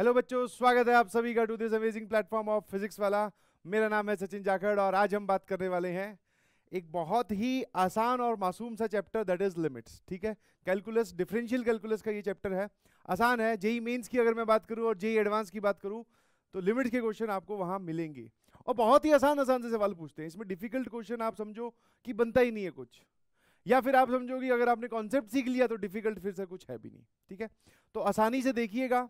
Hello बच्चों स्वागत है आप सभी का to this amazing platform of physics Wallah मेरा नाम है सचिन जाखड़ और आज हम बात करने वाले हैं एक बहुत ही आसान और मासूम सा चैप्टर दैट इज लिमिट्स ठीक है कैलकुलस डिफरेंशियल कैलकुलस का ये चैप्टर है आसान है जेई मेंस e की अगर मैं बात करूँ और जेई एडवांस e की बात करूँ तो लिमिट के क्वेश्चन आपको वहाँ मिलेंगे और बहुत ही आसान आसान से सवाल पूछते हैं इसमें डिफिकल्ट क्वेश्चन आप समझो कि बनता ही नहीं है कुछ या फिर आप समझो कि अगर आपने कॉन्सेप्ट सीख लिया तो डिफिकल्ट फिर से कुछ है भी नहीं ठीक है तो आसानी से देखिएगा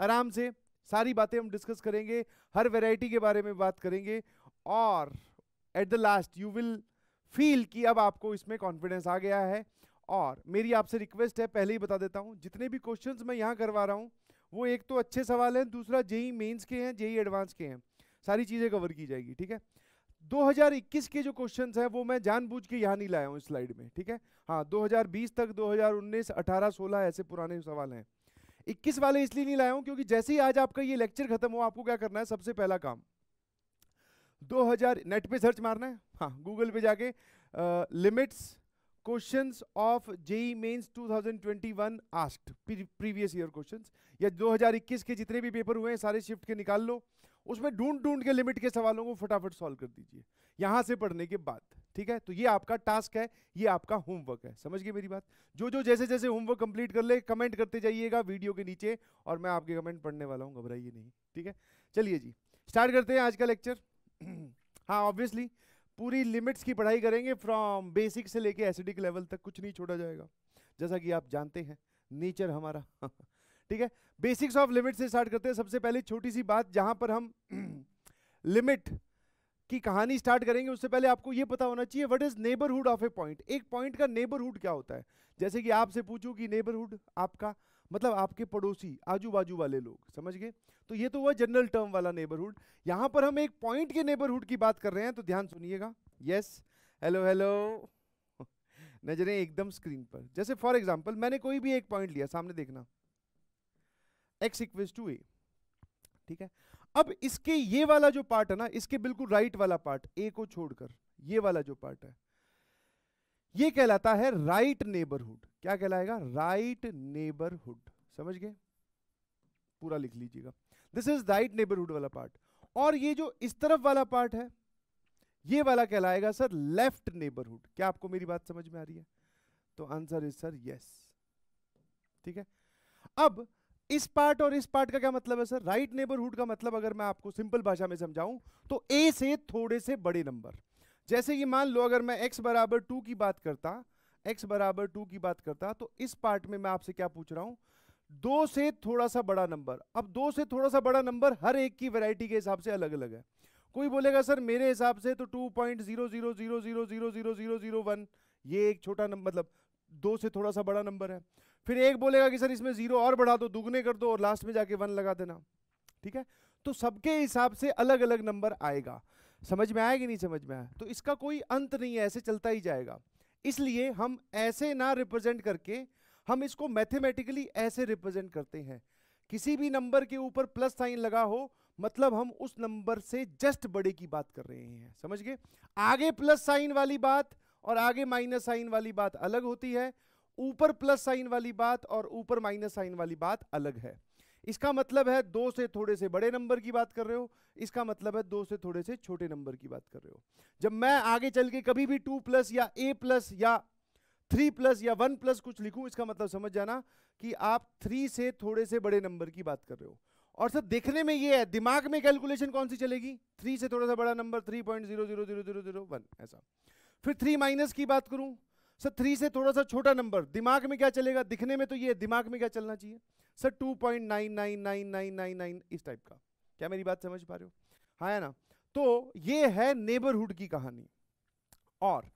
आराम से सारी बातें हम डिस्कस करेंगे हर वैरायटी के बारे में बात करेंगे और at the last you will feel कि अब आपको इसमें कॉन्फिडेंस आ गया है और मेरी आपसे रिक्वेस्ट है पहले ही बता देता हूँ जितने भी क्वेश्चंस मैं यहाँ करवा रहा हूँ वो एक तो अच्छे सवाल हैं दूसरा जेई मेंस के हैं जेई एडवांस के हैं सारी चीज़ें कवर की जाएगी ठीक है 2021 के जो क्वेश्चंस हैं वो मैं जानबूझ के यहाँ नहीं लाया हूँ इस स्लाइड में ठीक है हाँ 2020 तक 2019 18 16 ऐसे पुराने सवाल हैं इक्कीस वाले इसलिए नहीं लाया हूं क्योंकि जैसे ही आज आपका ये लेक्चर खत्म हो आपको क्या करना है सबसे पहला काम 2000 नेट पे सर्च मारना है हाँ गूगल पे जाके limits questions of JEE Mains 2021 asked previous year questions या 2021 के जितने भी पेपर हुए हैं सारे शिफ्ट के निकाल लो उसमें ढूंढ ढूंढ के लिमिट के सवालों को फटाफट सॉल्व कर दीजिए यहां से पढ़ने के बाद ठीक है तो ये आपका टास्क है ये आपका होमवर्क है समझ गए मेरी बात जो जो जैसे जैसे होमवर्क कंप्लीट कर ले कमेंट करते जाइएगा वीडियो के नीचे और मैं आपके कमेंट पढ़ने वाला हूँ घबराइए नहीं ठीक है चलिए जी स्टार्ट करते हैं आज का लेक्चर हाँ ऑब्वियसली पूरी लिमिट्स की पढ़ाई करेंगे फ्रॉम बेसिक से लेके एसिडिक लेवल तक कुछ नहीं छोड़ा जाएगा जैसा कि आप जानते हैं नेचर हमारा ठीक है बेसिक्स ऑफ लिमिट से स्टार्ट करते हैं सबसे पहले छोटी सी बात जहां पर हम लिमिट की कहानी स्टार्ट करेंगे उससे पहले आपको यह पता होना चाहिए what is neighbourhood of a point एक पॉइंट का नेबरहुड क्या होता है जैसे कि आपसे पूछूं कि नेबरहुड आपका मतलब आपके पड़ोसी आजू बाजू वाले लोग समझ गए तो ये तो हुआ जनरल टर्म वाला नेबरहुड यहां पर हम एक पॉइंट के नेबरहुड की बात कर रहे हैं तो ध्यान सुनिएगा यस हेलो हेलो नजरें एकदम स्क्रीन पर जैसे फॉर एग्जाम्पल मैंने कोई भी एक पॉइंट लिया सामने देखना एक्स इक्वल्स टू ए ठीक है अब इसके ये वाला जो पार्ट है ना इसके बिल्कुल राइट वाला पार्ट ए को छोड़कर ये वाला जो पार्ट है ये कहलाता है राइट नेबरहुड क्या कहलाएगा राइट नेबरहुड समझ गए पूरा लिख लीजिएगा दिस इज राइट नेबरहुड वाला पार्ट और ये जो इस तरफ वाला पार्ट है ये वाला कहलाएगा सर लेफ्ट नेबरहुड क्या आपको मेरी बात समझ में आ रही है तो आंसर इज सर यस ठीक है अब इस पार्ट और इस पार्ट का क्या मतलब है सर राइट नेबरहुड का मतलब अगर मैं आपको सिंपल भाषा में समझाऊं तो ए से थोड़े से बड़े नंबर जैसे कि मान लो अगर मैं एक्स बराबर टू की बात करता एक्स बराबर टू की बात करता तो इस पार्ट में मैं आपसे क्या पूछ रहा हूं दो से थोड़ा सा बड़ा नंबर अब दो से थोड़ा सा बड़ा नंबर हर एक की वैरायटी के हिसाब से अलग अलग है कोई बोलेगा सर मेरे हिसाब से तो two point zero zero zero zero zero zero zero one ये एक छोटा नंबर मतलब दो से थोड़ा सा बड़ा नंबर है फिर एक बोलेगा कि सर इसमें जीरो और बढ़ा दो दुगने कर दो और लास्ट में जाके वन लगा देना ठीक है तो सबके हिसाब से अलग अलग नंबर आएगा समझ में आया कि नहीं समझ में आया तो इसका कोई अंत नहीं है ऐसे चलता ही जाएगा इसलिए हम ऐसे ना रिप्रेजेंट करके हम इसको मैथमेटिकली ऐसे रिप्रेजेंट करते हैं किसी भी नंबर के ऊपर प्लस साइन लगा हो मतलब हम उस नंबर से जस्ट बड़े की बात कर रहे हैं समझ गए आगे प्लस साइन वाली बात और आगे माइनस साइन वाली बात अलग होती है ऊपर प्लस साइन वाली बात और ऊपर माइनस साइन वाली बात अलग है इसका मतलब है दो से थोड़े से बड़े नंबर की बात कर रहे हो इसका मतलब है दो से थोड़े से छोटे नंबर की बात कर रहे हो जब मैं आगे चल के कभी भी टू प्लस या ए प्लस या थ्री प्लस या वन प्लस कुछ लिखूं इसका मतलब समझ जाना कि आप थ्री से थोड़े से बड़े नंबर की बात कर रहे हो और सर देखने में ये है दिमाग में कैलकुलेशन कौन सी चलेगी थ्री से थोड़ा सा बड़ा number three point zero zero zero zero zero one ऐसा फिर थ्री माइनस की बात करूं सर थ्री से थोड़ा सा छोटा नंबर दिमाग में क्या चलेगा दिखने में तो ये दिमाग में क्या चलना चाहिए sir two point nine nine nine nine nine nine इस टाइप का क्या मेरी बात समझ पा रहे हो हाँ है ना तो ये है नेबरहुड की कहानी और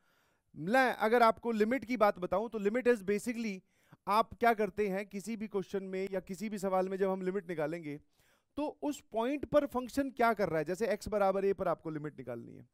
मैं अगर आपको लिमिट की बात बताऊं तो लिमिट इज बेसिकली आप क्या करते हैं किसी भी क्वेश्चन में या किसी भी सवाल में जब हम लिमिट निकालेंगे तो उस पॉइंट पर फंक्शन क्या कर रहा है जैसे एक्स बराबर ए पर आपको लिमिट निकालनी है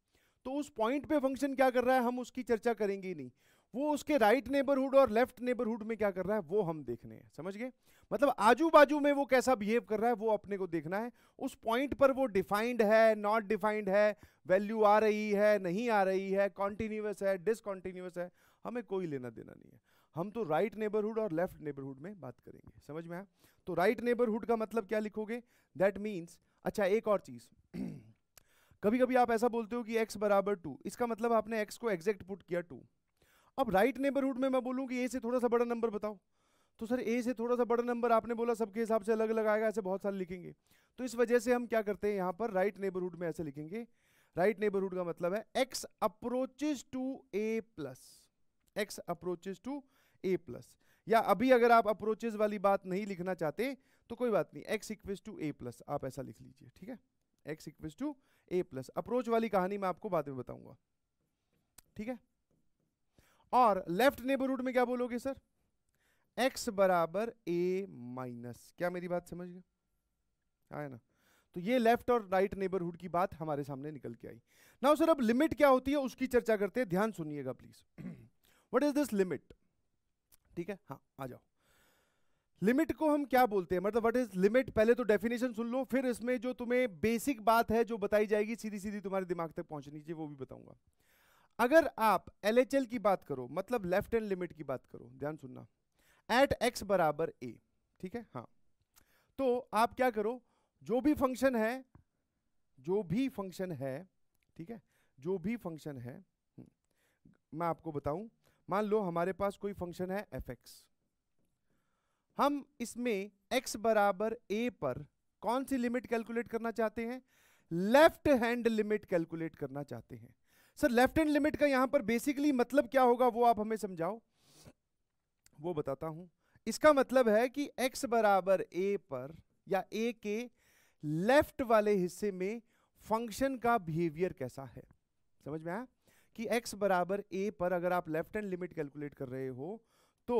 तो उस पॉइंट पे फंक्शन क्या कर रहा है हम उसकी चर्चा करेंगे नहीं वो उसके राइट नेबरहुड और लेफ्ट नेबरहुड में क्या कर रहा है वो हम देखने हैं समझ गए मतलब आजू बाजू में वो कैसा बिहेव कर रहा है वो अपने को देखना है उस पॉइंट पर वो डिफाइंड है नॉट डिफाइंड है वैल्यू आ रही है नहीं आ रही है कॉन्टिन्यूस है डिसकॉन्टिन्यूस है हमें कोई लेना देना नहीं है हम तो राइट नेबरहुड और लेफ्ट नेबरहुड में बात करेंगे समझ में आया तो राइट नेबरहुड का मतलब क्या लिखोगे दैट मीन्स अच्छा एक और चीज़ कभी कभी आप ऐसा बोलते हो कि x बराबर टू इसका मतलब आपने x को एग्जैक्ट पुट किया टू अब राइट नेबरहुड में मैं बोलूँ कि ए से थोड़ा सा बड़ा नंबर बताओ तो सर ए से थोड़ा सा बड़ा नंबर आपने बोला सबके हिसाब से अलग अलग आएगा ऐसे बहुत सारे लिखेंगे तो इस वजह से हम क्या करते हैं यहाँ पर राइट नेबरहुड में ऐसे लिखेंगे राइट नेबरहुड का मतलब है x approaches to a plus x approaches to a plus या अभी अगर आप अप्रोचेज वाली बात नहीं लिखना चाहते तो कोई बात नहीं x equals to a plus आप ऐसा लिख लीजिए ठीक है x equals to a plus approach वाली कहानी मैं आपको बाद में बताऊंगा ठीक है और लेफ्ट नेबरहुड में क्या बोलोगे सर एक्स बराबर ए माइनस क्या मेरी बात समझ गए आया हाँ, ना तो ये लेफ्ट और राइट नेबरहुड की बात हमारे सामने निकल के आई नाउ सर अब लिमिट क्या होती है उसकी चर्चा करते हैं ध्यान सुनिएगा please what is this limit ठीक है हाँ आ जाओ लिमिट को हम क्या बोलते हैं मतलब व्हाट इज लिमिट पहले तो डेफिनेशन सुन लो फिर इसमें जो तुम्हें बेसिक बात है जो बताई जाएगी सीधी सीधी तुम्हारे दिमाग तक पहुंचनी चाहिए वो भी बताऊंगा अगर आप एल की बात करो मतलब लेफ्ट हैंड लिमिट की बात करो ध्यान सुनना एट एक्स बराबर ए ठीक है हाँ तो आप क्या करो जो भी फंक्शन है जो भी फंक्शन है ठीक है जो भी फंक्शन है हम्म, मैं आपको बताऊं मान लो हमारे पास कोई फंक्शन है एफ एक्स हम इसमें x बराबर ए पर कौन सी लिमिट कैलकुलेट करना चाहते हैं लेफ्ट हैंड लिमिट कैलकुलेट करना चाहते हैं सर लेफ्ट हैंड लिमिट का यहां पर बेसिकली मतलब क्या होगा वो आप हमें समझाओ वो बताता हूं इसका मतलब है कि x बराबर a पर या a के लेफ्ट वाले हिस्से में फंक्शन का बिहेवियर कैसा है समझ में आया कि x बराबर a पर अगर आप लेफ्ट हैंड लिमिट कैलकुलेट कर रहे हो तो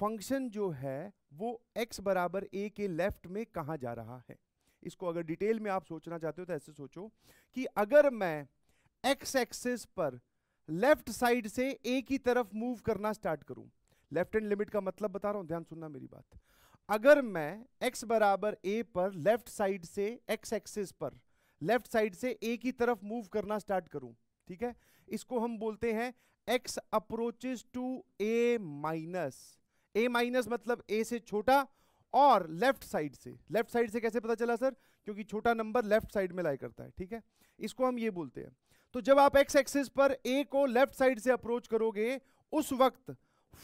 फंक्शन जो है वो x बराबर a के लेफ्ट में कहाँ जा रहा है इसको अगर डिटेल में आप सोचना चाहते हो तो ऐसे सोचो कि अगर मैं एक्स एक्सिस पर लेफ्ट साइड से ए की तरफ मूव करना स्टार्ट करूं लेफ्ट हैंड लिमिट का मतलब बता रहा हूं ध्यान सुनना मेरी बात अगर मैं x बराबर ए पर लेफ्ट साइड से x एक्सिस पर लेफ्ट साइड से a की तरफ मूव करना स्टार्ट करूं ठीक है इसको हम बोलते हैं x approaches to a minus a minus मतलब a से छोटा और लेफ्ट साइड से लेफ्ट साइड से कैसे पता चला सर क्योंकि छोटा नंबर लेफ्ट साइड में लाई करता है ठीक है इसको हम ये बोलते हैं तो जब आप एक्स एक्सिस पर ए को लेफ्ट साइड से अप्रोच करोगे उस वक्त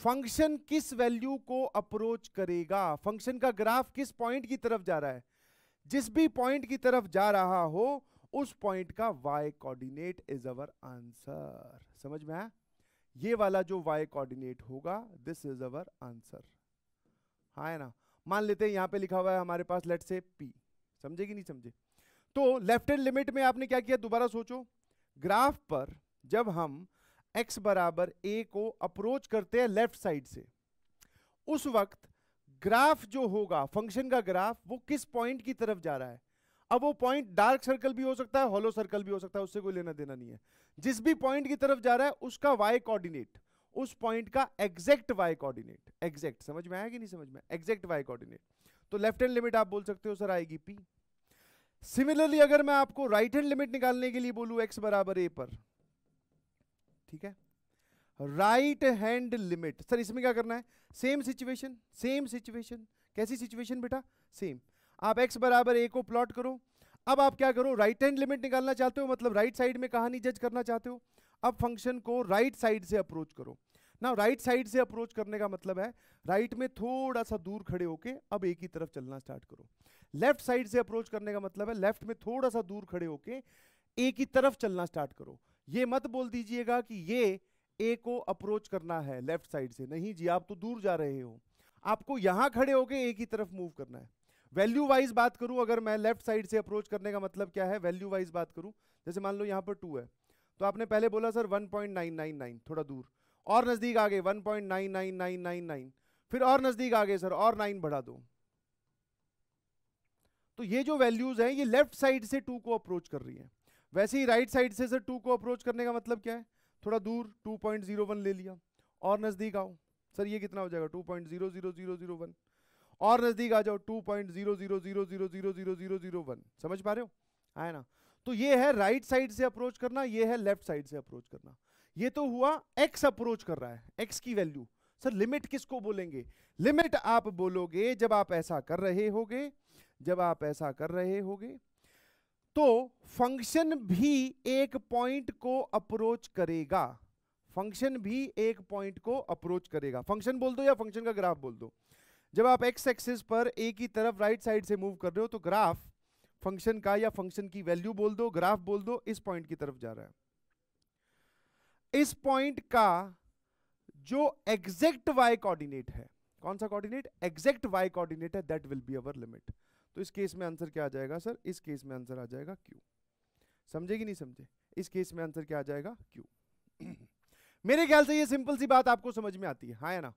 फंक्शन किस वैल्यू को अप्रोच करेगा फंक्शन का ग्राफ किस पॉइंट की तरफ जा रहा है जिस भी पॉइंट की तरफ जा रहा हो उस पॉइंट का y coordinate is our answer समझ में आया ये वाला जो वाई कोऑर्डिनेट होगा दिस इज अवर आंसर हाँ है ना मान लेते हैं यहां पे लिखा हुआ है हमारे पास लेट से पी समझे कि नहीं समझे तो लेफ्ट हैंड लिमिट में आपने क्या किया दोबारा सोचो ग्राफ पर जब हम x बराबर a को अप्रोच करते हैं लेफ्ट साइड से उस वक्त ग्राफ जो होगा फंक्शन का ग्राफ वो किस पॉइंट की तरफ जा रहा है अब वो पॉइंट डार्क सर्कल भी हो सकता है हॉलो सर्कल भी हो सकता है उससे कोई लेना देना नहीं है जिस भी पॉइंट की तरफ जा रहा है उसका वाई कोऑर्डिनेट उस पॉइंट का एग्जैक्ट वाई कोऑर्डिनेट एग्जैक्ट समझ में आया कि नहीं समझ में एग्जैक्ट वाई कोऑर्डिनेट तो लेफ्ट हैंड लिमिट आप बोल सकते हो सर आएगी पी सिमिलरली अगर मैं आपको राइट हैंड लिमिट निकालने के लिए बोलू एक्स बराबर ए पर ठीक है राइट हैंड लिमिट सर इसमें क्या करना है सेम सिचुएशन सेम सिचुएशन कैसी सिचुएशन बेटा सेम आप एक्स बराबर ए को प्लॉट करो अब आप क्या करो राइट हैंड लिमिट निकालना चाहते हो मतलब राइट right साइड में कहानी जज करना चाहते हो अब फंक्शन को राइट right साइड से अप्रोच करो ना राइट साइड से अप्रोच करने का मतलब है राइट right में थोड़ा सा दूर खड़े होके अब एक ही तरफ चलना स्टार्ट करो लेफ्ट साइड से अप्रोच करने का मतलब है लेफ्ट में थोड़ा सा दूर खड़े होके ए की तरफ चलना स्टार्ट करो ये मत बोल दीजिएगा कि ये ए को अप्रोच करना है लेफ्ट साइड से नहीं जी आप तो दूर जा रहे हो आपको यहां खड़े होके ए की तरफ मूव करना है वैल्यू वाइज बात करूं अगर मैं लेफ्ट साइड से अप्रोच करने का मतलब क्या है वैल्यू वाइज बात करूं जैसे मान लो यहां पर टू है तो आपने पहले बोला सर 1.999 थोड़ा दूर और नजदीक आगे 1.99999 फिर और नजदीक आगे सर और नाइन बढ़ा दो तो ये जो वैल्यूज हैं ये लेफ्ट साइड से टू को अप्रोच कर रही है वैसे ही राइट साइड से सर टू को अप्रोच करने का मतलब क्या है थोड़ा दूर 2.01 ले लिया और नज़दीक आओ सर ये कितना हो जाएगा 2.00001 और नज़दीक आ जाओ 2.000000001 समझ पा रहे हो है ना तो ये है राइट साइड से अप्रोच करना ये है लेफ्ट साइड से अप्रोच करना ये तो हुआ एक्स अप्रोच कर रहा है एक्स की वैल्यू सर लिमिट किसको बोलेंगे लिमिट आप बोलोगे जब आप ऐसा कर रहे होगे जब आप ऐसा कर रहे होगे तो फंक्शन भी एक पॉइंट को अप्रोच करेगा फंक्शन भी एक पॉइंट को अप्रोच करेगा फंक्शन बोल दो या फंक्शन का ग्राफ बोल दो जब आप एक्स एक्सिस पर ए की तरफ राइट साइड से मूव कर रहे हो तो ग्राफ फंक्शन का या फंक्शन की वैल्यू बोल दो ग्राफ बोल दो इस पॉइंट की तरफ जा रहा है इस पॉइंट का जो एग्जैक्ट वाई कोऑर्डिनेट है कौन सा कोऑर्डिनेट एग्जैक्ट वाई कोऑर्डिनेट है that will be our limit तो इस केस में आंसर क्या आ जाएगा सर इस केस में आंसर आ जाएगा क्यू समझे कि नहीं समझे इस केस में आंसर क्या आ जाएगा क्यू मेरे ख्याल से ये सिंपल सी बात आपको समझ में आती है हाँ या ना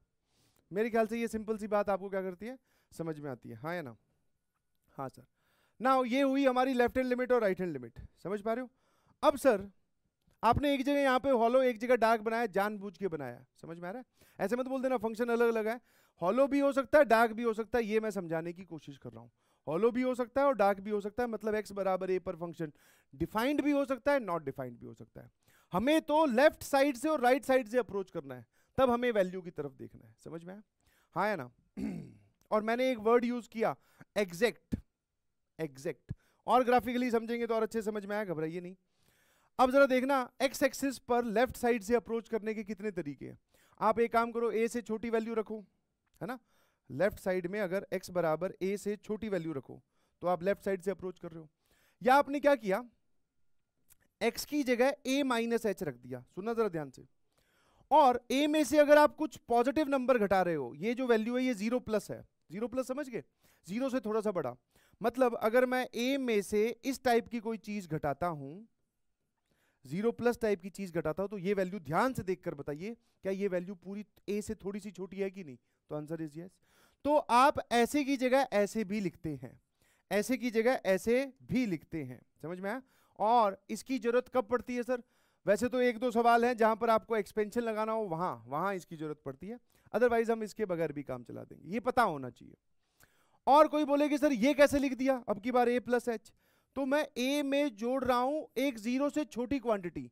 मेरे ख्याल से ये सिंपल सी बात आपको क्या करती है समझ में आती है हाँ या ना हाँ सर ना ये हुई हमारी लेफ्ट हैंड लिमिट और राइट हैंड लिमिट समझ पा रहे हो अब सर आपने एक जगह यहाँ पे हॉलो एक जगह डार्क बनाया जानबूझ के बनाया समझ में आ रहा है ऐसे मत बोल देना फंक्शन अलग अलग है हॉलो भी हो सकता है डार्क भी हो सकता है ये मैं समझाने की कोशिश कर रहा हूँ हॉलो भी हो सकता है और डार्क भी हो सकता है मतलब एक्स बराबर ए पर फंक्शन डिफाइंड भी हो सकता है नॉट डिफाइंड भी हो सकता है हमें तो लेफ्ट साइड से और राइट right साइड से अप्रोच करना है तब हमें वैल्यू की तरफ देखना है समझ में आया हाँ है ना और मैंने एक वर्ड यूज किया एग्जैक्ट एग्जैक्ट और ग्राफिकली समझेंगे तो और अच्छे समझ में आया घबराइए नहीं अब जरा देखना एक्स एक्सिस पर लेफ्ट साइड से अप्रोच करने के कितने तरीके हैं आप एक काम करो ए से छोटी वैल्यू रखो है ना लेफ्ट साइड में अगर x बराबर a से छोटी वैल्यू रखो तो आप लेफ्ट साइड से अप्रोच कर रहे हो या आपने क्या किया x की जगह a माइनस एच रख दिया सुनना जरा ध्यान से और a में से अगर आप कुछ पॉजिटिव नंबर घटा रहे हो ये जो वैल्यू है ये जीरो प्लस है जीरो प्लस समझ गए जीरो से थोड़ा सा बड़ा मतलब अगर मैं a में से इस टाइप की कोई चीज घटाता हूं जीरो प्लस टाइप की चीज घटाता हूं तो ये वैल्यू ध्यान से देखकर बताइए क्या ये वैल्यू पूरी ए से थोड़ी सी छोटी है कि नहीं तो आंसर इज यस तो आप ऐसे की जगह ऐसे भी लिखते हैं ऐसे की जगह ऐसे भी लिखते हैं समझ में आया और इसकी जरूरत कब पड़ती है सर वैसे तो एक दो सवाल हैं जहां पर आपको एक्सपेंशन लगाना हो वहां वहां इसकी जरूरत पड़ती है अदरवाइज हम इसके बगैर भी काम चला देंगे ये पता होना चाहिए और कोई बोले कि सर ये कैसे लिख दिया अब की बार ए प्लस एच तो मैं ए में जोड़ रहा हूं एक जीरो से छोटी क्वांटिटी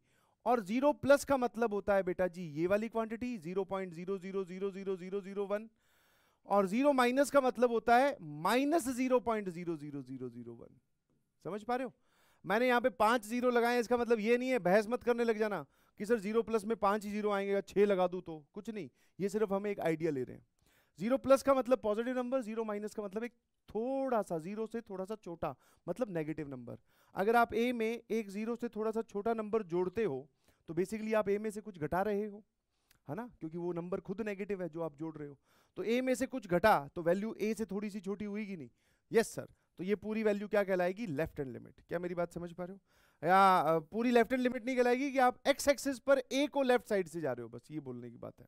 और जीरो प्लस का मतलब होता है बेटा जी ये वाली quantity zero point zero zero zero zero zero zero one और जीरो माइनस का मतलब होता है minus zero point zero zero zero zero one समझ पा रहे हो मैंने यहाँ पे पांच जीरो लगाए इसका मतलब ये नहीं है बहस मत करने लग जाना कि सर जीरो प्लस में पांच ही जीरो आएंगे या छह लगा दू तो कुछ नहीं ये सिर्फ हम एक आइडिया ले रहे हैं जीरो प्लस का मतलब पॉजिटिव नंबर जीरो माइनस का मतलब एक थोड़ा सा जीरो से थोड़ा सा छोटा मतलब नेगेटिव नंबर अगर आप ए में एक जीरो से थोड़ा सा छोटा नंबर जोड़ते हो तो बेसिकली आप ए में से कुछ घटा रहे हो है ना क्योंकि वो नंबर खुद नेगेटिव है जो आप जोड़ रहे हो तो ए में से कुछ घटा तो वैल्यू ए से थोड़ी सी छोटी हुई कि नहीं यस सर तो ये पूरी वैल्यू क्या कहलाएगी लेफ्ट हैंड लिमिट क्या मेरी बात समझ पा रहे हो या पूरी लेफ्ट हैंड लिमिट नहीं कहलाएगी कि आप एक्स एक्सिस पर ए को लेफ्ट साइड से जा रहे हो बस ये बोलने की बात है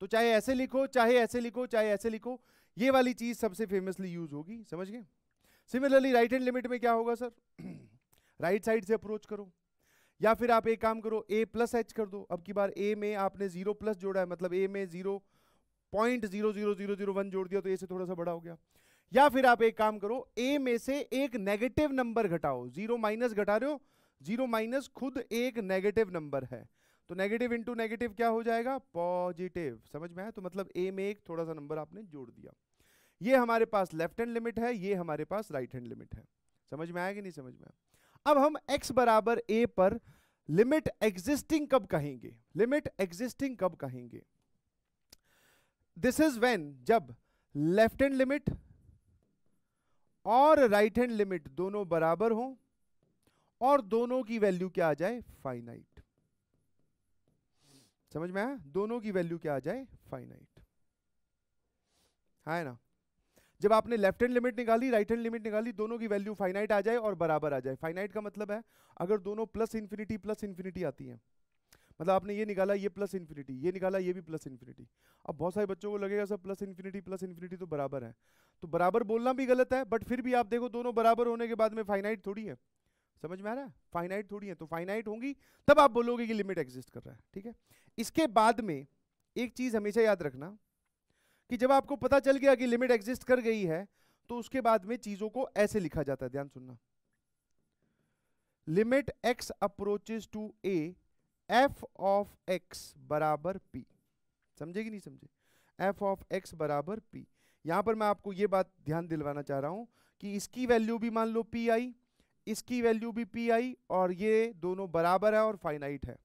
तो चाहे ऐसे लिखो चाहे ऐसे लिखो चाहे ऐसे लिखो ये वाली चीज सबसे फेमसली यूज होगी समझ गए सिमिलरली राइट हैंड लिमिट में क्या होगा सर राइट साइड से अप्रोच करो या फिर आप एक काम करो ए प्लस एच कर दो अब की बार ए में आपने जीरो प्लस जोड़ा है मतलब ए में zero point zero zero zero zero one जोड़ दिया तो ए से थोड़ा सा बड़ा हो गया या फिर आप एक काम करो ए में से एक नेगेटिव नंबर घटाओ जीरो माइनस घटा रहे हो जीरो माइनस खुद एक नेगेटिव नंबर है तो नेगेटिव इंटू नेगेटिव क्या हो जाएगा पॉजिटिव समझ में आया तो मतलब ए में एक थोड़ा सा नंबर आपने जोड़ दिया ये हमारे पास लेफ्ट हैंड लिमिट है ये हमारे पास राइट हैंड लिमिट है समझ में आया कि नहीं समझ में आया अब हम x बराबर ए पर लिमिट एग्जिस्टिंग कब कहेंगे लिमिट एग्जिस्टिंग कब कहेंगे दिस इज वेन जब लेफ्ट हैंड लिमिट और राइट हैंड लिमिट दोनों बराबर हो और दोनों की वैल्यू क्या आ जाए फाइनाइट समझ में आया दोनों की वैल्यू क्या आ जाए फाइनाइट है ना जब आपने लेफ्ट हैंड लिमिट निकाली राइट हैंड लिमिट निकाली दोनों की वैल्यू फाइनाइट आ जाए और बराबर आ जाए फाइनाइट का मतलब है अगर दोनों प्लस इन्फिनिटी प्लस इन्फिनिटी आती है मतलब आपने ये निकाला ये प्लस इन्फिनिटी ये निकाला ये भी प्लस इन्फिनिटी अब बहुत सारे बच्चों को लगेगा sir plus infinity plus infinity तो बराबर है तो बराबर बोलना भी गलत है बट फिर भी आप देखो दोनों बराबर होने के बाद में फाइनाइट थोड़ी है समझ में आ रहा है फाइनाइट थोड़ी है तो फाइनाइट होंगी तब आप बोलोगे कि लिमिट एग्जिस्ट कर रहा है ठीक है इसके बाद में एक चीज हमेशा याद रखना कि जब आपको पता चल गया कि लिमिट एग्जिस्ट कर गई है तो उसके बाद में चीजों को ऐसे लिखा जाता है ध्यान सुनना limit x approaches to a f of x बराबर पी समझे कि नहीं समझे एफ ऑफ एक्स बराबर पी यहां पर मैं आपको यह बात ध्यान दिलवाना चाह रहा हूं कि इसकी वैल्यू भी मान लो पी आई इसकी वैल्यू भी पी आई और ये दोनों बराबर है और फाइनाइट है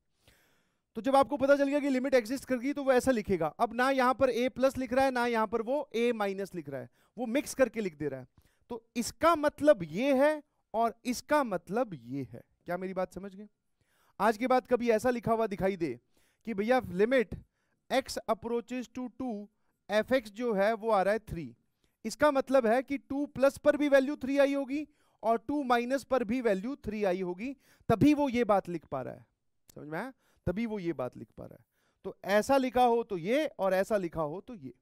तो जब आपको पता चल गया कि लिमिट एग्जिस्ट गई तो वो ऐसा लिखेगा अब ना यहाँ पर ए प्लस लिख रहा है ना यहाँ पर वो ए माइनस लिख रहा है वो मिक्स करके लिख दे रहा है तो इसका मतलब ये है और इसका मतलब ये है क्या मेरी बात समझ गए आज के बाद कभी ऐसा लिखा हुआ दिखाई दे कि भैया limit x approaches to two f x जो है वो आ रहा है थ्री इसका मतलब है कि टू प्लस पर भी वैल्यू थ्री आई होगी और टू माइनस पर भी वैल्यू थ्री आई होगी तभी वो ये बात लिख पा रहा है समझ में आया तभी वो ये बात लिख पा रहा है तो ऐसा लिखा हो तो ये और ऐसा लिखा हो तो ये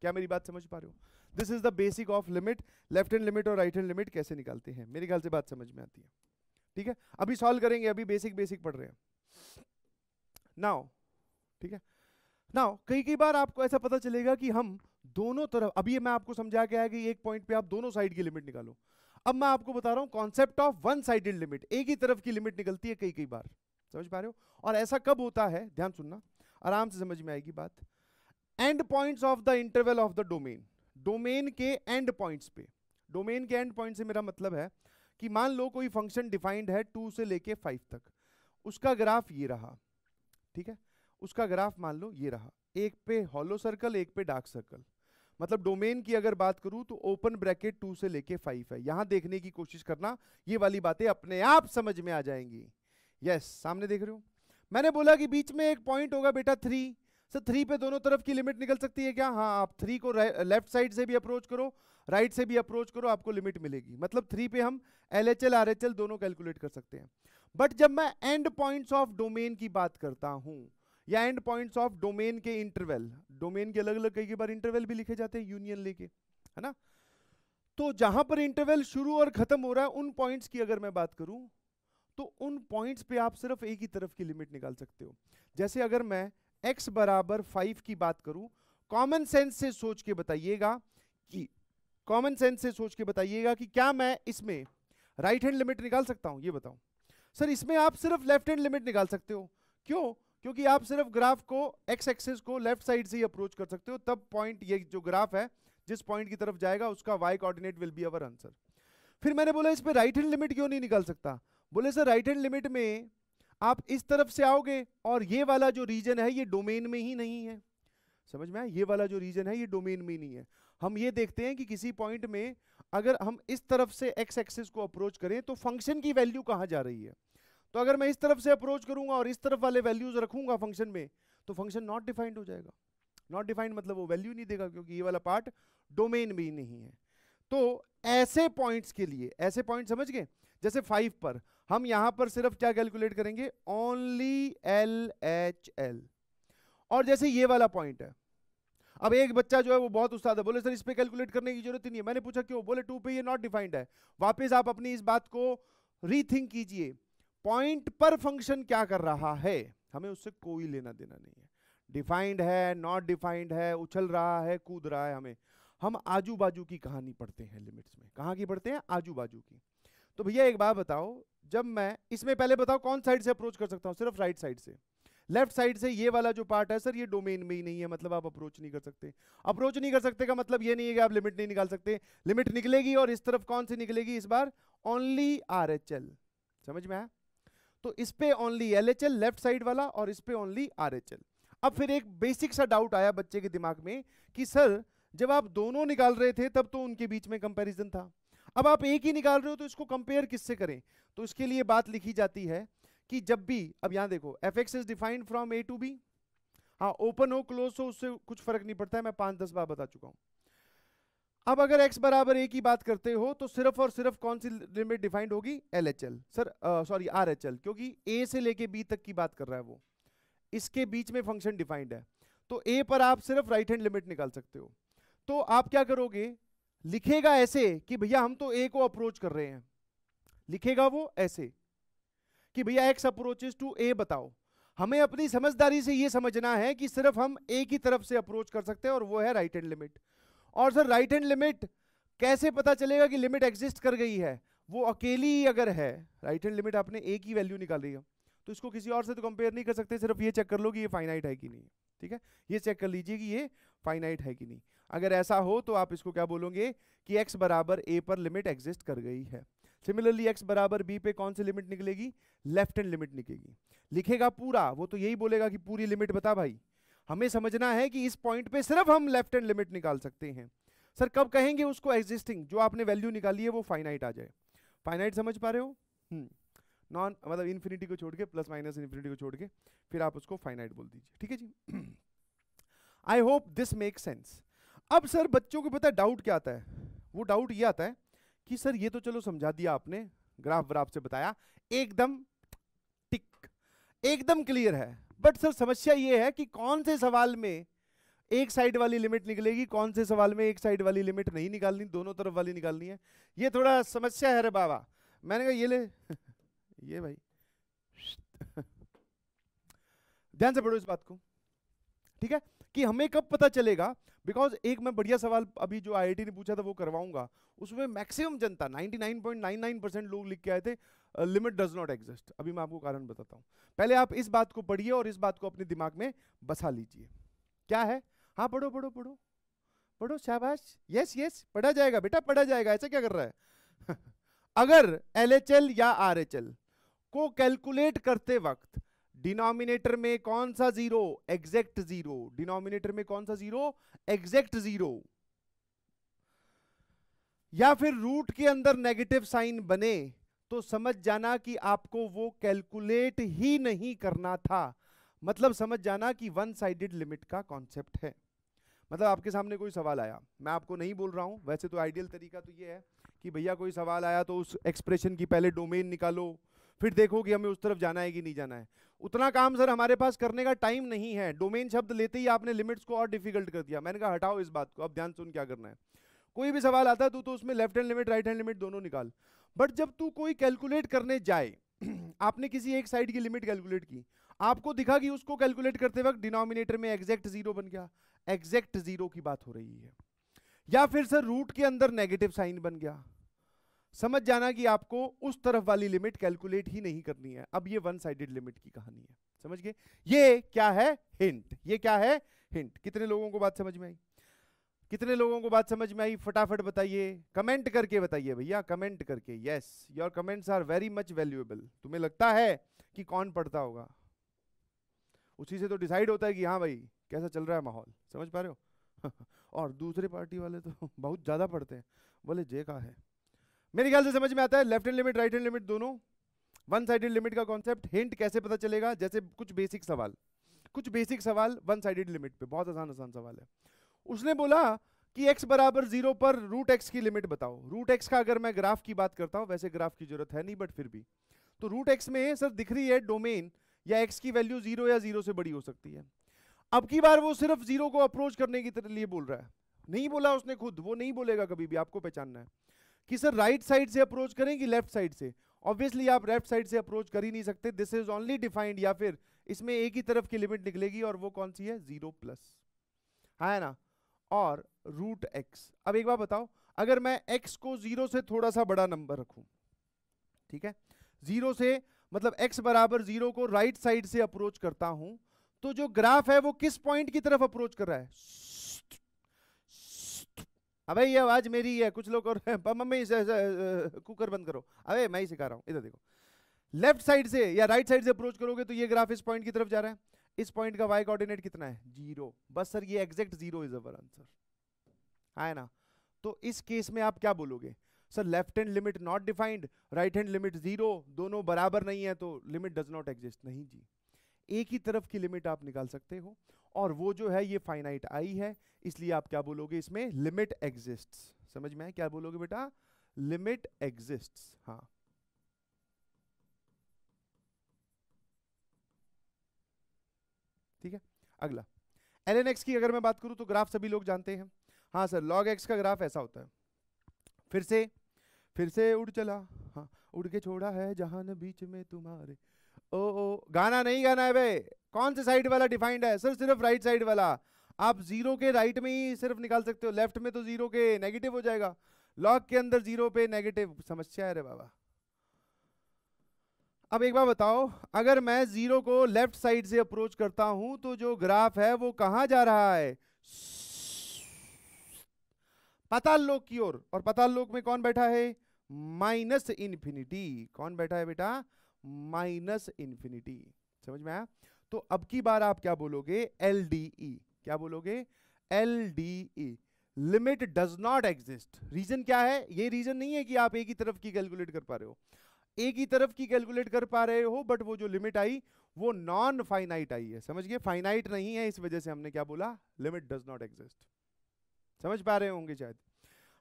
क्या मेरी बात समझ पा रहे हो this is the basic of limit left hand limit और राइट हैंड लिमिट कैसे निकालते हैं मेरे ख्याल से बात समझ में आती है ठीक है अभी सॉल्व करेंगे अभी बेसिक बेसिक पढ़ रहे हैं नाउ ठीक है नाउ कई कई बार आपको ऐसा पता चलेगा कि हम दोनों तरफ अभी मैं आपको समझा गया है कि एक पॉइंट पे आप दोनों साइड की लिमिट निकालो अब मैं आपको बता रहा हूं concept of one sided limit एक ही तरफ की लिमिट निकलती है कई कई बार समझ पा रहे हो और ऐसा कब होता है ध्यान सुनना आराम से समझ में आएगी बात end points of the interval of the domain domain के एंड पॉइंट्स पे डोमेन के एंड पॉइंट से मेरा मतलब है कि मान लो कोई फंक्शन डिफाइंड है टू से लेके फाइव तक उसका ग्राफ ये रहा ठीक है उसका ग्राफ मान लो ये रहा एक पे हॉलो सर्कल एक पे डार्क सर्कल मतलब डोमेन की अगर बात करूं तो ओपन ब्रैकेट टू से लेके फाइव है यहां देखने की कोशिश करना ये वाली बातें अपने आप समझ में आ जाएंगी यस सामने देख रहे हो मैंने बोला कि बीच में एक पॉइंट होगा बेटा थ्री सर थ्री पे दोनों तरफ की लिमिट निकल सकती है क्या हाँ आप थ्री को लेफ्ट साइड से भी अप्रोच करो राइट right से भी अप्रोच करो आपको लिमिट मिलेगी मतलब थ्री पे हम एल एच दोनों कैलकुलेट कर सकते हैं बट जब मैं एंड पॉइंट्स ऑफ डोमेन की बात करता हूं या एंड पॉइंट्स ऑफ डोमेन के इंटरवल डोमेन के अलग अलग कई बार इंटरवल भी लिखे जाते हैं यूनियन लेके है ना तो जहां पर इंटरवल शुरू और खत्म हो रहा है उन पॉइंट्स की अगर मैं बात करूं तो उन पॉइंट्स पे आप सिर्फ एक ही तरफ की लिमिट निकाल सकते हो जैसे अगर मैं x बराबर फाइव की बात करूं कॉमन सेंस से सोच के बताइएगा कि कॉमन सेंस से सोच के बताइएगा कि क्या मैं इसमें राइट हैंड लिमिट निकाल सकता हूं ये बताऊं सर इसमें आप सिर्फ लेफ्ट हैंड लिमिट निकाल सकते हो क्यों क्योंकि आप सिर्फ ग्राफ को एक्स एक्सेस को लेफ्ट साइड से ही अप्रोच कर सकते हो तब पॉइंट ये जो ग्राफ है जिस पॉइंट की तरफ जाएगा उसका y coordinate will be our answer फिर मैंने बोला इस पे राइट हैंड लिमिट क्यों नहीं निकाल सकता बोले सर राइट हैंड लिमिट में आप इस तरफ से आओगे और ये वाला जो रीजन है ये डोमेन में ही नहीं है समझ में आया ये वाला जो रीजन है ये डोमेन में ही नहीं है हम ये देखते हैं कि किसी पॉइंट में अगर हम इस तरफ से एक्स एक्सिस को अप्रोच करें तो फंक्शन की वैल्यू कहाँ जा रही है तो अगर मैं इस तरफ से अप्रोच करूंगा और इस तरफ वाले वैल्यूज रखूंगा फंक्शन में तो फंक्शन नॉट डिफाइंड हो जाएगा नॉट डिफाइंड मतलब वो वैल्यू नहीं देगा क्योंकि ये वाला पार्ट डोमेन में ही नहीं है तो ऐसे पॉइंट्स के लिए ऐसे पॉइंट समझ गए जैसे फाइव पर हम यहां पर सिर्फ क्या कैलकुलेट करेंगे ओनली एल एच एल और जैसे ये वाला पॉइंट है अब एक बच्चा जो है वो बहुत उस्ताद है बोले सर इस पे कैलकुलेट करने की जरूरत ही नहीं है मैंने पूछा क्यों बोले टू पे ये नॉट डिफाइंड है वापस आप अपनी इस बात को रीथिंक कीजिए पॉइंट पर फंक्शन क्या कर रहा है हमें उससे कोई लेना देना नहीं है डिफाइंड है नॉट डिफाइंड है उछल रहा है कूद रहा है हमें हम आजू बाजू की कहानी पढ़ते हैं लिमिट्स में कहाँ की पढ़ते हैं आजू बाजू की तो भैया एक बात बताओ जब मैं इसमें पहले बताओ कौन साइड से अप्रोच कर सकता हूँ सिर्फ राइट साइड से लेफ्ट साइड से ये वाला जो पार्ट है सर ये डोमेन में ही नहीं है मतलब आप अप्रोच नहीं कर सकते अप्रोच नहीं कर सकते का मतलब ये नहीं है कि आप लिमिट नहीं निकाल सकते लिमिट निकलेगी और इस तरफ कौन सी निकलेगी इस बार ओनली आर एच एल समझ में आया तो इस पे only L H L left side वाला और इस पे ओनली आर एच एल अब फिर एक बेसिक सा डाउट आया बच्चे के दिमाग में कि सर जब आप दोनों निकाल रहे थे तब तो उनके बीच में कंपैरिजन था अब आप एक ही निकाल रहे हो तो इसको कंपेयर किससे करें तो इसके लिए बात लिखी जाती है कि जब भी अब यहां देखो f x is defined from a to b हाँ ओपन हो क्लोज हो उससे कुछ फर्क नहीं पड़ता है मैं पांच दस बार बता चुका हूं अब अगर x बराबर ए की बात करते हो तो सिर्फ और सिर्फ कौन सी लिमिट डिफाइंड होगी L H L sir sorry R H L क्योंकि a से लेके b तक की बात कर रहा है वो इसके बीच में फंक्शन डिफाइंड है तो a पर आप सिर्फ राइट हैंड लिमिट निकाल सकते हो तो आप क्या करोगे लिखेगा ऐसे कि भैया हम तो ए को अप्रोच कर रहे हैं लिखेगा वो ऐसे कि भैया एक्स अप्रोचेस टू ए बताओ हमें अपनी समझदारी से ये समझना है कि सिर्फ हम ए की तरफ से अप्रोच कर सकते हैं और वो है राइट हैंड लिमिट और सर राइट हैंड लिमिट कैसे पता चलेगा कि लिमिट एग्जिस्ट कर गई है वो अकेली ही अगर है राइट हैंड लिमिट आपने ए की वैल्यू निकाल रही है तो इसको किसी और से तो कंपेयर नहीं कर सकते सिर्फ ये चेक कर लो कि ये फाइनाइट है कि नहीं ठीक है ये चेक कर लीजिए कि ये फाइनाइट है कि नहीं अगर ऐसा हो तो आप इसको क्या बोलोगे कि x बराबर a पर लिमिट एग्जिस्ट कर गई है सिमिलरली x बराबर b पे कौन सी लिमिट निकलेगी लेफ्ट हैंड लिमिट निकलेगी लिखेगा पूरा वो तो यही बोलेगा कि पूरी लिमिट बता भाई हमें समझना है कि इस पॉइंट पे सिर्फ हम लेफ्ट हैंड लिमिट निकाल सकते हैं सर कब कहेंगे उसको एग्जिस्टिंग जो आपने वैल्यू निकाली है वो फाइनाइट आ जाए फाइनाइट समझ पा रहे हो हम्म नॉन मतलब इन्फिनिटी को छोड़ के प्लस माइनस इन्फिनिटी को छोड़ के फिर आप उसको फाइनाइट बोल दीजिए ठीक है जी I hope this make sense अब सर बच्चों को पता है डाउट क्या आता है वो डाउट ये आता है कि सर ये तो चलो समझा दिया आपने ग्राफ व्राफ से बताया एकदम टिक एकदम क्लियर है बट सर समस्या ये है कि कौन से सवाल में एक साइड वाली लिमिट निकलेगी कौन से सवाल में एक साइड वाली लिमिट नहीं निकालनी दोनों तरफ वाली निकालनी है ये थोड़ा समस्या है रे बाबा मैंने कहा ये ले ये भाई ध्यान से पढ़ो इस बात को ठीक है कि हमें कब पता चलेगा बिकॉज एक मैं बढ़िया सवाल अभी जो आई ने पूछा था वो करवाऊंगा उसमें मैक्सिमम जनता 99.99 परसेंट लोग लिख के आए थे लिमिट डज नॉट एग्जिस्ट अभी मैं आपको कारण बताता हूँ पहले आप इस बात को पढ़िए और इस बात को अपने दिमाग में बसा लीजिए क्या है हाँ पढ़ो पढ़ो पढ़ो पढ़ो शाबाश यस यस पढ़ा जाएगा बेटा पढ़ा जाएगा ऐसा क्या कर रहा है अगर एल या आर को कैलकुलेट करते वक्त डिनोमिनेटर में कौन सा जीरो एग्जैक्ट जीरो डिनोमिनेटर में कौन सा जीरो एग्जैक्ट जीरो या फिर रूट के अंदर नेगेटिव साइन बने तो समझ जाना कि आपको वो कैलकुलेट ही नहीं करना था मतलब समझ जाना कि वन साइडेड लिमिट का कॉन्सेप्ट है मतलब आपके सामने कोई सवाल आया मैं आपको नहीं बोल रहा हूं वैसे तो आइडियल तरीका तो ये है कि भैया कोई सवाल आया तो उस एक्सप्रेशन की पहले डोमेन निकालो फिर देखो कि हमें उस तरफ जाना है कि नहीं जाना है उतना काम सर हमारे पास करने का टाइम नहीं है डोमेन शब्द लेते ही आपने लिमिट्स को और डिफिकल्ट कर दिया मैंने कहा हटाओ इस बात को अब ध्यान सुन क्या करना है कोई भी सवाल आता है तू तो उसमें left hand limit right hand limit दोनों निकाल बट जब तू कोई कैलकुलेट करने जाए आपने किसी एक साइड की लिमिट कैलकुलेट की आपको दिखा कि उसको कैलकुलेट करते वक्त डिनोमिनेटर में एग्जैक्ट जीरो बन गया एग्जैक्ट जीरो की बात हो रही है या फिर सर रूट के अंदर नेगेटिव साइन बन गया समझ जाना कि आपको उस तरफ वाली लिमिट कैलकुलेट ही नहीं करनी है अब ये वन साइडेड लिमिट की कहानी है समझ गए ये क्या है हिंट ये क्या है हिंट कितने लोगों को बात समझ में आई कितने लोगों को बात समझ में आई फटाफट बताइए कमेंट करके बताइए भैया कमेंट करके yes your comments are very much valuable तुम्हें लगता है कि कौन पढ़ता होगा उसी से तो डिसाइड होता है कि हाँ भाई कैसा चल रहा है माहौल समझ पा रहे हो और दूसरे पार्टी वाले तो बहुत ज़्यादा पढ़ते हैं बोले जे का है मेरे ख्याल से समझ में आता है left hand limit right hand limit दोनों वन साइडेड लिमिट का कॉन्सेप्ट हिंट कैसे पता चलेगा जैसे कुछ बेसिक सवाल कुछ बेसिक सवाल वन साइडेड लिमिट पे बहुत आसान आसान सवाल है उसने बोला कि x बराबर जीरो पर रूट एक्स की लिमिट बताओ रूट एक्स का अगर मैं ग्राफ की बात करता हूँ वैसे ग्राफ की जरूरत है नहीं बट फिर भी तो रूट एक्स में सर दिख रही है डोमेन या एक्स की वैल्यू जीरो या जीरो से बड़ी हो सकती है अब की बार वो सिर्फ जीरो को अप्रोच करने के लिए बोल रहा है नहीं बोला उसने खुद वो नहीं बोलेगा कभी भी आपको पहचानना है कि सर राइट साइड से अप्रोच करें कि लेफ्ट साइड से ऑब्वियसली आप लेफ्ट साइड से अप्रोच कर ही नहीं सकते दिस इज ओनली डिफाइंड या फिर इसमें एक ही तरफ की लिमिट निकलेगी और वो कौन सी है जीरो प्लस है ना और रूट एक्स अब एक बार बताओ अगर मैं एक्स को जीरो से थोड़ा सा बड़ा नंबर रखूं ठीक है जीरो से मतलब एक्स बराबर जीरो को राइट साइड से अप्रोच करता हूं तो जो ग्राफ है वो किस पॉइंट की तरफ अप्रोच कर रहा है अबे हाँ ये आवाज मेरी है कुछ लोग और मम्मी इसे कुकर बंद करो अबे मैं ही सिखा रहा हूँ इधर देखो लेफ्ट साइड से या राइट साइड से अप्रोच करोगे तो ये ग्राफ इस पॉइंट की तरफ जा रहा है इस पॉइंट का वाई कोऑर्डिनेट कितना है जीरो बस सर ये exact zero is our answer है ना तो इस केस में आप क्या बोलोगे sir left hand limit not defined right hand limit zero दोनों बराबर नहीं है तो लिमिट डज नॉट एग्जिस्ट नहीं जी एक ही तरफ की लिमिट आप निकाल सकते हो और वो जो है ये फाइनाइट आई है इसलिए आप क्या बोलोगे इसमें लिमिट एग्जिस्ट समझ में क्या बोलोगे बेटा लिमिट एग्जिस्ट हाँ ठीक है अगला एल एन एक्स की अगर मैं बात करूं तो ग्राफ सभी लोग जानते हैं हाँ सर लॉग एक्स का ग्राफ ऐसा होता है फिर से फिर से उड़ चला हाँ उड़ के छोड़ा है जहान बीच में तुम्हारे ओ ओ गाना नहीं गाना है भाई कौन से साइड वाला डिफाइंड है सर सिर्फ राइट साइड वाला आप जीरो के राइट में ही सिर्फ निकाल सकते हो लेफ्ट में तो जीरो के नेगेटिव हो जाएगा लॉग के अंदर जीरो पे नेगेटिव समस्या है रे बाबा अब एक बार बताओ अगर मैं जीरो को लेफ्ट साइड से अप्रोच करता हूं तो जो ग्राफ है वो कहां जा रहा है पताल लोक की ओर और, पताल लोक में कौन बैठा है माइनस इनफिनिटी कौन बैठा है बेटा माइनस इंफिनिटी समझ में आया तो अब की बार आप क्या बोलोगे एल डी ई क्या बोलोगे L D E limit does not exist reason क्या है ये रीजन नहीं है कि आप एक ही तरफ की कैलकुलेट कर पा रहे हो एक ही तरफ की कैलकुलेट कर पा रहे हो बट वो जो लिमिट आई वो नॉन फाइनाइट आई है समझ गए फाइनाइट नहीं है इस वजह से हमने क्या बोला लिमिट डज नॉट एग्जिस्ट समझ पा रहे होंगे शायद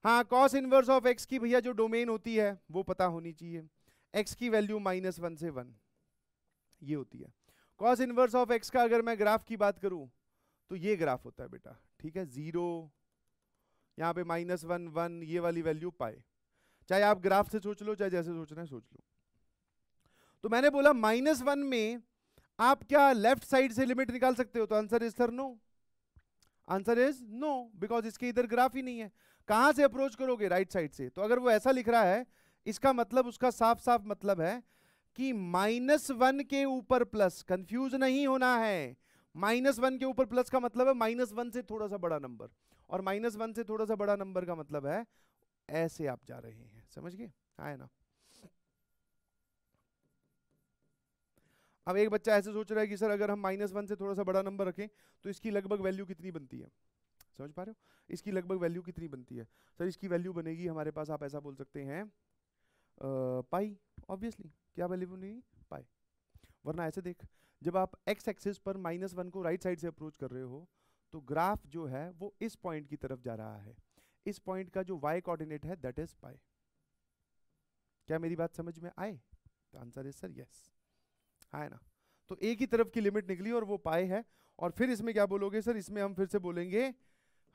हाँ कॉस इनवर्स ऑफ एक्स की भैया जो डोमेन होती है वो पता होनी चाहिए एक्स की वैल्यू माइनस वन से वन ये होती है कॉस इनवर्स ऑफ एक्स का अगर मैं ग्राफ की बात करूं तो ये ग्राफ होता है बेटा ठीक है जीरो यहाँ पे माइनस वन वन ये वाली वैल्यू पाए चाहे आप ग्राफ से सोच लो चाहे जैसे सोचना है सोच लो तो मैंने बोला माइनस वन में आप क्या लेफ्ट साइड से लिमिट निकाल सकते हो तो answer is sir no answer is no because इसके इधर ग्राफ ही नहीं है कहां से अप्रोच करोगे राइट right साइड से तो अगर वो ऐसा लिख रहा है इसका मतलब उसका साफ साफ मतलब है कि माइनस वन के ऊपर प्लस कंफ्यूज नहीं होना है माइनस वन के ऊपर प्लस का मतलब है माइनस वन से थोड़ा सा बड़ा नंबर और माइनस वन से थोड़ा सा बड़ा नंबर का मतलब है ऐसे आप जा रहे हैं समझ गए आए ना अब एक बच्चा ऐसे सोच रहा है कि सर अगर हम माइनस वन से थोड़ा सा बड़ा नंबर रखें तो इसकी लगभग वैल्यू कितनी बनती है समझ पा रहे हो इसकी लगभग वैल्यू कितनी बनती है सर इसकी वैल्यू बनेगी हमारे पास आप ऐसा बोल सकते हैं पाई ऑब्वियसली क्या वैल्यू बनेगी पाई वरना ऐसे देख जब आप एक्स एक्सिस पर माइनस वन को राइट right साइड से अप्रोच कर रहे हो तो ग्राफ जो है वो इस पॉइंट की तरफ जा रहा है इस पॉइंट का जो वाई कोऑर्डिनेट है दैट इज पाई क्या मेरी बात समझ में आए तो आंसर इज सर यस है ना तो एक ही तरफ की लिमिट निकली और वो पाए है और फिर इसमें क्या बोलोगे सर इसमें हम फिर से बोलेंगे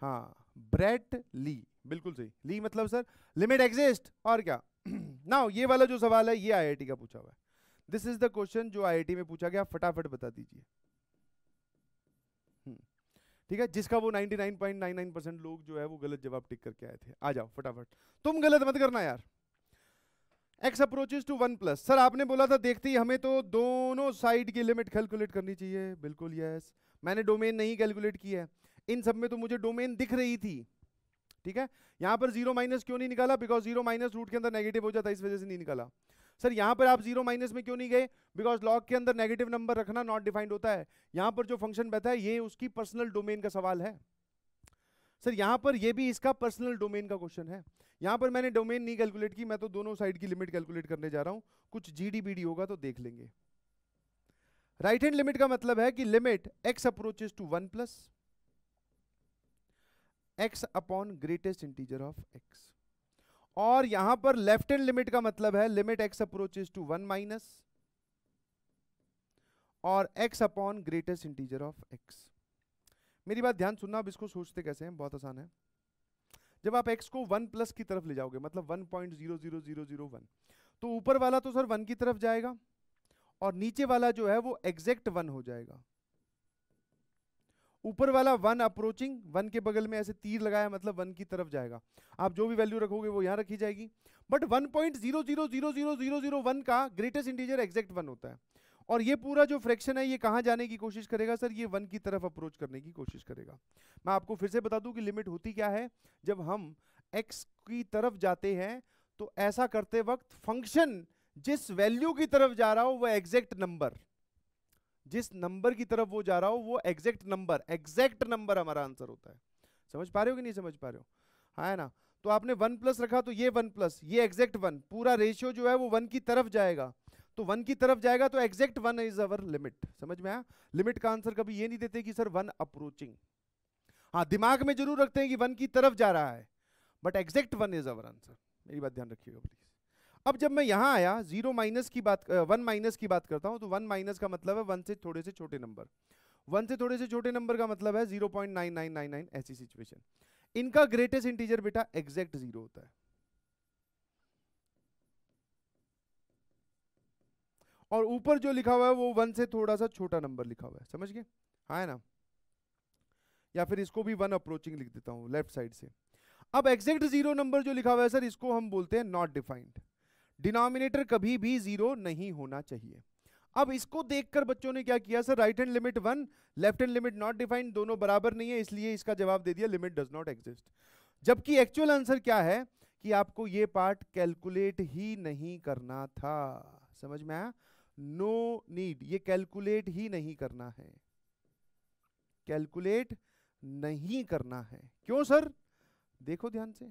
हाँ ब्रेट ली बिल्कुल सही ली मतलब सर लिमिट एग्जिस्ट और क्या ना ये वाला जो सवाल है ये आईआईटी का पूछा हुआ है दिस इज द क्वेश्चन जो आईआईटी में पूछा गया फटाफट बता दीजिए हम्म, ठीक है जिसका वो 99.99 परसेंट लोग जो है वो गलत जवाब टिक करके आए थे आ जाओ फटाफट तुम गलत मत करना यार x approaches to one plus sir आपने बोला था देखते ही हमें तो दोनों साइड की लिमिट कैलकुलेट करनी चाहिए बिल्कुल यस मैंने डोमेन नहीं कैलकुलेट की है इन सब में तो मुझे डोमेन दिख रही थी ठीक है यहाँ पर जीरो माइनस क्यों नहीं निकाला बिकॉज जीरो माइनस रूट के अंदर नेगेटिव हो जाता है इस वजह से नहीं निकाला सर यहाँ पर आप जीरो माइनस में क्यों नहीं गए बिकॉज लॉग के अंदर नेगेटिव नंबर रखना नॉट डिफाइंड होता है यहाँ पर जो फंक्शन बैठा है ये उसकी पर्सनल डोमेन का सवाल है सर यहाँ पर ये भी इसका पर्सनल डोमेन का क्वेश्चन है यहाँ पर मैंने डोमेन नहीं कैलकुलेट की मैं तो दोनों साइड की लिमिट कैलकुलेट करने जा रहा हूँ कुछ जी होगा तो देख लेंगे राइट हैंड लिमिट का मतलब है कि limit x approaches to one plus x upon greatest integer of x और यहां पर लेफ्ट हैंड लिमिट का मतलब है limit x approaches to one minus और x upon greatest integer of x मेरी बात ध्यान सुनना अब इसको सोचते कैसे हैं बहुत आसान है जब आप एक्स को वन प्लस की तरफ ले जाओगे मतलब one point zero zero zero zero one तो ऊपर वाला तो सर वन की तरफ जाएगा और नीचे वाला जो है वो एग्जैक्ट वन हो जाएगा ऊपर वाला वन अप्रोचिंग वन के बगल में ऐसे तीर लगाया मतलब वन की तरफ जाएगा आप जो भी वैल्यू रखोगे वो यहाँ रखी जाएगी but one point zero zero zero zero zero zero one का ग्रेटेस्ट इंटीजर एग्जैक्ट वन होता है और ये पूरा जो फ्रैक्शन है ये कहाँ जाने की कोशिश करेगा सर ये वन की तरफ अप्रोच करने की कोशिश करेगा मैं आपको फिर से बता दूँ कि लिमिट होती क्या है जब हम एक्स की तरफ जाते हैं तो ऐसा करते वक्त फंक्शन जिस वैल्यू की तरफ जा रहा हो वह एग्जैक्ट नंबर जिस नंबर की तरफ वो जा रहा हो वो एग्जैक्ट नंबर एग्जैक्ट नंबर हमारा आंसर होता है समझ पा रहे हो कि नहीं समझ पा रहे हो हाँ है ना तो आपने वन प्लस रखा तो ये वन प्लस ये एग्जैक्ट वन पूरा रेशियो जो है वो वन की तरफ जाएगा तो वन की तरफ जाएगा तो exact one is our limit समझ में आया लिमिट का आंसर कभी ये नहीं देते कि सर वन अप्रोचिंग हाँ दिमाग में जरूर रखते हैं कि वन की तरफ जा रहा है but exact one is our answer मेरी बात ध्यान रखिएगा प्लीज अब जब मैं यहाँ आया जीरो माइनस की बात वन माइनस की बात करता हूँ तो वन माइनस का मतलब है वन से थोड़े से छोटे नंबर वन से थोड़े से छोटे नंबर का मतलब है zero point nine nine nine nine ऐसी सिचुएशन इनका ग्रेटेस्ट इंटीजर बेटा एग्जैक्ट जीरो होता है और ऊपर जो लिखा हुआ है वो वन से थोड़ा सा छोटा नंबर लिखा हुआ है समझ गए हाँ है ना या फिर इसको भी वन अप्रोचिंग लिख देता हूँ लेफ्ट साइड से अब एग्जैक्ट जीरो नंबर जो लिखा हुआ है सर इसको हम बोलते हैं नॉट डिफाइंड डिनोमिनेटर कभी भी जीरो नहीं होना चाहिए अब इसको देखकर बच्चों ने क्या किया sir right hand limit one left hand limit not defined दोनों बराबर नहीं है इसलिए इसका जवाब दे दिया लिमिट डज नॉट एग्जिस्ट जबकि एक्चुअल आंसर क्या है कि आपको ये पार्ट कैलकुलेट ही नहीं करना था समझ में आया नो नीड ये कैलकुलेट ही नहीं करना है कैलकुलेट नहीं करना है क्यों सर देखो ध्यान से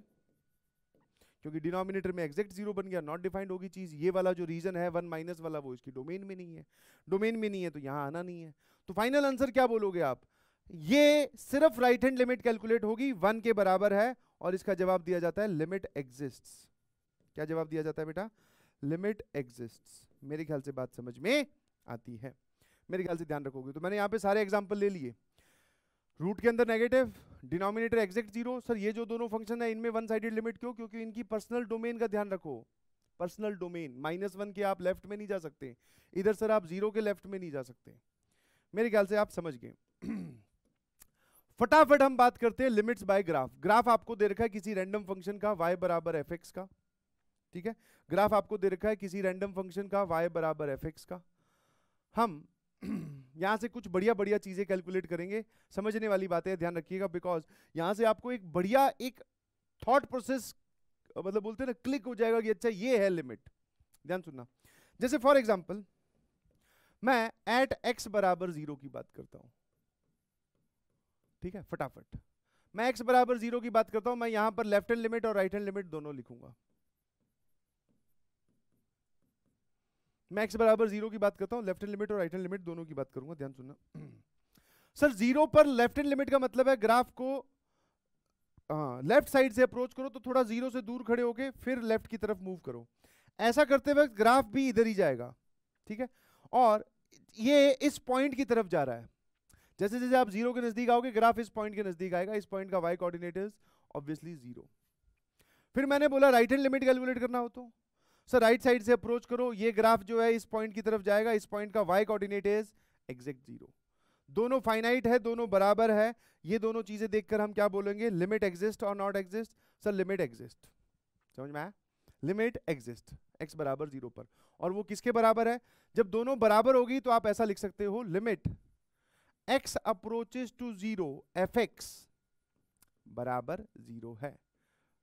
क्योंकि डिनोमिनेटर में एग्जैक्ट जीरो बन गया नॉट डिफाइंड होगी चीज़ ये वाला जो रीजन है वन माइनस वाला वो इसकी डोमेन में नहीं है डोमेन में नहीं है तो यहाँ आना नहीं है तो फाइनल आंसर क्या बोलोगे आप ये सिर्फ राइट हैंड लिमिट कैलकुलेट होगी वन के बराबर है और इसका जवाब दिया जाता है लिमिट एग्जिस्ट क्या जवाब दिया जाता है बेटा लिमिट एग्जिस्ट मेरे ख्याल से बात समझ में आती है मेरे ख्याल से ध्यान रखोगे तो मैंने यहाँ पे सारे एग्जाम्पल ले लिए रूट के अंदर negative denominator exact zero sir ये जो दोनों फंक्शन है इनमें वन साइडेड लिमिट क्यों क्योंकि इनकी पर्सनल डोमेन का ध्यान रखो पर्सनल डोमेन माइनस वन के आप लेफ्ट में नहीं जा सकते इधर सर आप जीरो के लेफ्ट में नहीं जा सकते मेरे ख्याल से आप समझ गए फटाफट हम बात करते हैं लिमिट्स बाय ग्राफ ग्राफ आपको दे रखा है किसी रैंडम फंक्शन का वाई बराबर एफ का ठीक है ग्राफ आपको दे रखा है किसी रैंडम फंक्शन का वाई बराबर एफ का हम यहाँ से कुछ बढ़िया बढ़िया चीज़ें कैलकुलेट करेंगे समझने वाली बातें ध्यान रखिएगा बिकॉज यहाँ से आपको एक बढ़िया एक थॉट प्रोसेस मतलब बोलते हैं ना क्लिक हो जाएगा कि अच्छा ये है लिमिट ध्यान सुनना जैसे फॉर एग्जाम्पल मैं एट एक्स बराबर जीरो की बात करता हूं ठीक है फटाफट मैं एक्स बराबर जीरो की बात करता हूं मैं यहां पर लेफ्ट हैंड लिमिट और राइट हैंड लिमिट दोनों लिखूंगा मैक्स बराबर जीरो की बात करता हूँ लेफ्ट हैंड लिमिट और राइट हैंड लिमिट दोनों की बात करूंगा ध्यान सुनना सर जीरो पर लेफ्ट हैंड लिमिट का मतलब है ग्राफ को लेफ्ट हाँ, साइड से अप्रोच करो तो थोड़ा जीरो से दूर खड़े होके फिर लेफ्ट की तरफ मूव करो ऐसा करते वक्त ग्राफ भी इधर ही जाएगा ठीक है और ये इस पॉइंट की तरफ जा रहा है जैसे जैसे आप जीरो के नजदीक आओगे ग्राफ इस पॉइंट के नजदीक आएगा इस पॉइंट का y coordinate is obviously zero फिर मैंने बोला राइट हैंड लिमिट कैलकुलेट करना हो तो सर राइट साइड से अप्रोच करो ये ग्राफ जो है इस पॉइंट की तरफ जाएगा इस पॉइंट का y coordinate is exact zero दोनों फाइनाइट है दोनों बराबर है ये दोनों चीजें देखकर हम क्या बोलेंगे लिमिट एग्जिस्ट और not exist sir limit exist समझ में लिमिट एग्जिस्ट एक्स बराबर जीरो पर और वो किसके बराबर है जब दोनों बराबर होगी तो आप ऐसा लिख सकते हो limit x approaches to zero f x बराबर जीरो है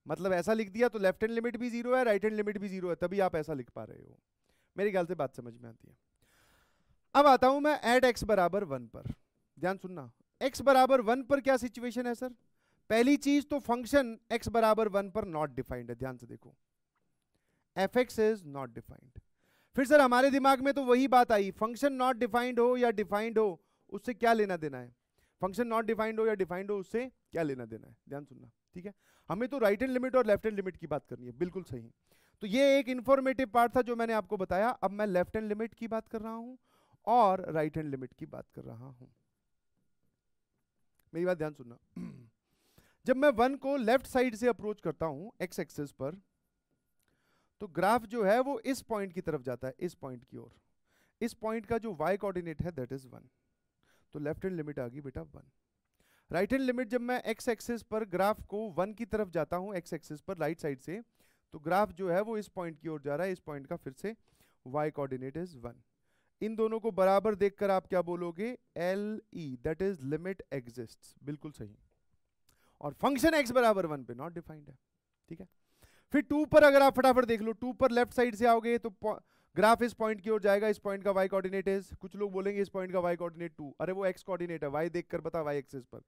मतलब ऐसा लिख दिया तो लेफ्ट हैंड लिमिट भी जीरो है राइट हैंड लिमिट भी जीरो है तभी आप ऐसा लिख पा रहे हो मेरे ख्याल से बात समझ में आती है अब आता हूं मैं एट एक्स बराबर वन पर ध्यान सुनना एक्स बराबर वन पर क्या सिचुएशन है सर पहली चीज तो फंक्शन एक्स बराबर वन पर नॉट डिफाइंड है ध्यान से देखो f x is not defined फिर सर हमारे दिमाग में तो वही बात आई फंक्शन नॉट डिफाइंड हो या डिफाइंड हो उससे क्या लेना देना है फंक्शन नॉट डिफाइंड हो या डिफाइंड हो उससे क्या लेना देना है ध्यान सुनना ठीक है हमें तो राइट हैंड लिमिट और लेफ्ट हैंड लिमिट की बात करनी है बिल्कुल सही तो ये एक इन्फॉर्मेटिव पार्ट था जो मैंने आपको बताया अब मैं लेफ्ट हैंड लिमिट की बात कर रहा हूं और राइट हैंड लिमिट की बात कर रहा हूं मेरी बात ध्यान सुनना जब मैं वन को लेफ्ट साइड से अप्रोच करता हूं एक्स एक्सेस पर तो ग्राफ जो है वो इस पॉइंट की तरफ जाता है इस पॉइंट की ओर इस पॉइंट का जो वाई कोऑर्डिनेट है दैट इज वन तो लेफ्ट हैंड लिमिट आ गई बेटा वन राइट हैंड लिमिट जब मैं एक्स एक्सिस पर ग्राफ को वन की तरफ जाता हूँ एक्स एक्सिस पर राइट साइड से तो ग्राफ जो है वो इस पॉइंट की ओर जा रहा है इस पॉइंट का फिर से वाई कोऑर्डिनेट इज वन इन दोनों को बराबर देखकर आप क्या बोलोगे L E that is limit exist बिल्कुल सही और फंक्शन एक्स बराबर वन पे नॉट डिफाइंड है ठीक है फिर टू पर अगर आप फटाफट देख लो टू पर लेफ्ट साइड से आओगे तो ग्राफ इस पॉइंट की ओर जाएगा इस पॉइंट का वाई कोऑर्डिनेट इज कुछ लोग बोलेंगे इस पॉइंट का वाई कोऑर्डिनेट टू अरे वो एक्स कोऑर्डिनेट है वाई देखकर बता वाई एक्सिस पर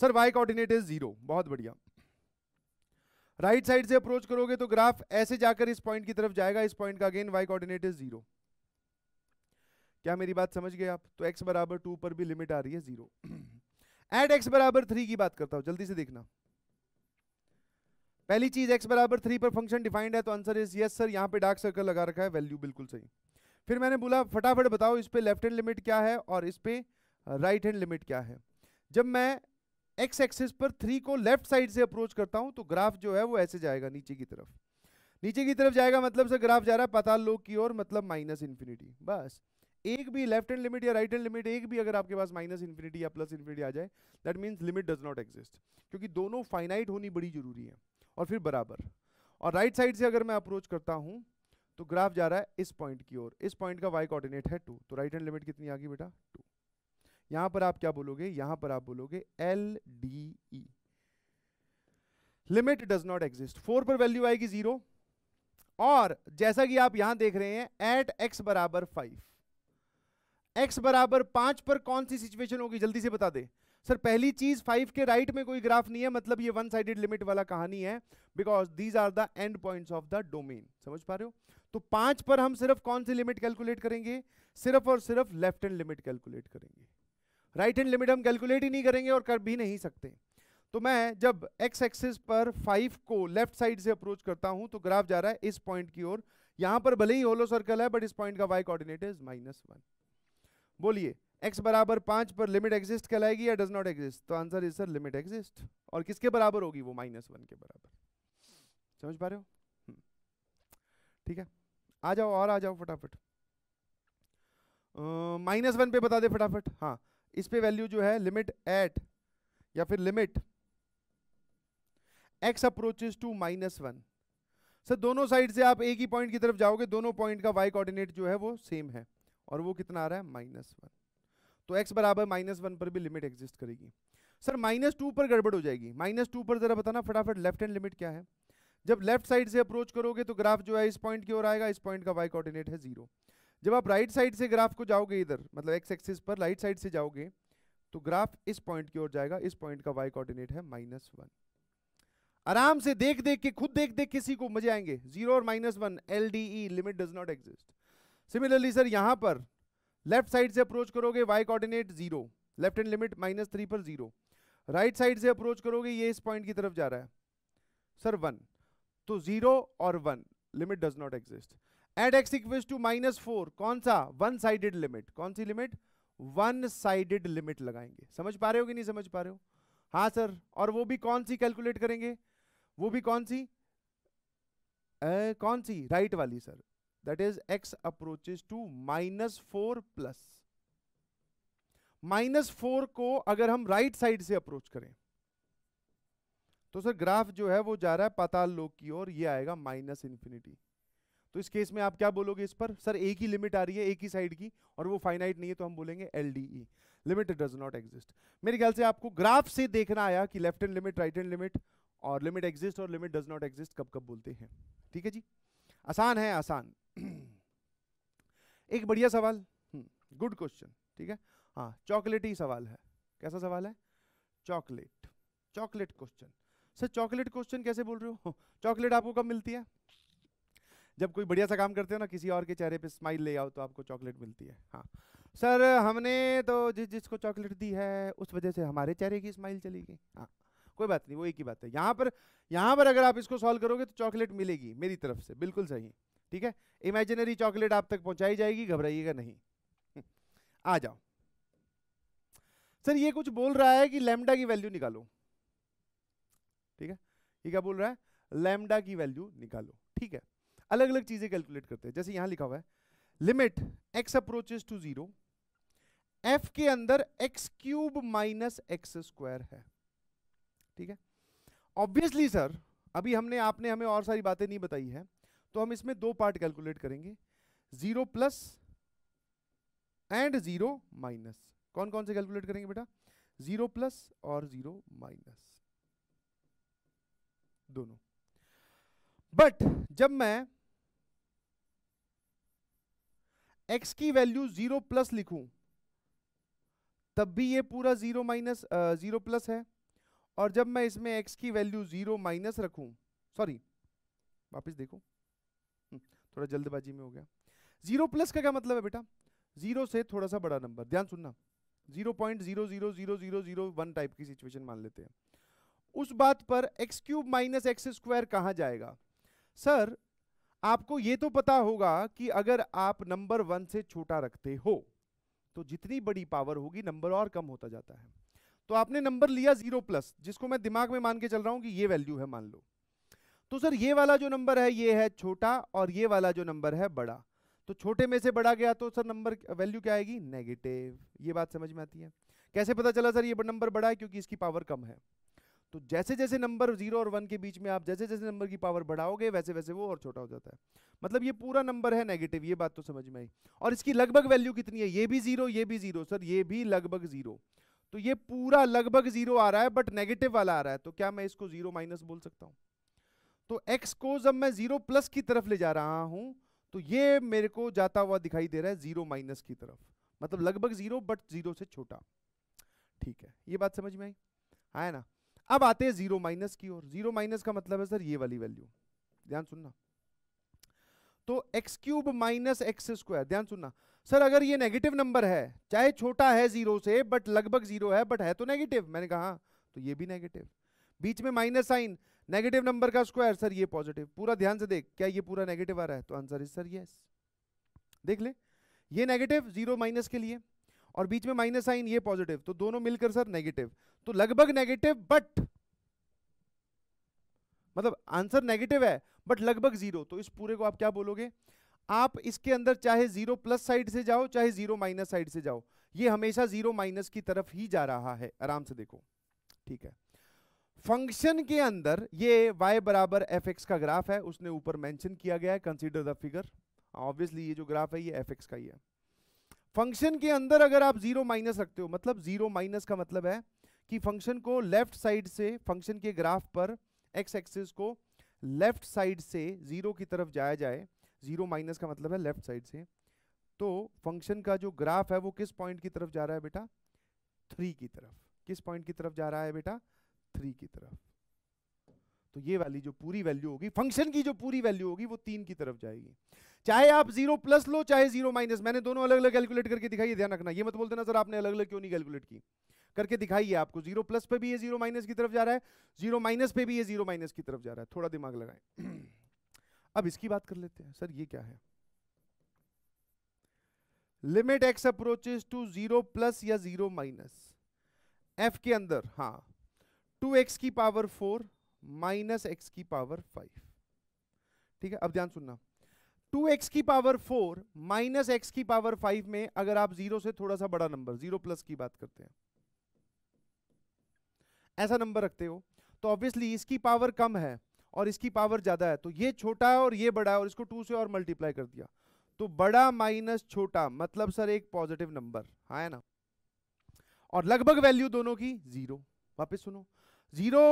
sir y coordinate is zero बहुत बढ़िया राइट right साइड से अप्रोच करोगे तो ग्राफ ऐसे जाकर इस पॉइंट की तरफ जाएगा इस पॉइंट का again y coordinate is zero क्या मेरी बात समझ गए आप तो एक्स बराबर टू पर भी लिमिट आ रही है जीरो एट एक्स बराबर थ्री की बात करता हूं जल्दी से देखना पहली चीज x बराबर थ्री पर फंक्शन डिफाइंड है तो आंसर इज यस सर यहाँ पे डार्क सर्कल लगा रखा है वैल्यू बिल्कुल सही फिर मैंने बोला फटाफट बताओ इस पर लेफ्ट हैंड लिमिट क्या है और इस पर राइट हैंड लिमिट क्या है जब मैं एक्स एक्सिस पर थ्री को लेफ्ट साइड से अप्रोच करता हूं तो ग्राफ जो है वो ऐसे जाएगा नीचे की तरफ नीचे की तरफ जाएगा मतलब सर ग्राफ जा रहा है पता लोग की ओर मतलब माइनस इन्फिनिटी बस एक भी लेफ्ट हैंड लिमिट या राइट हैंड लिमिट एक भी अगर आपके पास माइनस इन्फिनिटी या प्लस इन्फिनिटी आ जाए that means limit does not exist क्योंकि दोनों फाइनाइट होनी बड़ी जरूरी है और फिर बराबर और राइट साइड से अगर मैं अप्रोच करता हूँ तो ग्राफ जा रहा है इस पॉइंट की ओर इस पॉइंट का वाई कोऑर्डिनेट है टू तो राइट हैंड लिमिट कितनी आ गई बेटा टू यहाँ पर आप क्या बोलोगे यहाँ पर आप बोलोगे L D E limit does not exist four पर वैल्यू आएगी जीरो और जैसा कि आप यहां देख रहे हैं एट एक्स बराबर फाइव एक्स बराबर पांच पर कौन सी सिचुएशन होगी जल्दी से बता दे सर पहली चीज फाइव के राइट में कोई ग्राफ नहीं है मतलब ये वन साइडेड लिमिट वाला कहानी है because these are the end point of the domain समझ पा रहे हो तो पांच पर हम सिर्फ कौन सी लिमिट कैलकुलेट करेंगे सिर्फ और सिर्फ लेफ्ट हैंड लिमिट कैलकुलेट करेंगे राइट हैंड लिमिट हम कैलकुलेट ही नहीं करेंगे और कर भी नहीं सकते तो मैं जब एक्स एक्सिस पर फाइव को लेफ्ट साइड से अप्रोच करता हूं तो ग्राफ जा रहा है इस पॉइंट की ओर यहां पर भले ही होलो सर्कल है बट इस पॉइंट का y coordinate is minus one बोलिए एक्स बराबर पांच पर लिमिट एग्जिस्ट कहलाएगी या डज नॉट एग्जिस्ट तो answer is sir limit exist और किसके बराबर होगी वो माइनस वन के बराबर समझ पा रहे हो हम्म। ठीक है आ जाओ और आ जाओ फटाफट माइनस वन पे बता दे फटाफट हाँ इस पे वैल्यू जो है लिमिट एट या फिर limit x approaches to minus one sir दोनों साइड से आप एक ही पॉइंट की तरफ जाओगे दोनों पॉइंट का वाई कोऑर्डिनेट जो है वो सेम है और वो कितना आ रहा है माइनस वन तो x बराबर माइनस वन पर भी लिमिट एग्जिस्ट करेगी सर माइनस टू पर गड़बड़ हो जाएगी माइनस टू पर जरा बताना फटाफट लेफ्ट हैंड लिमिट क्या है जब लेफ्ट साइड से अप्रोच करोगे तो ग्राफ जो है इस पॉइंट की ओर आएगा इस पॉइंट का वाई कोऑर्डिनेट है जीरो जब आप राइट साइड से ग्राफ को जाओगे इधर मतलब एक्स एक्सिस पर राइट साइड से जाओगे तो ग्राफ इस पॉइंट की ओर जाएगा इस पॉइंट का वाई कोऑर्डिनेट है माइनस वन आराम से देख देख के खुद देख देख किसी को मजे आएंगे जीरो और minus one L D E limit does not exist similarly sir यहां पर लेफ्ट साइड से अप्रोच करोगे y coordinate zero left hand limit minus three पर जीरो राइट साइड से अप्रोच करोगे ये इस पॉइंट की तरफ जा रहा है सर वन तो जीरो और one limit does not exist at x equals to minus four कौन सा वन साइडेड लिमिट कौन सी लिमिट वन साइडेड लिमिट लगाएंगे समझ पा रहे हो कि नहीं समझ पा रहे हो हाँ सर और वो भी कौन सी कैलकुलेट करेंगे वो भी कौन सी ए, कौन सी राइट right वाली sir that is x approaches to minus four plus minus four को अगर हम राइट right साइड से अप्रोच करें तो सर ग्राफ जो है वो जा रहा है पाताल लोक की ओर ये आएगा माइनस इंफिनिटी तो इस केस में आप क्या बोलोगे इस पर सर एक ही लिमिट आ रही है एक ही साइड की और वो फाइनाइट नहीं है तो हम बोलेंगे L D E limit does not exist मेरे ख्याल से आपको ग्राफ से देखना आया कि left end limit right end limit और लिमिट एग्जिस्ट और लिमिट डज नॉट एग्जिस्ट कब कब बोलते हैं ठीक है जी आसान है आसान एक बढ़िया सवाल गुड हम्म, क्वेश्चन ठीक है हाँ चॉकलेट ही सवाल है कैसा सवाल है chocolate chocolate question sir chocolate question कैसे बोल रहे हो चॉकलेट आपको कब मिलती है जब कोई बढ़िया सा काम करते हो ना किसी और के चेहरे पे स्माइल ले आओ तो आपको चॉकलेट मिलती है हाँ सर हमने तो जिस जिसको चॉकलेट दी है उस वजह से हमारे चेहरे की स्माइल चली गई हाँ कोई बात नहीं वो एक ही बात है यहाँ पर यहाँ पर अगर आप इसको सॉल्व करोगे तो चॉकलेट मिलेगी मेरी तरफ से बिल्कुल सही ठीक है इमेजिनरी चॉकलेट आप तक पहुंचाई जाएगी घबराइएगा नहीं आ जाओ सर ये कुछ बोल रहा है कि लेमडा की वैल्यू निकालो ठीक है ये क्या बोल रहा है लेमडा की वैल्यू निकालो ठीक है अलग अलग चीजें कैलकुलेट करते हैं जैसे यहां लिखा हुआ है limit x approaches to zero f के अंदर x cube minus x square है ठीक है ऑब्वियसली सर अभी हमने आपने हमें और सारी बातें नहीं बताई है तो हम इसमें दो पार्ट कैलकुलेट करेंगे zero plus and zero minus कौन कौन से कैलकुलेट करेंगे बेटा जीरो प्लस और जीरो माइनस दोनों बट जब मैं एक्स की वैल्यू जीरो प्लस लिखूं तब भी ये पूरा जीरो माइनस जीरो प्लस है और जब मैं इसमें एक्स की वैल्यू जीरो माइनस रखूं सॉरी वापस देखू थोड़ा जल्दबाजी में हो गया जीरो प्लस का क्या मतलब है बेटा जीरो से थोड़ा सा बड़ा नंबर ध्यान सुनना zero point zero zero zero zero zero one type की सिचुएशन मान लेते हैं उस बात पर x cube minus x square कहाँ जाएगा सर आपको ये तो पता होगा कि अगर आप नंबर वन से छोटा रखते हो तो जितनी बड़ी पावर होगी नंबर और कम होता जाता है तो आपने नंबर लिया जीरो प्लस जिसको मैं दिमाग में मान के चल रहा हूं कि ये वैल्यू है मान लो तो सर ये वाला जो नंबर है ये है छोटा और ये वाला जो नंबर है बड़ा तो छोटे में से बड़ा गया तो सर नंबर वैल्यू क्या आएगी नेगेटिव ये बात समझ में आती है कैसे पता चला सर ये नंबर बड़ा है क्योंकि इसकी पावर कम है तो जैसे जैसे नंबर जीरो और वन के बीच में आप जैसे जैसे नंबर की पावर बढ़ाओगे वैसे वैसे वो और छोटा हो जाता है मतलब ये पूरा नंबर है नेगेटिव ये बात तो समझ में आई और इसकी लगभग वैल्यू कितनी है ये भी जीरो ये भी जीरो सर ये भी लगभग जीरो तो ये पूरा लगभग जीरो आ रहा है बट नेगेटिव वाला आ रहा है तो क्या मैं इसको जीरो माइनस बोल सकता हूँ तो x को जब मैं जीरो प्लस की तरफ ले जा रहा हूं तो ये मेरे को जाता हुआ दिखाई दे रहा है जीरो माइनस की तरफ मतलब लगभग जीरो बट जीरो से छोटा ठीक है ये बात समझ में आई हाँ, है ना अब आते हैं जीरो माइनस की ओर जीरो माइनस का मतलब है सर ये वाली वैल्यू ध्यान सुनना तो x cube minus x square ध्यान सुनना सर अगर ये नेगेटिव नंबर है चाहे छोटा है जीरो से बट लगभग जीरो है बट है तो नेगेटिव मैंने कहा हाँ, तो ये भी नेगेटिव बीच में माइनस साइन नेगेटिव नंबर का स्क्वायर सर ये पॉजिटिव पूरा ध्यान से देख क्या ये पूरा नेगेटिव आ रहा है तो आंसर इज सर यस देख ले ये नेगेटिव जीरो माइनस के लिए और बीच में माइनस साइन ये पॉजिटिव तो दोनों मिलकर सर नेगेटिव तो लगभग नेगेटिव बट मतलब आंसर नेगेटिव है बट लगभग जीरो तो इस पूरे को आप क्या बोलोगे आप इसके अंदर चाहे जीरो प्लस साइड से जाओ चाहे जीरो माइनस साइड से जाओ ये हमेशा जीरो माइनस की तरफ ही जा रहा है आराम से देखो ठीक है फंक्शन के अंदर ये y बराबर एफ एक्स का ग्राफ है उसने ऊपर मेंशन किया गया है कंसीडर द फिगर ऑब्वियसली ये जो ग्राफ है ये एफ एक्स का ही है फंक्शन के अंदर अगर आप जीरो माइनस रखते हो मतलब जीरो माइनस का मतलब है कि फंक्शन को लेफ्ट साइड से फंक्शन के ग्राफ पर एक्स एक्सिस को लेफ्ट साइड से जीरो की तरफ जाया जाए जीरो माइनस का मतलब है लेफ्ट साइड से तो फंक्शन का जो ग्राफ है वो किस पॉइंट की तरफ जा रहा है बेटा थ्री की तरफ किस पॉइंट की तरफ जा रहा है बेटा थ्री की तरफ तो ये वाली जो पूरी वैल्यू होगी फंक्शन की जो पूरी वैल्यू होगी वो तीन की तरफ जाएगी चाहे आप जीरो प्लस लो चाहे जीरो माइनस मैंने दोनों अलग अलग कैलकुलेट करके दिखाई है ध्यान रखना ये मत बोल देना सर आपने अलग अलग क्यों नहीं कैलकुलेट की करके दिखाई है आपको जीरो प्लस पे भी ये जीरो माइनस की तरफ जा रहा है जीरो माइनस पे भी ये जीरो माइनस की तरफ जा रहा है थोड़ा दिमाग लगाए अब इसकी बात कर लेते हैं सर ये क्या है limit x approaches to zero plus या जीरो माइनस एफ के अंदर हाँ टू एक्स की पावर फोर माइनस एक्स की पावर फाइव ठीक है अब ध्यान सुनना टू एक्स की पावर फोर माइनस एक्स की पावर फाइव में अगर आप जीरो से थोड़ा सा बड़ा नंबर जीरो प्लस की बात करते हैं ऐसा नंबर रखते हो तो ऑब्वियसली इसकी पावर कम है और इसकी पावर ज्यादा है तो ये छोटा है और ये बड़ा है और इसको टू से और मल्टीप्लाई कर दिया तो बड़ा माइनस छोटा मतलब सर एक पॉजिटिव नंबर हाँ ना और लगभग वैल्यू दोनों की जीरो वापस सुनो जीरो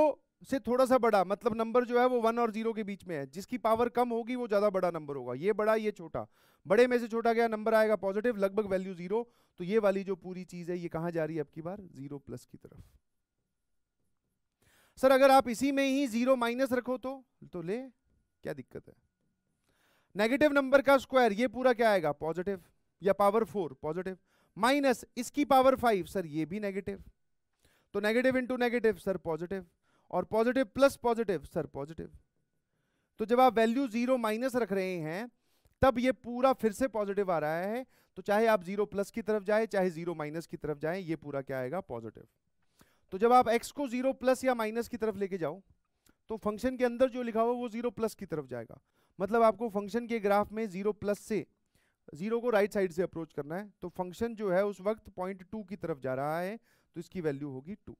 से थोड़ा सा बड़ा मतलब नंबर जो है वो वन और जीरो के बीच में है जिसकी पावर कम होगी वो ज़्यादा बड़ा नंबर होगा ये बड़ा ये छोटा बड़े में से छोटा गया नंबर आएगा पॉजिटिव लगभग वैल्यू जीरो तो ये वाली जो पूरी चीज़ है ये कहाँ जा रही है आपकी बार जीरो प्लस की तरफ सर अगर आप इसी में ही जीरो माइनस रखो तो, तो ले क्या दिक्कत है नेगेटिव नंबर का स्क्वायर ये पूरा क्या आएगा पॉजिटिव या पावर फोर पॉजिटिव माइनस इसकी पावर फाइव सर ये भी नेगेटिव तो negative into negative sir positive और positive plus positive sir positive तो जब आप वैल्यू जीरो माइनस रख रहे हैं तब ये पूरा फिर से पॉजिटिव आ रहा है तो चाहे आप जीरो प्लस की तरफ जाए चाहे जीरो माइनस की तरफ जाए ये पूरा क्या आएगा पॉजिटिव तो जब आप एक्स को जीरो प्लस या माइनस की तरफ लेके जाओ तो फंक्शन के अंदर जो लिखा हुआ वो जीरो प्लस की तरफ जाएगा मतलब आपको फंक्शन के ग्राफ में जीरो प्लस से जीरो को राइट साइड से अप्रोच करना है तो फंक्शन जो है उस वक्त पॉइंट टू की तरफ जा रहा है तो इसकी वैल्यू होगी टू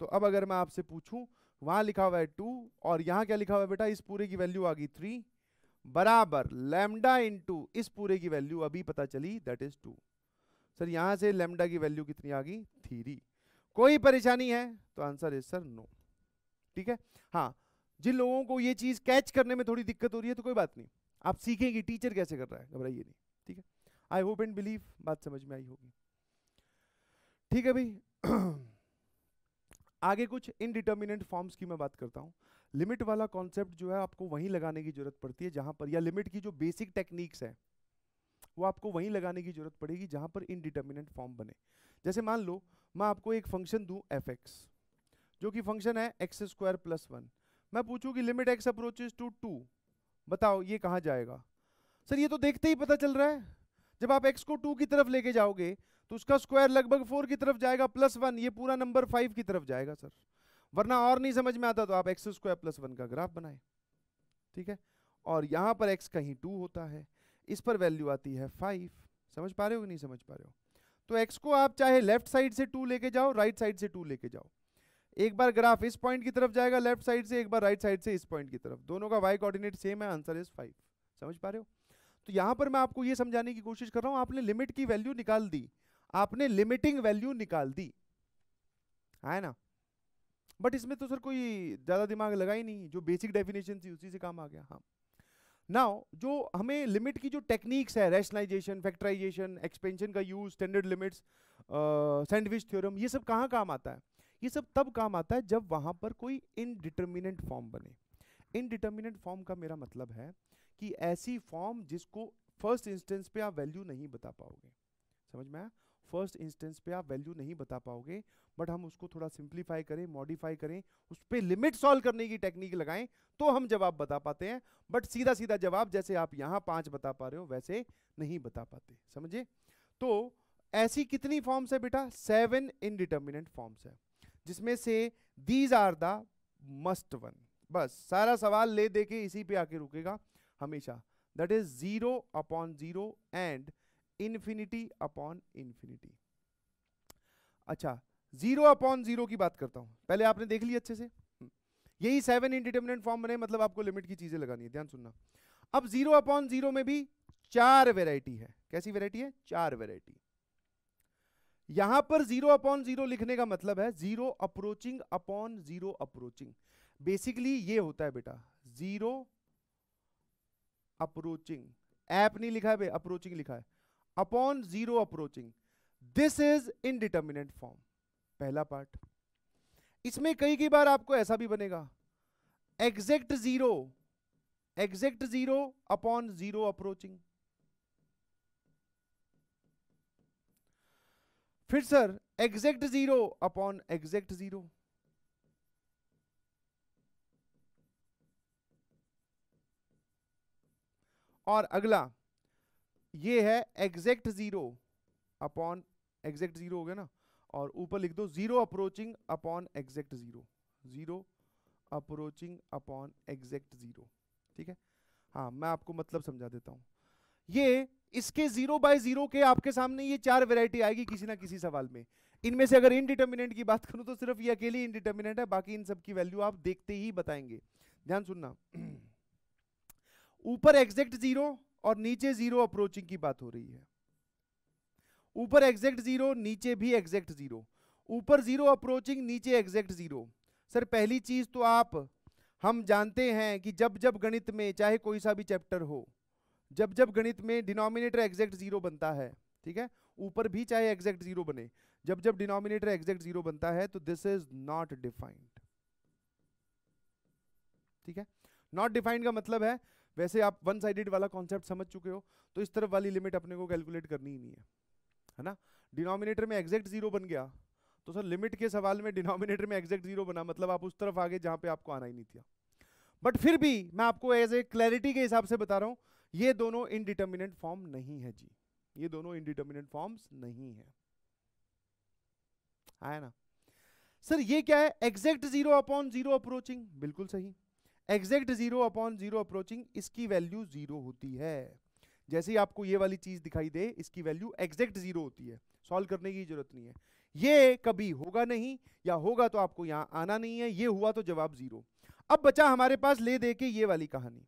तो अब अगर मैं आपसे पूछूं वहां लिखा हुआ है टू और यहां क्या लिखा हुआ है बेटा इस पूरे की वैल्यू आ गई थ्री बराबर लेमडा इंटू इस पूरे की वैल्यू अभी पता चली दैट इज टू सर यहां से लेमडा की वैल्यू कितनी आ गई थ्री कोई परेशानी है तो आंसर इज सर नो ठीक है हाँ जिन लोगों को ये चीज कैच करने में थोड़ी दिक्कत हो रही है तो कोई बात नहीं आप सीखेंगे टीचर कैसे कर रहा है घबराइए नहीं ठीक है आई होप एंड बिलीव बात समझ में आई होगी ठीक है भाई आगे कुछ इनडिटर्मिनेंट फॉर्म्स की मैं बात करता हूँ लिमिट वाला कॉन्सेप्ट जो है आपको वहीं लगाने की जरूरत पड़ती है जहाँ पर या लिमिट की जो बेसिक टेक्निक्स है वो आपको वहीं लगाने की जरूरत पड़ेगी जहाँ पर इनडिटर्मिनेंट फॉर्म बने जैसे मान लो मैं आपको एक फंक्शन दूँ एफ जो कि फंक्शन है एक्स स्क्वायर प्लस वन मैं पूछूँ कि limit x approaches to two बताओ ये कहाँ जाएगा सर ये तो देखते ही पता चल रहा है जब आप एक्स को टू की तरफ लेके जाओगे तो उसका स्क्वायर लगभग फोर की तरफ जाएगा प्लस वन ये पूरा नंबर फाइव की तरफ जाएगा सर वरना और नहीं समझ में आता तो आप एक्स स्क्वायर प्लस वन का ग्राफ बनाए ठीक है और यहाँ पर एक्स कहीं टू होता है इस पर वैल्यू आती है फाइव समझ पा रहे हो कि नहीं समझ पा रहे हो तो एक्स को आप चाहे लेफ्ट साइड से टू लेके जाओ राइट साइड से टू लेके जाओ एक बार ग्राफ इस पॉइंट की तरफ जाएगा लेफ्ट साइड से एक बार राइट साइड से इस पॉइंट की तरफ दोनों का वाई कोऑर्डिनेट सेम है आंसर इज फाइव समझ पा रहे हो तो यहाँ पर मैं आपको ये समझाने की कोशिश कर रहा हूँ आपने लिमिट की वैल्यू निकाल दी आपने लिमिटिंग वैल्यू निकाल दी है ना बट इसमें तो सर कोई ज़्यादा दिमाग लगा ही नहीं जो बेसिक डेफिनेशन थी उसी से काम आ गया हाँ नाउ जो हमें लिमिट की जो टेक्निक्स है रैशनलाइजेशन फैक्टराइजेशन एक्सपेंशन का use standard limits sandwich theorem ये सब कहाँ काम आता है ये सब तब काम आता है जब वहाँ पर कोई इनडिटर्मिनेंट फॉर्म बने इनडिटर्मिनेंट फॉर्म का मेरा मतलब है कि ऐसी फॉर्म जिसको फर्स्ट इंस्टेंस पे आप वैल्यू नहीं बता पाओगे समझ में आया फर्स्ट इंस्टेंस पे आप वैल्यू नहीं बता पाओगे बट हम उसको थोड़ा सिंप्लीफाई करें मॉडिफाई करें उस पर लिमिट सॉल्व करने की टेक्निक लगाएं तो हम जवाब बता पाते हैं बट सीधा सीधा जवाब जैसे आप यहाँ पाँच बता पा रहे हो वैसे नहीं बता पाते समझे तो ऐसी कितनी फॉर्म्स है बेटा सेवन इनडिटर्मिनेंट फॉर्म्स है जिसमें से these are the must one बस सारा सवाल ले देके इसी पे आके रुकेगा हमेशा that is zero upon zero and infinity upon infinity अच्छा जीरो अपॉन जीरो की बात करता हूं पहले आपने देख लिया अच्छे से हम्म। यही सेवन इनडिटर्मिनेंट फॉर्म बने मतलब आपको लिमिट की चीजें लगानी है ध्यान सुनना अब जीरो अपॉन जीरो में भी चार वेराइटी है कैसी वेराइटी है चार वेराइटी यहां पर जीरो अपॉन जीरो लिखने का मतलब है zero approaching upon zero approaching basically ये होता है बेटा जीरो अप्रोचिंग ऐप नहीं लिखा है अप्रोचिंग लिखा है upon zero approaching this is indeterminate form पहला पार्ट इसमें कई कई बार आपको ऐसा भी बनेगा exact zero exact zero upon zero approaching फिर sir exact zero upon exact zero और अगला ये है exact zero upon exact zero हो गया ना और ऊपर लिख दो zero approaching upon exact zero zero approaching upon exact zero ठीक है हाँ मैं आपको मतलब समझा देता हूँ ये इसके जीरो बाय जीरो के आपके सामने ये चार वेराइटी आएगी किसी ना किसी सवाल में इनमें से अगर इनडिटर्मिनेंट की बात करूं तो सिर्फ ये अकेली इनडिटर्मिनेंट है बाकी इन सब की वैल्यू आप देखते ही बताएंगे ध्यान सुनना ऊपर एग्जैक्ट जीरो और नीचे जीरो अप्रोचिंग की बात हो रही है ऊपर एग्जैक्ट जीरो नीचे भी एग्जैक्ट जीरो ऊपर जीरो अप्रोचिंग नीचे एग्जैक्ट जीरो सर पहली चीज तो आप हम जानते हैं कि जब जब गणित में चाहे कोई सा भी चैप्टर हो जब जब गणित में डिनोमिनेटर एग्जैक्ट जीरो बनता है ठीक है ऊपर भी चाहे एग्जैक्ट जीरो बने जब जब डिनोमिनेटर एग्जैक्ट जीरो बनता है तो दिस इज नॉट डिफाइंड ठीक है नॉट डिफाइंड का मतलब है वैसे आप वन साइडेड वाला कॉन्सेप्ट समझ चुके हो तो इस तरफ वाली लिमिट अपने को कैलकुलेट करनी ही नहीं है है ना डिनोमिनेटर में एग्जैक्ट जीरो बन गया तो सर लिमिट के सवाल में डिनोमिनेटर में एग्जैक्ट जीरो बना मतलब आप उस तरफ आगे जहां पे आपको आना ही नहीं था बट फिर भी मैं आपको एज ए क्लैरिटी के हिसाब से बता रहा हूँ ये दोनों इनडिटर्मिनेंट फॉर्म नहीं है जी ये दोनों इनडिटर्मिनेंट फॉर्म्स नहीं है आया ना सर ये क्या है exact zero upon zero approaching बिल्कुल सही exact zero upon zero approaching इसकी वैल्यू जीरो होती है जैसे ही आपको ये वाली चीज दिखाई दे इसकी वैल्यू एग्जैक्ट जीरो होती है सॉल्व करने की जरूरत नहीं है ये कभी होगा नहीं या होगा तो आपको यहां आना नहीं है ये हुआ तो जवाब जीरो अब बचा हमारे पास ले दे के ये वाली कहानी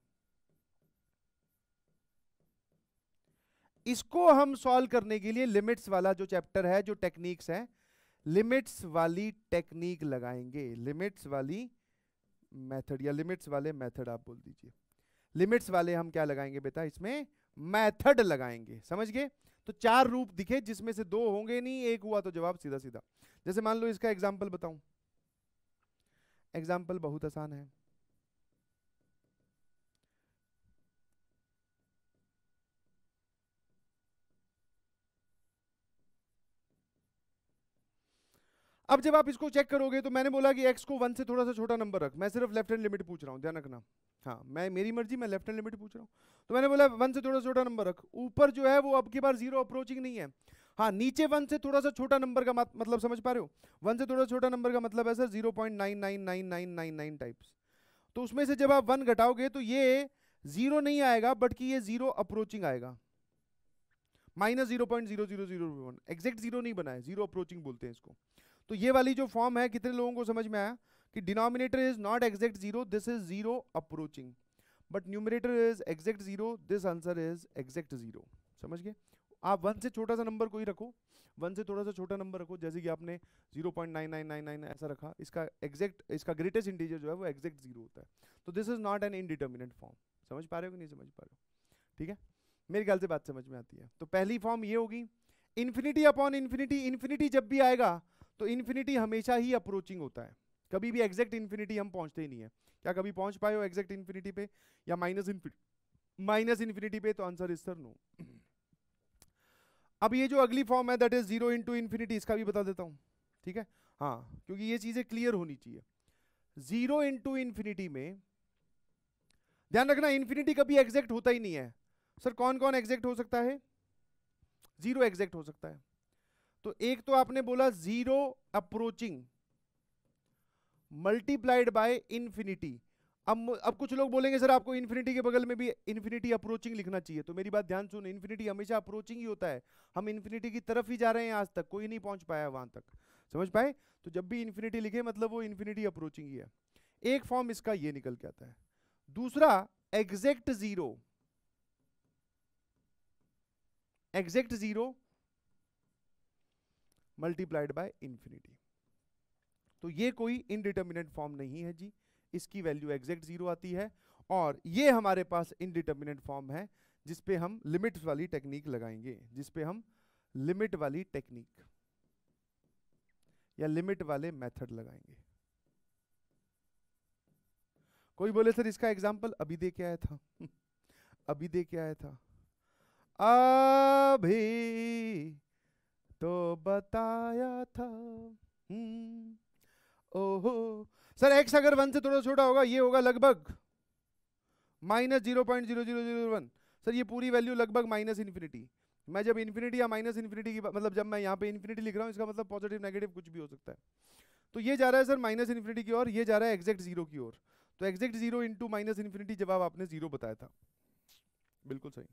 इसको हम सॉल्व करने के लिए लिमिट्स वाला जो चैप्टर है जो टेक्निक्स है लिमिट्स वाली टेक्निक लगाएंगे लिमिट्स वाली मेथड या लिमिट्स वाले मेथड आप बोल दीजिए लिमिट्स वाले हम क्या लगाएंगे बेटा इसमें मेथड लगाएंगे समझ गए तो चार रूप दिखे जिसमें से दो होंगे नहीं एक हुआ तो जवाब सीधा सीधा जैसे मान लो इसका एग्जाम्पल बताऊं एग्जाम्पल बहुत आसान है अब जब आप इसको चेक करोगे तो मैंने बोला कि एक्स को वन से थोड़ा सा छोटा नंबर रख मैं सिर्फ लेफ्ट हैंड लिमिट पूछ रहा हूँ ध्यान रखना हाँ मैं मेरी मर्जी मैं लेफ्ट हैंड लिमिट पूछ रहा हूँ तो मैंने बोला वन से थोड़ा छोटा नंबर रख ऊपर जो है वो अब की बार जीरो अप्रोचिंग नहीं है हाँ नीचे वन से थोड़ा सा छोटा नंबर का मतलब समझ पा रहे हो वन से थोड़ा छोटा नंबर का मतलब है sir zero point nine nine nine nine nine nine types तो उसमें से जब आप वन घटाओगे तो ये जीरो नहीं आएगा बट कि ये जीरो अप्रोचिंग आएगा minus zero point zero zero zero exact zero नहीं बनाए जीरो अप्रोचिंग बोलते हैं इसको तो ये वाली जो फॉर्म है कितने लोगों को समझ में आया कि denominator is not exact zero this is zero approaching but numerator is exact zero this answer is exact zero समझ गए आप वन से छोटा सा नंबर कोई रखो वन से थोड़ा सा छोटा नंबर रखो जैसे कि आपने 0.9999 ऐसा रखा इसका एग्जैक्ट इसका ग्रेटेस्ट इंटीजर जो है वो एग्जैक्ट जीरो होता है तो this is not an indeterminate form समझ पा रहे हो कि नहीं समझ पा रहे हो ठीक है मेरे ख्याल से बात समझ में आती है तो पहली फॉर्म ये होगी इन्फिनिटी अपॉन इन्फिनिटी इन्फिनिटी जब भी आएगा तो इन्फिनिटी हमेशा ही अप्रोचिंग होता है कभी भी एग्जैक्ट इन्फिनिटी हम पहुंचते ही नहीं है क्या कभी पहुंच पाए हो एग्जैक्ट इन्फिनिटी पे या माइनस इन्फिनिटी माइनस इन्फिनिटी पे तो आंसर इज सर नो अब ये जो अगली फॉर्म है that is zero into infinity इसका भी बता देता हूँ ठीक है हाँ क्योंकि ये चीजें क्लियर होनी चाहिए जीरो इंटू इन्फिनिटी में ध्यान रखना इन्फिनिटी कभी एग्जैक्ट होता ही नहीं है सर कौन कौन एग्जैक्ट हो सकता है जीरो एग्जैक्ट हो सकता है तो एक तो आपने बोला zero approaching multiplied by infinity अब अब कुछ लोग बोलेंगे सर आपको इन्फिनिटी के बगल में भी इन्फिनिटी अप्रोचिंग लिखना चाहिए तो मेरी बात ध्यान सुन इन्फिनिटी हमेशा अप्रोचिंग ही होता है हम इन्फिनिटी की तरफ ही जा रहे हैं आज तक कोई नहीं पहुंच पाया वहां तक समझ पाए तो जब भी इन्फिनिटी लिखे मतलब वो इन्फिनिटी अप्रोचिंग ही है एक फॉर्म इसका ये निकल के आता है दूसरा exact zero exact zero multiplied by infinity तो ये कोई इनडिटर्मिनेंट फॉर्म नहीं है जी इसकी वैल्यू एग्जैक्ट जीरो आती है और ये हमारे पास इनडिटर्मिनेट फॉर्म है जिसपे हम लिमिट्स वाली टेक्निक लगाएंगे जिसपे हम लिमिट वाली टेक्निक या लिमिट वाले मेथड लगाएंगे कोई बोले सर इसका एग्जाम्पल अभी दे के आया था अभी दे के आया था अभी तो बताया था हम्म। ओहो सर एक्स अगर वन से थोड़ा छोटा होगा ये होगा लगभग minus zero point zero zero zero one sir ये पूरी वैल्यू लगभग माइनस इन्फिनिटी मैं जब इन्फिनिटी या माइनस इन्फिनिटी की मतलब जब मैं यहाँ पे इन्फिनिटी लिख रहा हूँ इसका मतलब पॉजिटिव नेगेटिव कुछ भी हो सकता है तो ये जा रहा है सर माइनस इन्फिनिटी की ओर ये जा रहा है एग्जैक्ट जीरो की ओर तो exact zero into minus infinity जवाब आपने जीरो बताया था बिल्कुल सही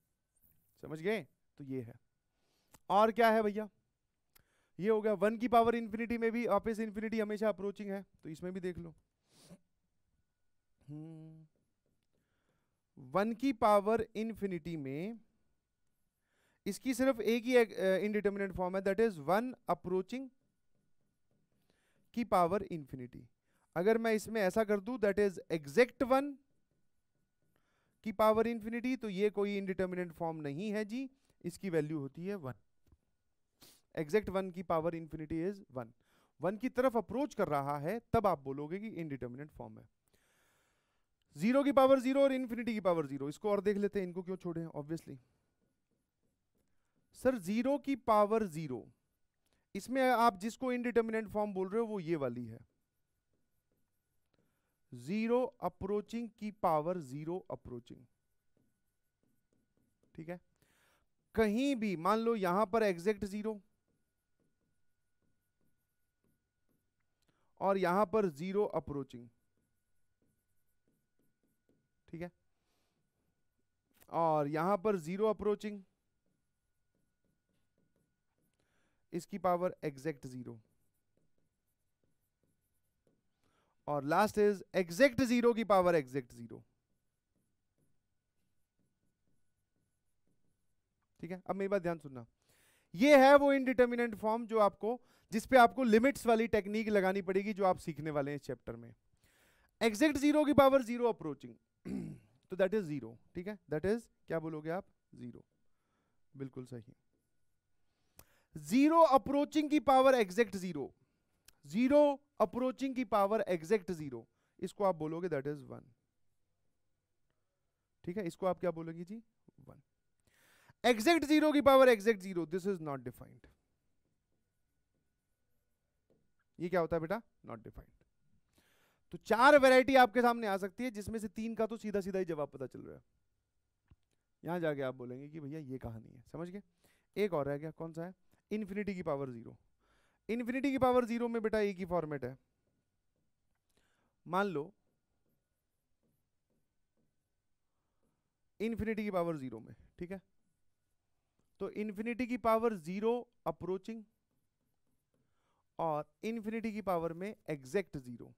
समझ गए तो ये है और क्या है भैया ये हो गया वन की पावर इन्फिनिटी में भी वापस इन्फिनिटी हमेशा अप्रोचिंग है तो इसमें भी देख लो हम्म। वन की पावर इन्फिनिटी में इसकी सिर्फ एक ही इनडिटर्मिनेट फॉर्म है दैट इज वन अप्रोचिंग की पावर इन्फिनिटी अगर मैं इसमें ऐसा कर दू दैट इज एग्जैक्ट वन की पावर इन्फिनिटी तो ये कोई इनडिटर्मिनेट फॉर्म नहीं है जी इसकी वैल्यू होती है वन एग्जैक्ट वन की power infinity is one one की तरफ अप्रोच कर रहा है तब आप बोलोगे कि इनडिटर्मिनेट फॉर्म है जीरो की पावर जीरो और इन्फिनिटी की पावर जीरो इसको और देख लेते हैं इनको क्यों छोड़े ऑब्वियसली सर जीरो की पावर जीरो इसमें आप जिसको इनडिटर्मिनेट फॉर्म बोल रहे हो वो ये वाली है जीरो अप्रोचिंग की पावर जीरो अप्रोचिंग ठीक है कहीं भी मान लो यहां पर एग्जैक्ट जीरो और यहां पर जीरो अप्रोचिंग ठीक है और यहां पर जीरो अप्रोचिंग इसकी पावर एग्जैक्ट जीरो और लास्ट इज एग्जैक्ट जीरो की पावर एग्जैक्ट जीरो ठीक है अब मेरी बात ध्यान सुनना ये है वो इनडिटर्मिनेंट फॉर्म जो आपको जिस पे आपको लिमिट्स वाली टेक्निक लगानी पड़ेगी जो आप सीखने वाले हैं इस चैप्टर में एग्जैक्ट जीरो की पावर जीरो अप्रोचिंग तो दैट इज जीरो ठीक है दैट इज क्या बोलोगे आप जीरो बिल्कुल सही जीरो अप्रोचिंग की power exact zero zero approaching की पावर एग्जैक्ट जीरो इसको आप बोलोगे दैट इज वन ठीक है इसको आप क्या बोलोगे जी वन एग्जैक्ट जीरो की power exact zero this is not defined ये क्या होता है बेटा नॉट डिफाइंड तो चार वेराइटी आपके सामने आ सकती है जिसमें से तीन का तो सीधा सीधा ही जवाब पता चल रहा है यहां जाके आप बोलेंगे कि भैया ये कहानी है समझ गए एक और रह गया कौन सा है इन्फिनिटी की पावर जीरो इन्फिनिटी की पावर जीरो में बेटा एक ही फॉर्मेट है मान लो इन्फिनिटी की पावर जीरो में ठीक है तो इन्फिनिटी की पावर जीरो अप्रोचिंग और इन्फिनिटी की पावर में एग्जैक्ट जीरो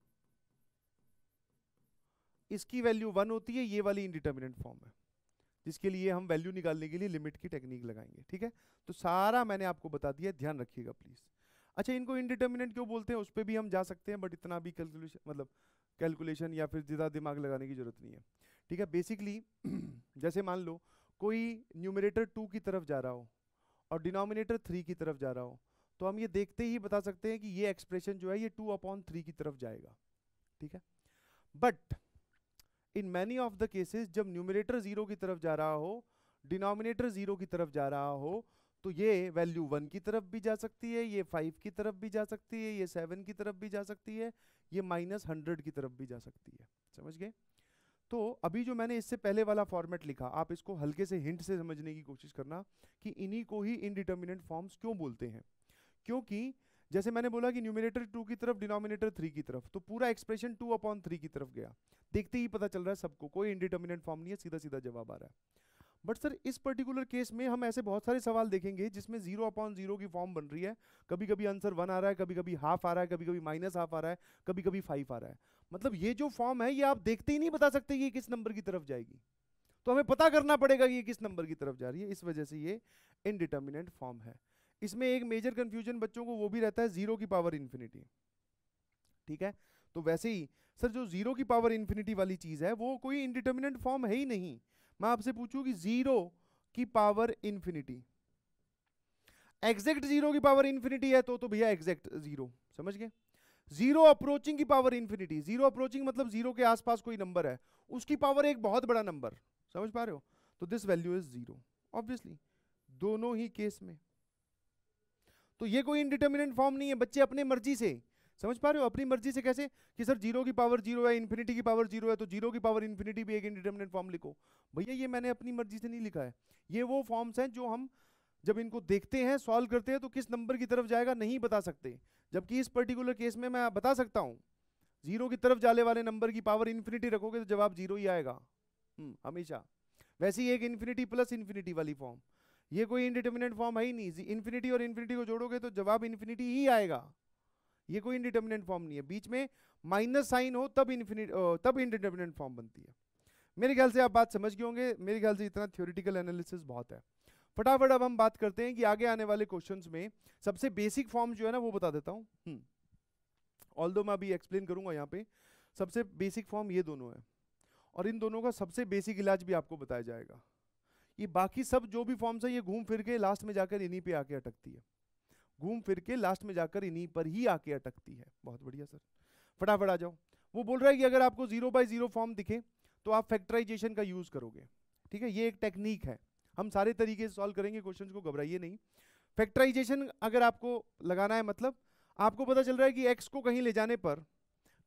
इसकी वैल्यू वन होती है ये वाली इनडिटर्मिनेंट फॉर्म है जिसके लिए हम वैल्यू निकालने के लिए लिमिट की टेक्निक लगाएंगे ठीक है तो सारा मैंने आपको बता दिया ध्यान रखिएगा प्लीज अच्छा इनको इनडिटर्मिनेंट क्यों बोलते हैं उस पर भी हम जा सकते हैं बट इतना भी कैलकुलेशन मतलब कैलकुलेशन या फिर ज़्यादा दिमाग लगाने की जरूरत नहीं है ठीक है बेसिकली जैसे मान लो कोई न्यूमिनेटर टू की तरफ जा रहा हो और डिनोमिनेटर थ्री की तरफ जा रहा हो तो हम ये देखते ही बता सकते हैं कि ये एक्सप्रेशन जो है ये टू अपॉन थ्री की तरफ जाएगा ठीक है but in many of the cases जब न्यूमिनेटर जीरो की तरफ जा रहा हो डिनोमिनेटर जीरो की तरफ जा रहा हो तो ये वैल्यू वन की तरफ भी जा सकती है ये फाइव की तरफ भी जा सकती है ये सेवन की तरफ भी जा सकती है ये माइनस हंड्रेड की तरफ भी जा सकती है समझ गए तो अभी जो मैंने इससे पहले वाला फॉर्मेट लिखा आप इसको हल्के से हिंट से समझने की कोशिश करना कि इन्हीं को ही इनडिटर्मिनेंट फॉर्म्स क्यों बोलते हैं क्योंकि जैसे मैंने बोला कि न्यूमिनेटर टू की तरफ डिनोमिनेटर थ्री की तरफ तो पूरा एक्सप्रेशन टू अपॉन थ्री की तरफ गया देखते ही पता चल रहा है सबको कोई इंडिटर्मिनेंट फॉर्म नहीं है सीधा सीधा जवाब आ रहा है बट सर इस पर्टिकुलर केस में हम ऐसे बहुत सारे सवाल देखेंगे जिसमें जीरो अपॉन जीरो की फॉर्म बन रही है कभी कभी आंसर वन आ रहा है कभी कभी हाफ आ रहा है कभी कभी माइनस हाफ आ रहा है कभी कभी फाइव आ रहा है मतलब ये जो फॉर्म है ये आप देखते ही नहीं बता सकते ये किस नंबर की तरफ जाएगी तो हमें पता करना पड़ेगा कि ये किस नंबर की तरफ जा रही है इस वजह से ये इनडिटर्मिनेंट फॉर्म है इसमें एक मेजर कंफ्यूजन बच्चों को वो भी रहता है जीरो की पावर इन्फिनिटी ठीक है तो वैसे ही सर जो जीरो की पावर इन्फिनिटी वाली चीज़ है वो कोई इनडिटर्मिनेंट फॉर्म है ही नहीं मैं आपसे पूछूं कि जीरो की पावर इन्फिनिटी एग्जैक्ट जीरो की पावर इन्फिनिटी है तो तो भैया एग्जैक्ट जीरो समझ गए जीरो अप्रोचिंग की पावर इन्फिनिटी जीरो अप्रोचिंग मतलब जीरो के आसपास कोई नंबर है उसकी पावर एक बहुत बड़ा नंबर समझ पा रहे हो तो this value is zero obviously दोनों ही केस में तो ये कोई इनडिटर्मिनेंट फॉर्म नहीं है बच्चे अपने मर्जी से समझ पा रहे हो अपनी मर्जी से कैसे कि सर जीरो की पावर जीरो है इन्फिनिटी की पावर जीरो है तो जीरो की पावर इन्फिनिटी भी एक इनडिटर्मिनेंट फॉर्म लिखो भैया ये मैंने अपनी मर्जी से नहीं लिखा है ये वो फॉर्म्स हैं जो हम जब इनको देखते हैं सॉल्व करते हैं तो किस नंबर की तरफ जाएगा नहीं बता सकते जबकि इस पर्टिकुलर केस में मैं बता सकता हूँ जीरो की तरफ जाने वाले नंबर की पावर इन्फिनिटी रखोगे तो जवाब जीरो ही आएगा हम्म, हमेशा वैसे ही एक इन्फिनिटी प्लस इन्फिनिटी वाली फॉर्म ये कोई इनडिटर्मिनेट फॉर्म है ही नहीं इन्फिनिटी और इन्फिनिटी को जोड़ोगे तो जवाब इन्फिनिटी ही आएगा ये कोई इनडिटर्मिनेट फॉर्म नहीं है बीच में माइनस साइन हो तब इन्फिनिट तब इनडिटर्मिनेट फॉर्म बनती है मेरे ख्याल से आप बात समझ गए होंगे मेरे ख्याल से इतना थ्योरिटिकल एनालिसिस बहुत है फटाफट अब हम बात करते हैं कि आगे आने वाले क्वेश्चंस में सबसे बेसिक फॉर्म जो है ना वो बता देता हूँ ऑल हम्म। दो मैं अभी एक्सप्लेन करूंगा यहाँ पे सबसे बेसिक फॉर्म ये दोनों है और इन दोनों का सबसे बेसिक इलाज भी आपको बताया जाएगा ये बाकी सब जो भी फॉर्म्स है ये घूम फिर के लास्ट में जाकर इन्हीं पे आके अटकती है घूम फिर के लास्ट में जाकर इन्हीं पर ही आके अटकती है बहुत बढ़िया सर फटाफट आ जाओ वो बोल रहा है कि अगर आपको जीरो बाय जीरो फॉर्म दिखे तो आप फैक्टराइजेशन का यूज करोगे ठीक है ये एक टेक्निक है हम सारे तरीके से सॉल्व करेंगे क्वेश्चन को घबराइए नहीं फैक्टराइजेशन अगर आपको लगाना है मतलब आपको पता चल रहा है कि एक्स को कहीं ले जाने पर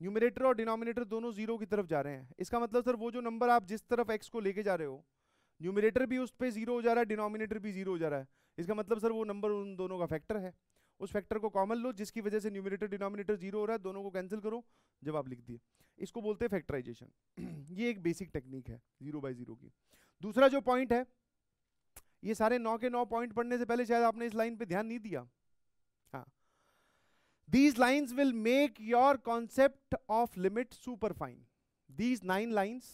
न्यूमिनेटर और डिनोमिनेटर दोनों जीरो की तरफ जा रहे हैं इसका मतलब सर वो जो नंबर आप जिस तरफ एक्स को लेके जा रहे हो न्यूमिनेटर भी उस पर जीरो हो जा रहा है डिनोमिनेटर भी जीरो हो जा रहा है इसका मतलब सर वो नंबर उन दोनों का फैक्टर है उस फैक्टर को कॉमन लो जिसकी वजह से न्यूमिनेटर डिनोमिनेटर जीरो हो रहा है दोनों को कैंसिल करो आप लिख दिए इसको बोलते हैं फैक्टराइजेशन ये एक बेसिक टेक्निक है जीरो बाई जीरो की दूसरा जो पॉइंट है ये सारे नौ के नौ पॉइंट पढ़ने से पहले शायद आपने इस लाइन पे ध्यान नहीं दिया हाँ these lines will make your concept of limit superfine these nine lines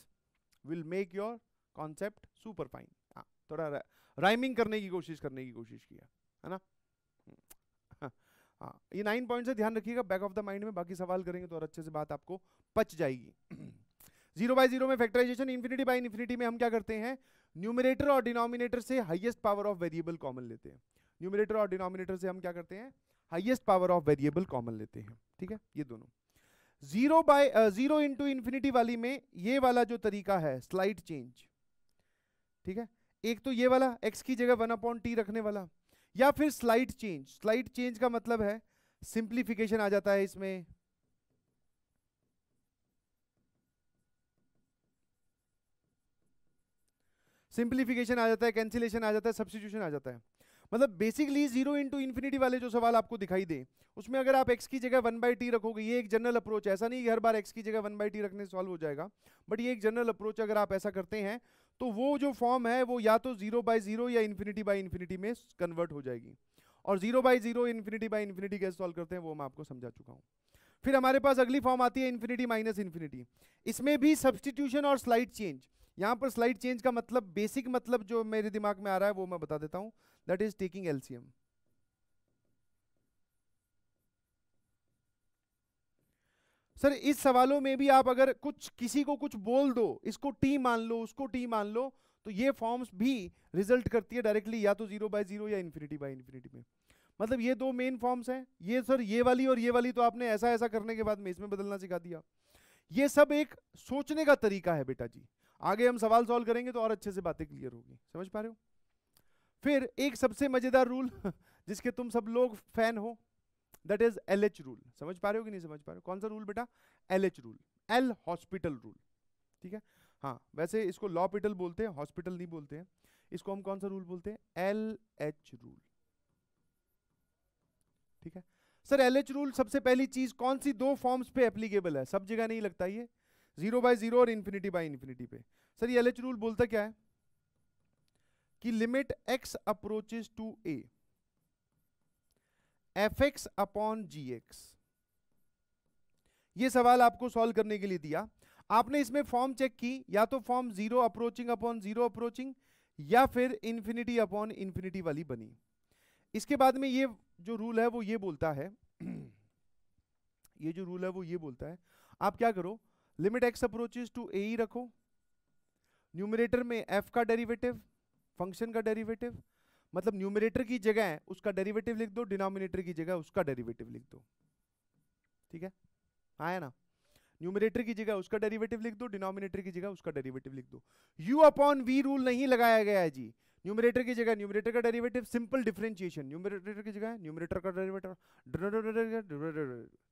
will make your concept super fine थोड़ा राइमिंग करने की कोशिश करने की कोशिश किया है ना हाँ, हाँ ये नाइन पॉइंट से ध्यान रखिएगा बैक ऑफ द माइंड में बाकी सवाल करेंगे तो और अच्छे से बात आपको पच जाएगी जीरो बाय जीरो में फैक्टराइजेशन इन्फिनिटी बाय इन्फिनिटी में हम क्या करते हैं न्यूमिनेटर और डिनोमिनेटर से highest power of variable common लेते हैं न्यूमिनेटर और डिनोमिनेटर से हम क्या करते हैं highest power of variable common लेते हैं ठीक है ये दोनों zero by zero into infinity वाली में ये वाला जो तरीका है स्लाइट चेंज ठीक है एक तो ये वाला x की जगह वन अपॉन टी रखने वाला या फिर स्लाइट चेंज स्लाइट चेंज का मतलब है सिंप्लीफिकेशन आ जाता है इसमें सिंप्लीफिकेशन आ जाता है कैंसिलेशन आ जाता है सब्सिट्यूशन आ जाता है मतलब बेसिकली जीरो इंटू इन्फिनिटी वाले जो सवाल आपको दिखाई दे उसमें अगर आप एक्स की जगह वन बाई टी रखोगे ये एक जनरल अप्रोच ऐसा नहीं हर बार एक्स की जगह वन बाई टी रखने सॉल्व हो जाएगा बट ये एक जनरल अप्रोच अगर आप ऐसा करते हैं तो वो जो फॉर्म है वो या तो जीरो बाई जीरो या इन्फिनिटी बाई इन्फिनिटी में कन्वर्ट हो जाएगी और zero by zero infinity by infinity कैसे सॉल्व करते हैं वो मैं आपको समझा चुका हूँ फिर हमारे पास अगली फॉर्म आती है इन्फिनिटी माइनस इन्फिनिटी इसमें भी सब्सटीट्यूशन और स्लाइड चेंज यहाँ पर स्लाइड चेंज का मतलब बेसिक मतलब जो मेरे दिमाग में आ रहा है वो मैं बता देता हूँ that is taking LCM sir इस सवालों में भी आप अगर कुछ किसी को कुछ बोल दो इसको टी मान लो उसको टी मान लो तो ये फॉर्म्स भी रिजल्ट करती है डायरेक्टली या तो जीरो बाय जीरो या इन्फिनिटी बाय इन्फिनिटी में मतलब ये दो मेन फॉर्म्स हैं ये सर ये वाली और ये वाली तो आपने ऐसा ऐसा करने के बाद में इसमें बदलना सिखा दिया ये सब एक सोचने का तरीका है बेटा जी आगे हम सवाल सॉल्व करेंगे तो और अच्छे से बातें क्लियर होगी समझ पा रहे हो फिर एक सबसे मजेदार रूल जिसके तुम सब लोग फैन हो that is L H rule समझ पा रहे हो कि नहीं समझ पा रहे हो कौन सा रूल बेटा L H rule L'Hospital rule ठीक है हाँ वैसे इसको लॉ पिटल बोलते हैं हॉस्पिटल नहीं बोलते हैं इसको हम कौन सा रूल बोलते हैं एल एच रूल ठीक है सर एल एच रूल सबसे पहली चीज कौन सी दो फॉर्म्स पे एप्लीकेबल है सब जगह नहीं लगता ये जीरो बाय जीरो और इन्फिनिटी बाय इन्फिनिटी पे सर ये एल एच रूल बोलता क्या है कि limit x approaches to a f x upon g x ये सवाल आपको सॉल्व करने के लिए दिया आपने इसमें फॉर्म चेक की या तो form zero approaching upon zero approaching या फिर इंफिनिटी अपॉन इंफिनिटी वाली बनी इसके बाद में ये जो रूल है वो ये बोलता है ये जो रूल है वो ये बोलता है आप क्या करो limit x approaches to a ही रखो न्यूमिनेटर में एफ का डेरिवेटिव फंक्शन का डेरिवेटिव मतलब न्यूमिनेटर की जगह उसका डेरिवेटिव लिख दो डिनोमिनेटर की जगह उसका डेरिवेटिव लिख दो ठीक है आया हाँ ना न्यूमिनेटर की जगह उसका डेरिवेटिव लिख दो डिनोमिनेटर की जगह उसका डेरिवेटिव लिख दो u अपॉन v रूल नहीं लगाया गया है जी न्यूमिनेटर की जगह न्यूमिनेटर का डेरिवेटिव सिंपल डिफरेंशिएशन न्यूमिनेटर की जगह न्यूमिनेटर का डेरिवेटिव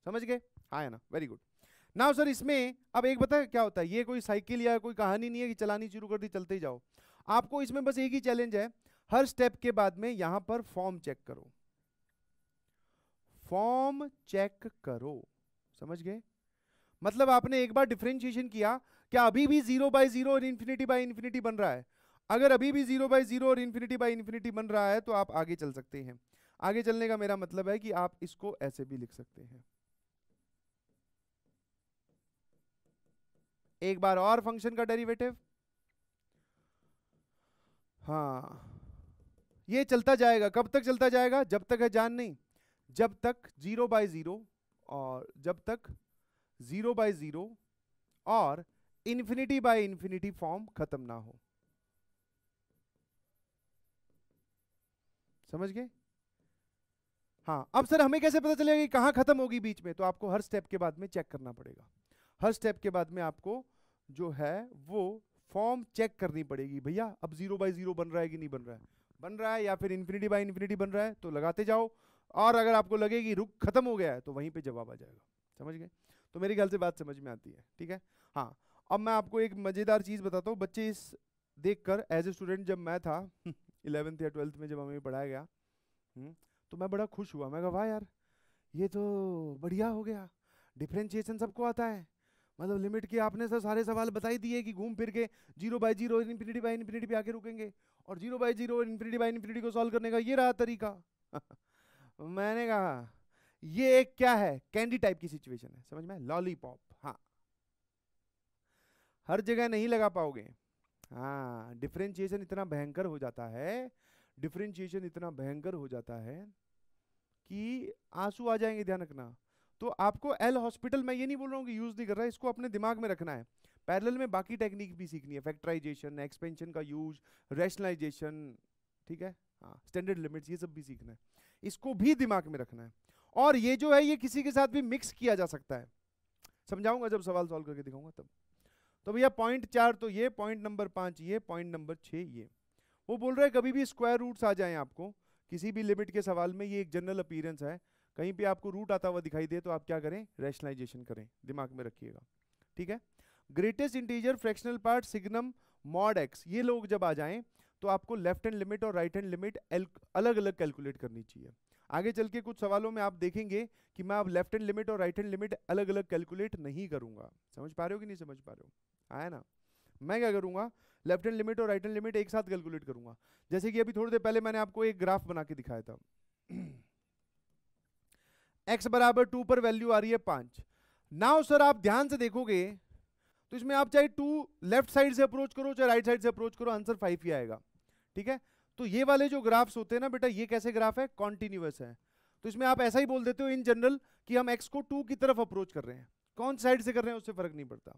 समझ गए आया हाँ ना वेरी गुड नाउ सर इसमें अब एक बताए क्या होता है ये कोई साइकिल या कोई कहानी नहीं है कि चलानी शुरू कर दी चलते ही जाओ आपको इसमें बस एक ही चैलेंज है हर स्टेप के बाद में यहां पर फॉर्म चेक करो फॉर्म चेक करो समझ गए मतलब आपने एक बार डिफ्रेंशिएशन किया क्या अभी भी जीरो बाय जीरो और इन्फिनिटी बाय इन्फिनिटी बन रहा है अगर अभी भी जीरो बाय जीरो और इन्फिनिटी बाय इन्फिनिटी बन रहा है तो आप आगे चल सकते हैं आगे चलने का मेरा मतलब है कि आप इसको ऐसे भी लिख सकते हैं एक बार और फंक्शन का डेरिवेटिव हाँ ये चलता जाएगा कब तक चलता जाएगा जब तक है जान नहीं जब तक जीरो बाई ज़ीरो और जब तक ज़ीरो बाई ज़ीरो और इन्फिनिटी बाय इन्फिनिटी फॉर्म ख़त्म ना हो समझ गए हाँ अब सर हमें कैसे पता चलेगा कि कहाँ ख़त्म होगी बीच में तो आपको हर स्टेप के बाद में चेक करना पड़ेगा हर स्टेप के बाद में आपको जो है वो फॉर्म चेक करनी पड़ेगी भैया अब जीरो बाई जीरो बन रहा है कि नहीं बन रहा है बन रहा है या फिर इन्फिनिटी बाई इन्फिनिटी बन रहा है तो लगाते जाओ और अगर आपको लगे कि रुक खत्म हो गया है तो वहीं पे जवाब आ जाएगा समझ गए तो मेरे ख्याल से बात समझ में आती है ठीक है हाँ अब मैं आपको एक मज़ेदार चीज़ बताता हूँ बच्चे इस देख कर एज ए स्टूडेंट जब मैं था इलेवेंथ या ट्वेल्थ में जब हमें पढ़ाया गया हम्म, तो मैं बड़ा खुश हुआ मैं कहा वाह यार ये तो बढ़िया हो गया डिफ्रेंशिएशन सबको आता है मतलब लिमिट के आपने सर तो सारे सवाल बताई दिए कि घूम फिर के zero by zero infinity by infinity पे आके रुकेंगे और zero by zero infinity by infinity को सॉल्व करने का ये रहा तरीका मैंने कहा ये एक क्या है कैंडी टाइप की सिचुएशन है समझ में लॉलीपॉप हाँ हर जगह नहीं लगा पाओगे हाँ डिफ्रेंशिएशन इतना भयंकर हो जाता है डिफ्रेंशिएशन इतना भयंकर हो जाता है कि आंसू आ जाएंगे ध्यान रखना तो आपको एल हॉस्पिटल मैं ये नहीं बोल रहा हूँ कि यूज़ नहीं कर रहा इसको अपने दिमाग में रखना है पैरेलल में बाकी टेक्निक भी सीखनी है फैक्टराइजेशन एक्सपेंशन का यूज रैशनलाइजेशन ठीक है हाँ स्टैंडर्ड लिमिट्स ये सब भी सीखना है इसको भी दिमाग में रखना है और ये जो है ये किसी के साथ भी मिक्स किया जा सकता है समझाऊंगा जब सवाल सॉल्व करके दिखाऊंगा तब तो भैया पॉइंट चार तो ये पॉइंट नंबर पाँच ये पॉइंट नंबर छः ये वो बोल रहे हैं कभी भी स्क्वायर रूट्स आ जाएँ आपको किसी भी लिमिट के सवाल में ये एक जनरल अपीयरेंस है कहीं पे आपको रूट आता हुआ दिखाई दे तो आप क्या करें रैशनलाइजेशन करें दिमाग में रखिएगा ठीक है greatest integer fractional part signum mod x ये लोग जब आ जाएं तो आपको लेफ्ट हैंड लिमिट और राइट हैंड लिमिट अलग अलग कैलकुलेट करनी चाहिए आगे चल के कुछ सवालों में आप देखेंगे कि मैं आप लेफ्ट हैंड लिमिट और राइट हैंड लिमिट अलग अलग कैलकुलेट नहीं करूंगा समझ पा रहे हो कि नहीं समझ पा रहे हो आया ना मैं क्या करूंगा लेफ्ट हैंड लिमिट और राइट हैंड लिमिट एक साथ कैलकुलेट करूंगा जैसे कि अभी थोड़ी देर पहले मैंने आपको एक ग्राफ बना के दिखाया था एक्स बराबर टू पर वैल्यू आ रही है पांच नाउ सर आप ध्यान से देखोगे तो इसमें आप चाहे टू लेफ्ट साइड से अप्रोच करो चाहे राइट साइड से अप्रोच करो आंसर फाइव ही आएगा ठीक है तो ये वाले जो ग्राफ्स होते हैं ना बेटा ये कैसे ग्राफ है कॉन्टिन्यूस है तो इसमें आप ऐसा ही बोल देते हो इन जनरल कि हम एक्स को टू की तरफ अप्रोच कर रहे हैं कौन साइड से कर रहे हैं उससे फर्क नहीं पड़ता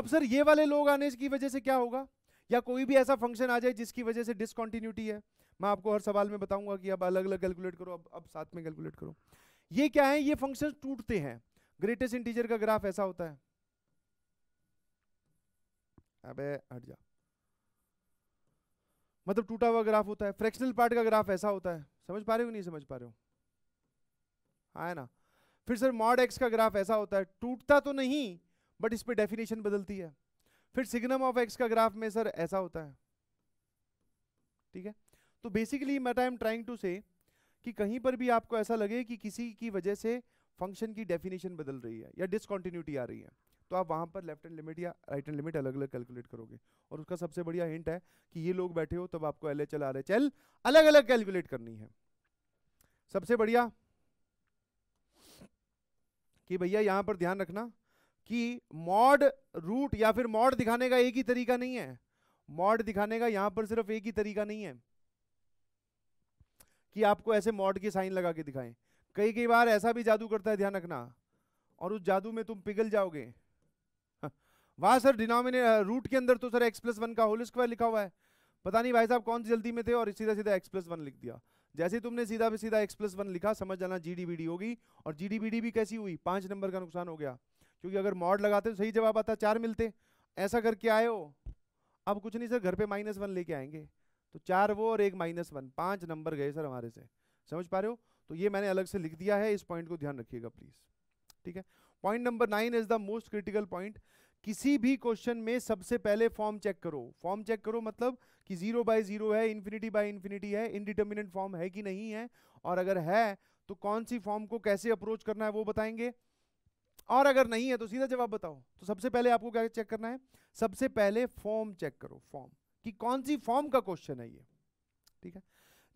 अब सर ये वाले लोग आने की वजह से क्या होगा या कोई भी ऐसा फंक्शन आ जाए जिसकी वजह से डिसकॉन्टिन्यूटी है मैं आपको हर सवाल में बताऊंगा कि अब अलग अलग कैलकुलेट करो अब अब साथ में कैलकुलेट करो ये क्या है ये फंक्शन टूटते हैं ग्रेटेस्ट इंटीजर का ग्राफ ऐसा होता है अबे हट जा मतलब टूटा हुआ ग्राफ होता है फ्रैक्शनल पार्ट का ग्राफ ऐसा होता है समझ पा रहे हो नहीं समझ पा रहे हो हाँ ना फिर सर मॉड एक्स का ग्राफ ऐसा होता है टूटता तो नहीं बट इस पर डेफिनेशन बदलती है फिर सिग्नम ऑफ एक्स का ग्राफ में सर ऐसा होता है ठीक है तो basically what I am trying to say कि कहीं पर भी आपको ऐसा लगे कि किसी की वजह से फंक्शन की डेफिनेशन बदल रही है या डिसकॉन्टिन्यूटी आ रही है तो आप वहाँ पर लेफ्ट हैंड लिमिट या राइट हैंड लिमिट अलग अलग कैलकुलेट करोगे और उसका सबसे बढ़िया हिंट है कि ये लोग बैठे हो तब आपको L H L R H L अलग अलग कैलकुलेट करनी है सबसे बढ़िया कि भैया यहाँ पर ध्यान रखना कि मॉड रूट या फिर मॉड दिखाने का एक ही तरीका नहीं है मॉड दिखाने का यहाँ पर सिर्फ एक ही तरीका नहीं है कि आपको ऐसे मॉड की साइन लगा के दिखाएं कई कई बार ऐसा भी जादू करता है ध्यान रखना और उस जादू में तुम पिघल जाओगे वहां सर डिनोमिने रूट के अंदर तो सर एक्स प्लस वन का होल स्क्वायर लिखा हुआ है पता नहीं भाई साहब कौन सी जल्दी में थे और सीधा सीधा एक्स प्लस वन लिख दिया जैसे तुमने सीधा भी सीधा एक्स प्लस वन लिखा समझ जाना जी डी बी डी होगी और जी डी बी डी भी कैसी हुई पांच नंबर का नुकसान हो गया क्योंकि अगर मॉड लगाते तो सही जवाब आता चार मिलते ऐसा करके आए हो अब कुछ नहीं सर घर पे माइनस वन लेके आएंगे तो चार वो और एक माइनस वन पांच नंबर गए सर हमारे से समझ पा रहे हो तो ये मैंने अलग से लिख दिया है इस पॉइंट को ध्यान रखिएगा प्लीज़ ठीक है point number nine is the most critical point किसी भी क्वेश्चन में सबसे पहले फॉर्म चेक करो फॉर्म चेक करो मतलब कि जीरो बाय जीरो है इन्फिनिटी बाय इन्फिनिटी है इनडिटर्मिनेंट फॉर्म है कि नहीं है और अगर है तो कौन सी फॉर्म को कैसे अप्रोच करना है वो बताएंगे और अगर नहीं है तो सीधा जवाब बताओ तो सबसे पहले आपको क्या चेक करना है सबसे पहले फॉर्म चेक करो फॉर्म कि कौन सी फॉर्म का क्वेश्चन है ये ठीक है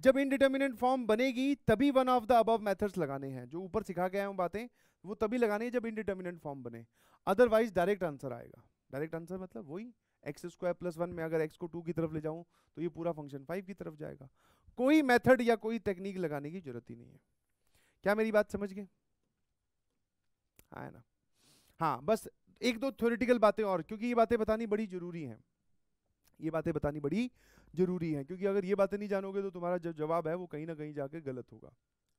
जब इनडिटर्मिनेंट फॉर्म बनेगी तभी one of the above methods लगाने हैं जो ऊपर सिखा गया हूं बातें वो तभी लगानी है जब इनडिटर्मिनेंट फॉर्म बने अदरवाइज डायरेक्ट आंसर आएगा डायरेक्ट आंसर मतलब वही एक्स स्क्वायर प्लस वन में अगर एक्स को टू की तरफ ले जाऊं तो ये पूरा फंक्शन फाइव की तरफ जाएगा कोई मेथड या कोई टेक्निक लगाने की जरूरत ही नहीं है क्या मेरी बात समझ गए हाँ, है ना हाँ बस एक दो थ्योरिटिकल बातें और क्योंकि ये बातें बतानी बड़ी जरूरी हैं ये बातें बतानी बड़ी जरूरी हैं क्योंकि अगर ये बातें नहीं जानोगे तो तुम्हारा जो जवाब है वो कहीं ना कहीं जाके गलत होगा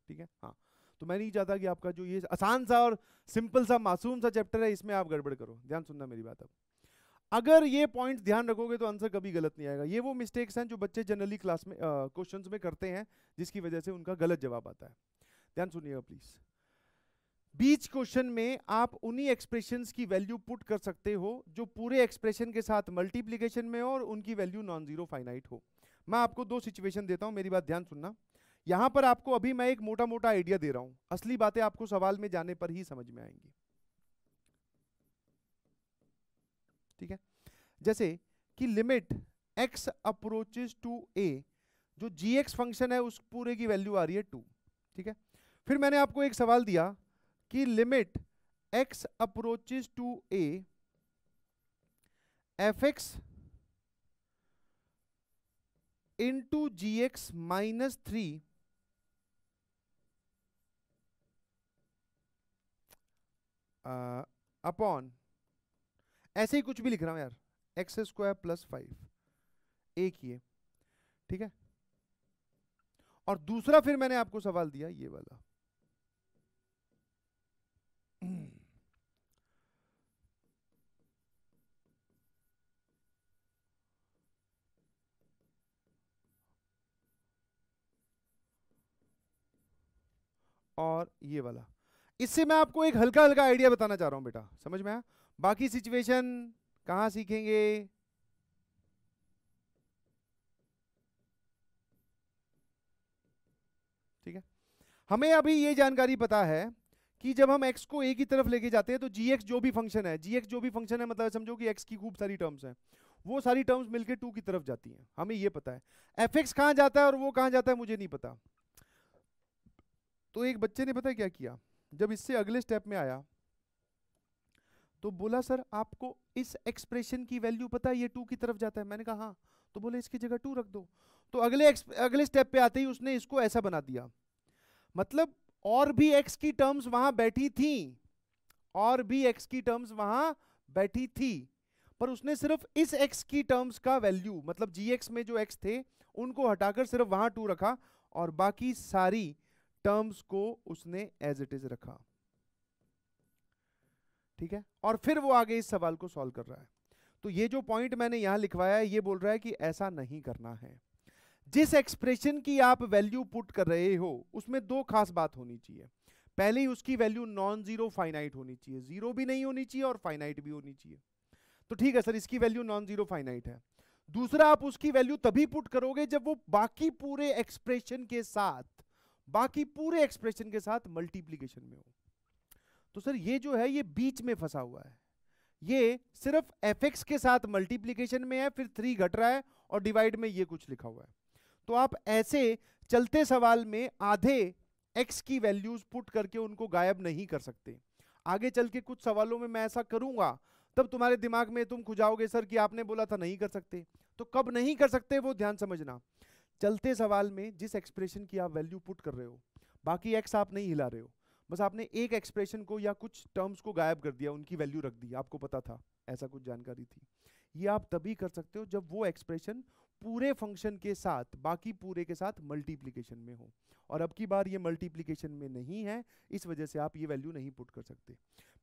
ठीक है हाँ तो मैं नहीं चाहता कि आपका जो ये आसान सा और सिंपल सा मासूम सा चैप्टर है इसमें आप गड़बड़ करो ध्यान सुनना मेरी बात अब अगर ये पॉइंट ध्यान रखोगे तो आंसर कभी गलत नहीं आएगा ये वो मिस्टेक्स हैं जो बच्चे जनरली क्लास में क्वेश्चंस में करते हैं जिसकी वजह से उनका गलत जवाब आता है ध्यान सुनिएगा प्लीज बीच क्वेश्चन में आप उन्हीं एक्सप्रेशंस की वैल्यू पुट कर सकते हो जो पूरे एक्सप्रेशन के साथ मल्टीप्लीकेशन में हो और उनकी वैल्यू नॉन जीरो फाइनाइट हो मैं आपको दो सिचुएशन देता हूँ मेरी बात ध्यान सुनना यहां पर आपको अभी मैं एक मोटा मोटा आइडिया दे रहा हूं असली बातें आपको सवाल में जाने पर ही समझ में आएंगी ठीक है जैसे कि limit x approaches to a जो जी एक्स फंक्शन है उस पूरे की वैल्यू आ रही है टू ठीक है फिर मैंने आपको एक सवाल दिया कि limit x approaches to a f x into g x minus three upon ऐसे ही कुछ भी लिख रहा हूँ यार एक्स स्क्वायर प्लस फाइव एक ये ठीक है और दूसरा फिर मैंने आपको सवाल दिया ये वाला और ये वाला इससे मैं आपको एक हल्का हल्का आइडिया बताना चाह रहा हूं बेटा समझ में आया बाकी सिचुएशन कहां सीखेंगे ठीक है हमें अभी ये जानकारी पता है कि जब हम x को a की तरफ लेके जाते हैं तो जी एक्स जो भी फंक्शन है जी एक्स जो भी फंक्शन है मतलब समझो कि x की खूब सारी टर्म्स हैं वो सारी टर्म्स मिलके 2 की तरफ जाती हैं हमें ये पता है एफ एक्स कहाँ जाता है और वो कहाँ जाता है मुझे नहीं पता तो एक बच्चे ने पता क्या किया जब इससे अगले स्टेप में आया तो बोला सर आपको इस एक्सप्रेशन की वैल्यू पता है ये टू की तरफ जाता है मैंने कहा हाँ तो बोले इसकी जगह टू रख दो तो अगले अगले स्टेप पे आते ही उसने इसको ऐसा बना दिया मतलब और भी एक्स की टर्म्स वहां बैठी थी और भी एक्स की टर्म्स वहां बैठी थी पर उसने सिर्फ इस एक्स की टर्म्स का वैल्यू मतलब जी एक्स में जो एक्स थे उनको हटाकर सिर्फ वहां टू रखा और बाकी सारी टर्म्स को उसने एज इट इज रखा ठीक है और फिर वो आगे इस सवाल को सॉल्व कर रहा है तो ये जो पॉइंट मैंने यहां लिखवाया है ये बोल रहा है कि ऐसा नहीं करना है जिस एक्सप्रेशन की आप वैल्यू पुट कर रहे हो उसमें दो खास बात होनी चाहिए पहले ही उसकी वैल्यू नॉन जीरो फाइनाइट होनी चाहिए जीरो भी नहीं होनी चाहिए और फाइनाइट भी होनी चाहिए तो ठीक है सर इसकी वैल्यू नॉन जीरो फाइनाइट है दूसरा आप उसकी वैल्यू तभी पुट करोगे जब वो बाकी पूरे एक्सप्रेशन के साथ बाकी पूरे एक्सप्रेशन के साथ मल्टीप्लीकेशन में हो तो सर ये जो है ये बीच में फंसा हुआ है ये सिर्फ एफ एक्स के साथ मल्टीप्लीकेशन में है फिर थ्री घट रहा है और डिवाइड में ये कुछ लिखा हुआ है तो आप ऐसे चलते सवाल में आधे एक्स की वैल्यूज पुट करके उनको गायब नहीं कर सकते आगे चल के कुछ सवालों में मैं ऐसा करूंगा तब तुम्हारे दिमाग में तुम खुजाओगे सर कि आपने बोला था नहीं कर सकते तो कब नहीं कर सकते वो ध्यान समझना चलते सवाल में जिस एक्सप्रेशन की आप वैल्यू पुट कर रहे हो बाकी एक्स आप नहीं हिला रहे हो बस आपने एक एक्सप्रेशन को या कुछ टर्म्स को गायब कर दिया उनकी वैल्यू रख दी आपको पता था ऐसा कुछ जानकारी थी ये आप तभी कर सकते हो जब वो एक्सप्रेशन पूरे फंक्शन के साथ बाकी पूरे के साथ मल्टीप्लीकेशन में हो और अब की बार ये मल्टीप्लीकेशन में नहीं है इस वजह से आप ये वैल्यू नहीं पुट कर सकते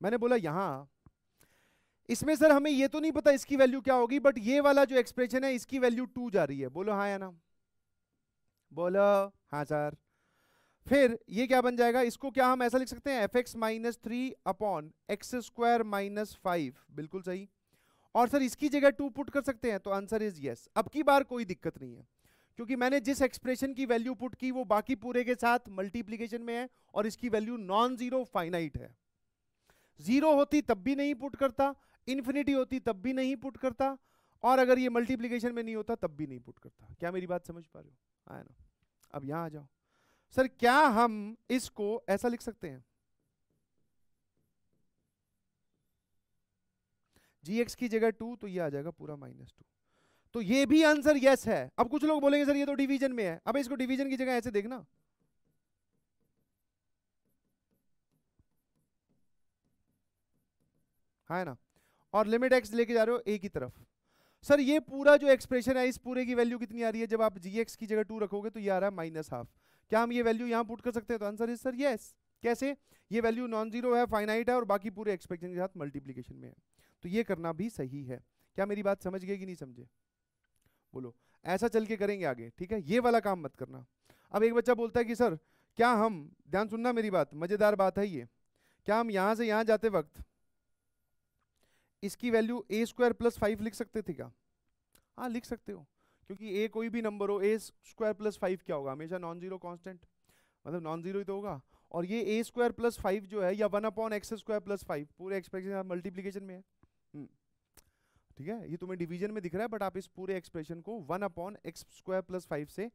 मैंने बोला यहाँ इसमें सर हमें ये तो नहीं पता इसकी वैल्यू क्या होगी बट ये वाला जो एक्सप्रेशन है इसकी वैल्यू टू जा रही है बोलो हाँ या ना बोलो हाँ सर फिर ये क्या बन जाएगा इसको क्या हम ऐसा लिख सकते हैं f x minus three upon x square minus five बिल्कुल सही और सर इसकी जगह टू पुट कर सकते हैं तो आंसर इज यस अब की बार कोई दिक्कत नहीं है क्योंकि मैंने जिस एक्सप्रेशन की वैल्यू पुट की वो बाकी पूरे के साथ मल्टीप्लीकेशन में है और इसकी वैल्यू नॉन जीरो फाइनाइट है जीरो होती तब भी नहीं पुट करता इन्फिनिटी होती तब भी नहीं पुट करता और अगर ये मल्टीप्लीकेशन में नहीं होता तब भी नहीं पुट करता क्या मेरी बात समझ पा रहे हो आया ना अब यहां आ जाओ सर क्या हम इसको ऐसा लिख सकते हैं जी एक्स की जगह टू तो ये आ जाएगा पूरा माइनस टू तो ये भी आंसर यस है अब कुछ लोग बोलेंगे सर ये तो डिवीजन में है अब इसको डिवीजन की जगह ऐसे देखना है हाँ ना और लिमिट एक्स लेके जा रहे हो ए की तरफ सर ये पूरा जो एक्सप्रेशन है इस पूरे की वैल्यू कितनी आ रही है जब आप जी की जगह टू रखोगे तो ये आ रहा है माइनस हाफ क्या हम ये वैल्यू यहाँ पुट कर सकते हैं तो आंसर इज सर येस कैसे ये वैल्यू नॉन जीरो है फाइनाइट है और बाकी पूरे एक्सपेक्शन के साथ मल्टीप्लीकेशन में है तो ये करना भी सही है क्या मेरी बात समझ गए कि नहीं समझे बोलो ऐसा चल के करेंगे आगे ठीक है ये वाला काम मत करना अब एक बच्चा बोलता है कि सर क्या हम ध्यान सुनना मेरी बात मज़ेदार बात है ये क्या हम यहाँ से यहाँ जाते वक्त इसकी value a square plus five लिख सकते थे क्या हाँ लिख सकते हो क्योंकि ए कोई भी नंबर हो ए स्क्वायर प्लस फाइव क्या होगा हमेशा नॉन जीरो कॉन्स्टेंट मतलब नॉन जीरो ही तो होगा और ये ए स्क्वायर प्लस फाइव जो है या one upon x square plus five पूरे एक्सप्रेशन मल्टीप्लीकेशन में है हम्म। ठीक है ये तुम्हें डिवीजन में दिख रहा है बट आप इस पूरे एक्सप्रेशन को one upon x square plus five से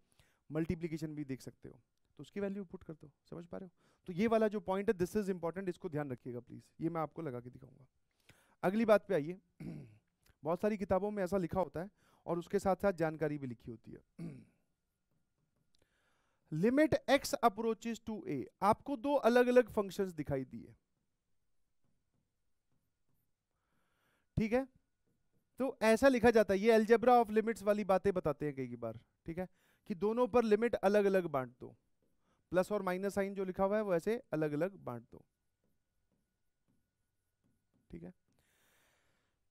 मल्टीप्लीकेशन भी देख सकते हो तो उसकी वैल्यू पुट कर दो समझ पा रहे हो तो ये वाला जो पॉइंट है दिस इज इंपॉर्टेंट इसको ध्यान रखिएगा प्लीज ये मैं आपको लगा के दिखाऊंगा अगली बात पे आइए बहुत सारी किताबों में ऐसा लिखा होता है और उसके साथ साथ जानकारी भी लिखी होती है limit x approaches to a आपको दो अलग अलग फंक्शंस दिखाई दिए ठीक है तो ऐसा लिखा जाता है ये एल्जेब्रा ऑफ लिमिट्स वाली बातें बताते हैं कई बार ठीक है कि दोनों पर लिमिट अलग अलग बांट दो प्लस और माइनस साइन जो लिखा हुआ है वो ऐसे अलग अलग बांट दो ठीक है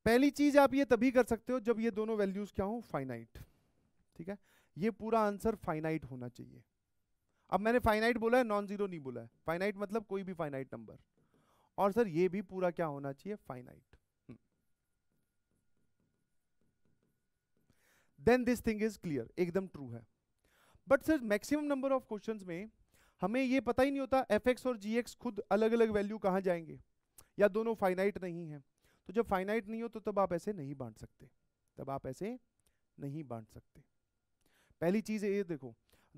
पहली चीज आप ये तभी कर सकते हो जब ये दोनों वैल्यूज क्या हो फाइनाइट ठीक है ये पूरा आंसर फाइनाइट होना चाहिए अब मैंने फाइनाइट बोला है नॉन जीरो नहीं बोला है फाइनाइट मतलब कोई भी फाइनाइट नंबर और सर ये भी पूरा क्या होना चाहिए finite then this thing is clear एकदम ट्रू है but sir maximum number of question में हमें ये पता ही नहीं होता एफ और जी खुद अलग अलग वैल्यू कहाँ जाएंगे या दोनों फाइनाइट नहीं है तो जब फाइनाइट नहीं हो तो तब आप ऐसे नहीं बांट सकते तब आप ऐसे नहीं बांट सकते पहली चीज़ ये देखो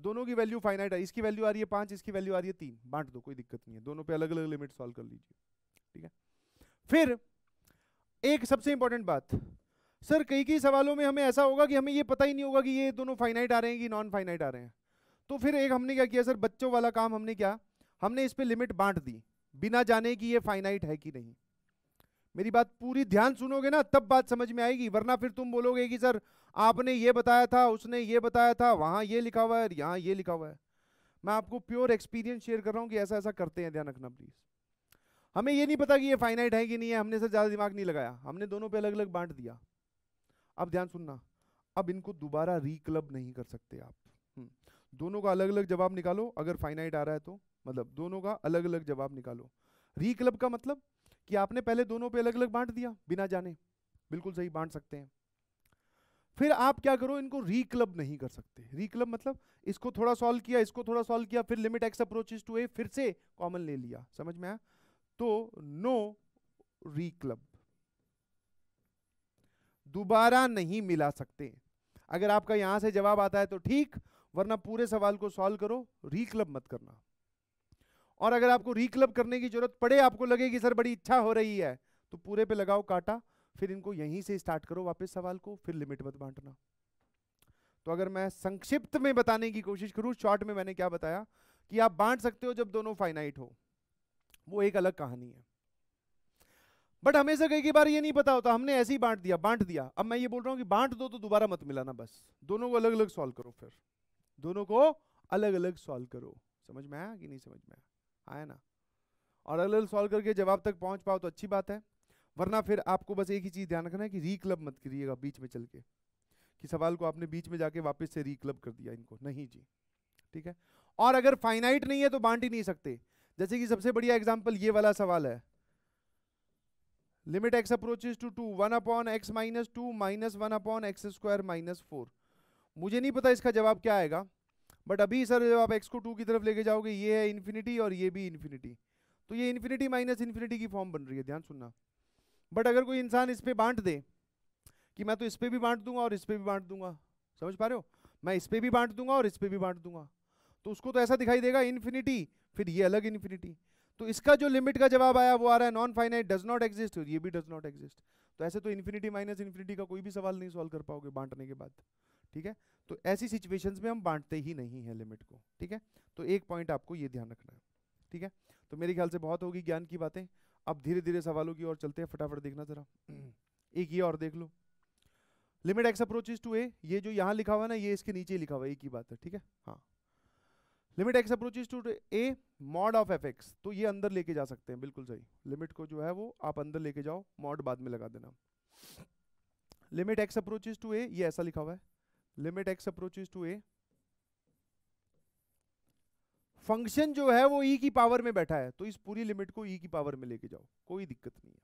दोनों की वैल्यू फाइनाइट है इसकी वैल्यू आ रही है पांच इसकी वैल्यू आ रही है तीन बांट दो कोई दिक्कत नहीं है दोनों पे अलग अलग लिमिट सॉल्व कर लीजिए ठीक है फिर एक सबसे इंपॉर्टेंट बात सर कई कई सवालों में हमें ऐसा होगा कि हमें ये पता ही नहीं होगा कि ये दोनों फाइनाइट आ रहे हैं कि नॉन फाइनाइट आ रहे हैं तो फिर एक हमने क्या किया सर बच्चों वाला काम हमने क्या हमने इस पर लिमिट बांट दी बिना जाने कि ये फाइनाइट है कि नहीं मेरी बात पूरी ध्यान सुनोगे ना तब बात समझ में आएगी वरना फिर तुम बोलोगे कि सर आपने ये बताया था उसने ये बताया था वहां ये लिखा हुआ है यहाँ ये लिखा हुआ है मैं आपको प्योर एक्सपीरियंस शेयर कर रहा हूँ कि ऐसा ऐसा करते हैं ध्यान रखना प्लीज़ हमें ये नहीं पता कि ये फाइनाइट है कि नहीं है हमने सर ज़्यादा दिमाग नहीं लगाया हमने दोनों पे अलग अलग बांट दिया अब ध्यान सुनना अब इनको दोबारा रिक्लब नहीं कर सकते आप हम्म। दोनों का अलग अलग जवाब निकालो अगर फाइनाइट आ रहा है तो मतलब दोनों का अलग अलग जवाब निकालो रिक्लब का मतलब कि आपने पहले दोनों पे अलग अलग बांट दिया बिना जाने बिल्कुल सही बांट सकते हैं फिर आप क्या करो इनको रिक्लब नहीं कर सकते रिक्लब मतलब इसको थोड़ा सॉल्व किया इसको थोड़ा सॉल्व किया फिर limit x approaches to a फिर से कॉमन ले लिया समझ में आया तो नो रिक्लब दोबारा नहीं मिला सकते अगर आपका यहां से जवाब आता है तो ठीक वरना पूरे सवाल को सॉल्व करो रिक्लब मत करना और अगर आपको रिक्लब करने की जरूरत पड़े आपको लगे कि सर बड़ी इच्छा हो रही है तो पूरे पे लगाओ काटा फिर इनको यहीं से स्टार्ट करो वापस सवाल को फिर लिमिट मत बांटना तो अगर मैं संक्षिप्त में बताने की कोशिश करूं शॉर्ट में मैंने क्या बताया कि आप बांट सकते हो जब दोनों फाइनाइट हो वो एक अलग कहानी है बट हमेशा कई बार ये नहीं पता होता हमने ऐसे ही बांट दिया बांट दिया अब मैं ये बोल रहा हूँ कि बांट दो तो दोबारा मत मिलाना बस दोनों को अलग अलग सॉल्व करो फिर दोनों को अलग अलग सॉल्व करो समझ में आया कि नहीं समझ में आया आया ना और अगले सॉल्व करके जवाब तक पहुंच पाओ तो अच्छी बात है वरना फिर आपको बस एक ही चीज़ ध्यान रखना है कि रीक्लब मत करिएगा बीच में चल के कि सवाल को आपने बीच में जाके वापस से रीक्लब कर दिया इनको नहीं जी ठीक है और अगर फाइनाइट नहीं है तो बांट ही नहीं सकते जैसे कि सबसे बढ़िया एग्जाम्पल ये वाला सवाल है limit x approaches to two one upon x minus two minus one upon x square minus four मुझे नहीं पता इसका जवाब क्या आएगा बट अभी सर जब आप एक्स को टू की तरफ लेके जाओगे ये है इन्फिनिटी और ये भी इन्फिनिटी तो ये इन्फिनिटी माइनस इन्फिनिटी की फॉर्म बन रही है ध्यान सुनना बट अगर कोई इंसान इस पर बांट दे कि मैं तो इस पर भी बांट दूंगा और इस पर भी बांट दूंगा समझ पा रहे हो मैं इस पर भी बांट दूंगा और इस पर भी बांट दूंगा तो उसको तो ऐसा दिखाई देगा इन्फिनिटी फिर ये अलग इन्फिनिटी तो इसका जो लिमिट का जवाब आया वो आ रहा है non finite does not exist ये भी डज नॉट एग्जिस्ट तो ऐसे तो इन्फिनिटी माइनस इन्फिनिटी का कोई भी सवाल नहीं सॉल्व कर पाओगे बांटने के बाद ठीक है तो ऐसी सिचुएशंस में हम बांटते ही नहीं है लिमिट को ठीक है तो एक पॉइंट आपको ये ध्यान रखना है ठीक है तो मेरे ख्याल से बहुत होगी ज्ञान की बातें अब धीरे धीरे सवालों की ओर चलते हैं फटाफट देखना जरा एक ये और देख लो limit x approaches to a ये जो यहाँ लिखा हुआ है ना ये इसके नीचे लिखा हुआ है एक ही बात है ठीक है हाँ limit x approaches to a mod of f x तो ये अंदर लेके जा सकते हैं बिल्कुल सही लिमिट को जो है वो आप अंदर लेके जाओ मॉड बाद में लगा देना limit x approaches to a ये ऐसा लिखा हुआ है limit x approaches to a function जो है वो ई e की पावर में बैठा है तो इस पूरी लिमिट को ई e की पावर में लेके जाओ कोई दिक्कत नहीं है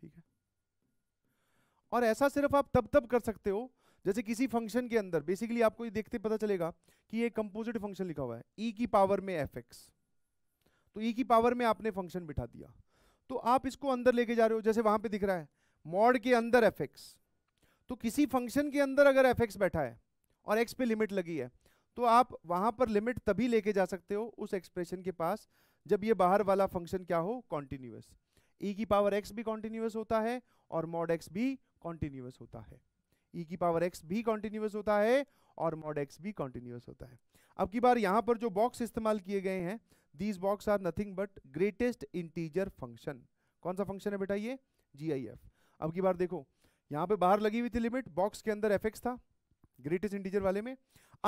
ठीक है और ऐसा सिर्फ आप तब तब कर सकते हो जैसे किसी फंक्शन के अंदर बेसिकली आपको ये देखते पता चलेगा कि ये कंपोजिट फंक्शन लिखा हुआ है ई e की पावर में एफ एक्स तो ई e की पावर में आपने फंक्शन बिठा दिया तो आप इसको अंदर लेके जा रहे हो जैसे वहां पे दिख रहा है मॉड के अंदर एफ एक्स तो किसी फंक्शन के अंदर अगर एफ बैठा है और एक्स पे लिमिट लगी है तो आप वहां पर लिमिट तभी लेके जा सकते हो उस एक्सप्रेशन के पास जब ये बाहर वाला फंक्शन क्या हो कॉन्टिन्यूस ई e की पावर एक्स भी कॉन्टिन्यूस होता है और मॉड एक्स भी कॉन्टिन्यूस होता है ई e की पावर एक्स भी कॉन्टिन्यूस होता है और मॉड एक्स भी कॉन्टिन्यूस होता है अब की बार यहाँ पर जो बॉक्स इस्तेमाल किए गए हैं these box are nothing but greatest integer function कौन सा फंक्शन है बेटा ये जी आई एफ अब की बार देखो यहाँ पे बाहर लगी हुई थी लिमिट बॉक्स के अंदर एफ था ग्रेटेस्ट इंटीजर वाले में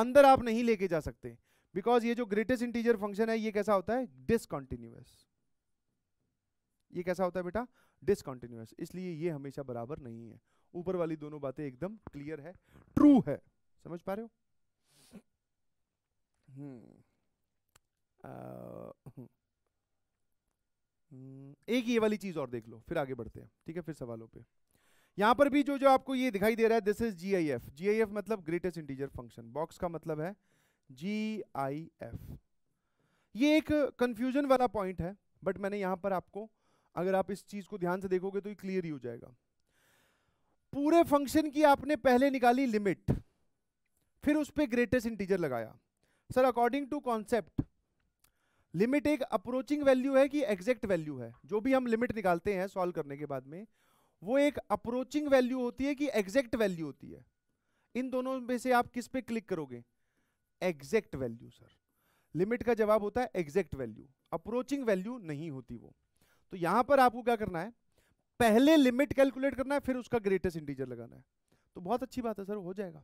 अंदर आप नहीं लेके जा सकते बिकॉज ये जो ग्रेटेस्ट इंटीजर फंक्शन है ये कैसा होता है डिसकॉन्टिन्यूस ये कैसा होता है बेटा डिसकॉन्टिन्यूस इसलिए ये हमेशा बराबर नहीं है ऊपर वाली दोनों बातें एकदम क्लियर है ट्रू है समझ पा रहे हो हम्म, हम्म, हम्म एक ये वाली चीज और देख लो फिर आगे बढ़ते हैं ठीक है फिर सवालों पे यहां पर भी जो जो आपको ये दिखाई दे रहा है this is G I F G I F मतलब ग्रेटेस्ट इंटीजर फंक्शन बॉक्स का मतलब है जी आई एफ ये एक कंफ्यूजन वाला पॉइंट है बट मैंने यहां पर आपको अगर आप इस चीज को ध्यान से देखोगे तो ये क्लियर ही हो जाएगा पूरे फंक्शन की आपने पहले निकाली लिमिट फिर उस पर ग्रेटेस्ट इंटीजर लगाया sir according to concept limit एक अप्रोचिंग वैल्यू है कि एग्जैक्ट वैल्यू है जो भी हम लिमिट निकालते हैं सॉल्व करने के बाद में वो एक अप्रोचिंग वैल्यू होती है कि एग्जैक्ट वैल्यू होती है इन दोनों में से आप किस पे क्लिक करोगे एग्जैक्ट वैल्यू सर लिमिट का जवाब होता है एग्जैक्ट वैल्यू अप्रोचिंग वैल्यू नहीं होती वो तो यहां पर आपको क्या करना है पहले लिमिट कैलकुलेट करना है फिर उसका ग्रेटेस्ट इंटीजर लगाना है तो बहुत अच्छी बात है सर हो जाएगा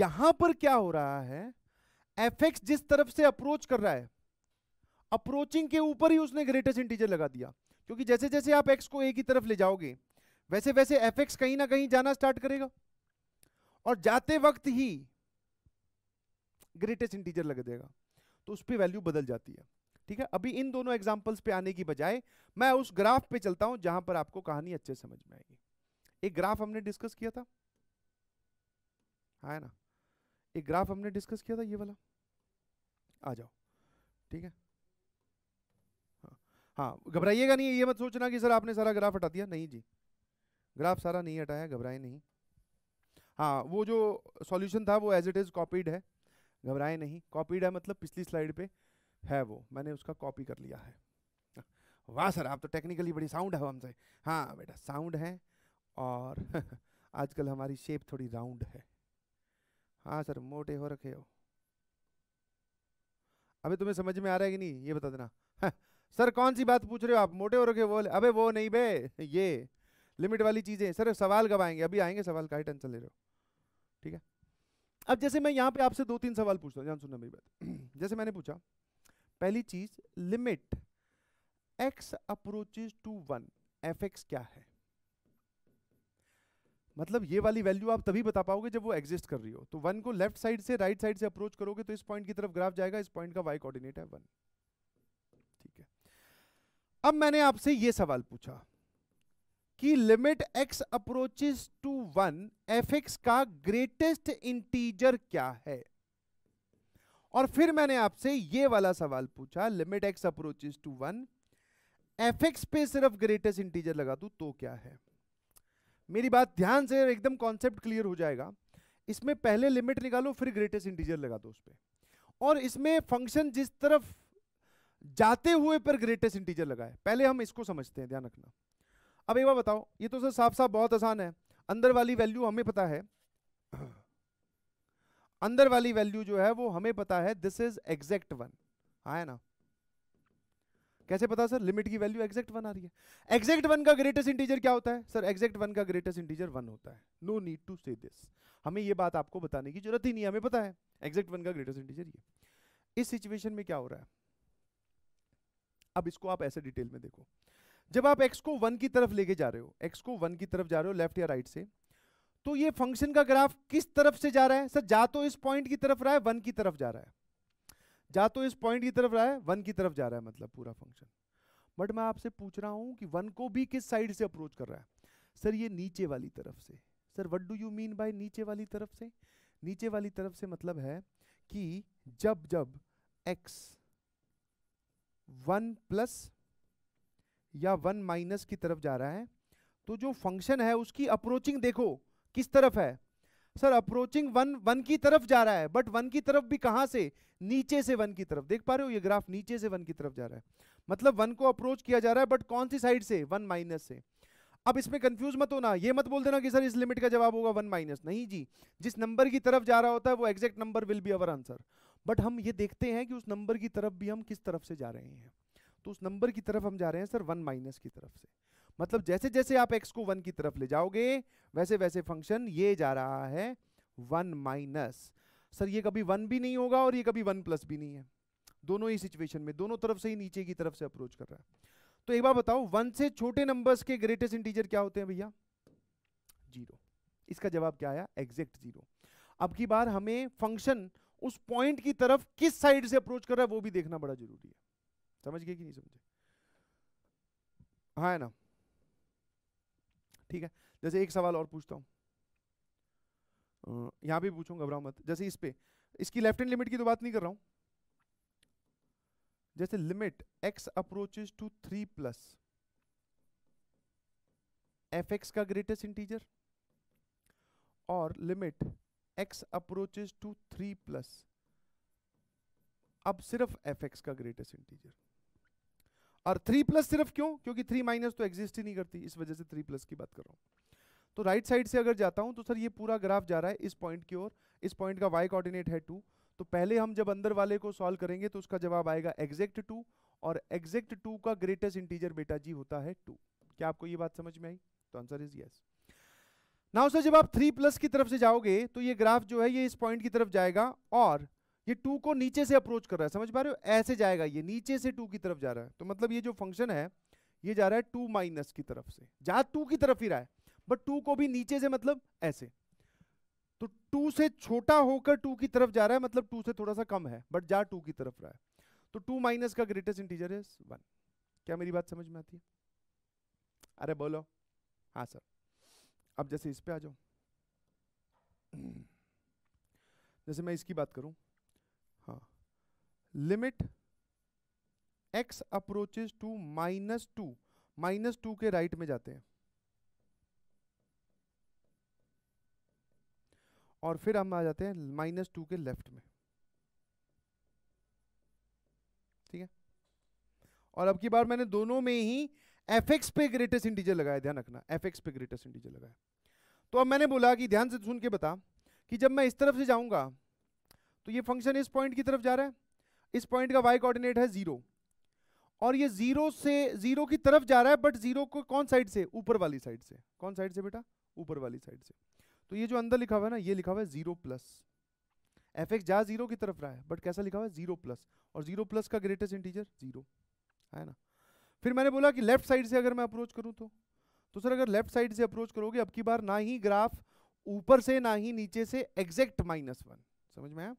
यहां पर क्या हो रहा है एफ जिस तरफ से अप्रोच कर रहा है अप्रोचिंग के ऊपर ही उसने ग्रेटेस्ट इंटीजर लगा दिया क्योंकि जैसे जैसे आप एक्स को ए की तरफ ले जाओगे वैसे वैसे एफ एक्स कहीं ना कहीं जाना स्टार्ट करेगा और जाते वक्त ही ग्रेटेस्ट इंटीजर लग देगा तो उस पर वैल्यू बदल जाती है ठीक है अभी इन दोनों एग्जाम्पल्स पे आने की बजाय मैं उस ग्राफ पे चलता हूं जहां पर आपको कहानी अच्छे समझ में आएगी एक ग्राफ हमने डिस्कस किया था है ना एक ग्राफ हमने डिस्कस किया था ये वाला आ जाओ ठीक है हाँ घबराइएगा नहीं ये मत सोचना कि सर आपने सारा ग्राफ हटा दिया नहीं जी ग्राफ सारा नहीं हटाया घबराए नहीं हाँ वो जो सॉल्यूशन था वो एज इट इज़ कॉपीड है घबराए नहीं कॉपीड है मतलब पिछली स्लाइड पे है वो मैंने उसका कॉपी कर लिया है वाह सर आप तो टेक्निकली बड़ी साउंड है हमसे हाँ बेटा साउंड है और आजकल हमारी शेप थोड़ी राउंड है हाँ सर मोटे हो रखे हो अभी तुम्हें समझ में आ रहा है कि नहीं ये बता देना सर कौन सी बात पूछ रहे हो आप मोटे और रखे वो अबे वो नहीं बे ये लिमिट वाली चीज़ें सर सवाल कब आएंगे अभी आएंगे सवाल का ही टेंशन ले रहे हो ठीक है अब जैसे मैं यहाँ पे आपसे दो तीन सवाल पूछता हूँ ध्यान सुनना मेरी बात जैसे मैंने पूछा पहली चीज limit x approaches to one f x क्या है मतलब ये वाली वैल्यू आप तभी बता पाओगे जब वो एग्जिस्ट कर रही हो तो वन को लेफ्ट साइड से राइट right साइड से अप्रोच करोगे तो इस पॉइंट की तरफ ग्राफ जाएगा इस पॉइंट का वाई कोऑर्डिनेट है वन अब मैंने आपसे यह सवाल पूछा कि limit x approaches to one f x का ग्रेटेस्ट इंटीजर क्या है और फिर मैंने आपसे ये वाला सवाल पूछा limit x approaches to one f x पे सिर्फ ग्रेटेस्ट इंटीजर लगा दू तो क्या है मेरी बात ध्यान से एकदम कॉन्सेप्ट क्लियर हो जाएगा इसमें पहले लिमिट निकालो फिर ग्रेटेस्ट इंटीजर लगा दो उस पर और इसमें फंक्शन जिस तरफ जाते हुए पर ग्रेटेस्ट इंटीजर लगाए पहले हम इसको समझते हैं ध्यान रखना अब एक बार बताओ ये तो सर साफ साफ बहुत आसान है अंदर वाली वैल्यू हमें पता है अंदर वाली वैल्यू जो है वो हमें पता है दिस इज एग्जैक्ट वन हाँ ना कैसे पता सर लिमिट की वैल्यू एग्जैक्ट वन आ रही है एग्जैक्ट वन का ग्रेटेस्ट इंटीजर क्या होता है सर एग्जैक्ट वन का ग्रेटेस्ट इंटीजर वन होता है no need to say this हमें ये बात आपको बताने की जरूरत ही नहीं हमें पता है एग्जैक्ट वन का ग्रेटेस्ट इंटीजर ये इस सिचुएशन में क्या हो रहा है अब इसको आप ऐसे डिटेल में देखो जब आप एक्स को वन की तरफ लेके जा रहे हो एक्स को वन की तरफ जा रहे हो लेफ्ट या राइट से तो ये फंक्शन का ग्राफ किस तरफ से जा रहा है सर जा तो इस पॉइंट की तरफ रहा है वन की तरफ जा रहा है जा तो इस पॉइंट की तरफ रहा है वन की तरफ जा रहा है मतलब पूरा फंक्शन बट मैं आपसे पूछ रहा हूं कि वन को भी किस साइड से अप्रोच कर रहा है सर ये नीचे वाली तरफ से sir what do you mean by नीचे वाली तरफ से नीचे वाली तरफ से मतलब है कि जब जब एक्स वन प्लस या वन माइनस की तरफ जा रहा है तो जो फंक्शन है उसकी अप्रोचिंग देखो किस तरफ है सर अप्रोचिंग वन वन की तरफ जा रहा है बट वन की तरफ भी कहां से नीचे से वन की तरफ देख पा रहे हो ये ग्राफ नीचे से वन की तरफ जा रहा है मतलब वन को अप्रोच किया जा रहा है बट कौन सी साइड से वन माइनस से अब इसमें कंफ्यूज मत होना ये मत बोल देना कि सर इस लिमिट का जवाब होगा वन माइनस नहीं जी जिस नंबर की तरफ जा रहा होता है वो exact number will be our answer but हम ये देखते हैं कि उस नंबर की तरफ भी हम किस तरफ से जा रहे हैं तो उस नंबर की तरफ हम जा रहे हैं सर वन माइनस की तरफ से मतलब जैसे जैसे आप एक्स को वन की तरफ ले जाओगे वैसे वैसे फंक्शन ये जा रहा है वन माइनस सर ये कभी वन भी नहीं होगा और ये कभी वन प्लस भी नहीं है दोनों ही सिचुएशन में दोनों तरफ से ही नीचे की तरफ से अप्रोच कर रहा है तो एक बार बताओ वन से छोटे नंबर्स के ग्रेटेस्ट इंटीजर क्या होते हैं भैया जीरो इसका जवाब क्या आया एग्जैक्ट जीरो अब की बार हमें फंक्शन उस पॉइंट की तरफ किस साइड से अप्रोच कर रहा है वो भी देखना बड़ा जरूरी है समझ गए कि नहीं समझे हाँ है ना ठीक है जैसे एक सवाल और पूछता हूँ यहाँ भी पूछू घबराओ मत जैसे इस पे इसकी लेफ्ट हैंड लिमिट की तो बात नहीं कर रहा हूँ जैसे limit x approaches to three plus f x का ग्रेटेस्ट इंटीजर और limit x approaches to three plus अब सिर्फ एफ एक्स का ग्रेटेस्ट इंटीजर और थ्री प्लस सिर्फ क्यों क्योंकि थ्री माइनस तो एग्जिस्ट ही नहीं करती इस वजह से थ्री प्लस की बात कर रहा हूं तो राइट right साइड से अगर जाता हूं तो सर ये पूरा ग्राफ जा रहा है इस पॉइंट की ओर इस पॉइंट का वाई कोऑर्डिनेट है टू तो पहले हम जब अंदर वाले को सॉल्व करेंगे तो उसका जवाब आएगा एग्जैक्ट टू और एग्जैक्ट टू का ग्रेटेस्ट इंटीजर बेटा जी होता है टू क्या आपको ये बात समझ में आई तो answer is yes now sir जब आप थ्री प्लस की तरफ से जाओगे तो ये ग्राफ जो है ये इस पॉइंट की तरफ जाएगा और ये टू को नीचे से अप्रोच कर रहा है समझ पा रहे हो ऐसे जाएगा ये नीचे से टू की तरफ जा रहा है तो मतलब ये जो फंक्शन है ये जा रहा है टू माइनस की तरफ से जा टू की तरफ ही रहा है बट टू को भी नीचे से मतलब ऐसे तो टू से छोटा होकर टू की तरफ जा रहा है मतलब टू से थोड़ा सा कम है बट जा टू की तरफ रहा है तो टू माइनस का ग्रेटेस्ट इंटीजर है वन क्या मेरी बात समझ में आती है अरे बोलो हाँ सर अब जैसे इस पे आ जाओ जैसे मैं इसकी बात करूं हाँ limit x approaches to minus two minus two के राइट में जाते हैं और फिर हम आ जाते हैं माइनस टू के लेफ्ट में ठीक है और अब की बार मैंने दोनों में ही एफ एक्स पे ग्रेटेस्ट इंटीजर लगाया ध्यान रखना एफ एक्स पे ग्रेटेस्ट इंटीजर लगाया तो अब मैंने बोला कि ध्यान से सुन के बता कि जब मैं इस तरफ से जाऊंगा तो ये फंक्शन इस पॉइंट की तरफ जा रहा है इस पॉइंट का वाई कोऑर्डिनेट है जीरो और ये जीरो से जीरो की तरफ जा रहा है बट जीरो को कौन साइड से ऊपर वाली साइड से कौन साइड से बेटा ऊपर वाली साइड से तो ये जो अंदर लिखा हुआ है ना ये लिखा हुआ है जीरो प्लस एफ एक्स जा जीरो की तरफ रहा है बट कैसा लिखा हुआ है जीरो प्लस और जीरो प्लस का ग्रेटेस्ट इंटीजर जीरो है ना फिर मैंने बोला कि लेफ्ट साइड से अगर मैं अप्रोच करूं तो तो सर अगर लेफ्ट साइड से अप्रोच करोगे अब की बार ना ही ग्राफ ऊपर से ना ही नीचे से एग्जैक्ट माइनस वन समझ में आया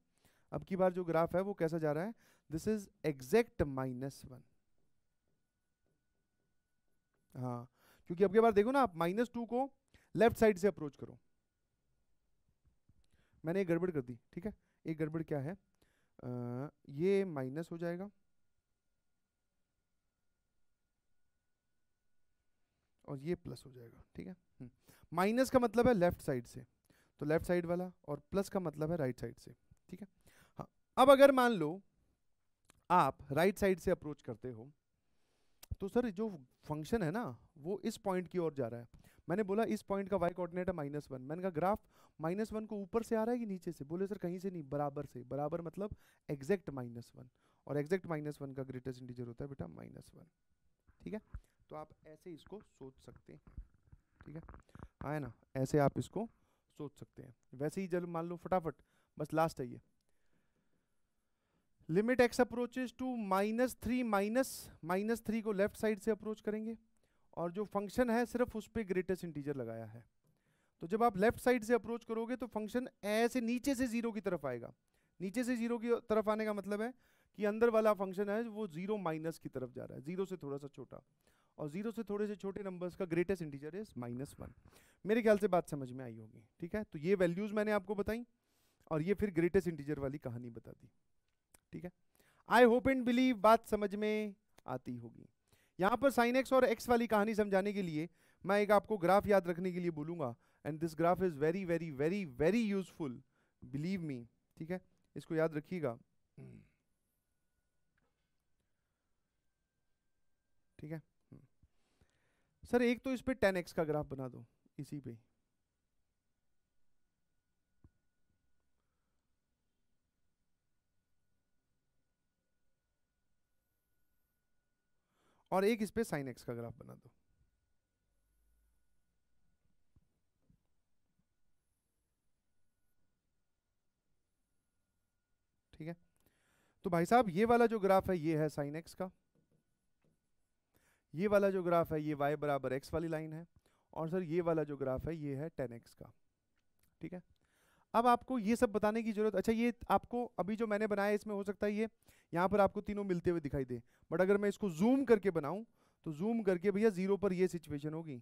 अब की बार जो ग्राफ है वो कैसा जा रहा है this is exact minus one हाँ क्योंकि अब की बार देखो ना आप माइनस टू को लेफ्ट साइड से अप्रोच करो मैंने एक गड़बड़ कर दी ठीक है एक गड़बड़ क्या है आ, ये माइनस हो जाएगा और ये प्लस हो जाएगा ठीक है माइनस हम्म। का मतलब है लेफ्ट साइड से तो लेफ्ट साइड वाला और प्लस का मतलब है राइट साइड से ठीक है हाँ अब अगर मान लो आप राइट साइड से अप्रोच करते हो तो सर जो फंक्शन है ना वो इस पॉइंट की ओर जा रहा है मैंने बोला इस पॉइंट का वाई कोऑर्डिनेट है माइनस वन मैंने कहा ग्राफ माइनस वन को ऊपर से आ रहा है कि नीचे से बोले सर कहीं से नहीं बराबर से बराबर मतलब एग्जैक्ट माइनस वन और एग्जैक्ट माइनस वन का ग्रेटेस्ट इंटीजर होता है बेटा माइनस वन ठीक है तो आप ऐसे इसको सोच सकते हैं ठीक है आए हाँ, ना ऐसे आप इसको सोच सकते हैं वैसे ही जल मान लो फटाफट बस लास्ट है ये limit x approaches to minus three minus minus three को लेफ्ट साइड से अप्रोच करेंगे और जो फंक्शन है सिर्फ उस पर ग्रेटेस्ट इंटीजर लगाया है तो जब आप लेफ्ट साइड से अप्रोच करोगे तो फंक्शन ऐसे नीचे से जीरो की तरफ आएगा नीचे से जीरो की तरफ आने का मतलब है कि अंदर वाला फंक्शन है वो जीरो माइनस की तरफ जा रहा है जीरो से थोड़ा सा छोटा और जीरो से थोड़े से छोटे नंबर्स का greatest integer is minus one मेरे ख्याल से बात समझ में आई होगी ठीक है तो ये वैल्यूज मैंने आपको बताई और ये फिर ग्रेटेस्ट इंटीजर वाली कहानी बता दी ठीक है आई होप एंड बिलीव बात समझ में आती होगी यहाँ पर साइन एक्स और एक्स वाली कहानी समझाने के लिए मैं एक आपको ग्राफ याद रखने के लिए बोलूंगा and this graph is very very very very useful believe me ठीक है इसको याद रखिएगा ठीक है सर एक तो इस पर टेन एक्स का ग्राफ बना दो इसी पे और एक इस पे साइन एक्स का ग्राफ बना दो ठीक है तो भाई साहब ये वाला जो ग्राफ है ये है साइन एक्स का ये वाला जो ग्राफ है ये y बराबर एक्स वाली लाइन है और सर ये वाला जो ग्राफ है ये है टेन एक्स का ठीक है अब आपको ये सब बताने की जरूरत अच्छा ये आपको अभी जो मैंने बनाया इसमें हो सकता है ये यहाँ पर आपको तीनों मिलते हुए दिखाई दे बट अगर मैं इसको जूम करके बनाऊँ तो जूम करके भैया जीरो पर ये सिचुएशन होगी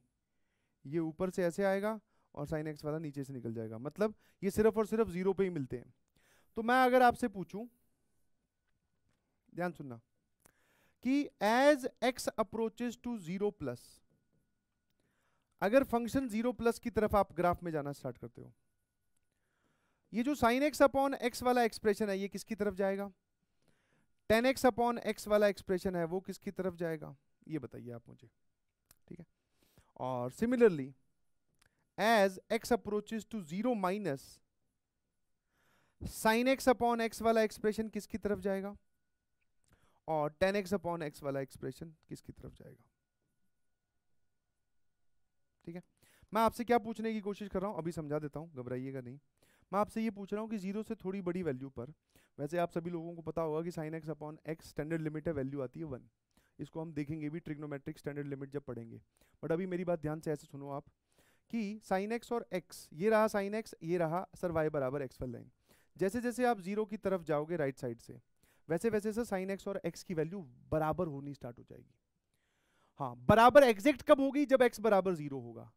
ये ऊपर से ऐसे आएगा और साइन एक्स वाला नीचे से निकल जाएगा मतलब ये सिर्फ और सिर्फ जीरो पे ही मिलते हैं तो मैं अगर आपसे पूछूं ध्यान सुनना कि as x approaches to zero plus अगर फंक्शन जीरो प्लस की तरफ आप ग्राफ में जाना स्टार्ट करते हो ये जो साइन एक्स अपॉन एक्स वाला एक्सप्रेशन है ये किसकी तरफ जाएगा टेन एक्स अपॉन एक्स वाला एक्सप्रेशन है वो किसकी तरफ जाएगा ये बताइए आप मुझे ठीक है और similarly as x approaches to zero minus sign x upon x वाला एक्सप्रेशन किसकी तरफ जाएगा और टेन एक्स अपॉन एक्स वाला एक्सप्रेशन किसकी तरफ जाएगा ठीक है मैं आपसे क्या पूछने की कोशिश कर रहा हूँ अभी समझा देता हूँ घबराइएगा नहीं मैं आपसे ये पूछ रहा हूँ कि जीरो से थोड़ी बड़ी वैल्यू पर वैसे आप सभी लोगों को पता होगा कि sine x upon x standard limit है वैल्यू आती है वन इसको हम देखेंगे भी ट्रिग्नोमेट्रिक स्टैंडर्ड लिमिट जब पढ़ेंगे बट अभी मेरी बात ध्यान से ऐसे सुनो आप कि साइन एक्स और एक्स ये रहा साइन एक्स ये रहा सर वाई बराबर एक्स वाल लाइन जैसे जैसे आप जीरो की तरफ जाओगे राइट साइड से वैसे वैसे सर साइन एक्स और एक्स की वैल्यू बराबर होनी स्टार्ट हो जाएगी हाँ बराबर एग्जैक्ट कब होगी जब एक्स बराबर जीरो होगा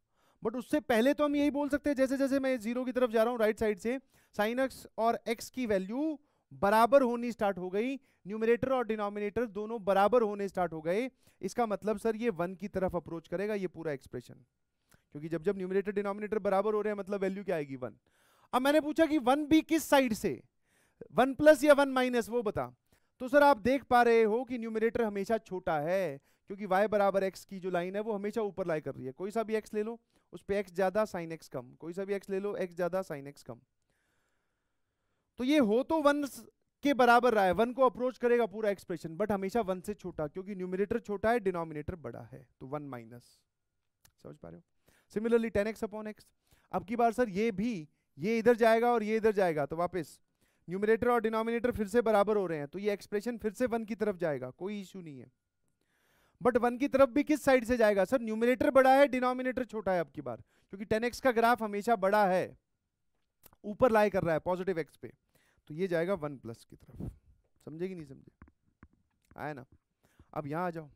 बट उससे पहले तो हम यही बोल सकते हैं जैसे जैसे मैं जीरो की तरफ जा रहा हूँ राइट साइड से साइन एक्स और एक्स की वैल्यू बराबर होनी स्टार्ट हो गई न्यूमिनेटर और डिनोमिनेटर दोनों बराबर होने स्टार्ट हो गए इसका मतलब सर ये वन की तरफ अप्रोच करेगा ये पूरा एक्सप्रेशन क्योंकि जब जब न्यूमिनेटर डिनोमिनेटर बराबर हो रहे हैं मतलब वैल्यू क्या आएगी वन अब मैंने पूछा कि वन भी किस साइड से वन प्लस या वन माइनस वो बता तो सर आप देख पा रहे हो कि न्यूमिनेटर हमेशा छोटा है क्योंकि y बराबर एक्स की जो लाइन है वो हमेशा ऊपर लाई कर रही है कोई सा भी x ले लो उस पर एक्स ज्यादा साइन एक्स कम कोई सा भी x ले लो x ज्यादा साइन एक्स कम तो ये हो तो वन के बराबर रहा है वन को अप्रोच करेगा पूरा एक्सप्रेशन बट हमेशा वन से छोटा क्योंकि न्यूमिनेटर छोटा है डिनोमिनेटर बड़ा है तो वन माइनस समझ पा रहे हो similarly tan x upon x अब की बार सर ये भी ये इधर जाएगा और ये इधर जाएगा तो वापस न्यूमिनेटर और डिनोमिनेटर फिर से बराबर हो रहे हैं तो ये एक्सप्रेशन फिर से वन की तरफ जाएगा कोई इश्यू नहीं है बट वन की तरफ भी किस साइड से जाएगा सर न्यूमिनेटर बड़ा है डिनोमिनेटर छोटा है अब की बार क्योंकि टेन एक्स का ग्राफ हमेशा बड़ा है ऊपर लाई कर रहा है पॉजिटिव एक्स पे तो ये जाएगा वन प्लस की तरफ समझेगी नहीं समझे आया ना अब यहाँ आ जाओ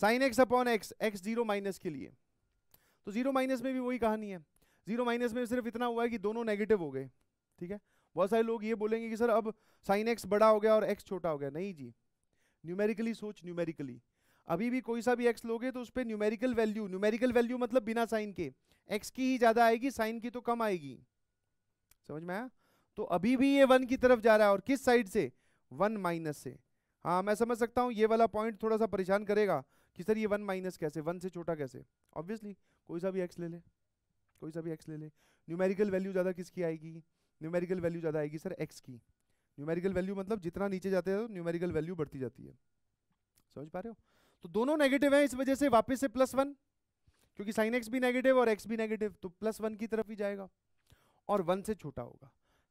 sine x upon x x zero minus के लिए तो जीरो माइनस में भी वही कहानी है जीरो माइनस में सिर्फ इतना हुआ है कि दोनों नेगेटिव हो गए ठीक है बहुत सारे लोग ये बोलेंगे कि सर अब साइन एक्स बड़ा हो गया और एक्स छोटा हो गया नहीं जी न्यूमेरिकली सोच न्यूमेरिकली अभी भी कोई सा भी एक्स लोगे तो उस पर न्यूमेरिकल वैल्यू न्यूमेरिकल वैल्यू मतलब बिना साइन के एक्स की ही ज़्यादा आएगी साइन की तो कम आएगी समझ में आया तो अभी भी ये वन की तरफ जा रहा है और किस साइड से वन माइनस से हाँ मैं समझ सकता हूँ ये वाला पॉइंट थोड़ा सा परेशान करेगा कि सर ये वन माइनस कैसे वन से छोटा कैसे ऑब्वियसली कोई सा भी एक्स ले ले कोई सा भी एक्स ले ले न्यूमेरिकल वैल्यू ज़्यादा किसकी आएगी न्यूमेरिकल वैल्यू ज़्यादा आएगी सर एक्स की न्यूमेरिकल वैल्यू मतलब जितना नीचे जाते हैं तो न्यूमेरिकल वैल्यू बढ़ती जाती है समझ पा रहे हो तो दोनों नेगेटिव हैं इस वजह से वापस से प्लस वन क्योंकि साइन एक्स भी नेगेटिव और एक्स भी नेगेटिव तो प्लस वन की तरफ ही जाएगा और वन से छोटा होगा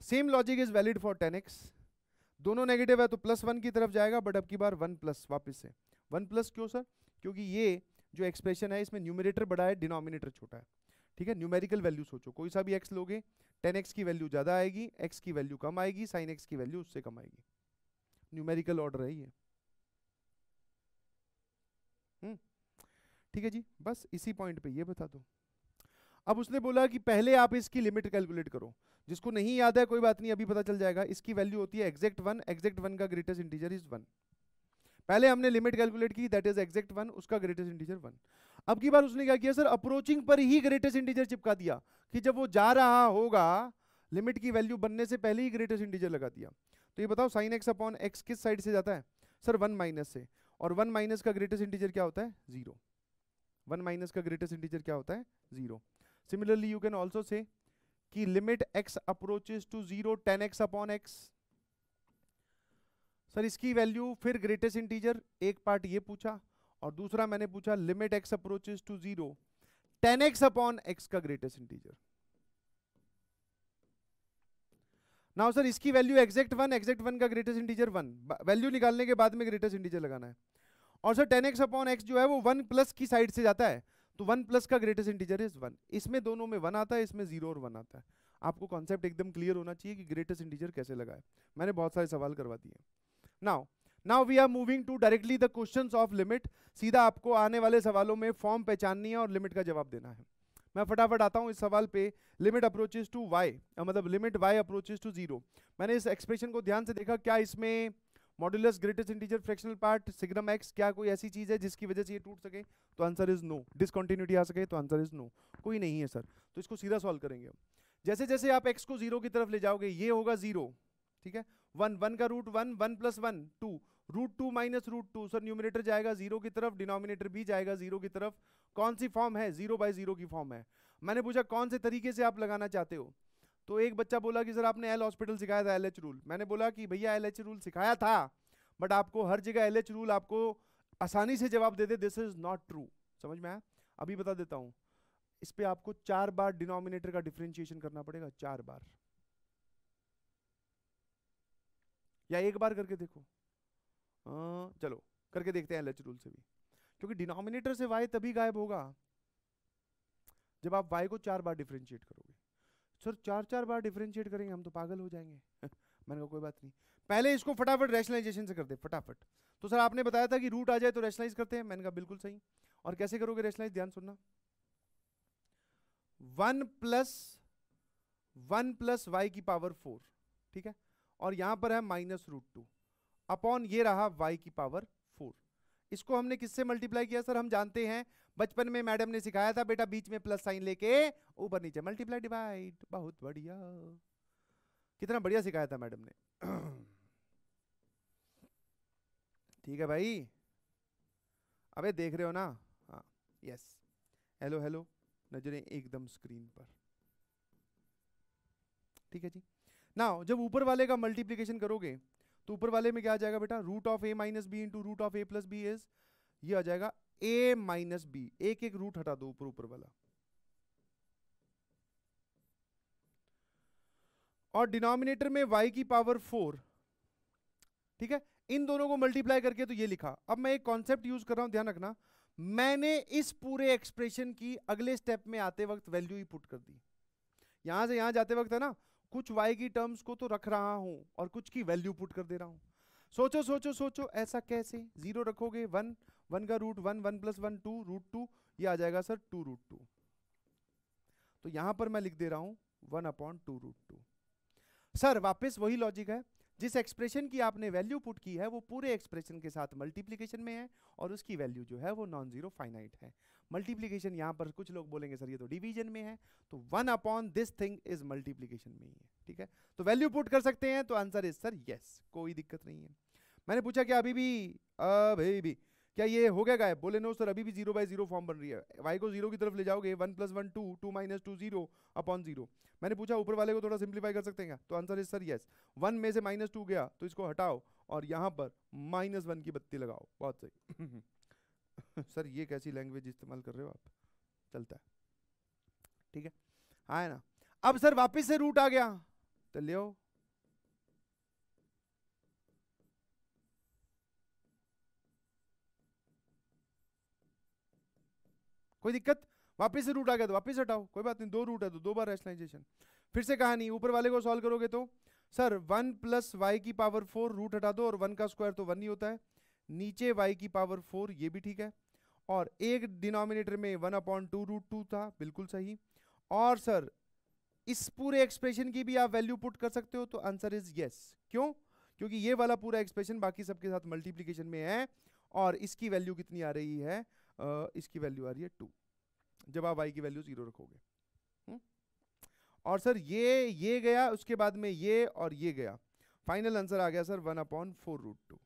same logic is valid for tan x दोनों नेगेटिव है तो प्लस वन की तरफ जाएगा बट अब की बार वन प्लस वापस से वन प्लस क्यों सर क्योंकि ये जो एक्सप्रेशन है इसमें न्यूमिनेटर बड़ा है डिनोमिनेटर छोटा है ठीक है न्यूमेरिकल वैल्यू सोचो कोई सा भी एक्स लोगे टेन एक्स की वैल्यू ज़्यादा आएगी एक्स की वैल्यू कम आएगी साइन एक्स की वैल्यू उससे कम आएगी न्यूमेरिकल ऑर्डर है ये हम्म, ठीक है जी बस इसी पॉइंट पे ये बता दो अब उसने बोला कि पहले आप इसकी लिमिट कैलकुलेट करो जिसको नहीं याद है कोई बात नहीं अभी पता चल जाएगा इसकी वैल्यू होती है एग्जैक्ट वन एग्जैक्ट वन का ग्रेटेस्ट इंटीजर इज वन पहले हमने लिमिट कैलकुलेट की दैट इज एग्जैक्ट वन उसका ग्रेटेस्ट इंटीजर वन अब की बार उसने क्या किया सर अप्रोचिंग पर ही ग्रेटेस्ट इंटीजर चिपका दिया कि जब वो जा रहा होगा लिमिट की वैल्यू बनने से पहले ही ग्रेटेस्ट इंटीजर लगा दिया तो ये बताओ साइन एक्स अपॉन एक्स किस साइड से जाता है सर वन माइनस से और वन माइनस का ग्रेटेस्ट इंटीजर क्या होता है जीरो वन माइनस का ग्रेटेस्ट इंटीजर क्या होता है zero similarly you can also say कि limit x approaches to zero tan x upon x sir इसकी वैल्यू फिर ग्रेटेस्ट इंटीजर एक पार्ट ये पूछा और दूसरा मैंने पूछा limit x approaches to zero tan x upon x का ग्रेटेस्ट इंटीजर नाउ सर इसकी value exact one exact one का ग्रेटेस्ट इंटीजर वन वैल्यू निकालने के बाद में ग्रेटेस्ट इंटीजर लगाना है और sir tan x upon x जो है वो वन प्लस की साइड से जाता है तो वन प्लस का ग्रेटेस्ट इंटीजर इज वन इसमें दोनों में वन आता है इसमें जीरो और वन आता है आपको कॉन्सेप्ट एकदम क्लियर होना चाहिए कि ग्रेटेस्ट इंटीजर कैसे लगाए मैंने बहुत सारे सवाल करवा दिए now now we are moving to directly the question of limit सीधा आपको आने वाले सवालों में फॉर्म पहचाननी है और लिमिट का जवाब देना है मैं फटाफट आता हूँ इस सवाल पे लिमिट अप्रोचेज टू वाई मतलब limit y approaches to zero मैंने इस एक्सप्रेशन को ध्यान से देखा क्या इसमें modulus greatest integer fractional part signum x क्या कोई ऐसी चीज़ है जिसकी वजह से ये टूट सके तो आंसर इज नो डिसकॉन्टिन्यूटी आ सके तो आंसर इज नो कोई नहीं है सर तो इसको सीधा सॉल्व करेंगे जैसे जैसे आप एक्स को जीरो की तरफ ले जाओगे ये होगा जीरो ठीक है वन वन का root one one plus one two root two minus root two sir numerator जाएगा जीरो की तरफ डिनोमिनेटर भी जाएगा जीरो की तरफ कौन सी फॉर्म है जीरो बाय जीरो की फॉर्म है मैंने पूछा कौन से तरीके से आप लगाना चाहते हो तो एक बच्चा बोला कि सर आपने एल हॉस्पिटल सिखाया था एल एच रूल मैंने बोला कि भैया एल एच रूल सिखाया था बट आपको हर जगह एल एच रूल आपको आसानी से जवाब दे दे दिस इज नॉट ट्रू समझ में आया अभी बता देता हूँ इस पर आपको चार बार डिनोमिनेटर का डिफ्रेंशिएशन करना पड़ेगा चार बार या एक बार करके देखो हाँ, चलो करके देखते हैं एलएच रूल से भी क्योंकि डिनोमिनेटर से वाई तभी गायब होगा जब आप वाई को चार बार डिफ्रेंशिएट करोगे सर चार चार बार डिफ्रेंशिएट करेंगे हम तो पागल हो जाएंगे मैंने कहा कोई बात नहीं पहले इसको फटाफट रैशनलाइजेशन से कर दे फटाफट तो सर आपने बताया था कि रूट आ जाए तो रैशनलाइज करते हैं मैंने कहा बिल्कुल सही और कैसे करोगे रैशनलाइज ध्यान सुनना one plus one plus y की पावर फोर ठीक है और यहां पर है माइनस रूट टू अपॉन ये रहा वाई की पावर फोर इसको हमने किससे मल्टीप्लाई किया सर हम जानते हैं बचपन में मैडम ने सिखाया था बेटा बीच में प्लस साइन लेके ऊपर नीचे मल्टीप्लाई डिवाइड बहुत बढ़िया कितना बढ़िया सिखाया था मैडम ने ठीक है भाई अबे देख रहे हो ना हाँ यस हेलो हेलो नजरें एकदम स्क्रीन पर ठीक है जी ना जब ऊपर वाले का मल्टीप्लीकेशन करोगे तो ऊपर वाले में क्या आ जाएगा बेटा root of a minus b into root of a plus b is ये आ जाएगा ए माइनस बी एक एक रूट हटा दो ऊपर ऊपर वाला और डिनोमिनेटर में y की पावर फोर ठीक है इन दोनों को मल्टीप्लाई करके तो ये लिखा अब मैं एक कॉन्सेप्ट यूज कर रहा हूं ध्यान रखना मैंने इस पूरे एक्सप्रेशन की अगले स्टेप में आते वक्त वैल्यू ही पुट कर दी यहां से यहां जाते वक्त है ना कुछ वाई की टर्म्स को तो रख रहा हूं और कुछ की वैल्यू पुट कर दे रहा हूं सोचो सोचो सोचो ऐसा कैसे जीरो रखोगे वन वन का root one one plus one two root two ये आ जाएगा सर टू रूट टू तो यहां पर मैं लिख दे रहा हूं one upon two root two sir वापस वही लॉजिक है जिस एक्सप्रेशन की आपने वैल्यू पुट की है वो पूरे एक्सप्रेशन के साथ मल्टीप्लीकेशन में है और उसकी वैल्यू जो है वो नॉन जीरो फाइनाइट है मल्टीप्लीकेशन यहाँ पर कुछ लोग बोलेंगे सर ये तो डिवीजन में है तो one upon this thing is multiplication में ही है ठीक है तो वैल्यू पुट कर सकते हैं तो आंसर इज सर यस कोई दिक्कत नहीं है मैंने पूछा क्या अभी भी अभी भी क्या ये हो गया गायब बोले नो सर अभी भी जीरो बाय जीरो फॉर्म बन रही है वाई को जीरो की तरफ ले जाओगे one plus one two two minus two zero upon zero मैंने पूछा ऊपर वाले को थोड़ा सिंप्लीफाई कर सकते हैं तो answer is sir yes one में से माइनस टू गया तो इसको हटाओ और यहाँ पर माइनस वन की बत्ती लगाओ बहुत सही सर ये कैसी लैंग्वेज इस्तेमाल कर रहे हो आप चलता है ठीक है आए हाँ ना अब सर वापस से रूट आ गया तो ले आओ कोई दिक्कत वापस से रूट आ गया तो वापस हटाओ कोई बात नहीं दो रूट है तो दो बार रैशनलाइजेशन फिर से कहा नहीं ऊपर वाले को सॉल्व करोगे तो सर वन प्लस वाई की पावर फोर रूट हटा दो और वन का स्क्वायर तो वन ही होता है नीचे वाई की पावर फोर ये भी ठीक है और एक डिनोमिनेटर में one upon two root two था बिल्कुल सही और सर इस पूरे एक्सप्रेशन की भी आप वैल्यू पुट कर सकते हो तो आंसर इज यस क्यों क्योंकि ये वाला पूरा एक्सप्रेशन बाकी सबके साथ मल्टीप्लीकेशन में है और इसकी वैल्यू कितनी आ रही है आ, इसकी वैल्यू आ रही है टू जब आप वाई की वैल्यू जीरो रखोगे हम्म? और सर ये ये गया उसके बाद में ये और ये गया फाइनल आंसर आ गया sir one upon four root two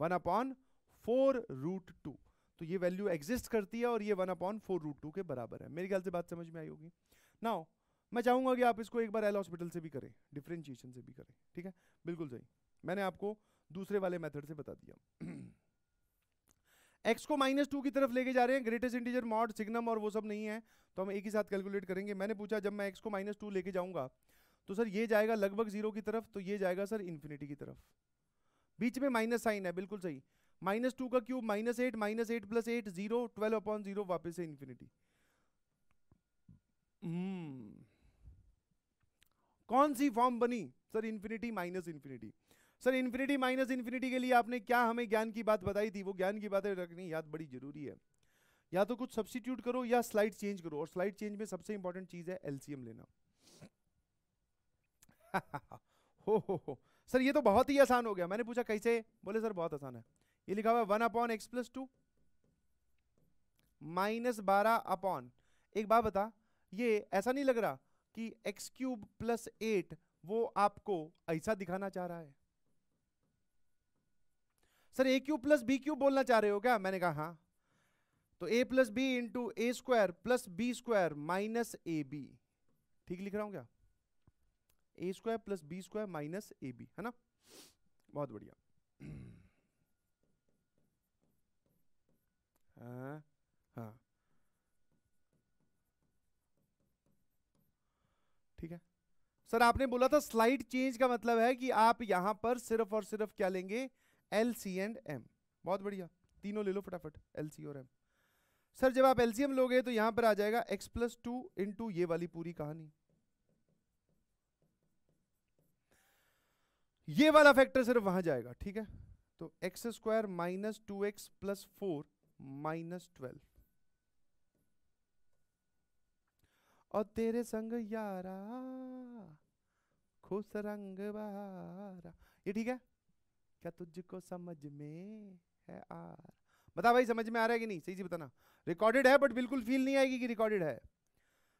one upon four root two तो ये वैल्यू एग्जिस्ट करती है और ये one upon four root two के बराबर है मेरे ख्याल से बात समझ में आई होगी नाउ मैं चाहूंगा कि आप इसको एक बार एल हॉस्पिटल से भी करें डिफ्रेंशिएशन से भी करें ठीक है बिल्कुल सही मैंने आपको दूसरे वाले मेथड से बता दिया एक्स को माइनस टू की तरफ लेके जा रहे हैं ग्रेटेस्ट इंटीजर मॉड सिग्नम और वो सब नहीं है तो हम एक ही साथ कैलकुलेट करेंगे मैंने पूछा जब मैं एक्स को माइनस टू लेके जाऊंगा तो सर ये जाएगा लगभग जीरो की तरफ तो ये जाएगा सर इन्फिनिटी की तरफ बीच में माइनस साइन है बिल्कुल सही माइनस टू का cube minus eight minus eight plus eight zero twelve upon zero वापस से इन्फिनिटी hmm. कौन सी फॉर्म बनी sir infinity minus infinity sir infinity minus infinity के लिए आपने क्या हमें ज्ञान की बात बताई थी वो ज्ञान की बातें रखनी याद बड़ी जरूरी है या तो कुछ सब्सिट्यूट करो या स्लाइड चेंज करो और स्लाइड चेंज में सबसे इंपॉर्टेंट चीज है एलसीएम लेना हो हो हो सर ये तो बहुत ही आसान हो गया मैंने पूछा कैसे बोले सर बहुत आसान है ये लिखा हुआ one upon x plus two minus बारह अपॉन एक बात बता ये ऐसा नहीं लग रहा कि एक्स क्यूब प्लस एट वो आपको ऐसा दिखाना चाह रहा है sir a cube plus b cube बोलना चाह रहे हो क्या मैंने कहा हाँ तो a plus B into a square plus b square minus a b ठीक लिख रहा हूं क्या a square plus b square minus a b है ना बहुत बढ़िया हाँ, हाँ। ठीक है सर आपने बोला था स्लाइड चेंज का मतलब है कि आप यहां पर सिर्फ और सिर्फ क्या लेंगे एल सी एंड एम बहुत बढ़िया तीनों ले लो फटाफट एल सी और एम सर जब आप एलसीएम लोगे तो यहां पर आ जाएगा एक्स प्लस टू इंटू ये वाली पूरी कहानी ये वाला फैक्टर सिर्फ वहां जाएगा ठीक है तो x square minus two x plus four minus twelve और तेरे संग यारा खुश रंग बारा ये ठीक है क्या तुझको समझ में है आ बता भाई समझ में आ रहा है कि नहीं सही से बताना रिकॉर्डेड है बट बिल्कुल फील नहीं आएगी कि रिकॉर्डेड है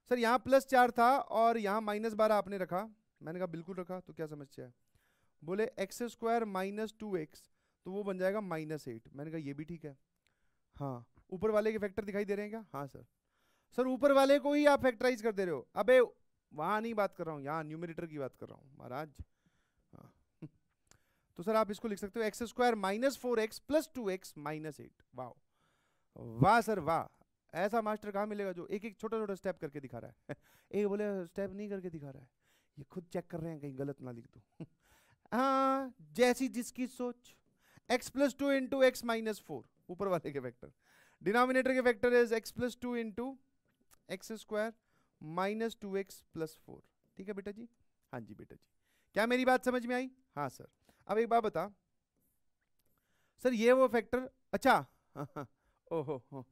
सर यहाँ प्लस चार था और यहाँ माइनस बारह आपने रखा मैंने कहा बिल्कुल रखा तो क्या समस्या है बोले x square minus two x तो वो बन जाएगा माइनस एट मैंने कहा ये भी ठीक है हाँ ऊपर वाले के फैक्टर दिखाई दे रहे हैं क्या हाँ सर सर ऊपर वाले को ही आप फैक्टराइज कर दे रहे हो अबे वहाँ नहीं बात कर रहा हूँ यहाँ न्यूमिनेटर की बात कर रहा हूँ महाराज हाँ तो सर आप इसको लिख सकते हो x square minus four x plus two x minus eight वाह वाह सर वाह ऐसा मास्टर कहाँ मिलेगा जो एक एक छोटा छोटा स्टेप करके दिखा रहा है एक बोले स्टेप नहीं करके दिखा रहा है ये खुद चेक कर रहे हैं कहीं गलत ना लिख दो हाँ जैसी जिसकी सोच x plus two into x minus four ऊपर वाले के फैक्टर डिनोमिनेटर के factor is x plus two into x square minus two x plus four ठीक है बेटा जी हाँ जी बेटा जी क्या मेरी बात समझ में आई हाँ सर अब एक बात बता सर ये वो फैक्टर अच्छा ओहो हो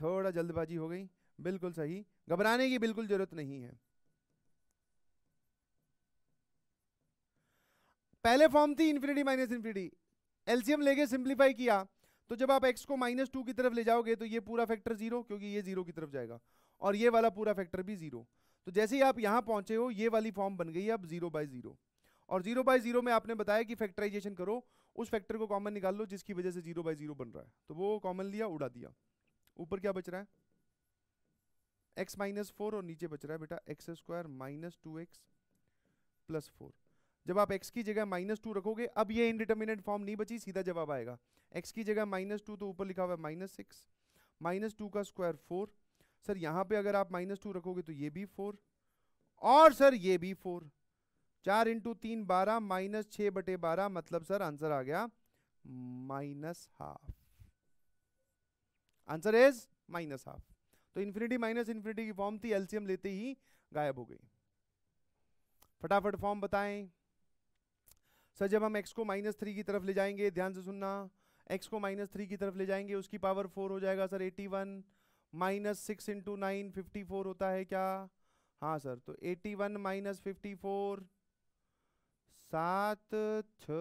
थोड़ा जल्दबाजी हो गई बिल्कुल सही घबराने की बिल्कुल ज़रूरत नहीं है पहले फॉर्म थी इन्फिनिटी माइनस इन्फिनिटी एलसीएम लेके सिंप्लीफाई किया तो जब आप एक्स को माइनस टू की तरफ ले जाओगे तो ये पूरा फैक्टर जीरो क्योंकि ये जीरो की तरफ जाएगा और ये वाला पूरा फैक्टर भी जीरो तो जैसे ही आप यहाँ पहुंचे हो ये वाली फॉर्म बन गई अब जीरो बाय जीरो और जीरो बाय जीरो में आपने बताया कि फैक्टराइजेशन करो उस फैक्टर को कॉमन निकाल लो जिसकी वजह से जीरो बाय जीरो बन रहा है तो वो कॉमन लिया उड़ा दिया ऊपर क्या बच रहा है एक्स माइनस फोर और नीचे बच रहा है बेटा x square minus two x plus four जब आप x की जगह माइनस टू रखोगे अब ये इनडिटर्मिनेट फॉर्म नहीं बची सीधा जवाब आएगा x की जगह माइनस टू तो ऊपर लिखा हुआ है माइनस सिक्स माइनस टू का स्क्वायर फोर सर यहाँ पे अगर आप माइनस टू रखोगे तो ये भी फोर और सर ये भी फोर चार इंटू तीन बारह माइनस छः बटे बारह मतलब सर आंसर आ गया minus half answer is minus half तो इन्फिनिटी माइनस इन्फिनिटी की फॉर्म थी एलसीएम लेते ही गायब हो गई फटाफट फॉर्म बताएं सर जब हम एक्स को माइनस थ्री की तरफ ले जाएंगे ध्यान से सुनना एक्स को माइनस थ्री की तरफ ले जाएंगे उसकी पावर फोर हो जाएगा sir eighty one minus six into nine fifty four होता है क्या हाँ सर तो eighty one minus fifty four सात छ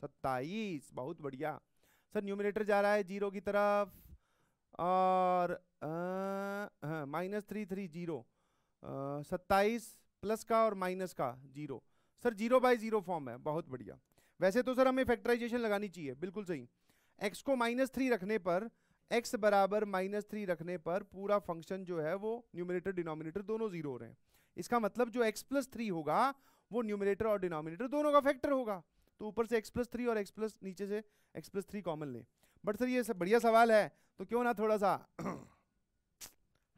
सत्ताईस बहुत बढ़िया सर न्यूमिनेटर जा रहा है जीरो की तरफ और माइनस थ्री थ्री जीरो सत्ताईस प्लस का और माइनस का zero sir zero by zero form है बहुत बढ़िया वैसे तो सर हमें फैक्टराइजेशन लगानी चाहिए बिल्कुल सही एक्स को माइनस थ्री रखने पर एक्स बराबर माइनस थ्री रखने पर पूरा फंक्शन जो है वो न्यूमिनेटर डिनोमिनेटर दोनों जीरो हो रहे हैं इसका मतलब जो एक्स प्लस थ्री होगा वो न्यूमिनेटर और डिनोमिनेटर दोनों का फैक्टर होगा तो ऊपर से एक्स प्लस थ्री और एक्स प्लस नीचे से एक्स प्लस थ्री कॉमन लें बट सर ये बढ़िया सवाल है तो क्यों ना थोड़ा सा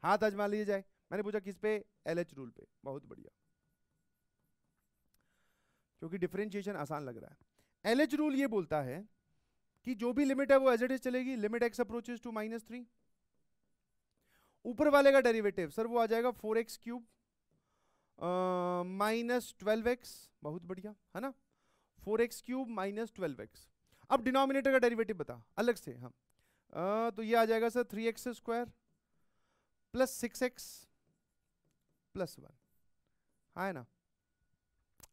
हाथ आजमा लिया जाए मैंने पूछा किस पे एल एच रूल पे बहुत बढ़िया क्योंकि डिफरेंशिएशन आसान लग रहा है एलएच रूल ये बोलता है कि जो भी लिमिट है वो एज इट इज चलेगी limit x approaches to minus three ऊपर वाले का डेरिवेटिव सर वो आ जाएगा four x cube minus twelve x बहुत बढ़िया है ना four x cube minus twelve x अब डिनोमिनेटर का डेरिवेटिव बता अलग से हम हाँ। uh, तो ये आ जाएगा sir three x square plus six x plus one हाँ है ना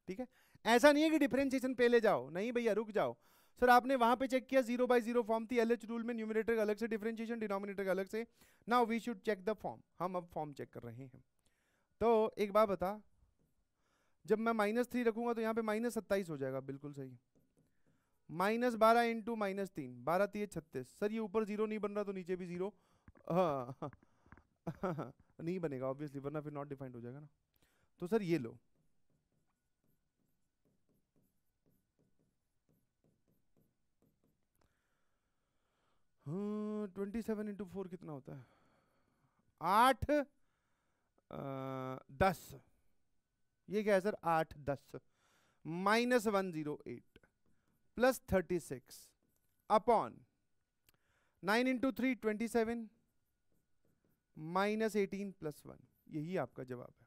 ठीक है ऐसा नहीं है कि डिफ्रेंशिएशन पहले जाओ नहीं भैया रुक जाओ सर आपने वहां पे चेक किया जीरो बाई जीरो फॉर्म थी एल एच रूल में न्यूमिनेटर अलग से डिफ्रेंशिएशन डिनोमिनेटर अलग से now we should check the form हम अब फॉर्म चेक कर रहे हैं तो एक बात बता जब मैं माइनस थ्री रखूंगा तो यहाँ पे माइनस सत्ताईस हो जाएगा बिल्कुल सही माइनस बारह इंटू माइनस तीन बारह तीन छत्तीस सर ये ऊपर जीरो नहीं बन रहा तो नीचे भी जीरो हाँ। नहीं बनेगा ऑब्वियसली वरना फिर नॉट डिफाइंड हो जाएगा ना तो सर ये लो ट्वेंटी सेवन इंटू फोर कितना होता है आठ दस ये क्या है सर आठ दस minus one zero eight plus thirty six upon nine into three twenty seven minus eighteen plus one यही आपका जवाब है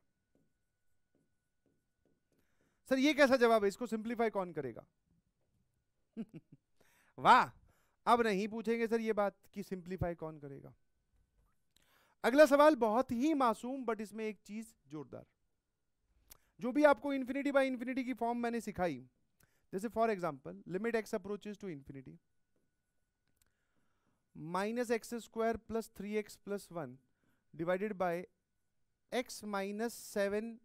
सर ये कैसा जवाब है इसको सिंप्लीफाई कौन करेगा वाह अब नहीं पूछेंगे सर ये बात कि सिंप्लीफाई कौन करेगा अगला सवाल बहुत ही मासूम बट इसमें एक चीज जोरदार जो भी आपको इन्फिनिटी बाई इन्फिनिटी की फॉर्म मैंने सिखाई जैसे for example limit x approaches to infinity minus x square plus three x plus one divided by x minus seven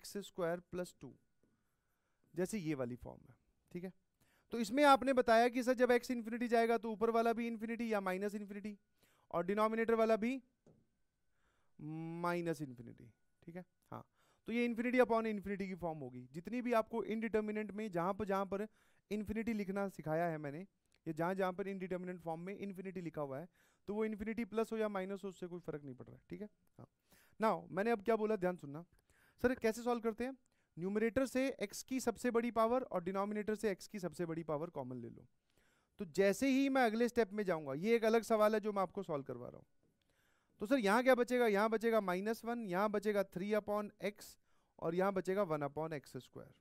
x square plus two जैसे ये वाली फॉर्म है ठीक है तो इसमें आपने बताया कि सर जब एक्स इन्फिनिटी जाएगा तो ऊपर वाला भी इन्फिनिटी या माइनस इन्फिनिटी और डिनोमिनेटर वाला भी माइनस इन्फिनिटी ठीक है हाँ तो ये इन्फिनिटी अपॉन इन्फिनिटी की फॉर्म होगी जितनी भी आपको इनडिटर्मिनेंट में जहाँ पर जहाँ पर इन्फिनिटी लिखना सिखाया है मैंने या जहाँ जहाँ पर इनडिटर्मिनेंट फॉर्म में इन्फिनिटी लिखा हुआ है तो वो इन्फिनिटी प्लस हो या माइनस हो उससे कोई फर्क नहीं पड़ रहा है ठीक है हाँ ना मैंने अब क्या बोला ध्यान सुनना सर कैसे सॉल्व करते हैं न्यूमरेटर से एक्स की सबसे बड़ी पावर और डिनोमिनेटर से एक्स की सबसे बड़ी पावर कॉमन ले लो तो जैसे ही मैं अगले स्टेप में जाऊंगा ये एक अलग सवाल है जो मैं आपको सॉल्व करवा रहा हूँ तो सर यहाँ क्या बचेगा यहाँ बचेगा माइनस वन यहाँ बचेगा थ्री अपॉन एक्स और यहाँ बचेगा वन अपॉन एक्स स्क्वायर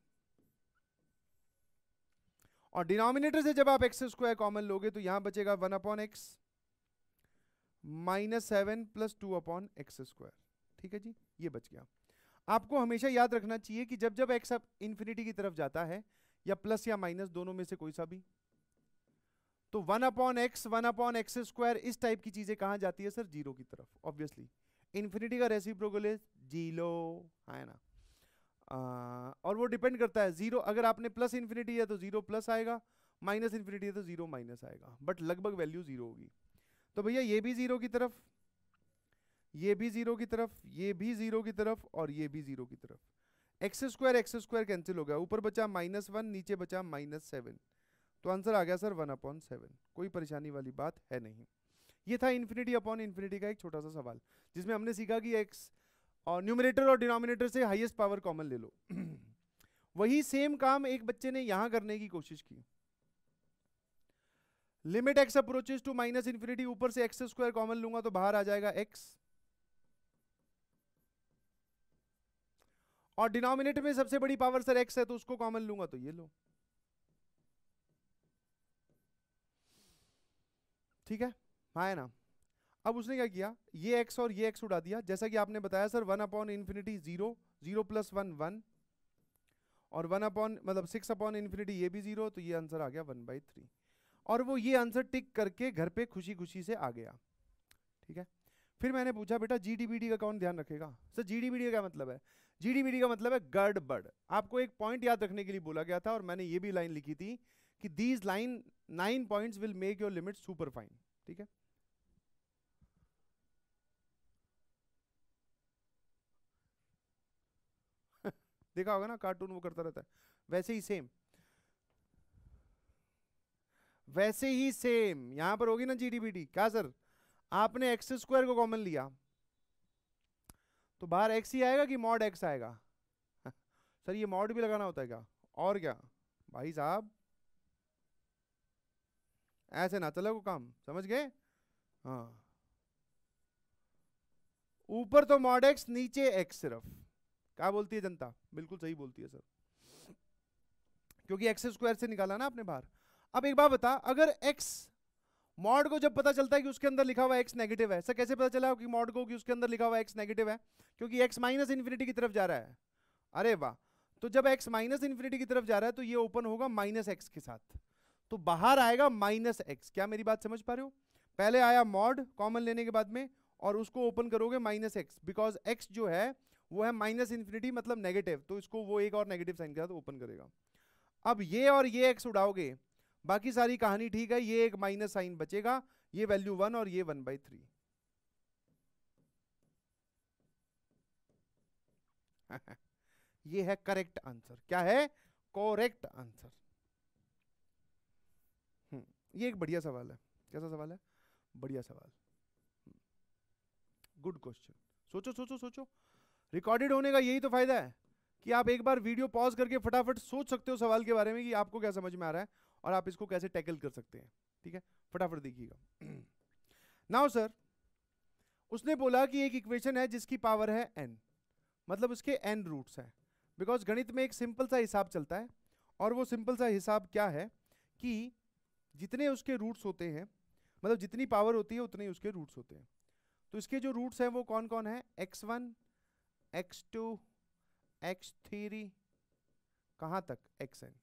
और डिनोमिनेटर से जब आप एक्स स्क्वायर कॉमन लोगे तो यहाँ बचेगा one upon x minus seven plus two upon x square ठीक है जी ये बच गया आपको हमेशा याद रखना चाहिए कि जब जब एक्स आप इन्फिनिटी की तरफ जाता है या प्लस या माइनस दोनों में से कोई सा भी तो one upon x one upon x square इस टाइप की चीजें कहा जाती है सर जीरो की तरफ ऑब्वियसली इन्फिनिटी का रेसिप्रोकल है जीरो है हाँ ना आ, और वो डिपेंड करता है जीरो अगर आपने प्लस इन्फिनिटी है तो जीरो प्लस आएगा माइनस इन्फिनिटी है तो जीरो माइनस आएगा बट लगभग वैल्यू जीरो होगी तो भैया ये भी जीरो की तरफ ये भी जीरो की तरफ ये भी जीरो की तरफ और ये भी जीरो की तरफ x square x square cancel हो गया ऊपर बचा माइनस वन नीचे बचा माइनस सेवन तो आंसर आ गया सर वन अपॉन सेवन कोई परेशानी वाली बात है नहीं ये था इन्फिनिटी अपॉन इन्फिनिटी का एक छोटा सा सवाल जिसमें हमने सीखा कि एक्स और न्यूमिनेटर और डिनोमिनेटर से हाइएस्ट पावर कॉमन ले लो वही सेम काम एक बच्चे ने यहां करने की कोशिश की limit x approaches to minus infinity ऊपर से एक्स स्क्वायर कॉमन लूंगा तो बाहर आ जाएगा एक्स और डिनोमिनेटर में सबसे बड़ी पावर सर एक्स है तो उसको कॉमन लूंगा तो ये लो ठीक है हाँ है ना अब उसने क्या किया ये एक्स और ये एक्स उड़ा दिया जैसा कि आपने बताया sir one upon infinity zero zero plus one one और वन अपॉन मतलब सिक्स अपॉन इन्फिनिटी ये भी जीरो तो ये आंसर आ गया वन बाई थ्री और वो ये आंसर टिक करके घर पे खुशी खुशी से आ गया ठीक है फिर मैंने पूछा बेटा जी का कौन ध्यान रखेगा सर जी का क्या मतलब है जीडीबीडी का मतलब है गड़बड़ आपको एक पॉइंट याद रखने के लिए बोला गया था और मैंने ये भी लाइन लिखी थी कि these line nine points will make your limit super fine ठीक है देखा होगा ना कार्टून वो करता रहता है वैसे ही सेम वैसे ही सेम यहां पर होगी ना जीडीबीडी क्या सर आपने एक्स स्क्वायर को कॉमन लिया तो बाहर एक्स ही आएगा कि मॉड एक्स आएगा सर ये मॉड भी लगाना होता है क्या और क्या भाई साहब ऐसे ना चलो काम समझ गए हाँ ऊपर तो मॉड एक्स नीचे एक्स सिर्फ क्या बोलती है जनता बिल्कुल सही बोलती है सर क्योंकि एक्स स्क्वायर से निकाला ना आपने बाहर अब एक बात बता अगर एक्स मॉड को जब पता चलता है कि उसके अंदर लिखा हुआ एक्स नेगेटिव है सर कैसे पता चला कि मॉड को कि उसके अंदर लिखा हुआ एक्स नेगेटिव है क्योंकि एक्स माइनस इन्फिनिटी की तरफ जा रहा है अरे वाह तो जब एक्स माइनस इन्फिनिटी की तरफ जा रहा है तो ये ओपन होगा माइनस एक्स के साथ तो बाहर आएगा माइनस एक्स क्या मेरी बात समझ पा रहे हो पहले आया मॉड कॉमन लेने के बाद में और उसको ओपन करोगे माइनस एक्स बिकॉज एक्स जो है वो है माइनस इन्फिनिटी मतलब नेगेटिव तो इसको वो एक और नेगेटिव साइन के साथ ओपन करेगा अब ये और ये एक्स उड़ाओगे बाकी सारी कहानी ठीक है ये एक माइनस साइन बचेगा ये वैल्यू वन और ये वन बाई थ्री ये है करेक्ट आंसर क्या है करेक्ट हम्म, आंसर ये एक बढ़िया सवाल है कैसा सवाल है बढ़िया सवाल गुड हम्म, क्वेश्चन सोचो सोचो सोचो रिकॉर्डेड होने का यही तो फायदा है कि आप एक बार वीडियो पॉज करके फटाफट सोच सकते हो सवाल के बारे में कि आपको क्या समझ में आ रहा है और आप इसको कैसे टैकल कर सकते हैं ठीक है फटाफट देखिएगा नाउ सर उसने बोला कि एक इक्वेशन है जिसकी पावर है एन मतलब उसके एन रूट्स हैं बिकॉज गणित में एक सिंपल सा हिसाब चलता है और वो सिंपल सा हिसाब क्या है कि जितने उसके रूट्स होते हैं मतलब जितनी पावर होती है उतने उसके रूट्स होते हैं तो इसके जो रूट्स हैं वो कौन कौन है x one x two x three कहाँ तक एक्स एन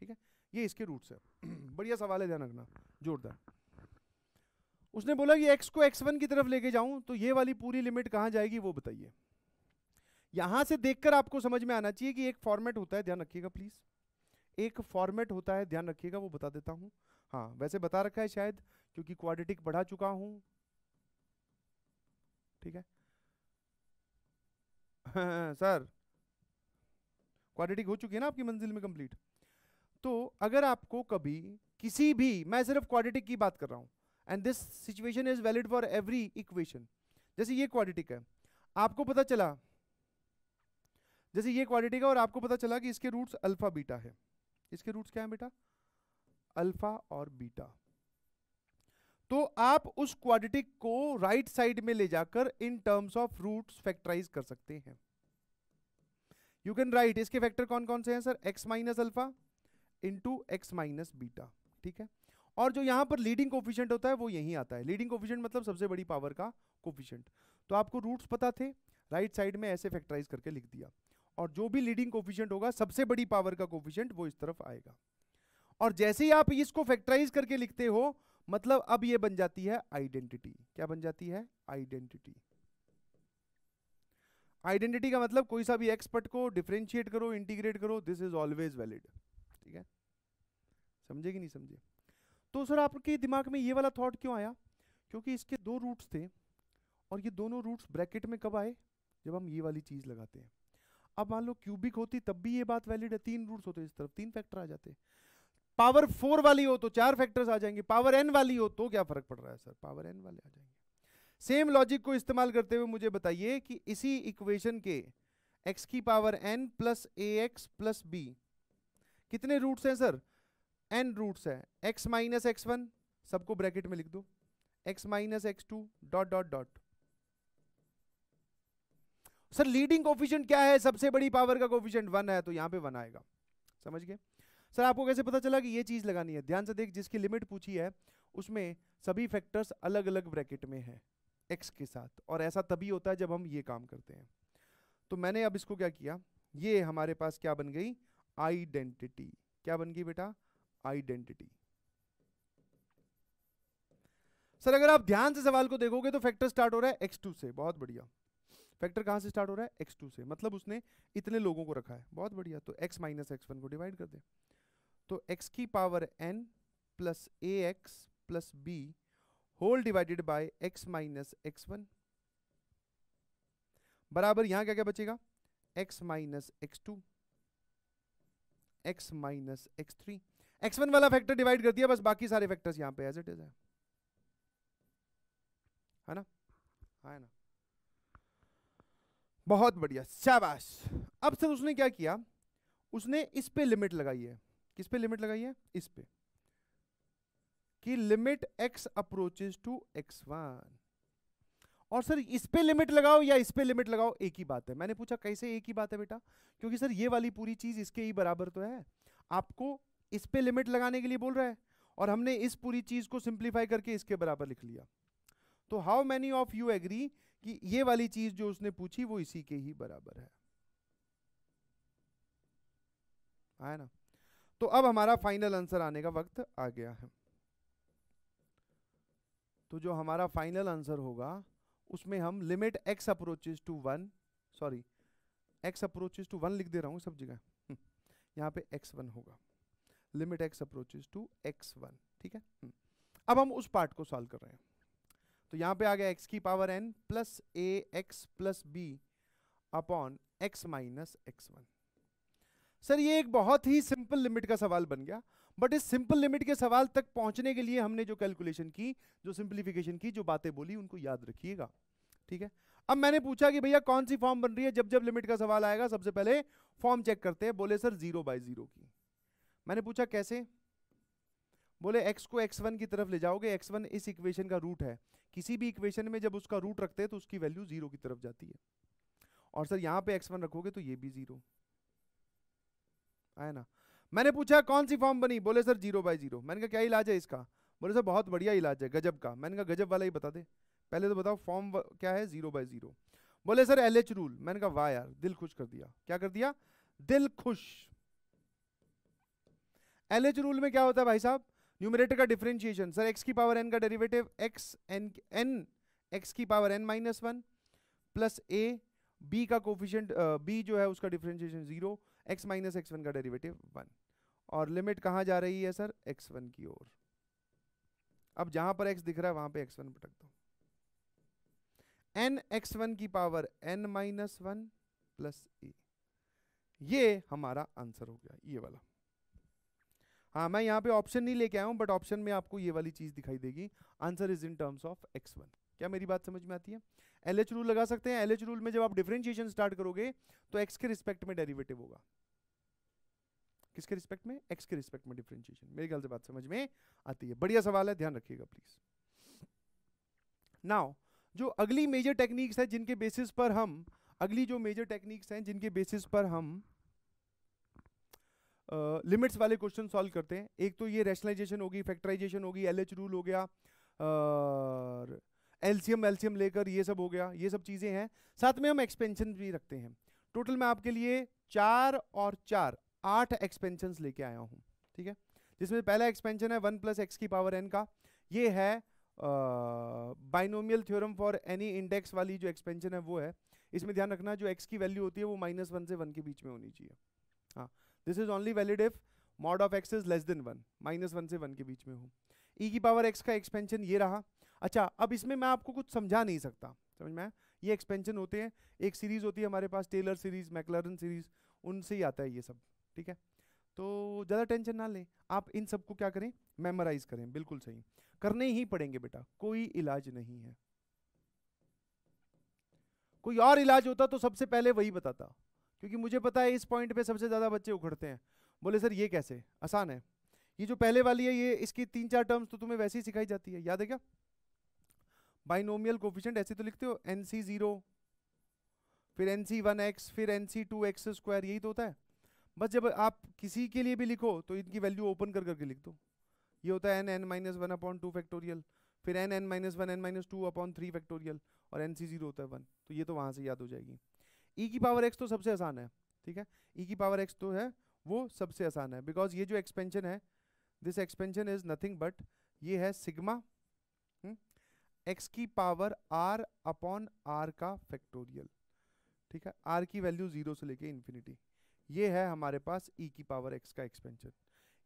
ठीक है ये इसके रूट्स है बढ़िया सवाल है ध्यान रखना जोरदार उसने बोला कि x को x1 की तरफ लेके जाऊं तो ये वाली पूरी लिमिट कहां जाएगी वो बताइए यहां से देखकर आपको समझ में आना चाहिए कि एक फॉर्मेट होता है ध्यान रखिएगा प्लीज एक फॉर्मेट होता है ध्यान रखिएगा वो बता देता हूं हाँ वैसे बता रखा है शायद क्योंकि क्वाड्रेटिक बढ़ा चुका हूं ठीक है सर क्वाड्रेटिक हो चुकी है ना आपकी मंजिल में कंप्लीट तो अगर आपको कभी किसी भी मैं सिर्फ क्वाड्रेटिक की बात कर रहा हूँ and this situation is valid for every equation जैसे ये क्वाड्रेटिक है आपको पता चला जैसे ये क्वाड्रेटिक है और आपको पता चला कि इसके रूट्स अल्फा बीटा है इसके रूट्स क्या है बेटा अल्फा और बीटा तो आप उस क्वाड्रेटिक को राइट right साइड में ले जाकर in terms of roots factorise कर सकते हैं यू कैन राइट इसके फैक्टर कौन कौन से हैं sir x minus alpha into x minus beta ठीक है और जो यहाँ पर लीडिंग कोफिशियंट होता है वो यही आता है लीडिंग कोफिशियंट मतलब सबसे बड़ी पावर का कोफिशियंट तो आपको रूट्स पता थे राइट right साइड में ऐसे फैक्टराइज करके लिख दिया और जो भी लीडिंग कोफिशियंट होगा सबसे बड़ी पावर का कोफिशियंट वो इस तरफ आएगा और जैसे ही आप इसको फैक्टराइज करके लिखते हो मतलब अब ये बन जाती है आइडेंटिटी क्या बन जाती है आइडेंटिटी आइडेंटिटी का मतलब कोई सा भी एक्सपर्ट को डिफ्रेंशिएट करो इंटीग्रेट करो दिस इज ऑलवेज वैलिड ठीक है समझे कि नहीं समझे तो सर आपके दिमाग में ये वाला थॉट क्यों आया क्योंकि इसके दो रूट्स थे और ये दोनों रूट्स ब्रैकेट में कब आए जब हम ये वाली चीज़ लगाते हैं अब मान लो क्यूबिक होती तब भी ये बात वैलिड है तीन रूट्स होते इस तरफ तीन फैक्टर आ जाते पावर फोर वाली हो तो चार फैक्टर्स आ जाएंगे पावर एन वाली हो तो क्या फर्क पड़ रहा है सर पावर एन वाले आ जाएंगे सेम लॉजिक को इस्तेमाल करते हुए मुझे बताइए कि इसी इक्वेशन के एक्स की power n plus a x plus b कितने रूट्स हैं सर एन रूट्स है एक्स माइनस एक्स वन सबको ब्रैकेट में लिख दो x minus x two dot dot dot sir leading coefficient क्या है सबसे बड़ी पावर का कोफिशियंट वन है तो यहाँ पे वन आएगा समझ गए सर आपको कैसे पता चला कि ये चीज़ लगानी है ध्यान से देख जिसकी लिमिट पूछी है उसमें सभी फैक्टर्स अलग अलग ब्रैकेट में है एक्स के साथ और ऐसा तभी होता है जब हम ये काम करते हैं तो मैंने अब इसको क्या किया ये हमारे पास क्या बन गई आइडेंटिटी क्या बन गई बेटा आइडेंटिटी सर अगर आप ध्यान से सवाल को देखोगे तो फैक्टर स्टार्ट हो रहा है एक्स टू से बहुत बढ़िया फैक्टर कहां से स्टार्ट हो रहा है एक्स टू से मतलब उसने इतने लोगों को रखा है बहुत बढ़िया तो एक्स माइनस एक्स वन को डिवाइड कर दे तो एक्स की power n plus a x plus b whole divided by x minus x one बराबर यहां क्या क्या बचेगा x minus x two x minus x three x one वाला फैक्टर डिवाइड कर दिया बस बाकी सारे फैक्टर्स यहाँ पे एज इट इज है ना है ना बहुत बढ़िया शाबाश अब सर उसने क्या किया उसने इस पे लिमिट लगाई है किस पे लिमिट लगाई है इस पे कि limit x approaches to x one और सर इस पे लिमिट लगाओ या इस पे लिमिट लगाओ एक ही बात है मैंने पूछा कैसे एक ही बात है बेटा क्योंकि सर ये वाली पूरी चीज इसके ही बराबर तो है आपको इस पे लिमिट लगाने के लिए बोल रहा है और हमने इस पूरी चीज को सिंप्लीफाई करके इसके बराबर लिख लिया तो how many of you agree कि ये वाली चीज जो उसने पूछी वो इसी के ही बराबर है आया ना तो अब हमारा फाइनल आंसर आने का वक्त आ गया है तो जो हमारा फाइनल आंसर होगा उसमें हम limit x approaches to one sorry x approaches to one लिख दे रहा हूँ सब जगह हम्म, यहाँ पे एक्स वन होगा limit x approaches to x one ठीक है हम्म, अब हम उस पार्ट को सॉल्व कर रहे हैं तो यहाँ पे आ गया एक्स की power n plus a x plus b upon x minus x one sir ये एक बहुत ही सिंपल लिमिट का सवाल बन गया बट इस सिंपल लिमिट के सवाल तक पहुंचने के लिए हमने जो कैलकुलेशन की जो सिंप्लीफिकेशन की जो बातें बोली उनको याद रखिएगा ठीक है अब मैंने पूछा कि भैया कौन सी फॉर्म बन रही है जब जब लिमिट का सवाल आएगा सबसे पहले फॉर्म चेक करते हैं बोले सर जीरो बाय जीरो की मैंने पूछा कैसे बोले x को x1 की तरफ ले जाओगे x1 इस इक्वेशन का रूट है किसी भी इक्वेशन में जब उसका रूट रखते हैं तो उसकी वैल्यू जीरो की तरफ जाती है और सर यहाँ पे x1 रखोगे तो ये भी जीरो आया ना मैंने पूछा कौन सी फॉर्म बनी बोले सर जीरो बाय जीरो मैंने कहा क्या इलाज है इसका बोले सर बहुत बढ़िया इलाज है गजब का मैंने कहा गजब वाला ही बता दे पहले तो बताओ फॉर्म क्या है जीरो बाय जीरो बोले सर एल एच रूल मैंने कहा वाह यार दिल खुश कर दिया क्या कर दिया दिल खुश एल एच रूल में क्या होता है भाई साहब न्यूमिनेटर का डिफ्रेंशिएशन सर एक्स की पावर एन का derivative x n n x की power n minus one plus a b का कोफिशियंट बी जो है उसका differentiation zero x minus x one का डेरिवेटिव वन और लिमिट कहाँ जा रही है सर एक्स वन की ओर अब जहां पर एक्स दिख रहा है वहां पे एक्स वन पटक दो एन एक्स वन की power n minus one plus a ये हमारा आंसर हो गया ये वाला हाँ मैं यहाँ पे ऑप्शन नहीं लेके आया हूँ बट ऑप्शन में आपको ये वाली चीज़ दिखाई देगी answer is in terms of x one क्या मेरी बात समझ में आती है एल एच रूल लगा सकते हैं एल एच रूल में जब आप डिफ्रेंशिएशन स्टार्ट करोगे तो एक्स के रिस्पेक्ट में डेरिवेटिव होगा किसके रिस्पेक्ट में एक्स के रिस्पेक्ट में डिफ्रेंशिएशन मेरे ख्याल से बात समझ में आती है बढ़िया सवाल है ध्यान रखिएगा प्लीज नाउ जो अगली मेजर टेक्निक्स है जिनके बेसिस पर हम अगली जो मेजर टेक्निक्स हैं जिनके बेसिस पर हम लिमिट्स uh, वाले क्वेश्चन सॉल्व करते हैं एक तो ये रैशनलाइजेशन होगी फैक्टराइजेशन होगी एलएच रूल हो गया और uh, एल्सियम एल्सियम लेकर ये सब हो गया ये सब चीज़ें हैं साथ में हम एक्सपेंशन भी रखते हैं टोटल मैं आपके लिए चार और चार आठ एक्सपेंशन लेके आया हूँ ठीक है जिसमें पहला एक्सपेंशन है वन प्लस एक्स की पावर एन का ये है binomial theorem for any index वाली जो एक्सपेंशन है वो है इसमें ध्यान रखना जो एक्स की वैल्यू होती है वो माइनस वन से वन के बीच में होनी चाहिए हाँ this is only valid if mod of x is less than one minus one से वन के बीच में हो ई e की पावर एक्स का एक्सपेंशन ये रहा अच्छा अब इसमें मैं आपको कुछ समझा नहीं सकता समझ में ये एक्सपेंशन होते हैं एक सीरीज़ होती है हमारे पास टेलर सीरीज़ मैकलरन सीरीज़ उनसे ही आता है ये सब ठीक है तो ज़्यादा टेंशन ना लें आप इन सबको क्या करें मेमोराइज करें बिल्कुल सही करने ही पड़ेंगे बेटा कोई इलाज नहीं है कोई और इलाज होता तो सबसे पहले वही बताता क्योंकि मुझे पता है इस पॉइंट पे सबसे ज़्यादा बच्चे उखड़ते हैं बोले सर ये कैसे आसान है ये जो पहले वाली है ये इसकी तीन चार टर्म्स तो तुम्हें वैसे ही सिखाई जाती है याद है क्या बाइनोमियल कोफिशेंट ऐसे तो लिखते हो एन सी जीरो फिर एन सी वन एक्स फिर n c two x square यही तो होता है बस जब आप किसी के लिए भी लिखो तो इनकी वैल्यू ओपन कर करके लिख दो ये होता है n n minus one upon two factorial फिर n n minus one n minus two upon three factorial और एन सी जीरो होता है वन तो ये तो वहाँ से याद हो जाएगी ई e की पावर एक्स तो सबसे आसान है ठीक है ई e की पावर एक्स तो है वो सबसे आसान है बिकॉज ये जो एक्सपेंशन है this expansion is nothing but ये है सिग्मा x की पावर r अपॉन r का फैक्टोरियल ठीक है r की वैल्यू जीरो से लेके इन्फिनिटी ये है हमारे पास e की पावर x का एक्सपेंशन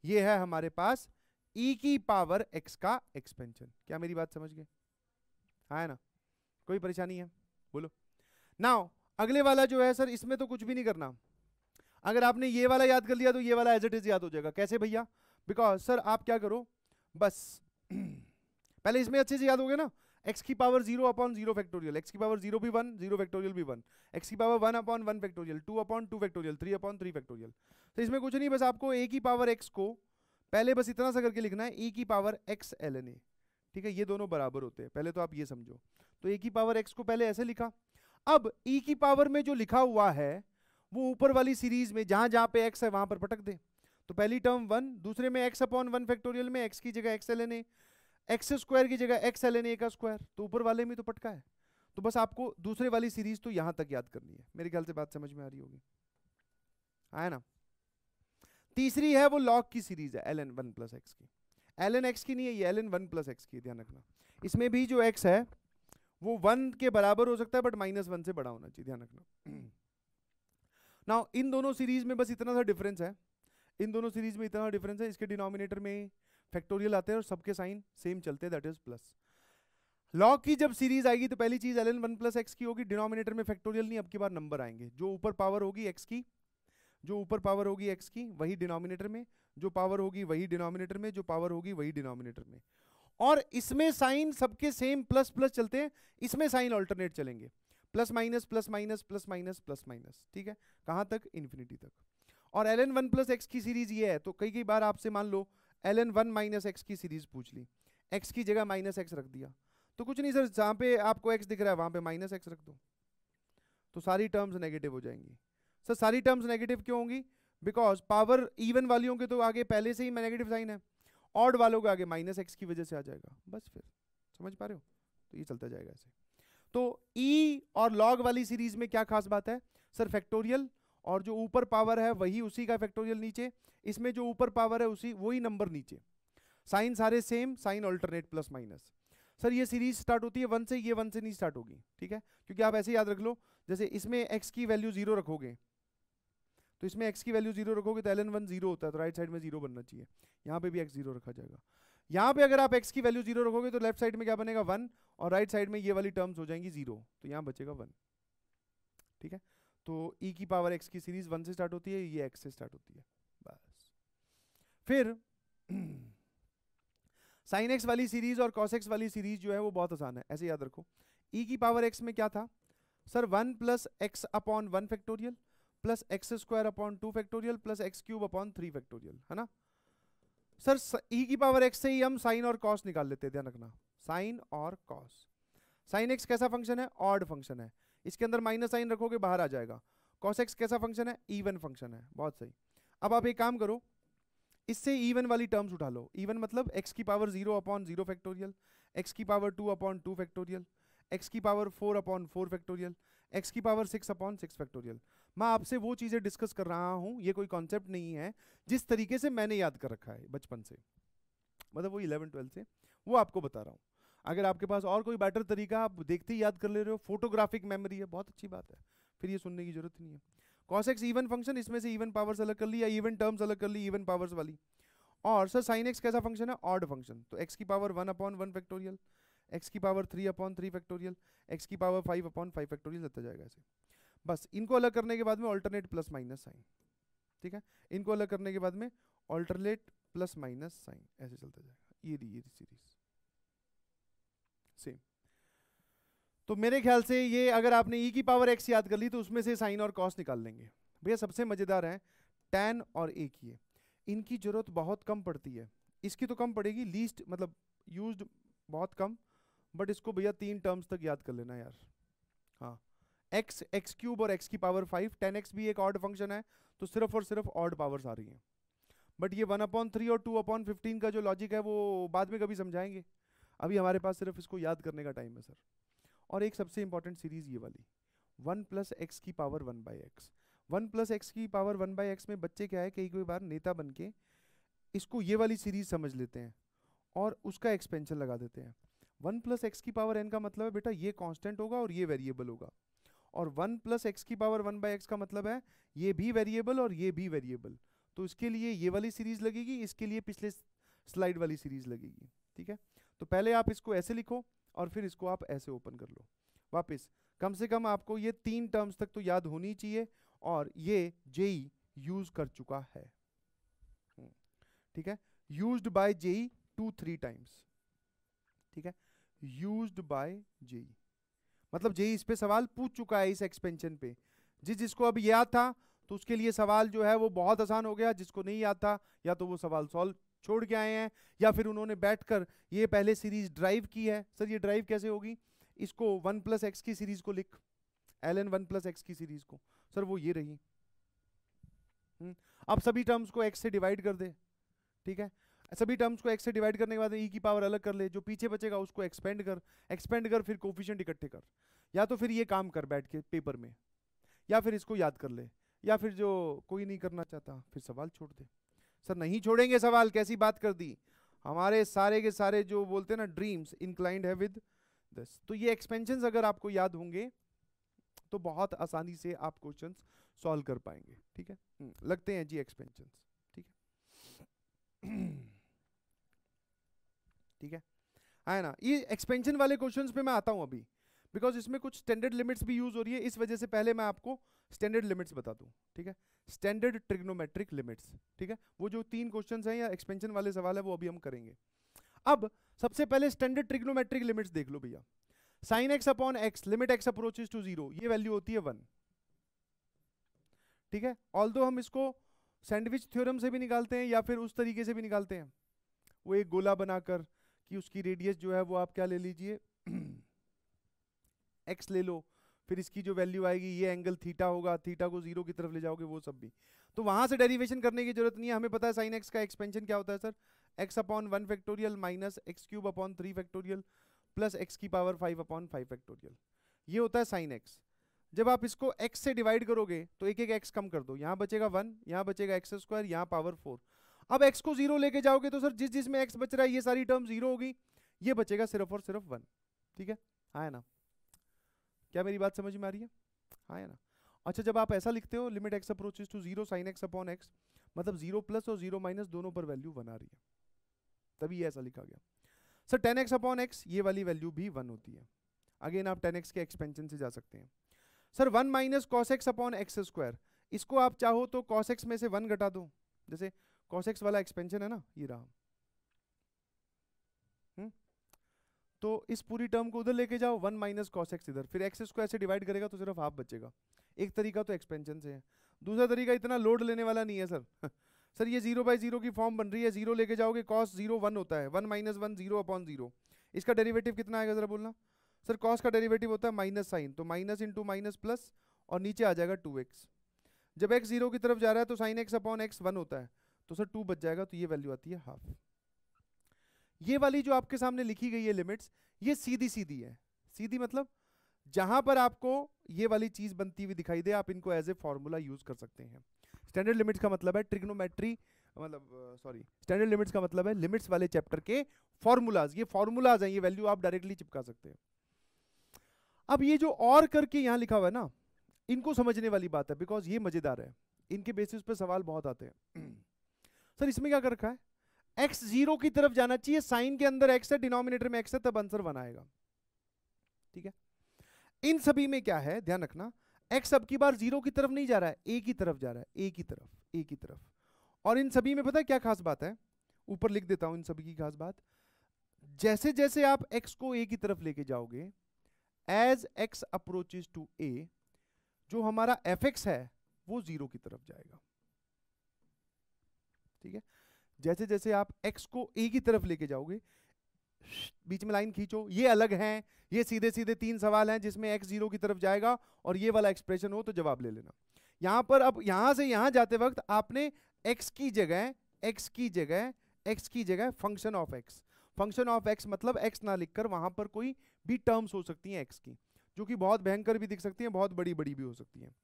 ये है हमारे पास e की पावर x का एक्सपेंशन क्या मेरी बात समझ गए है हाँ ना कोई परेशानी है बोलो नाउ अगले वाला जो है सर इसमें तो कुछ भी नहीं करना अगर आपने ये वाला याद कर लिया तो ये वाला एज इट इज याद हो जाएगा कैसे भैया बिकॉज सर आप क्या करो बस पहले इसमें अच्छे से याद हो गया ना एक्स की power zero upon zero factorial x की पावर जीरो भी वन जीरो फैक्टोरियल भी वन एक्स की power one upon one factorial two upon two factorial three upon three factorial तो इसमें कुछ नहीं बस आपको ए की पावर एक्स को पहले बस इतना सा करके लिखना है ए की power x l n a ठीक है ये दोनों बराबर होते हैं पहले तो आप ये समझो तो ए की पावर एक्स को पहले ऐसे लिखा अब ई e की पावर में जो लिखा हुआ है वो ऊपर वाली सीरीज में जहां जहां पे एक्स है वहां पर पटक दे तो पहली टर्म वन दूसरे में एक्स अपॉन वन फैक्टोरियल में एक्स की जगह x l n a x square की जगह एक्स एल एन ए का स्क्वायर तो ऊपर वाले में तो पटका है तो बस आपको दूसरे वाली सीरीज तो यहां तक याद करनी है मेरे ख्याल से बात समझ में आ रही होगी आया ना तीसरी है वो लॉग की सीरीज है l n one plus x की एल एन एक्स की नहीं है ये l n one plus x की ध्यान रखना इसमें भी जो एक्स है वो वन के बराबर हो सकता है बट माइनस वन से बड़ा होना चाहिए ध्यान रखना ना इन दोनों सीरीज में बस इतना सा डिफरेंस है इन दोनों सीरीज में इतना डिफरेंस है इसके डिनोमिनेटर में फैक्टोरियल आते हैं और सबके साइन सेम चलते हैं दैट इज प्लस लॉग की जब सीरीज आएगी तो पहली चीज l n one plus x की होगी डिनोमिनेटर में फैक्टोरियल नहीं अब की बार नंबर आएंगे जो ऊपर पावर होगी एक्स की जो ऊपर पावर होगी एक्स की वही डिनोमिनेटर में जो पावर होगी वही डिनोमिनेटर में जो पावर होगी वही डिनोमिनेटर में और इसमें साइन सबके सेम प्लस प्लस चलते हैं इसमें साइन ऑल्टरनेट चलेंगे plus minus plus minus plus minus plus minus ठीक है कहां तक इन्फिनिटी तक और l n one plus x की सीरीज ये है तो कई कई बार आपसे मान लो l n one minus x की सीरीज पूछ ली एक्स की जगह माइनस एक्स रख दिया तो कुछ नहीं सर जहाँ पे आपको एक्स दिख रहा है वहाँ पे माइनस एक्स रख दो तो सारी टर्म्स नेगेटिव हो जाएंगी सर सारी टर्म्स नेगेटिव क्यों होंगी बिकॉज पावर इवन वालियों के तो आगे पहले से ही नेगेटिव साइन है ऑड वालों के आगे माइनस एक्स की वजह से आ जाएगा बस फिर समझ पा रहे हो तो ये चलता जाएगा ऐसे तो ई e और लॉग वाली सीरीज में क्या खास बात है सर फैक्टोरियल और जो ऊपर पावर है वही उसी का फैक्टोरियल नीचे इसमें जो ऊपर पावर है उसी वही नंबर नीचे साइन सारे same sine alternate plus minus sir ये सीरीज स्टार्ट होती है वन से ये वन से नहीं स्टार्ट होगी ठीक है क्योंकि आप ऐसे याद रख लो जैसे इसमें एक्स की वैल्यू जीरो रखोगे तो इसमें एक्स की वैल्यू जीरो रखोगे तो एल एन वन जीरो होता है तो राइट साइड में जीरो बनना चाहिए यहाँ पे भी एक्स जीरो रखा जाएगा यहाँ पे अगर आप एक्स की वैल्यू जीरो रखोगे तो लेफ्ट साइड में क्या बनेगा वन और राइट साइड में ये वाली टर्म्स हो जाएंगी जीरो तो यहाँ बचेगा वन ठीक है तो e की पावर x की सीरीज वन से स्टार्ट होती है ये x से स्टार्ट होती है बस फिर साइन x वाली सीरीज और cos x वाली सीरीज जो है वो बहुत आसान है ऐसे याद रखो e की पावर x में क्या था sir one plus x upon one factorial plus x square upon two factorial plus x cube upon three factorial है ना सर e की पावर x से ही हम साइन और कॉस निकाल लेते हैं ध्यान रखना साइन और कॉस साइन एक्स कैसा फंक्शन है ऑड फंक्शन है इसके अंदर माइनस साइन रखोगे बाहर आ जाएगा कॉस एक्स कैसा फंक्शन है ईवन फंक्शन है बहुत सही अब आप एक काम करो इससे इवन वाली टर्म्स उठा लो इवन मतलब एक्स की power zero upon zero factorial x की power two upon two factorial x की power four upon four factorial x की power six upon six factorial मैं आपसे वो चीज़ें डिस्कस कर रहा हूँ ये कोई कॉन्सेप्ट नहीं है जिस तरीके से मैंने याद कर रखा है बचपन से मतलब वो इलेवन ट्वेल्थ से वो आपको बता रहा हूँ अगर आपके पास और कोई बेटर तरीका आप देखते ही याद कर ले रहे हो फोटोग्राफिक मेमोरी है बहुत अच्छी बात है फिर ये सुनने की जरूरत नहीं है कॉसेक्स इवन फंक्शन इसमें से इवन पावर्स अलग कर ली या इवन टर्म्स अलग कर ली इवन पावर्स वाली और सर साइन एक्स कैसा फंक्शन है ऑड फंक्शन तो एक्स की power one upon one factorial x की power three upon three factorial x की power five upon five factorial लगता जाएगा ऐसे बस इनको अलग करने के बाद में ऑल्टरनेट प्लस माइनस साइन ठीक है इनको अलग करने के बाद में ऑल्टरनेट प्लस माइनस साइन ऐसे चलता जाएगा ये दी ये सीरीज़ सेम तो मेरे ख्याल से ये अगर आपने ई e की पावर एक्स याद कर ली तो उसमें से साइन और कॉस निकाल लेंगे भैया सबसे मज़ेदार है टेन और ए की इनकी ज़रूरत बहुत कम पड़ती है इसकी तो कम पड़ेगी लीस्ट मतलब यूज बहुत कम बट इसको भैया तीन टर्म्स तक याद कर लेना यार हाँ एक्स एक्स क्यूब और एक्स की पावर फाइव टेन एक्स भी एक ऑर्ड फंक्शन है तो सिर्फ और सिर्फ ऑर्ड पावर्स आ रही हैं बट ये वन अपॉन थ्री और टू अपॉन फिफ्टीन का जो लॉजिक है वो बाद में कभी समझाएंगे अभी हमारे पास सिर्फ इसको याद करने का टाइम है सर और एक सबसे इंपॉर्टेंट सीरीज ये वाली वन प्लस एक्स की power one by x one plus x की पावर वन बाई एक्स में बच्चे क्या है कई कई बार नेता बन के इसको ये वाली सीरीज समझ लेते हैं और उसका एक्सपेंशन लगा देते हैं वन प्लस एक्स की पावर एन का मतलब है बेटा ये कॉन्स्टेंट होगा और ये वेरिएबल होगा और वन प्लस एक्स की पावर वन बाई एक्स का मतलब है ये भी वेरिएबल और ये भी वेरिएबल तो इसके लिए ये वाली सीरीज लगेगी इसके लिए पिछले स्लाइड वाली सीरीज लगेगी ठीक है तो पहले आप इसको ऐसे लिखो और फिर इसको आप ऐसे ओपन कर लो वापस कम से कम आपको ये तीन टर्म्स तक तो याद होनी चाहिए और ये जेई यूज e कर चुका है हम्म, ठीक है use by JEE two three times ठीक है यूज बाय जेई मतलब जेई e इस पे सवाल पूछ चुका है इस एक्सपेंशन पे जिस जिसको अब याद था तो उसके लिए सवाल जो है वो बहुत आसान हो गया जिसको नहीं याद था या तो वो सवाल सॉल्व छोड़ के आए हैं या फिर उन्होंने बैठकर ये पहले सीरीज ड्राइव की है सर ये ड्राइव कैसे होगी इसको वन प्लस एक्स की सीरीज को लिख l n one plus x की सीरीज को सर वो ये रही हम्म, अब सभी टर्म्स को एक्स से डिवाइड कर दे ठीक है सभी टर्म्स को एक्स से डिवाइड करने के बाद ई e की पावर अलग कर ले जो पीछे बचेगा उसको एक्सपेंड कर एक्सपेंड कर फिर कोफिशेंट इकट्ठे कर या तो फिर ये काम कर बैठ के पेपर में या फिर इसको याद कर ले या फिर जो कोई नहीं करना चाहता फिर सवाल छोड़ दे सर नहीं छोड़ेंगे सवाल कैसी बात कर दी हमारे सारे के सारे जो बोलते हैं ना ड्रीम्स इनक्लाइंड है विद दिस तो ये एक्सपेंशन अगर आपको याद होंगे तो बहुत आसानी से आप क्वेश्चन सॉल्व कर पाएंगे ठीक है हम्म, लगते हैं जी एक्सपेंशन ठीक है ठीक है हाँ, है ना ये एक्सपेंशन वाले क्वेश्चन पे मैं आता हूं अभी बिकॉज इसमें कुछ स्टैंडर्ड लिमिट्स भी यूज हो रही है इस वजह से पहले मैं आपको स्टैंडर्ड लिमिट्स बता दूँ ठीक है स्टैंडर्ड ट्रिग्नोमेट्रिक लिमिट्स ठीक है वो जो तीन क्वेश्चन हैं या एक्सपेंशन वाले सवाल है वो अभी हम करेंगे अब सबसे पहले स्टैंडर्ड ट्रिग्नोमेट्रिक लिमिट्स देख लो भैया sine x upon x limit x approaches to zero ये वैल्यू होती है वन ठीक है ऑल हम इसको सैंडविच थ्योरम से भी निकालते हैं या फिर उस तरीके से भी निकालते हैं वो एक गोला बनाकर कि उसकी रेडियस जो है वो आप क्या ले लीजिए एक्स ले लो फिर इसकी जो वैल्यू आएगी ये एंगल थीटा होगा थीटा को जीरो की तरफ ले जाओगे वो सब भी तो वहां से डेरिवेशन करने की जरूरत नहीं है हमें पता है साइन एक्स का एक्सपेंशन क्या होता है sir x upon one factorial minus x cube upon three factorial plus x की power five upon five factorial ये होता है साइन एक्स जब आप इसको एक्स से डिवाइड करोगे तो एक एक एक्स कम कर दो यहाँ बचेगा वन यहाँ बचेगा एक्स स्क्वायर यहाँ पावर फोर अब एक्स को जीरो लेके जाओगे तो सर जिस जिसमें एक्स बच रहा है ये सारी टर्म जीरो होगी ये बचेगा सिर्फ और सिर्फ वन ठीक है हाँ ना क्या मेरी बात समझ में आ रही है हाँ या ना अच्छा जब आप ऐसा लिखते हो limit x approaches to zero sine x upon x मतलब जीरो प्लस और जीरो माइनस दोनों पर वैल्यू वन आ रही है तभी ऐसा लिखा गया sir tan x upon x ये वाली वैल्यू भी वन होती है अगेन आप टेन एक्स के एक्सपेंशन से जा सकते हैं sir one minus cos x upon x square इसको आप चाहो तो कॉस एक्स में से वन घटा दो जैसे कॉस एक्स वाला एक्सपेंशन है ना ये रहा तो इस पूरी टर्म को उधर लेके जाओ वन माइनस कॉस एक्स इधर फिर एक्स को ऐसे डिवाइड करेगा तो सिर्फ हाफ बचेगा एक तरीका तो एक्सपेंशन से है दूसरा तरीका इतना लोड लेने वाला नहीं है सर सर ये जीरो बाई जीरो की फॉर्म बन रही है जीरो लेके जाओगे कॉस जीरो वन होता है one minus one zero upon zero इसका डेरिवेटिव कितना आएगा जरा बोलना सर कॉस का डेरिवेटिव होता है माइनस साइन तो माइनस इंटू माइनस प्लस और नीचे आ जाएगा टू एक्स जब एक्स जीरो की तरफ जा रहा है तो sine x upon x one होता है तो सर टू बच जाएगा तो ये वैल्यू आती है हाफ ये वाली जो आपके सामने लिखी गई है लिमिट्स ये सीधी सीधी है सीधी मतलब जहां पर आपको ये वाली चीज बनती हुई दिखाई दे आप इनको एज ए फॉर्मूला यूज कर सकते हैं स्टैंडर्ड लिमिट्स का मतलब है ट्रिग्नोमेट्री मतलब सॉरी स्टैंडर्ड लिमिट्स का मतलब है लिमिट्स वाले चैप्टर के फॉर्मूलाज ये फॉर्मूलाज हैं ये वैल्यू आप डायरेक्टली चिपका सकते हैं अब ये जो और करके यहां लिखा हुआ है ना इनको समझने वाली बात है बिकॉज ये मजेदार है इनके बेसिस पे सवाल बहुत आते हैं सर इसमें क्या कर रखा है एक्स जीरो की तरफ जाना चाहिए साइन के अंदर एक्स है डिनोमिनेटर में एक्स है तब आंसर वन आएगा ठीक है इन सभी में क्या है ध्यान रखना एक्स अब की बार जीरो की तरफ नहीं जा रहा है ए की तरफ जा रहा है ए की तरफ ए की तरफ और इन सभी में पता है क्या खास बात है ऊपर लिख देता हूं इन सभी की खास बात जैसे जैसे आप एक्स को ए की तरफ लेके जाओगे as x approaches to a जो हमारा एफ है वो जीरो की तरफ जाएगा ठीक है जैसे जैसे आप एक्स को ए की तरफ लेके जाओगे बीच में लाइन खींचो ये अलग हैं ये सीधे सीधे तीन सवाल हैं जिसमें एक्स जीरो की तरफ जाएगा और ये वाला एक्सप्रेशन हो तो जवाब ले लेना यहाँ पर अब यहाँ से यहाँ जाते वक्त आपने x की जगह एक्स की जगह x की जगह function of x function of x मतलब एक्स ना लिखकर वहाँ पर कोई भी टर्म्स हो सकती हैं एक्स की जो कि बहुत भयंकर भी दिख सकती हैं बहुत बड़ी बड़ी भी हो सकती हैं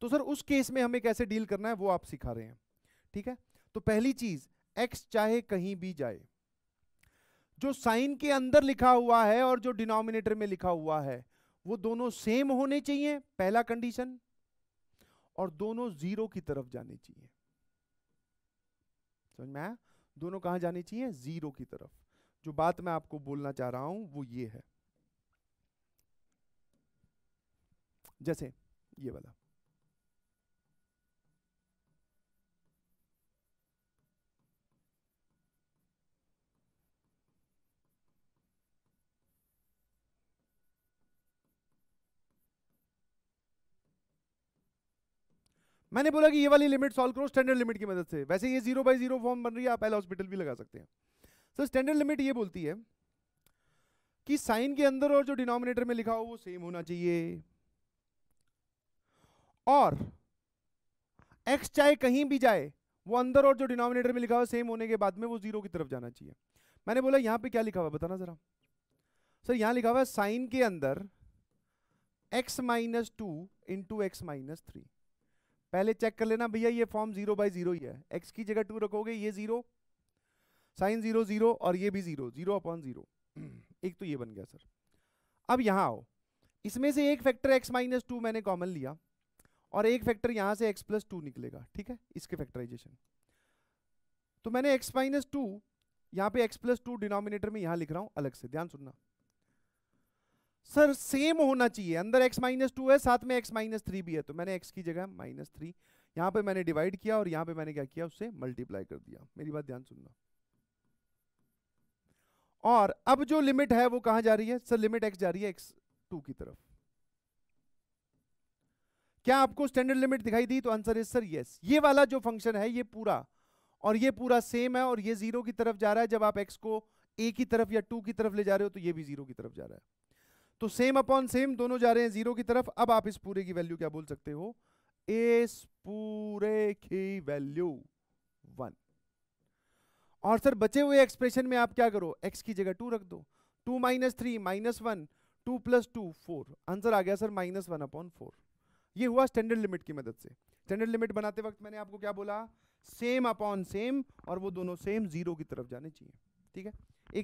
तो सर उस केस में हमें कैसे डील करना है वो आप सिखा रहे हैं ठीक है तो पहली चीज़ एक्स चाहे कहीं भी जाए जो साइन के अंदर लिखा हुआ है और जो डिनोमिनेटर में लिखा हुआ है वो दोनों सेम होने चाहिए पहला कंडीशन और दोनों जीरो की तरफ जाने चाहिए समझ में आया दोनों कहा जाने चाहिए जीरो की तरफ जो बात मैं आपको बोलना चाह रहा हूं वो ये है जैसे ये वाला मैंने बोला कि ये वाली लिमिट सॉल्व करो स्टैंडर्ड लिमिट की मदद से वैसे ये जीरो बाई जीरो फॉर्म बन रही है आप पहले हॉस्पिटल भी लगा सकते हैं सर स्टैंडर्ड लिमिट ये बोलती है कि साइन के अंदर और जो डिनोमिनेटर में लिखा हो वो सेम होना चाहिए और एक्स चाहे कहीं भी जाए वो अंदर और जो डिनोमिनेटर में लिखा हुआ सेम होने के बाद में वो जीरो की तरफ जाना चाहिए मैंने बोला यहां पे क्या लिखा हुआ बताना जरा सर यहां लिखा हुआ है साइन के अंदर x minus two into x minus three पहले चेक कर लेना भैया ये फॉर्म जीरो बाई जीरो ही है एक्स की जगह टू रखोगे ये जीरो साइन जीरो जीरो और ये भी जीरो जीरो अपॉन जीरो एक तो ये बन गया सर अब यहाँ आओ इसमें से एक फैक्टर एक्स माइनस टू मैंने कॉमन लिया और एक फैक्टर यहाँ से एक्स प्लस टू निकलेगा ठीक है इसके फैक्टराइजेशन तो मैंने एक्स माइनस टू यहाँ पे एक्स प्लस टू डिनोमिनेटर में यहाँ लिख रहा हूँ अलग से ध्यान सुनना सर सेम होना चाहिए अंदर एक्स माइनस टू है साथ में एक्स माइनस थ्री भी है तो मैंने एक्स की जगह माइनस थ्री यहाँ पे मैंने डिवाइड किया और यहाँ पे मैंने क्या किया उससे मल्टीप्लाई कर दिया मेरी बात ध्यान सुनना और अब जो लिमिट है वो कहा जा रही है सर लिमिट एक्स जा रही है एक्स टू की तरफ क्या आपको स्टैंडर्ड लिमिट दिखाई दी तो आंसर इज सर यस ये वाला जो फंक्शन है ये पूरा और ये पूरा सेम है और ये जीरो की तरफ जा रहा है जब आप एक्स को ए की तरफ या टू की तरफ ले जा रहे हो तो ये भी जीरो की तरफ जा रहा है तो सेम अपॉन सेम दोनों जा रहे हैं जीरो की तरफ अब आप इस पूरे की वैल्यू क्या बोल सकते हो इस पूरे की वैल्यू वन और सर बचे हुए एक्सप्रेशन में आप क्या करो एक्स की जगह टू रख दो two minus three minus one two plus two four answer आ गया sir minus one upon four ये हुआ स्टैंडर्ड लिमिट की मदद से स्टैंडर्ड लिमिट बनाते वक्त मैंने आपको क्या बोला सेम अपॉन सेम और वो दोनों सेम जीरो की तरफ जाने चाहिए ठीक है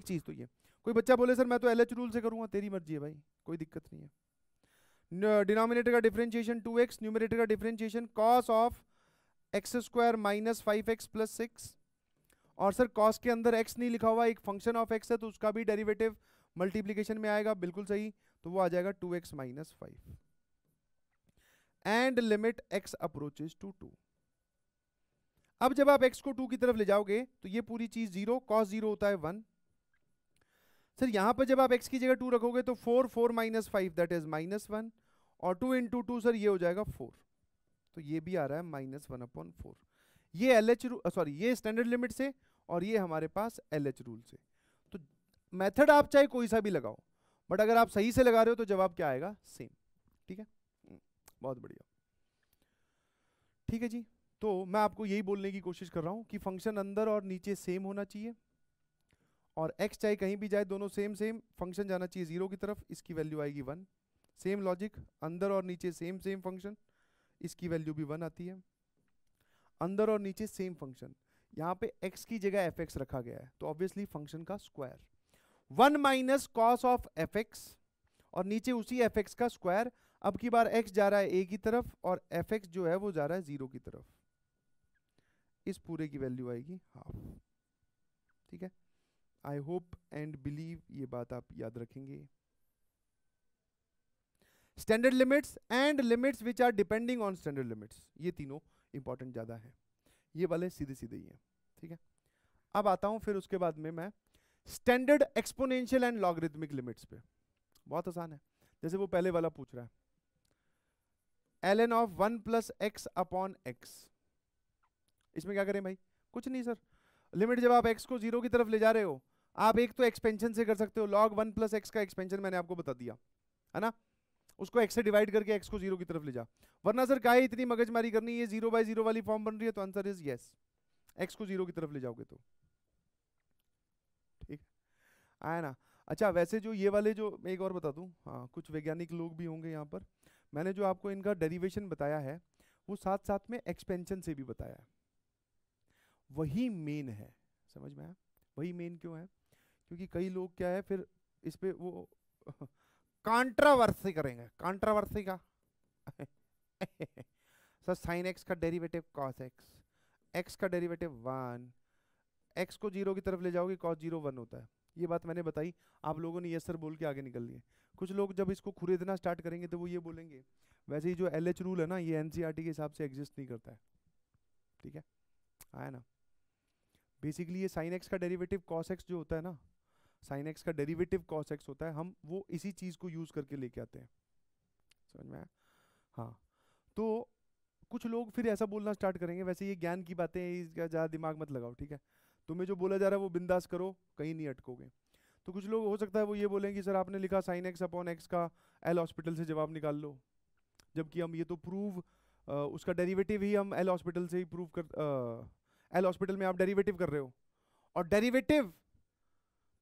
एक चीज तो यह कोई बच्चा बोले सर मैं तो एल रूल से करूँगा तेरी मर्जी है भाई कोई दिक्कत नहीं है डिनोमिनेटर का डिफरेंशिएशन टू एक्स न्यूमिनेटर का differentiation cos of x square minus five x plus six और सर कॉस के अंदर एक्स नहीं लिखा हुआ एक फंक्शन ऑफ एक्स है तो उसका भी डेरिवेटिव मल्टीप्लीकेशन में आएगा बिल्कुल सही तो वो आ जाएगा two x minus five and limit x approaches to two अब जब आप एक्स को टू की तरफ ले जाओगे तो ये पूरी चीज जीरो कॉस जीरो होता है वन सर यहाँ पर जब आप x की जगह टू रखोगे तो four four minus five that is minus one और टू इंटू टू सर ये हो जाएगा फोर तो ये भी आ रहा है माइनस वन अपॉन फोर ये एल एच सॉरी ये स्टैंडर्ड लिमिट से और ये हमारे पास एल एच रूल से तो मेथड आप चाहे कोई सा भी लगाओ बट अगर आप सही से लगा रहे हो तो जवाब क्या आएगा सेम ठीक है hmm. बहुत बढ़िया ठीक है जी तो मैं आपको यही बोलने की कोशिश कर रहा हूँ कि फंक्शन अंदर और नीचे सेम होना चाहिए और एक्स चाहे कहीं भी जाए दोनों सेम सेम फंक्शन जाना चाहिए जीरो की तरफ इसकी वैल्यू आएगी वन सेम लॉजिक अंदर और नीचे सेम सेम फंक्शन इसकी वैल्यू भी वन आती है अंदर और नीचे सेम फंक्शन यहाँ पे x की जगह एफ एक्स रखा गया है तो ऑब्वियसली फंक्शन का square one minus cos of f x और नीचे उसी एफ एक्स का स्क्वायर अब की बार x जा रहा है a की तरफ और एफ एक्स जो है वो जा रहा है जीरो की तरफ इस पूरे की वैल्यू आएगी हाफ ठीक है आई होप एंड बिलीव ये बात आप याद रखेंगे standard limits and limits which are depending on standard limits ये तीनों इंपॉर्टेंट ज़्यादा है ये वाले सीधे सीधे ही हैं ठीक है अब आता हूं फिर उसके बाद में मैं standard exponential and logarithmic limits पे बहुत आसान है जैसे वो पहले वाला पूछ रहा है l n of one plus x upon x इसमें क्या करें भाई कुछ नहीं सर लिमिट जब आप एक्स को जीरो की तरफ ले जा रहे हो आप एक तो एक्सपेंशन से कर सकते हो लॉग वन प्लस एक्स का एक्सपेंशन मैंने आपको बता दिया है ना उसको एक्स से डिवाइड करके एक्स को जीरो की तरफ ले जा वरना सर का इतनी मगजमारी करनी है जीरो बाय जीरो वाली फॉर्म बन रही है तो आंसर इज येस एक्स को जीरो की तरफ ले जाओगे तो ठीक आया ना अच्छा वैसे जो ये वाले जो मैं एक और बता दूं हाँ कुछ वैज्ञानिक लोग भी होंगे यहाँ पर मैंने जो आपको इनका डेरिवेशन बताया है वो साथ साथ में एक्सपेंशन से भी बताया है वही मेन है समझ में आया वही मेन क्यों है क्योंकि कई लोग क्या है फिर इस पर वो कॉन्ट्रावर्सी करेंगे कॉन्ट्रावर्सी का सर साइन एक्स का डेरिवेटिव कॉस एक्स एक्स का डेरिवेटिव वन एक्स को जीरो की तरफ ले जाओगे कॉस जीरो वन होता है ये बात मैंने बताई आप लोगों ने यस सर बोल के आगे निकल लिए कुछ लोग जब इसको खुरीदना स्टार्ट करेंगे तो वो ये बोलेंगे वैसे ही जो एल रूल है ना ये एन e के हिसाब से एग्जिस्ट नहीं करता है ठीक है आया ना बेसिकली ये साइन एक्स का डेरिवेटिव कॉस एक्स जो होता है ना साइन एक्स का डेरिवेटिव कॉस एक्स होता है हम वो इसी चीज़ को यूज़ करके लेके आते हैं समझ में हाँ तो कुछ लोग फिर ऐसा बोलना स्टार्ट करेंगे वैसे ये ज्ञान की बातें इसका ज़्यादा दिमाग मत लगाओ ठीक है तुम्हें जो बोला जा रहा है वो बिंदास करो कहीं नहीं अटकोगे तो कुछ लोग हो सकता है वो ये बोलेंगे कि सर आपने लिखा साइन एक्स अपॉन एक्स का एल हॉस्पिटल से जवाब निकाल लो जबकि हम ये तो प्रूव उसका डेरिवेटिव ही हम एल हॉस्पिटल से ही प्रूव कर एल हॉस्पिटल में आप डेरिवेटिव कर रहे हो और डेरिवेटिव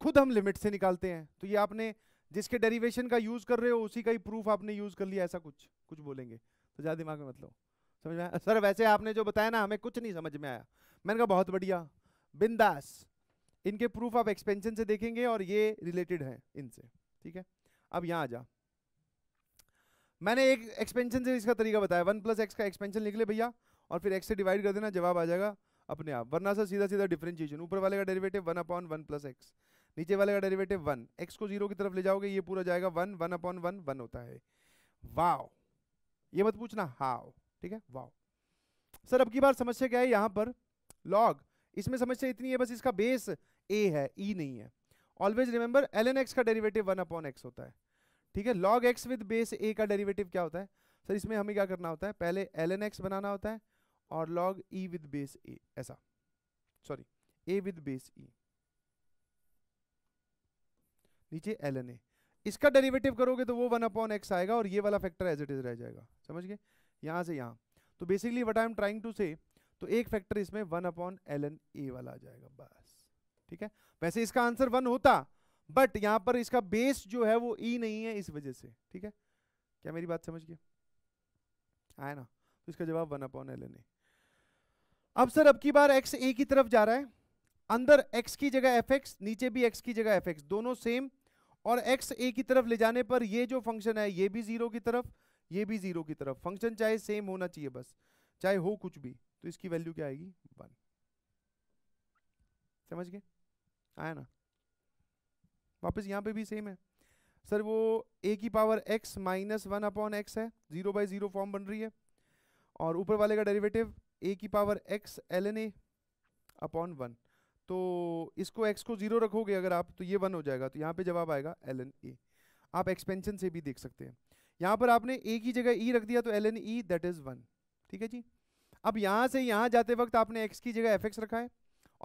खुद हम लिमिट से निकालते हैं तो ये आपने जिसके डेरिवेशन का यूज कर रहे हो उसी का ही प्रूफ आपने यूज कर लिया ऐसा कुछ कुछ बोलेंगे तो ज्यादा दिमाग में मतलब समझ में आया सर वैसे आपने जो बताया ना हमें कुछ नहीं समझ में आया मैंने कहा बहुत बढ़िया बिंदास इनके प्रूफ आप एक्सपेंशन से देखेंगे और ये रिलेटेड है इनसे ठीक है अब यहाँ आ जा मैंने एक एक्सपेंशन से इसका तरीका बताया वन प्लस एक्स का एक्सपेंशन निकले भैया और फिर एक्स से डिवाइड कर देना जवाब आ जाएगा अपने आप वरना सर सीधा सीधा डिफरेंशिएशन ऊपर वाले का derivative one upon one plus x नीचे वाले का डेरिवेटिव वन एक्स को जीरो की तरफ ले जाओगे ये पूरा जाएगा one one upon one one होता है वाओ ये मत पूछना हाओ ठीक है वाओ सर अब की बार समस्या क्या है यहाँ पर लॉग इसमें समस्या इतनी है बस इसका बेस ए है ई e नहीं है always remember l n x का डेरिवेटिव वन अपॉन एक्स होता है ठीक है log x with base a का डेरिवेटिव क्या होता है सर इसमें हमें क्या करना होता है पहले एल एन एक्स बनाना होता है और log e with base a ऐसा sorry a with base e नीचे एल एन ए इसका डेरिवेटिव करोगे तो वो वन अपॉन एक्स आएगा और ये वाला फैक्टर एज इट इज रह जाएगा समझ गए यहाँ से यहाँ तो basically what I am trying to से तो एक फैक्टर इसमें one upon l n a वाला आ जाएगा बस ठीक है वैसे इसका आंसर वन होता बट यहाँ पर इसका बेस जो है वो ई e नहीं है इस वजह से ठीक है क्या मेरी बात समझ गए आया ना तो इसका जवाब one upon l n a अब सर अब की बार एक्स ए की तरफ जा रहा है अंदर एक्स की जगह एफ एक्स नीचे भी एक्स की जगह एफ एक्स दोनों सेम और एक्स ए की तरफ ले जाने पर ये जो फंक्शन है ये भी जीरो की तरफ ये भी जीरो की तरफ फंक्शन चाहे सेम होना चाहिए बस चाहे हो कुछ भी तो इसकी वैल्यू क्या आएगी वन समझ गए आया ना वापस यहाँ पे भी सेम है सर वो ए की power x minus one upon x है जीरो बाई जीरो फॉर्म बन रही है और ऊपर वाले का डेरिवेटिव ए की power x l n a upon one तो इसको एक्स को जीरो रखोगे अगर आप तो ये वन हो जाएगा तो यहाँ पे जवाब आएगा एल एन ए आप एक्सपेंशन से भी देख सकते हैं यहाँ पर आपने ए की जगह ई e रख दिया तो l n e that is one ठीक है जी अब यहाँ से यहाँ जाते वक्त आपने एक्स की जगह एफ एक्स रखा है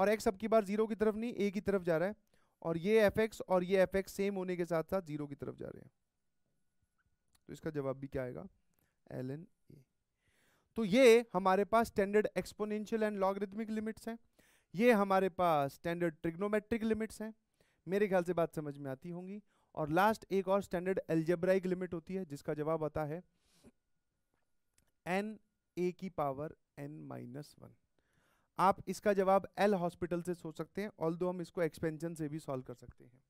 और एक्स अब की बार जीरो की तरफ नहीं ए की तरफ जा रहा है और ये एफ एक्स और ये एफ एक्स सेम होने के साथ साथ जीरो की तरफ जा रहे हैं तो इसका जवाब भी क्या आएगा एल एन ए तो ये हमारे पास standard exponential and logarithmic limits हैं ये हमारे पास स्टैंडर्ड ट्रिग्नोमेट्रिक लिमिट्स हैं मेरे ख्याल से बात समझ में आती होंगी और लास्ट एक और स्टैंडर्ड एल्जेब्राइक लिमिट होती है जिसका जवाब आता है एन ए की पावर एन माइनस वन आप इसका जवाब एल हॉस्पिटल से सोच सकते हैं ऑल हम इसको एक्सपेंशन से भी सॉल्व कर सकते हैं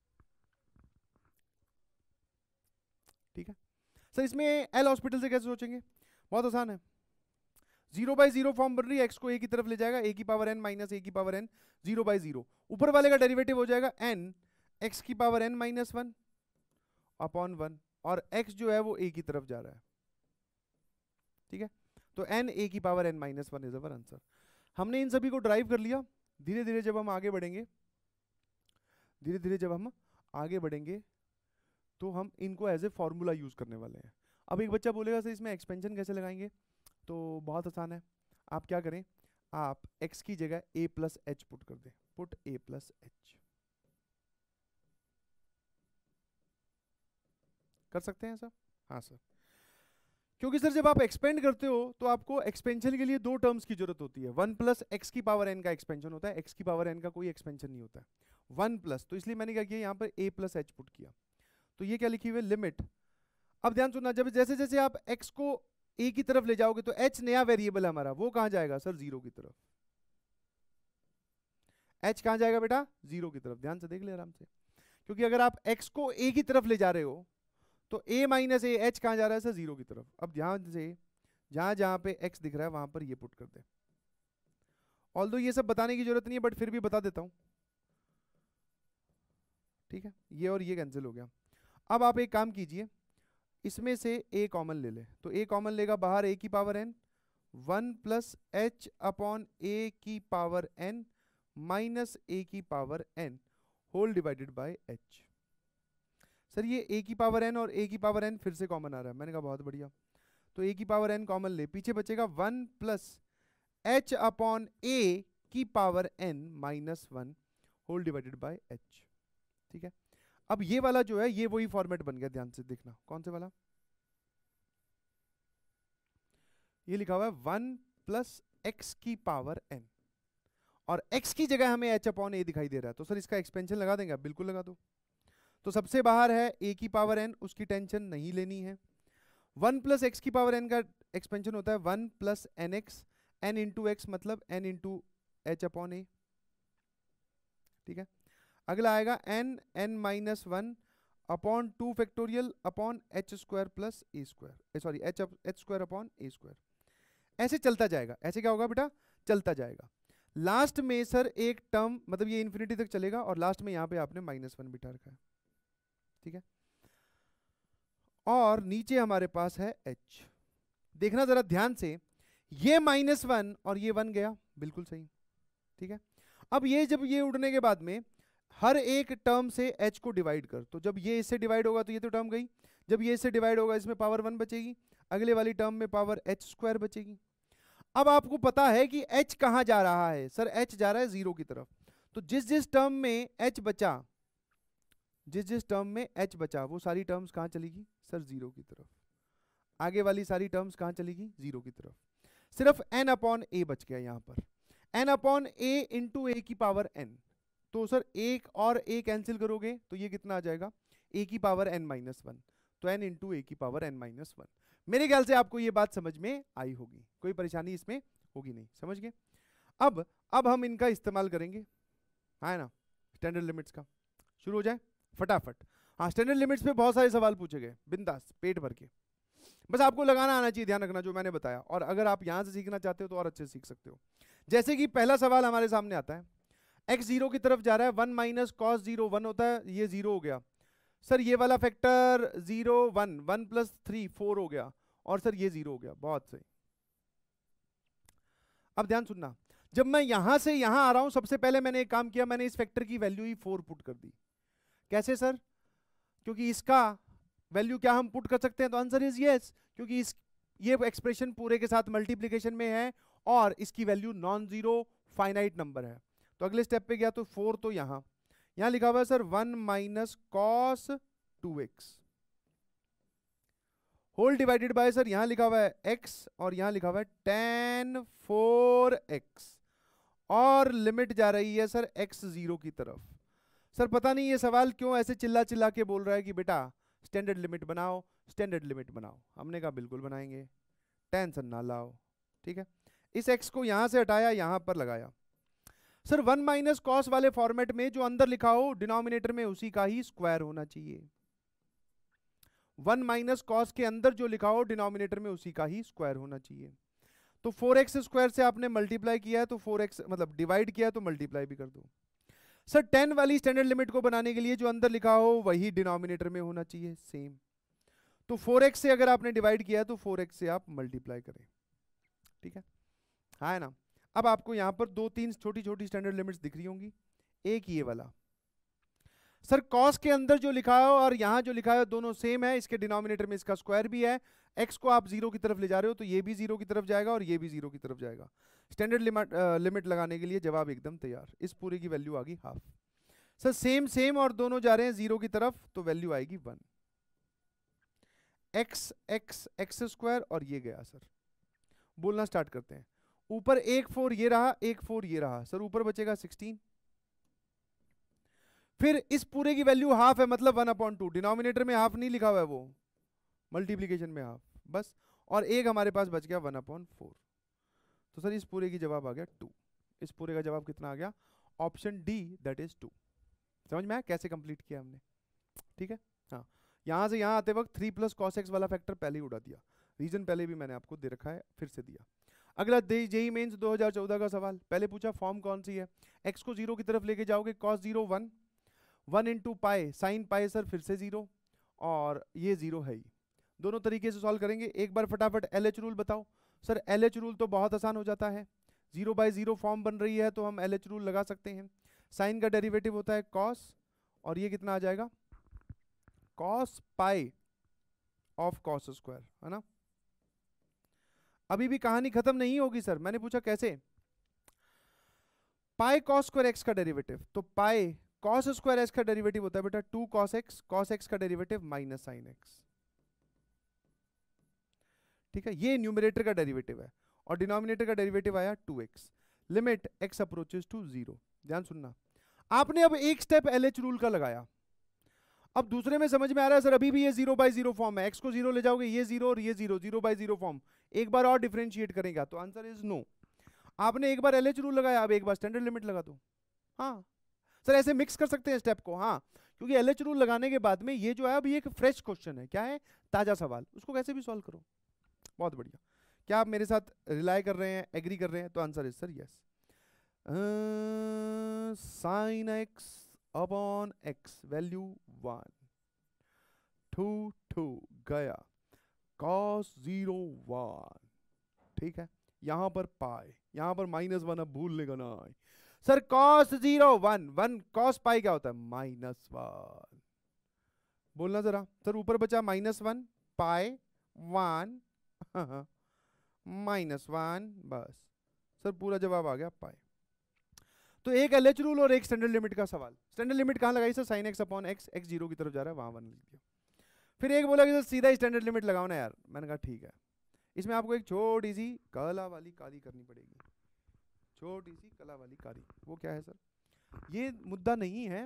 ठीक है सर इसमें एल हॉस्पिटल से कैसे सोचेंगे बहुत आसान है जीरो बाई जीरो फॉर्म बन रही है एक्स को ए की तरफ ले जाएगा ए की पावर एन माइनस ए की power n zero by zero ऊपर वाले का डेरिवेटिव हो जाएगा एन एक्स की power n minus one upon one और एक्स जो है वो ए की तरफ जा रहा है ठीक है तो एन ए की power n minus one is our answer हमने इन सभी को ड्राइव कर लिया धीरे धीरे जब हम आगे बढ़ेंगे धीरे धीरे जब हम आगे बढ़ेंगे तो हम इनको एज ए फॉर्मूला यूज करने वाले हैं अब एक बच्चा बोलेगा सर इसमें एक्सपेंशन कैसे लगाएंगे तो बहुत आसान है आप क्या करें आप x की जगह a प्लस एच पुट कर दें पुट a प्लस एच कर सकते हैं सर हाँ सर क्योंकि सर जब आप एक्सपेंड करते हो तो आपको एक्सपेंशन के लिए दो टर्म्स की जरूरत होती है वन प्लस एक्स की पावर एन का एक्सपेंशन होता है एक्स की पावर एन का कोई एक्सपेंशन नहीं होता है वन प्लस तो इसलिए मैंने क्या किया यहाँ पर ए प्लस एच पुट किया तो ये क्या लिखी हुई है लिमिट अब ध्यान सुनना जब जैसे जैसे आप एक्स को ए की तरफ ले जाओगे तो एच नया वेरिएबल है हमारा वो कहां जाएगा सर जीरो की तरफ एच कहां जाएगा बेटा जीरो की तरफ ध्यान से देख ले आराम से क्योंकि अगर आप एक्स को ए की तरफ ले जा रहे हो तो ए माइनस ए एच कहाँ जा रहा है सर जीरो की तरफ अब ध्यान से जहां जहां पे एक्स दिख रहा है वहां पर ये पुट कर दे ऑल दो ये सब बताने की जरूरत नहीं है बट फिर भी बता देता हूं ठीक है ये और ये कैंसिल हो गया अब आप एक काम कीजिए इसमें से ए कॉमन ले ले तो ए कॉमन लेगा बाहर ए की power n one plus h upon a की पावर एन माइनस ए की power n whole divided by h sir ये ए की पावर एन और ए की पावर एन फिर से कॉमन आ रहा है मैंने कहा बहुत बढ़िया तो ए की पावर एन कॉमन ले पीछे बचेगा one plus h upon a की power n minus one whole divided by h ठीक है अब ये वाला जो है ये वही फॉर्मेट बन गया ध्यान से देखना कौन से वाला ये लिखा हुआ है वन प्लस एक्स की पावर एन और एक्स की जगह हमें एच अपॉन ए दिखाई दे रहा है तो सर इसका एक्सपेंशन लगा देंगे बिल्कुल लगा दो तो सबसे बाहर है ए की पावर एन उसकी टेंशन नहीं लेनी है वन प्लस एक्स की पावर एन का एक्सपेंशन होता है one plus n x n into x मतलब n into h upon a ठीक है अगला आएगा n n minus one upon two factorial upon h square plus a square sorry h h square upon a square ऐसे चलता जाएगा ऐसे क्या होगा बेटा चलता जाएगा लास्ट में सर एक टर्म मतलब ये इन्फिनिटी तक चलेगा और लास्ट में यहाँ पे आपने माइनस वन बिठा रखा है ठीक है और नीचे हमारे पास है एच देखना जरा ध्यान से ये माइनस वन और ये वन गया बिल्कुल सही ठीक है अब ये जब ये उड़ने के बाद में हर एक टर्म से एच को डिवाइड कर तो जब ये इससे डिवाइड होगा तो ये तो टर्म गई जब ये इससे डिवाइड होगा इसमें पावर वन बचेगी अगले वाली टर्म में पावर एच स्क्वायर बचेगी अब आपको पता है कि एच कहाँ जा रहा है सर एच जा रहा है जीरो की तरफ तो जिस जिस टर्म में एच बचा जिस जिस टर्म में एच बचा वो सारी टर्म्स कहाँ चलेगी सर जीरो की तरफ आगे वाली सारी टर्म्स कहाँ चलेगी जीरो की तरफ सिर्फ एन अपॉन ए बच गया यहाँ पर n upon a into a की पावर एन तो सर एक और ए कैंसिल करोगे तो ये कितना आ जाएगा ए की पावर एन माइनस वन तो एन इंटू ए की पावर एन माइनस वन मेरे ख्याल से आपको ये बात समझ में आई होगी कोई परेशानी इसमें होगी नहीं समझ गए अब अब हम इनका इस्तेमाल करेंगे है ना स्टैंडर्ड लिमिट्स का शुरू हो जाए फटाफट हाँ स्टैंडर्ड लिमिट्स पे बहुत सारे सवाल पूछे गए बिंदास पेट भर के बस आपको लगाना आना चाहिए ध्यान रखना जो मैंने बताया और अगर आप यहाँ से सीखना चाहते हो तो और अच्छे से सीख सकते हो जैसे कि पहला सवाल हमारे सामने आता है एक्स जीरो की तरफ जा रहा है one minus cos zero one होता है ये जीरो हो गया सर ये वाला factor zero one one plus three four हो गया और सर ये जीरो हो गया बहुत सही अब ध्यान सुनना जब मैं यहां से यहां आ रहा हूं सबसे पहले मैंने एक काम किया मैंने इस फैक्टर की वैल्यू ही फोर पुट कर दी कैसे सर क्योंकि इसका वैल्यू क्या हम पुट कर सकते हैं तो आंसर इज यस क्योंकि इस ये एक्सप्रेशन पूरे के साथ मल्टीप्लीकेशन में है और इसकी value non zero finite number है तो अगले स्टेप पे गया तो फोर तो यहां यहां लिखा हुआ है sir one minus cos two x whole divided by sir यहां लिखा हुआ है एक्स और यहां लिखा हुआ है टेन फोर एक्स और लिमिट जा रही है सर एक्स जीरो की तरफ सर पता नहीं ये सवाल क्यों ऐसे चिल्ला चिल्ला के बोल रहा है कि बेटा स्टैंडर्ड लिमिट बनाओ स्टैंडर्ड लिमिट बनाओ हमने कहा बिल्कुल बनाएंगे टेंशन ना लाओ ठीक है इस एक्स को यहां से हटाया यहां पर लगाया सर वन माइनस कॉस वाले फॉर्मेट में जो अंदर लिखा हो डिनोमिनेटर में उसी का ही स्क्वायर होना चाहिए वन माइनस कॉस के अंदर जो लिखा हो डिनोमिनेटर में उसी का ही स्क्वायर होना चाहिए तो फोर एक्स स्क्वायर से आपने मल्टीप्लाई किया है तो फोर एक्स मतलब डिवाइड किया है तो मल्टीप्लाई भी कर दो सर टेन वाली स्टैंडर्ड लिमिट को बनाने के लिए जो अंदर लिखा हो वही डिनोमिनेटर में होना चाहिए सेम तो फोर एक्स से अगर आपने डिवाइड किया तो फोर एक्स से आप मल्टीप्लाई करें ठीक है हाँ है ना अब आपको यहां पर दो तीन छोटी छोटी स्टैंडर्ड लिमिट्स दिख रही होंगी एक ये वाला सर कॉस के अंदर जो लिखा है और यहां जो लिखा है दोनों सेम है इसके डिनोमिनेटर में इसका स्क्वायर भी है एक्स को आप जीरो की तरफ ले जा रहे हो तो ये भी जीरो की तरफ जाएगा और ये भी जीरो की तरफ जाएगा स्टैंडर्ड लिमिट लिमिट लगाने के लिए जवाब एकदम तैयार इस पूरे की वैल्यू आ गई हाफ सर सेम सेम और दोनों जा रहे हैं जीरो की तरफ तो वैल्यू आएगी one x x x square और ये गया सर बोलना स्टार्ट करते हैं ऊपर एक फोर ये रहा एक फोर ये रहा सर ऊपर बचेगा सिक्सटीन फिर इस पूरे की वैल्यू हाफ है मतलब वन अपॉइंट टू डिनोमिनेटर में हाफ नहीं लिखा हुआ है वो मल्टीप्लीकेशन में हाफ बस और एक हमारे पास बच गया वन अपॉइंट फोर तो सर इस पूरे की जवाब आ गया टू इस पूरे का जवाब कितना आ गया option D that is two समझ में आया कैसे कंप्लीट किया हमने ठीक है हाँ यहाँ से यहाँ आते वक्त थ्री प्लस कॉस एक्स वाला फैक्टर पहले ही उड़ा दिया रीजन पहले भी मैंने आपको दे रखा है फिर से दिया अगला जेई हज़ार 2014 का सवाल पहले पूछा फॉर्म कौन सी है एक्स को जीरो की तरफ लेके जाओगे cos zero one one into pi sine pi sir फिर से जीरो और ये जीरो है ही दोनों तरीके से सॉल्व करेंगे एक बार फटाफट एल एच रूल बताओ सर एल एच रूल तो बहुत आसान हो जाता है जीरो बाई जीरो फॉर्म बन रही है तो हम एल एच रूल लगा सकते हैं साइन का डेरिवेटिव होता है कॉस और ये कितना आ जाएगा कॉस पाए ऑफ कॉस स्क्वायर है ना अभी भी कहानी खत्म नहीं होगी सर मैंने पूछा कैसे पाए कॉस स्क्वायर एक्स का डेरिवेटिव तो पाए कॉस स्क्वायर एक्स का डेरिवेटिव होता है बेटा two cos x cos x का डेरिवेटिव माइनस साइन एक्स ठीक है ये न्यूमिनेटर का डेरिवेटिव है और डिनोमिनेटर का डेरिवेटिव आया two x limit x approaches to zero ध्यान सुनना आपने अब एक स्टेप एल रूल का लगाया अब दूसरे में समझ में आ रहा है सर अभी भी ये जीरो बाई जीरो फॉर्म है एक्स को जीरो ले जाओगे ये जीरो और ये zero zero by zero form एक बार और डिफ्रेंशिएट करेगा तो आंसर इज नो आपने एक बार एल एच रूल लगाया अब एक बार स्टैंडर्ड लिमिट लगा दो हाँ सर ऐसे मिक्स कर सकते हैं स्टेप को हाँ क्योंकि एल एच रूल लगाने के बाद में ये जो है अब ये एक फ्रेश क्वेश्चन है क्या है ताज़ा सवाल उसको कैसे भी सॉल्व करो बहुत बढ़िया क्या आप मेरे साथ रिलाई कर रहे हैं एग्री कर रहे हैं तो answer is sir yes sine x upon x value one two two गया कॉस जीरो वन ठीक है यहां पर पाए यहां पर माइनस वन अब भूल लेगा ना sir cos zero one one cos pi क्या होता है माइनस वन बोलना जरा सर ऊपर बचा minus one pi one minus one बस सर पूरा जवाब आ गया पाए तो एक एल एच रूल और एक स्टैंडर्ड लिमिट का सवाल स्टैंडर्ड लिमिट कहाँ लगाई sir sign x upon x x zero की तरफ जा रहा है वहाँ वन लिख दिया फिर एक बोला कि सर सीधा स्टैंडर्ड लिमिट लगाओ ना यार मैंने कहा ठीक है इसमें आपको एक छोटी सी कला वाली कारी करनी पड़ेगी छोटी सी कला वाली कारी वो क्या है सर ये मुद्दा नहीं है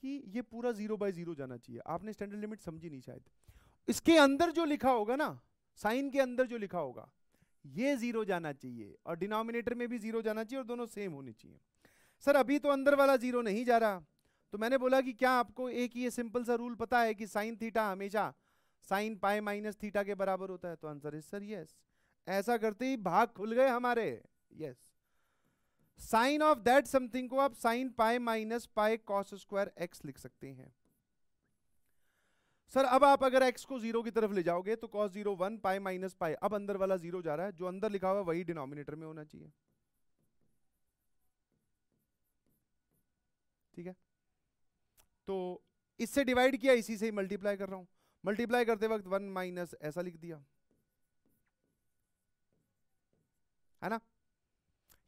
कि ये पूरा जीरो बाय जीरो जाना चाहिए आपने स्टैंडर्ड लिमिट समझी नहीं शायद इसके अंदर जो लिखा होगा ना साइन के अंदर जो लिखा होगा ये जीरो जाना चाहिए और डिनोमिनेटर में भी जीरो जाना चाहिए और दोनों सेम होने चाहिए सर अभी तो अंदर वाला जीरो नहीं जा रहा तो मैंने बोला कि क्या आपको एक ये सिंपल सा रूल पता है कि साइन थीटा हमेशा साइन पाए माइनस थीटा के बराबर होता है तो आंसर इज सर यस ऐसा करते ही भाग खुल गए हमारे yes sine of that something को आप साइन पाए माइनस पाए कॉस स्क्वायर एक्स लिख सकते हैं सर अब आप अगर एक्स को जीरो की तरफ ले जाओगे तो cos zero one pi minus pi अब अंदर वाला जीरो जा रहा है जो अंदर लिखा हुआ वही डिनोमिनेटर में होना चाहिए ठीक है तो इससे डिवाइड किया इसी से ही मल्टीप्लाई कर रहा हूं मल्टीप्लाई करते वक्त वन माइनस ऐसा लिख दिया है ना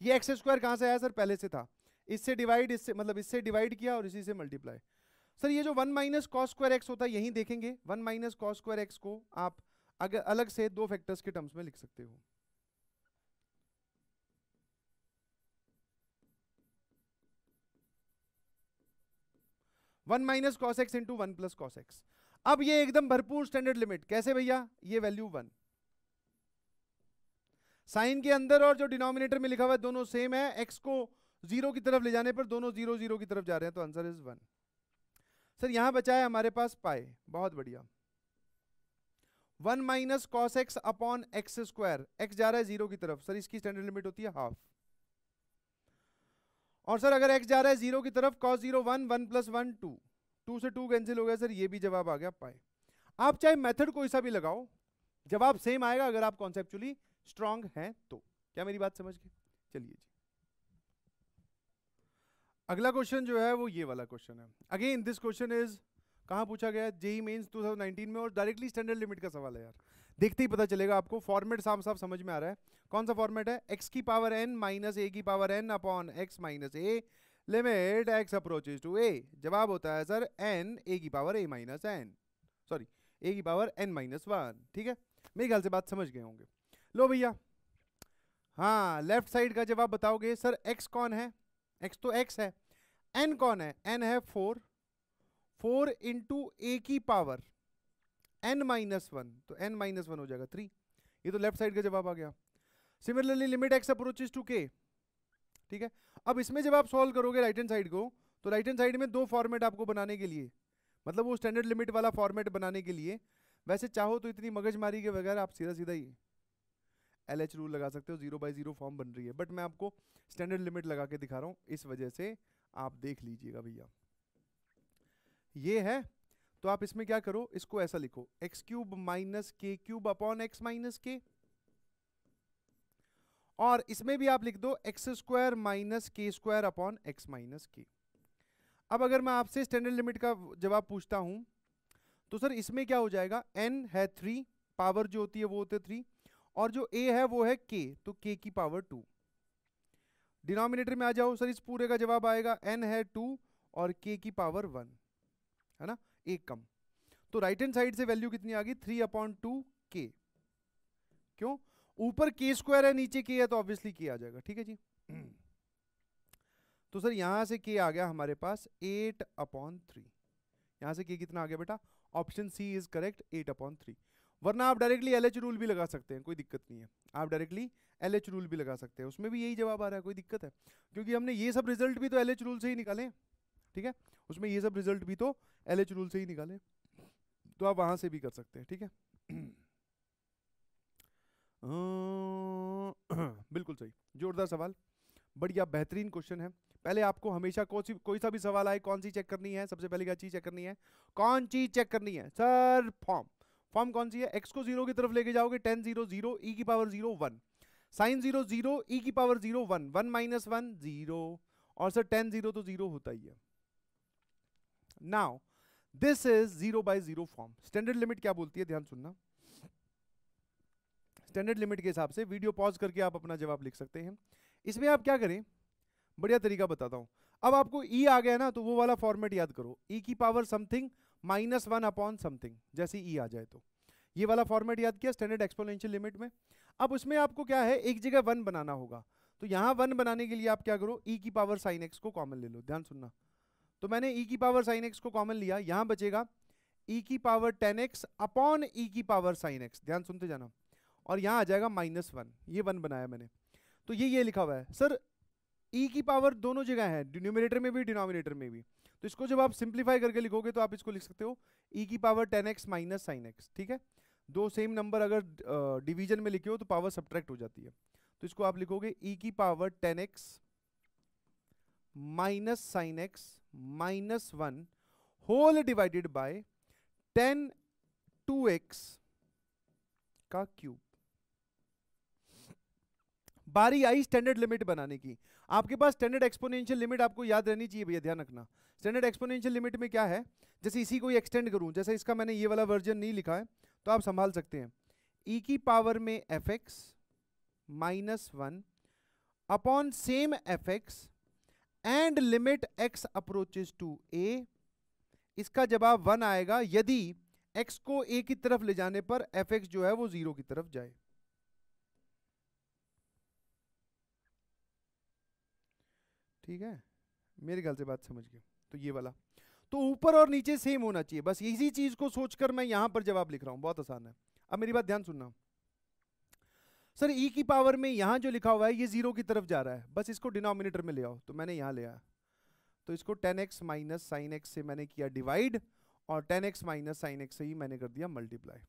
ये एक्स स्क्वायर कहां से आया सर पहले से था इससे डिवाइड इससे मतलब इससे डिवाइड किया और इसी से मल्टीप्लाई सर ये जो one minus cos square x होता है यही देखेंगे one minus cos square x को आप अगर अलग से दो फैक्टर्स के टर्म्स में लिख सकते हो one minus cos x into one plus cos x अब ये एकदम भरपूर स्टैंडर्ड लिमिट कैसे भैया ये वैल्यू वन साइन के अंदर और जो डिनोमिनेटर में लिखा हुआ है दोनों सेम है एक्स को जीरो की तरफ ले जाने पर दोनों जीरो जीरो की तरफ जा रहे हैं तो आंसर इज वन सर यहां बचा है हमारे पास पाए बहुत बढ़िया one minus cos x upon x square x जा रहा है जीरो की तरफ सर इसकी स्टैंडर्ड लिमिट होती है हाफ और सर अगर एक्स जा रहा है जीरो की तरफ cos zero one one plus one two two से टू कैंसिल हो गया सर ये भी जवाब आ गया पाए आप चाहे मेथड कोई सा भी लगाओ जवाब सेम आएगा अगर आप कॉन्सेप्चुअली स्ट्रांग हैं तो क्या मेरी बात समझ गए चलिए जी अगला क्वेश्चन जो है वो ये वाला क्वेश्चन है अगेन दिस क्वेश्चन इज कहाँ पूछा गया जेई मेन्स 2019 में और डायरेक्टली स्टैंडर्ड लिमिट का सवाल है यार देखते ही पता चलेगा आपको फॉर्मेट साफ साफ समझ में आ रहा है कौन सा फॉर्मेट है एक्स की पावर एन माइनस ए की power n upon x minus a limit x approaches to a जवाब होता है सर एन ए की power a minus n sorry a की पावर एन माइनस वन ठीक है मेरे ख्याल से बात समझ गए होंगे लो भैया हाँ लेफ्ट साइड का जवाब बताओगे सर एक्स कौन है एक्स तो एक्स है एन कौन है एन है फोर फोर इंटू ए की पावर एन माइनस वन तो एन माइनस वन हो जाएगा थ्री ये तो लेफ्ट साइड का जवाब आ गया similarly limit x approaches to k ठीक है अब इसमें जब आप सॉल्व करोगे राइट हैंड साइड को तो राइट हैंड साइड में दो फॉर्मेट आपको बनाने के लिए मतलब वो स्टैंडर्ड लिमिट वाला फॉर्मेट बनाने के लिए वैसे चाहो तो इतनी मगजमारी के बगैर आप सीधा सीधा ही एल एच रूल लगा सकते हो जीरो बाई जीरो फॉर्म बन रही है बट मैं आपको स्टैंडर्ड लिमिट लगा के दिखा रहा हूँ इस वजह से आप देख लीजिएगा भैया ये है तो आप इसमें क्या करो इसको ऐसा लिखो x cube minus k cube upon x minus k और इसमें भी आप लिख दो x square minus k square upon x minus k अब अगर मैं आपसे स्टैंडर्ड लिमिट का जवाब पूछता हूं तो सर इसमें क्या हो जाएगा एन है थ्री पावर जो होती है वो होते थ्री और जो ए है वो है के तो के की पावर टू डिनोमिनेटर में आ जाओ सर इस पूरे का जवाब आएगा एन है टू और के की पावर वन है ना एक कम तो राइट हैंड साइड से वैल्यू कितनी आ गई थ्री अपॉन टू के क्यों ऊपर के स्क्वायर है नीचे के है तो ऑब्वियसली के आ जाएगा ठीक है जी तो सर यहां से के आ गया हमारे पास एट अपॉन थ्री यहां से के कितना आ गया बेटा option C is correct eight upon three वरना आप डायरेक्टली एल रूल भी लगा सकते हैं कोई दिक्कत नहीं है आप डायरेक्टली एल रूल भी लगा सकते हैं उसमें भी यही जवाब आ रहा है कोई दिक्कत है क्योंकि हमने ये सब रिजल्ट भी तो एल रूल से ही निकाले ठीक है उसमें ये सब रिजल्ट भी तो एल एच रूल से ही निकाले तो आप वहां से भी कर सकते हैं ठीक है बिल्कुल सही जोरदार सवाल बढ़िया बेहतरीन क्वेश्चन है पहले आपको हमेशा कौन सी कोई सा भी सवाल आए कौन सी चेक करनी है सबसे पहले क्या चीज़ चेक करनी है कौन चीज़ चेक करनी है सर फॉर्म फॉर्म कौन सी है एक्स को जीरो की तरफ लेके जाओगे टेन जीरो जीरो ई की power zero one sine zero zero e की power zero one one minus one zero और सर टेन जीरो तो जीरो होता ही है now this is zero by zero form standard limit क्या बोलती है ध्यान सुनना स्टैंडर्ड लिमिट के हिसाब से वीडियो पॉज करके आप अपना जवाब लिख सकते हैं इसमें आप क्या करें बढ़िया तरीका बताता हूं अब आपको ई e आ गया ना तो वो वाला फॉर्मेट याद करो ई e की power something minus one upon something जैसे ई e आ जाए तो ये वाला फॉर्मेट याद किया स्टैंडर्ड एक्सपोनेंशियल लिमिट में अब उसमें आपको क्या है एक जगह वन बनाना होगा तो यहाँ वन बनाने के लिए आप क्या करो ई e की पावर साइन एक्स को कॉमन ले लो ध्यान सुनना तो मैंने e की पावर साइन एक्स को कॉमन लिया यहां बचेगा e की power tan x upon e की पावर साइन एक्स ध्यान सुनते जाना और यहां आ जाएगा माइनस वन ये वन बनाया मैंने तो ये ये लिखा हुआ है सर e की पावर दोनों जगह है डिनोमिनेटर में भी डिनोमिनेटर में भी तो इसको जब आप सिंप्लीफाई करके लिखोगे तो आप इसको लिख सकते हो e की power tan x minus sign x ठीक है दो सेम नंबर अगर डिवीजन में लिखे हो तो पावर सब्ट्रैक्ट हो जाती है तो इसको आप लिखोगे e की power tan x minus sign x minus one whole divided by tan two x का क्यूब बारी आई स्टैंडर्ड लिमिट बनाने की आपके पास स्टैंडर्ड एक्सपोनेंशियल लिमिट आपको याद रहनी चाहिए भैया ध्यान रखना स्टैंडर्ड एक्सपोनेंशियल लिमिट में क्या है जैसे इसी को एक्सटेंड करूं जैसे इसका मैंने ये वाला वर्जन नहीं लिखा है तो आप संभाल सकते हैं ई e की पावर में f x minus one upon same f x and limit x approaches to a इसका जवाब वन आएगा यदि एक्स को ए की तरफ ले जाने पर एफ एक्स जो है वो जीरो की तरफ जाए ठीक है मेरे ख्याल से बात समझ गए तो ये वाला तो ऊपर और नीचे सेम होना चाहिए बस इसी चीज को सोचकर मैं यहां पर जवाब लिख रहा हूं बहुत आसान है अब मेरी बात ध्यान सुनना सर ई e की पावर में यहाँ जो लिखा हुआ है ये जीरो की तरफ जा रहा है बस इसको डिनोमिनेटर में ले आओ तो मैंने यहाँ लिया तो इसको tan x minus sign x से मैंने किया डिवाइड और tan x minus sign x से ही मैंने कर दिया मल्टीप्लाई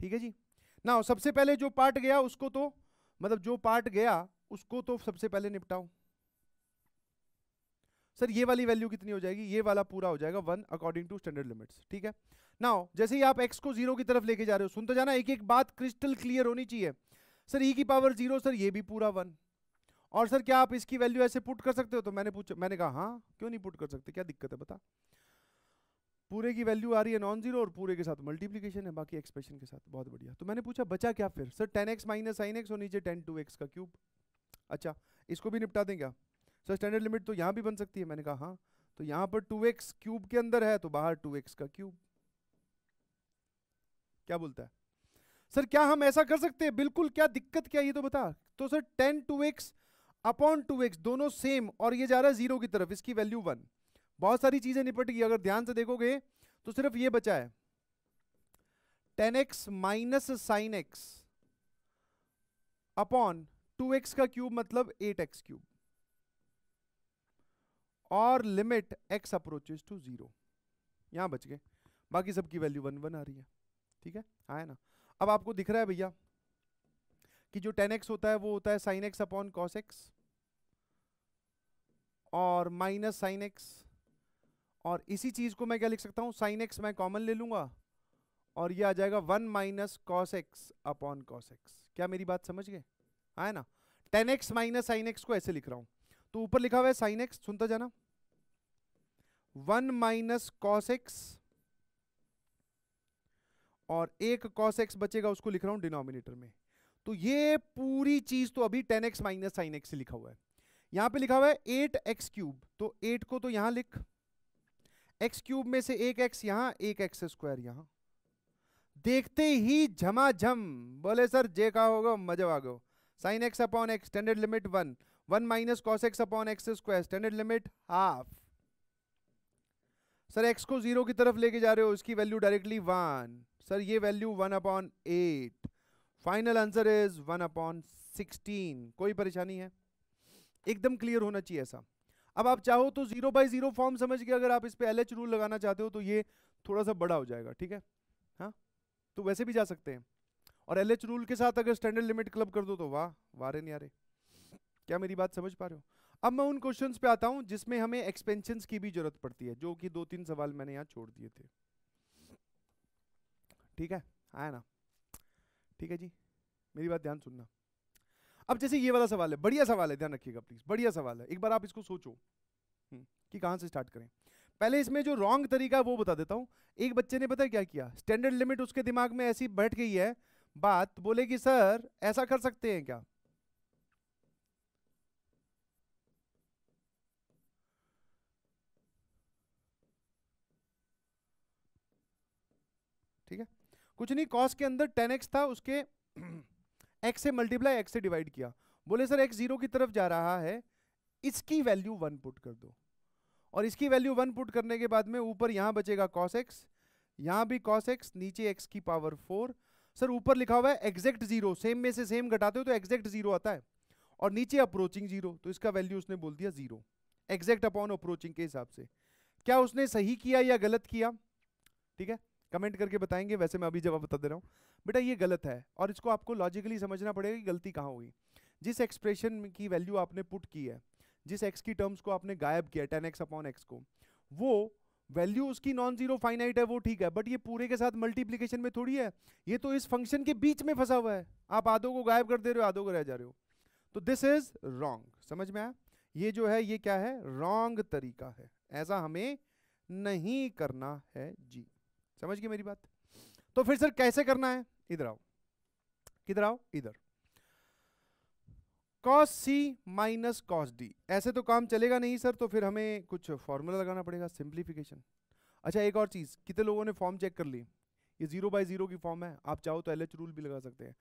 ठीक है जी ना सबसे पहले जो पार्ट गया उसको तो मतलब जो पार्ट गया उसको तो सबसे पहले निपटाऊ सर ये वाली वैल्यू कितनी हो जाएगी ये वाला पूरा हो जाएगा one according to standard limits ठीक है ना जैसे ही आप एक्स को जीरो की तरफ लेके जा रहे हो सुनते तो जाना एक एक बात क्रिस्टल क्लियर होनी चाहिए सर ई e की पावर जीरो सर ये भी पूरा वन और सर क्या आप इसकी वैल्यू ऐसे पुट कर सकते हो तो मैंने पूछा मैंने कहा हाँ क्यों नहीं पुट कर सकते क्या दिक्कत है बता पूरे की वैल्यू आ रही है नॉन जीरो और पूरे के साथ मल्टीप्लीकेशन है बाकी एक्सप्रेशन के साथ बहुत बढ़िया तो मैंने पूछा बचा क्या फिर sir tan x minus sign x और नीचे टेन टू एक्स का क्यूब अच्छा इसको भी निपटा दें क्या सर स्टैंडर्ड लिमिट तो यहाँ भी बन सकती है मैंने कहा हाँ तो यहाँ पर टू एक्स क्यूब के अंदर है तो बाहर टू एक्स का क्यूब क्या बोलता है सर क्या हम ऐसा कर सकते हैं बिल्कुल क्या दिक्कत क्या ये तो बता तो sir tan two x upon two x दोनों सेम और ये जा रहा है जीरो की तरफ इसकी वैल्यू वन बहुत सारी चीजें निपट गई अगर ध्यान से देखोगे तो सिर्फ ये बचा है tan x minus sign x upon two x का क्यूब मतलब एट एक्स क्यूब और limit x approaches to zero यहाँ बच गए बाकी सबकी वैल्यू वन वन आ रही है ठीक है आया ना अब आपको दिख रहा है भैया कि जो टेन एक्स होता है वो होता है sine x upon cos x और माइनस साइन एक्स और इसी चीज को मैं क्या लिख सकता हूँ साइन एक्स मैं कॉमन ले लूंगा और ये आ जाएगा one minus cos x upon cos x क्या मेरी बात समझ गए आया ना tan x minus sign x को ऐसे लिख रहा हूँ तो ऊपर लिखा हुआ है साइन एक्स सुनता जाना वन माइनस कॉस एक्स और एक कॉस एक्स बचेगा उसको लिख रहा हूं डिनोमिनेटर में तो ये पूरी चीज तो अभी tan x minus sign x लिखा हुआ है यहां पे लिखा हुआ है एट एक्स क्यूब तो एट को तो यहां लिख एक्स क्यूब में से एक एक्स यहां एक एक्स स्क्वायर यहां देखते ही झमाझम जम, बोले सर जे का होगा मजा आ गो sine x upon x standard limit one one minus cos x upon x square standard limit half sir x को जीरो की तरफ लेके जा रहे हो इसकी वैल्यू डायरेक्टली वन सर ये value one upon eight final answer is one upon sixteen कोई परेशानी है एकदम क्लियर होना चाहिए ऐसा अब आप चाहो तो जीरो बाई जीरो फॉर्म समझ के अगर आप इस पे एल एच रूल लगाना चाहते हो तो ये थोड़ा सा बड़ा हो जाएगा ठीक है हाँ तो वैसे भी जा सकते हैं और एल एच रूल के साथ अगर स्टैंडर्ड लिमिट क्लब कर दो तो वाह वारे नहीं आ रहे क्या मेरी बात समझ पा रहे हो अब मैं उन क्वेश्चंस पे आता हूं जिसमें हमें एक्सपेंशन की भी जरूरत पड़ती है जो कि दो तीन सवाल मैंने यहाँ छोड़ दिए थे ठीक है आया ना ठीक है जी मेरी बात ध्यान सुनना अब जैसे ये वाला सवाल है बढ़िया सवाल है ध्यान रखिएगा प्लीज बढ़िया सवाल है एक बार आप इसको सोचो हम्म, कि कहाँ से स्टार्ट करें पहले इसमें जो रॉन्ग तरीका वो बता देता हूँ एक बच्चे ने पता क्या किया स्टैंडर्ड लिमिट उसके दिमाग में ऐसी बैठ गई है बात बोले कि सर ऐसा कर सकते हैं क्या कुछ नहीं कॉस के अंदर टेन एक्स था उसके एक्स से मल्टीप्लाई एक्स से डिवाइड किया बोले सर एक्स जीरो की तरफ जा रहा है इसकी वैल्यू वन पुट कर दो और इसकी वैल्यू वन पुट करने के बाद में ऊपर यहाँ बचेगा कॉस एक्स यहाँ भी कॉस एक्स नीचे एक्स की पावर फोर सर ऊपर लिखा हुआ है एग्जैक्ट जीरो सेम में से सेम घटाते हो तो एग्जैक्ट जीरो आता है और नीचे अप्रोचिंग जीरो तो इसका वैल्यू उसने बोल दिया जीरो एग्जैक्ट अपॉन अप्रोचिंग के हिसाब से क्या उसने सही किया या गलत किया ठीक है कमेंट करके बताएंगे वैसे मैं अभी जवाब बता दे रहा हूँ बेटा ये गलत है और इसको आपको लॉजिकली समझना पड़ेगा कि गलती कहाँ होगी जिस एक्सप्रेशन की वैल्यू आपने पुट की है जिस एक्स की टर्म्स को आपने गायब किया टेन एक्स अपॉन एक्स को वो वैल्यू उसकी नॉन जीरो फाइनाइट है वो ठीक है बट ये पूरे के साथ मल्टीप्लीकेशन में थोड़ी है ये तो इस फंक्शन के बीच में फंसा हुआ है आप आधो को गायब कर दे रहे हो आधो को रह जा रहे हो तो दिस इज रॉन्ग समझ में आया ये जो है ये क्या है रॉन्ग तरीका है ऐसा हमें नहीं करना है जी समझ गए मेरी बात तो फिर सर कैसे करना है इधर आओ किधर आओ इधर कॉस सी माइनस कॉस डी ऐसे तो काम चलेगा नहीं सर तो फिर हमें कुछ फॉर्मूला लगाना पड़ेगा सिंप्लीफिकेशन अच्छा एक और चीज़ कितने लोगों ने फॉर्म चेक कर ली ये जीरो बाय जीरो की फॉर्म है आप चाहो तो एल रूल भी लगा सकते हैं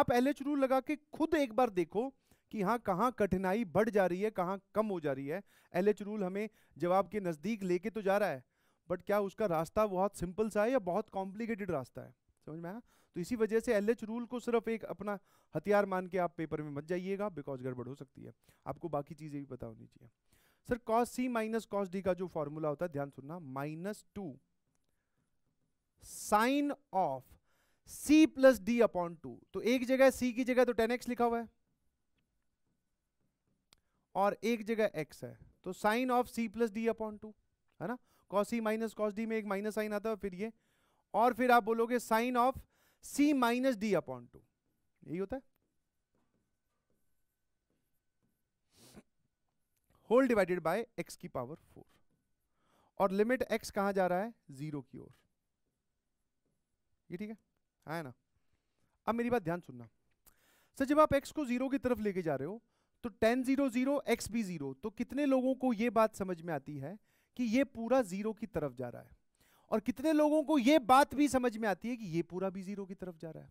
आप एल रूल लगा के खुद एक बार देखो कि हाँ कहाँ कठिनाई बढ़ जा रही है कहाँ कम हो जा रही है एल रूल हमें जवाब के नज़दीक लेके तो जा रहा है बट क्या उसका रास्ता बहुत सिंपल सा है या बहुत कॉम्प्लिकेटेड रास्ता है समझ में आया तो इसी वजह से एल रूल को सिर्फ एक अपना हथियार मान के आप पेपर में मत जाइएगा बिकॉज गड़बड़ हो सकती है आपको बाकी चीज़ें भी पता होनी चाहिए सर कॉस सी माइनस कॉस डी का जो फॉर्मूला होता है ध्यान सुनना minus two sine of C plus D upon two तो एक जगह सी की जगह तो टेन एक्स लिखा हुआ है और एक जगह एक्स है तो sine of C plus D upon two है ना cos E minus cos D में एक माइनस साइन आता है फिर ये और फिर आप बोलोगे sine of C minus D upon two यही होता है होल डिवाइडेड बाय एक्स की पावर फोर और लिमिट एक्स कहां जा रहा है जीरो की ओर ये ठीक है है ना अब मेरी बात ध्यान सुनना सर जब आप एक्स को जीरो की तरफ लेके जा रहे हो तो टेन जीरो जीरो एक्स भी जीरो तो कितने लोगों को यह बात समझ में आती है कि ये पूरा जीरो की तरफ जा रहा है और कितने लोगों को ये बात भी समझ में आती है कि ये पूरा भी जीरो की तरफ जा रहा है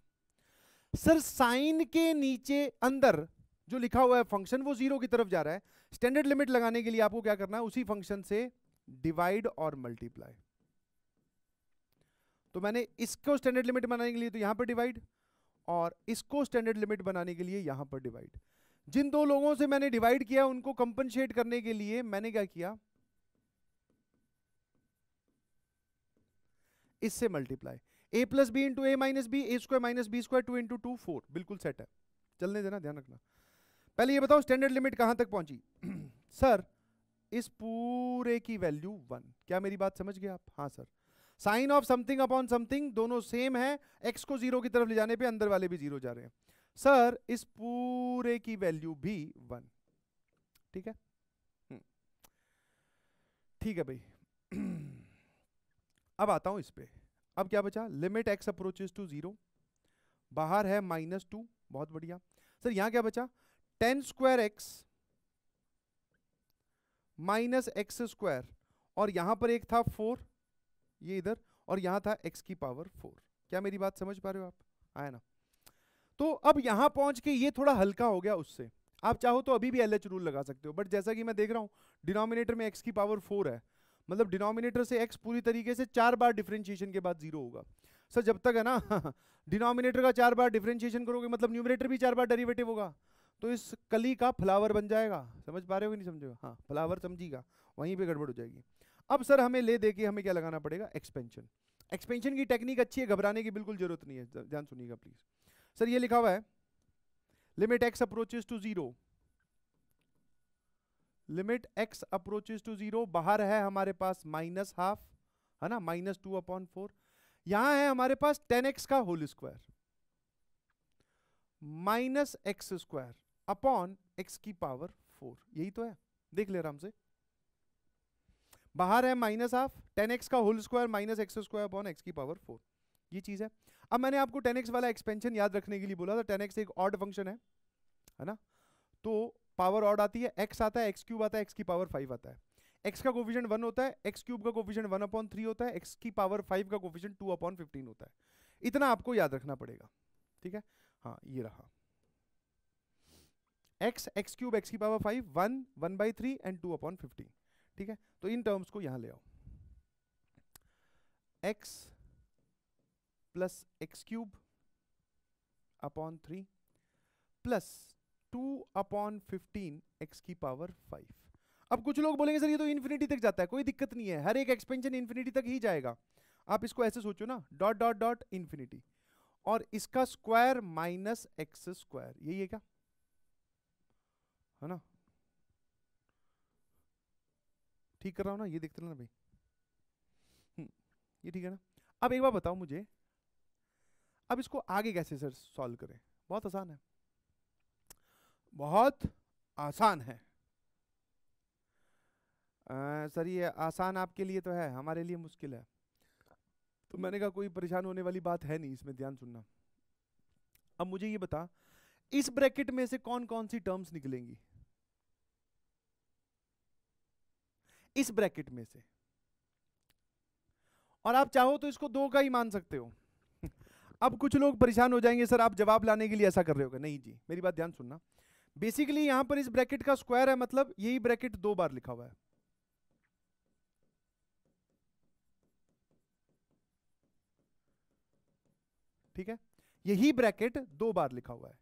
सर साइन के नीचे अंदर जो लिखा हुआ है फंक्शन वो जीरो की तरफ जा रहा है स्टैंडर्ड लिमिट लगाने के लिए आपको क्या करना है उसी फंक्शन से डिवाइड और मल्टीप्लाई तो मैंने इसको स्टैंडर्ड लिमिट बनाने के लिए तो यहां पर डिवाइड और इसको स्टैंडर्ड लिमिट बनाने के लिए यहां पर डिवाइड जिन दो लोगों से मैंने डिवाइड किया उनको कंपनसेट करने के लिए मैंने क्या किया इससे multiply A plus B into A minus B A square minus B square two into two four बिल्कुल सेट है चलने देना ध्यान रखना पहले ये बताओ स्टैंडर्ड लिमिट कहां तक पहुंची सर इस पूरे की वैल्यू वन क्या मेरी बात समझ गए आप हाँ sir sine of something upon something दोनों सेम है एक्स को जीरो की तरफ ले जाने पे अंदर वाले भी जीरो जा रहे हैं सर इस पूरे की वैल्यू भी वन ठीक है हम्म। ठीक है भाई अब आता हूं इस पर अब क्या बचा limit x approaches to zero बाहर है माइनस टू बहुत बढ़िया सर यहां क्या बचा ten square x minus x square और यहां पर एक था फोर ये इधर और यहां था एक्स की पावर फोर क्या मेरी बात समझ पा रहे हो आप आया ना तो अब यहां पहुंच के ये थोड़ा हल्का हो गया उससे आप चाहो तो अभी भी एल एच रूल लगा सकते हो बट जैसा कि मैं देख रहा हूं डिनोमिनेटर में एक्स की पावर फोर है मतलब डिनोमिनेटर से एक्स पूरी तरीके से चार बार डिफ्रेंशिएशन के बाद जीरो होगा सर जब तक है ना डिनोमिनेटर का चार बार डिफ्रेंशिएशन करोगे मतलब न्यूमिनेटर भी चार बार डेरिवेटिव होगा तो इस कली का फ्लावर बन जाएगा समझ पा रहे हो कि नहीं समझेगा हाँ फ्लावर समझिएगा वहीं पे गड़बड़ हो जाएगी अब सर हमें ले देखिए हमें क्या लगाना पड़ेगा एक्सपेंशन एक्सपेंशन की टेक्निक अच्छी है घबराने की बिल्कुल जरूरत नहीं है ध्यान सुनिएगा प्लीज सर ये लिखा हुआ है limit x approaches to zero limit x approaches to zero बाहर है हमारे पास माइनस हाफ है ना माइनस टू अपॉन फोर यहां है हमारे पास टेन एक्स का whole square minus x square upon x की पावर फोर यही तो है देख ले आराम से बाहर है माइनस हाफ टेन एक्स का whole square minus x square upon x की पावर फोर ये चीज है अब मैंने आपको टेन एक्स वाला एक्सपेंशन याद रखने के लिए बोला था टेन एक्स एक ऑड फंक्शन है है ना तो पावर ऑड आती है एक्स आता है एक्स क्यूब आता है एक्स की पावर फाइव आता है एक्स का कोफिशियंट वन होता है एक्स क्यूब का कोफिशियंट वन अपॉन थ्री होता है एक्स की पावर फाइव का कोफिशियंट टू अपॉन फिफ्टीन होता है इतना आपको याद रखना पड़ेगा ठीक है हाँ ये रहा एक्स एक्स क्यूब एक्स की power five one one by three and two upon fifteen ठीक है तो इन टर्म्स को यहां ले आओ x plus x cube upon three plus two upon fifteen x की पावर फाइव अब कुछ लोग बोलेंगे सर ये तो इन्फिनिटी तक जाता है कोई दिक्कत नहीं है हर एक एक्सपेंशन इन्फिनिटी तक ही जाएगा आप इसको ऐसे सोचो ना डॉट डॉट डॉट इन्फिनिटी और इसका स्क्वायर माइनस एक्स स्क्वायर यही है क्या है ना ठीक कर रहा हूं ना ये देखते ना भाई हम्म, ये ठीक है ना अब एक बार बताओ मुझे अब इसको आगे कैसे सर सॉल्व करें बहुत आसान है बहुत आसान है आ, सर ये आसान आपके लिए तो है हमारे लिए मुश्किल है तो मैंने कहा कोई परेशान होने वाली बात है नहीं इसमें ध्यान सुनना अब मुझे ये बता इस ब्रैकेट में से कौन कौन सी टर्म्स निकलेंगी इस ब्रैकेट में से और आप चाहो तो इसको दो का ही मान सकते हो अब कुछ लोग परेशान हो जाएंगे सर आप जवाब लाने के लिए ऐसा कर रहे होगा नहीं जी मेरी बात ध्यान सुनना बेसिकली यहां पर इस ब्रैकेट का स्क्वायर है मतलब यही ब्रैकेट दो बार लिखा हुआ है ठीक है यही ब्रैकेट दो बार लिखा हुआ है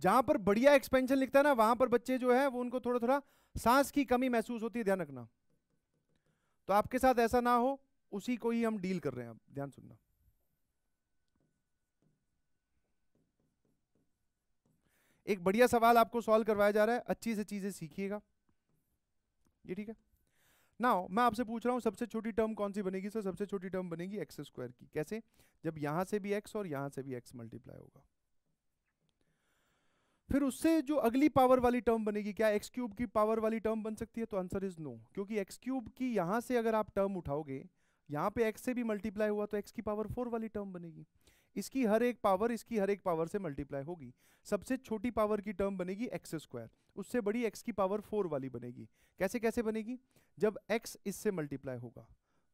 जहां पर बढ़िया एक्सपेंशन लिखता है ना वहां पर बच्चे जो है वो उनको थोड़ा थोड़ा सांस की कमी महसूस होती है ध्यान रखना तो आपके साथ ऐसा ना हो उसी को ही हम डील कर रहे हैं ध्यान सुनना एक बढ़िया सवाल आपको सॉल्व करवाया जा रहा है अच्छी से चीजें सीखिएगा ये ठीक है नाउ मैं आपसे पूछ रहा हूँ सबसे छोटी टर्म कौन सी बनेगी सर सबसे छोटी टर्म बनेगी एक्स स्क्वायर की कैसे जब यहां से भी एक्स और यहां से भी एक्स मल्टीप्लाई होगा फिर उससे जो अगली पावर वाली टर्म बनेगी क्या एक्स क्यूब की पावर वाली टर्म बन सकती है तो आंसर इज नो क्योंकि एक्स क्यूब की यहां से अगर आप टर्म उठाओगे यहां पे एक्स से भी मल्टीप्लाई हुआ तो एक्स की पावर फोर वाली टर्म बनेगी इसकी हर एक पावर इसकी हर एक पावर से मल्टीप्लाई होगी सबसे छोटी पावर की टर्म बनेगी एक्स स्क्वायर उससे बड़ी एक्स की पावर फोर वाली बनेगी कैसे कैसे बनेगी जब एक्स इससे मल्टीप्लाई होगा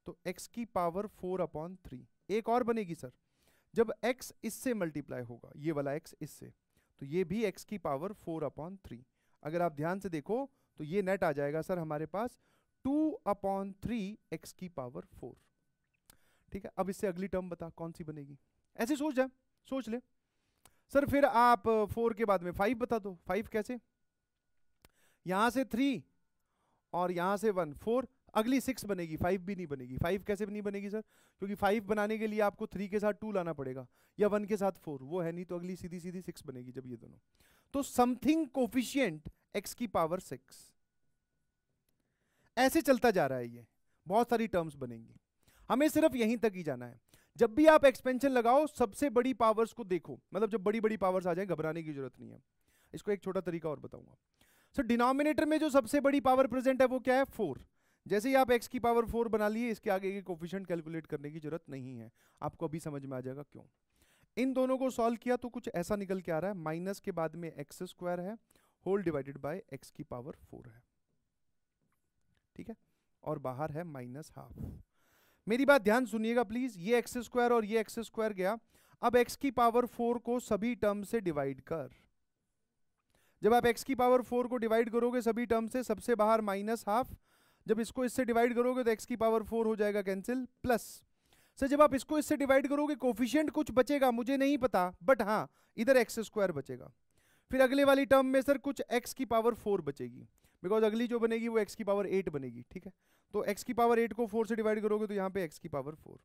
तो एक्स की पावर फोर अपॉन थ्री एक और बनेगी सर जब एक्स इससे मल्टीप्लाई होगा ये वाला एक्स इससे तो ये भी एक्स की पावर फोर अपॉन थ्री अगर आप ध्यान से देखो तो ये नेट आ जाएगा सर हमारे पास टू अपॉन थ्री एक्स की पावर फोर ठीक है अब इससे अगली टर्म बता कौन सी बनेगी ऐसे सोच जाए सोच ले सर फिर आप फोर के बाद में फाइव बता दो फाइव कैसे यहां से थ्री और यहां से वन फोर अगली सिक्स बनेगी फाइव भी नहीं बनेगी फाइव कैसे भी नहीं बनेगी सर क्योंकि फाइव बनाने के लिए आपको थ्री के साथ टू लाना पड़ेगा या वन के साथ फोर वो है नहीं तो अगली सीधी सीधी सिक्स बनेगी जब ये दोनों तो समथिंग कोफिशियंट एक्स की पावर सिक्स ऐसे चलता जा रहा है ये बहुत सारी टर्म्स बनेंगी हमें सिर्फ यहीं तक ही जाना है जब भी आप एक्सपेंशन लगाओ सबसे बड़ी पावर्स को देखो मतलब जब बड़ी बड़ी पावर्स आ जाए घबराने की जरूरत नहीं है इसको एक छोटा तरीका और बताऊंगा सर डिनोमिनेटर में जो सबसे बड़ी पावर प्रेजेंट है वो क्या है फोर जैसे ही आप एक्स की पावर फोर बना लिए इसके आगे के कोफिशेंट कैलकुलेट करने की जरूरत नहीं है आपको अभी समझ में आ जाएगा क्यों इन दोनों को सॉल्व किया तो कुछ ऐसा निकल के आ रहा है माइनस के बाद में एक्स स्क्वायर है होल डिवाइडेड बाय एक्स की पावर फोर है ठीक है और बाहर है माइनस हाफ मेरी बात ध्यान सुनिएगा प्लीज ये एक्स स्क्वायर और ये एक्स स्क्वायर गया अब एक्स की पावर फोर को सभी टर्म से डिवाइड कर जब आप एक्स की पावर फोर को डिवाइड करोगे सभी टर्म से सबसे बाहर माइनस हाफ जब इसको इससे डिवाइड करोगे तो एक्स की पावर फोर हो जाएगा कैंसिल प्लस सर जब आप इसको इससे डिवाइड करोगे कोफिशियंट कुछ बचेगा मुझे नहीं पता बट हाँ इधर एक्स स्क्वायर बचेगा फिर अगले वाली टर्म में सर कुछ एक्स की पावर फोर बचेगी बिकॉज अगली जो बनेगी वो एक्स की पावर एट बनेगी ठीक है तो एक्स की पावर एट को फोर से डिवाइड करोगे तो यहाँ पे एक्स की पावर फोर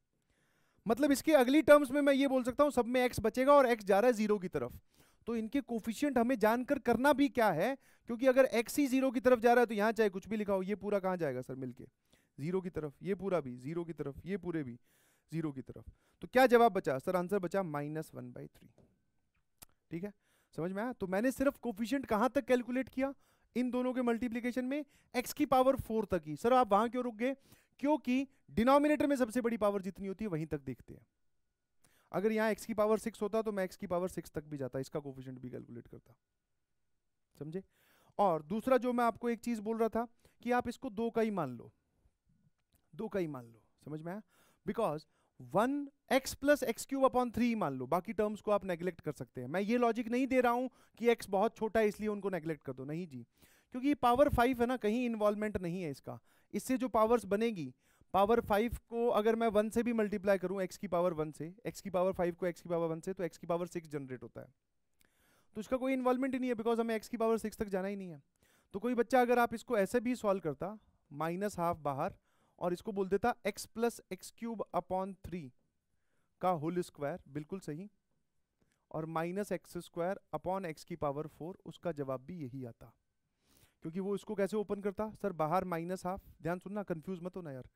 मतलब इसके अगली टर्म्स में मैं ये बोल सकता हूँ सब में एक्स बचेगा और एक्स जा रहा है जीरो की तरफ तो इनके कोफिशियंट हमें जानकर करना भी क्या है क्योंकि अगर एक्स ही जीरो की तरफ जा रहा है तो यहाँ चाहे कुछ भी लिखा हो ये पूरा कहाँ जाएगा सर मिलकर जीरो की तरफ ये पूरा भी जीरो की तरफ ये पूरे भी जीरो की तरफ तो क्या जवाब बचा सर आंसर बचा माइनस वन बाई थ्री ठीक है समझ में आया तो मैंने सिर्फ कोफिशियंट कहाँ तक कैलकुलेट किया इन दोनों के मल्टीप्लीकेशन में एक्स की पावर फोर तक ही सर आप वहां क्यों रुक गए क्योंकि डिनोमिनेटर में सबसे बड़ी पावर जितनी होती है वहीं तक देखते हैं अगर यहाँ एक्स की पावर सिक्स होता तो मैं एक्स की पावर सिक्स तक भी जाता इसका कोफिशियंट भी कैलकुलेट करता समझे और दूसरा जो मैं आपको एक चीज बोल रहा था कि आप इसको दो का ही मान लो दो का ही मान लो समझ में आया because one x plus x cube upon three मान लो बाकी टर्म्स को आप नेग्लेक्ट कर सकते हैं मैं ये लॉजिक नहीं दे रहा हूं कि एक्स बहुत छोटा है इसलिए उनको नेग्लेक्ट कर दो नहीं जी क्योंकि पावर फाइव है ना कहीं इन्वॉल्वमेंट नहीं है इसका इससे जो पावर्स बनेगी पावर फाइव को अगर मैं वन से भी मल्टीप्लाई करूं एक्स की पावर वन से एक्स की पावर फाइव को एक्स की पावर वन से तो एक्स की पावर सिक्स जनरेट होता है तो इसका कोई इन्वॉल्वमेंट ही नहीं है बिकॉज हमें एक्स की पावर सिक्स तक जाना ही नहीं है तो कोई बच्चा अगर आप इसको ऐसे भी सॉल्व करता माइनस हाफ बाहर और इसको बोल देता x plus x cube upon three का होल स्क्वायर बिल्कुल सही और minus x square upon x की पावर फोर उसका जवाब भी यही आता क्योंकि वो इसको कैसे ओपन करता सर बाहर माइनस हाफ ध्यान सुनना कंफ्यूज मत होना यार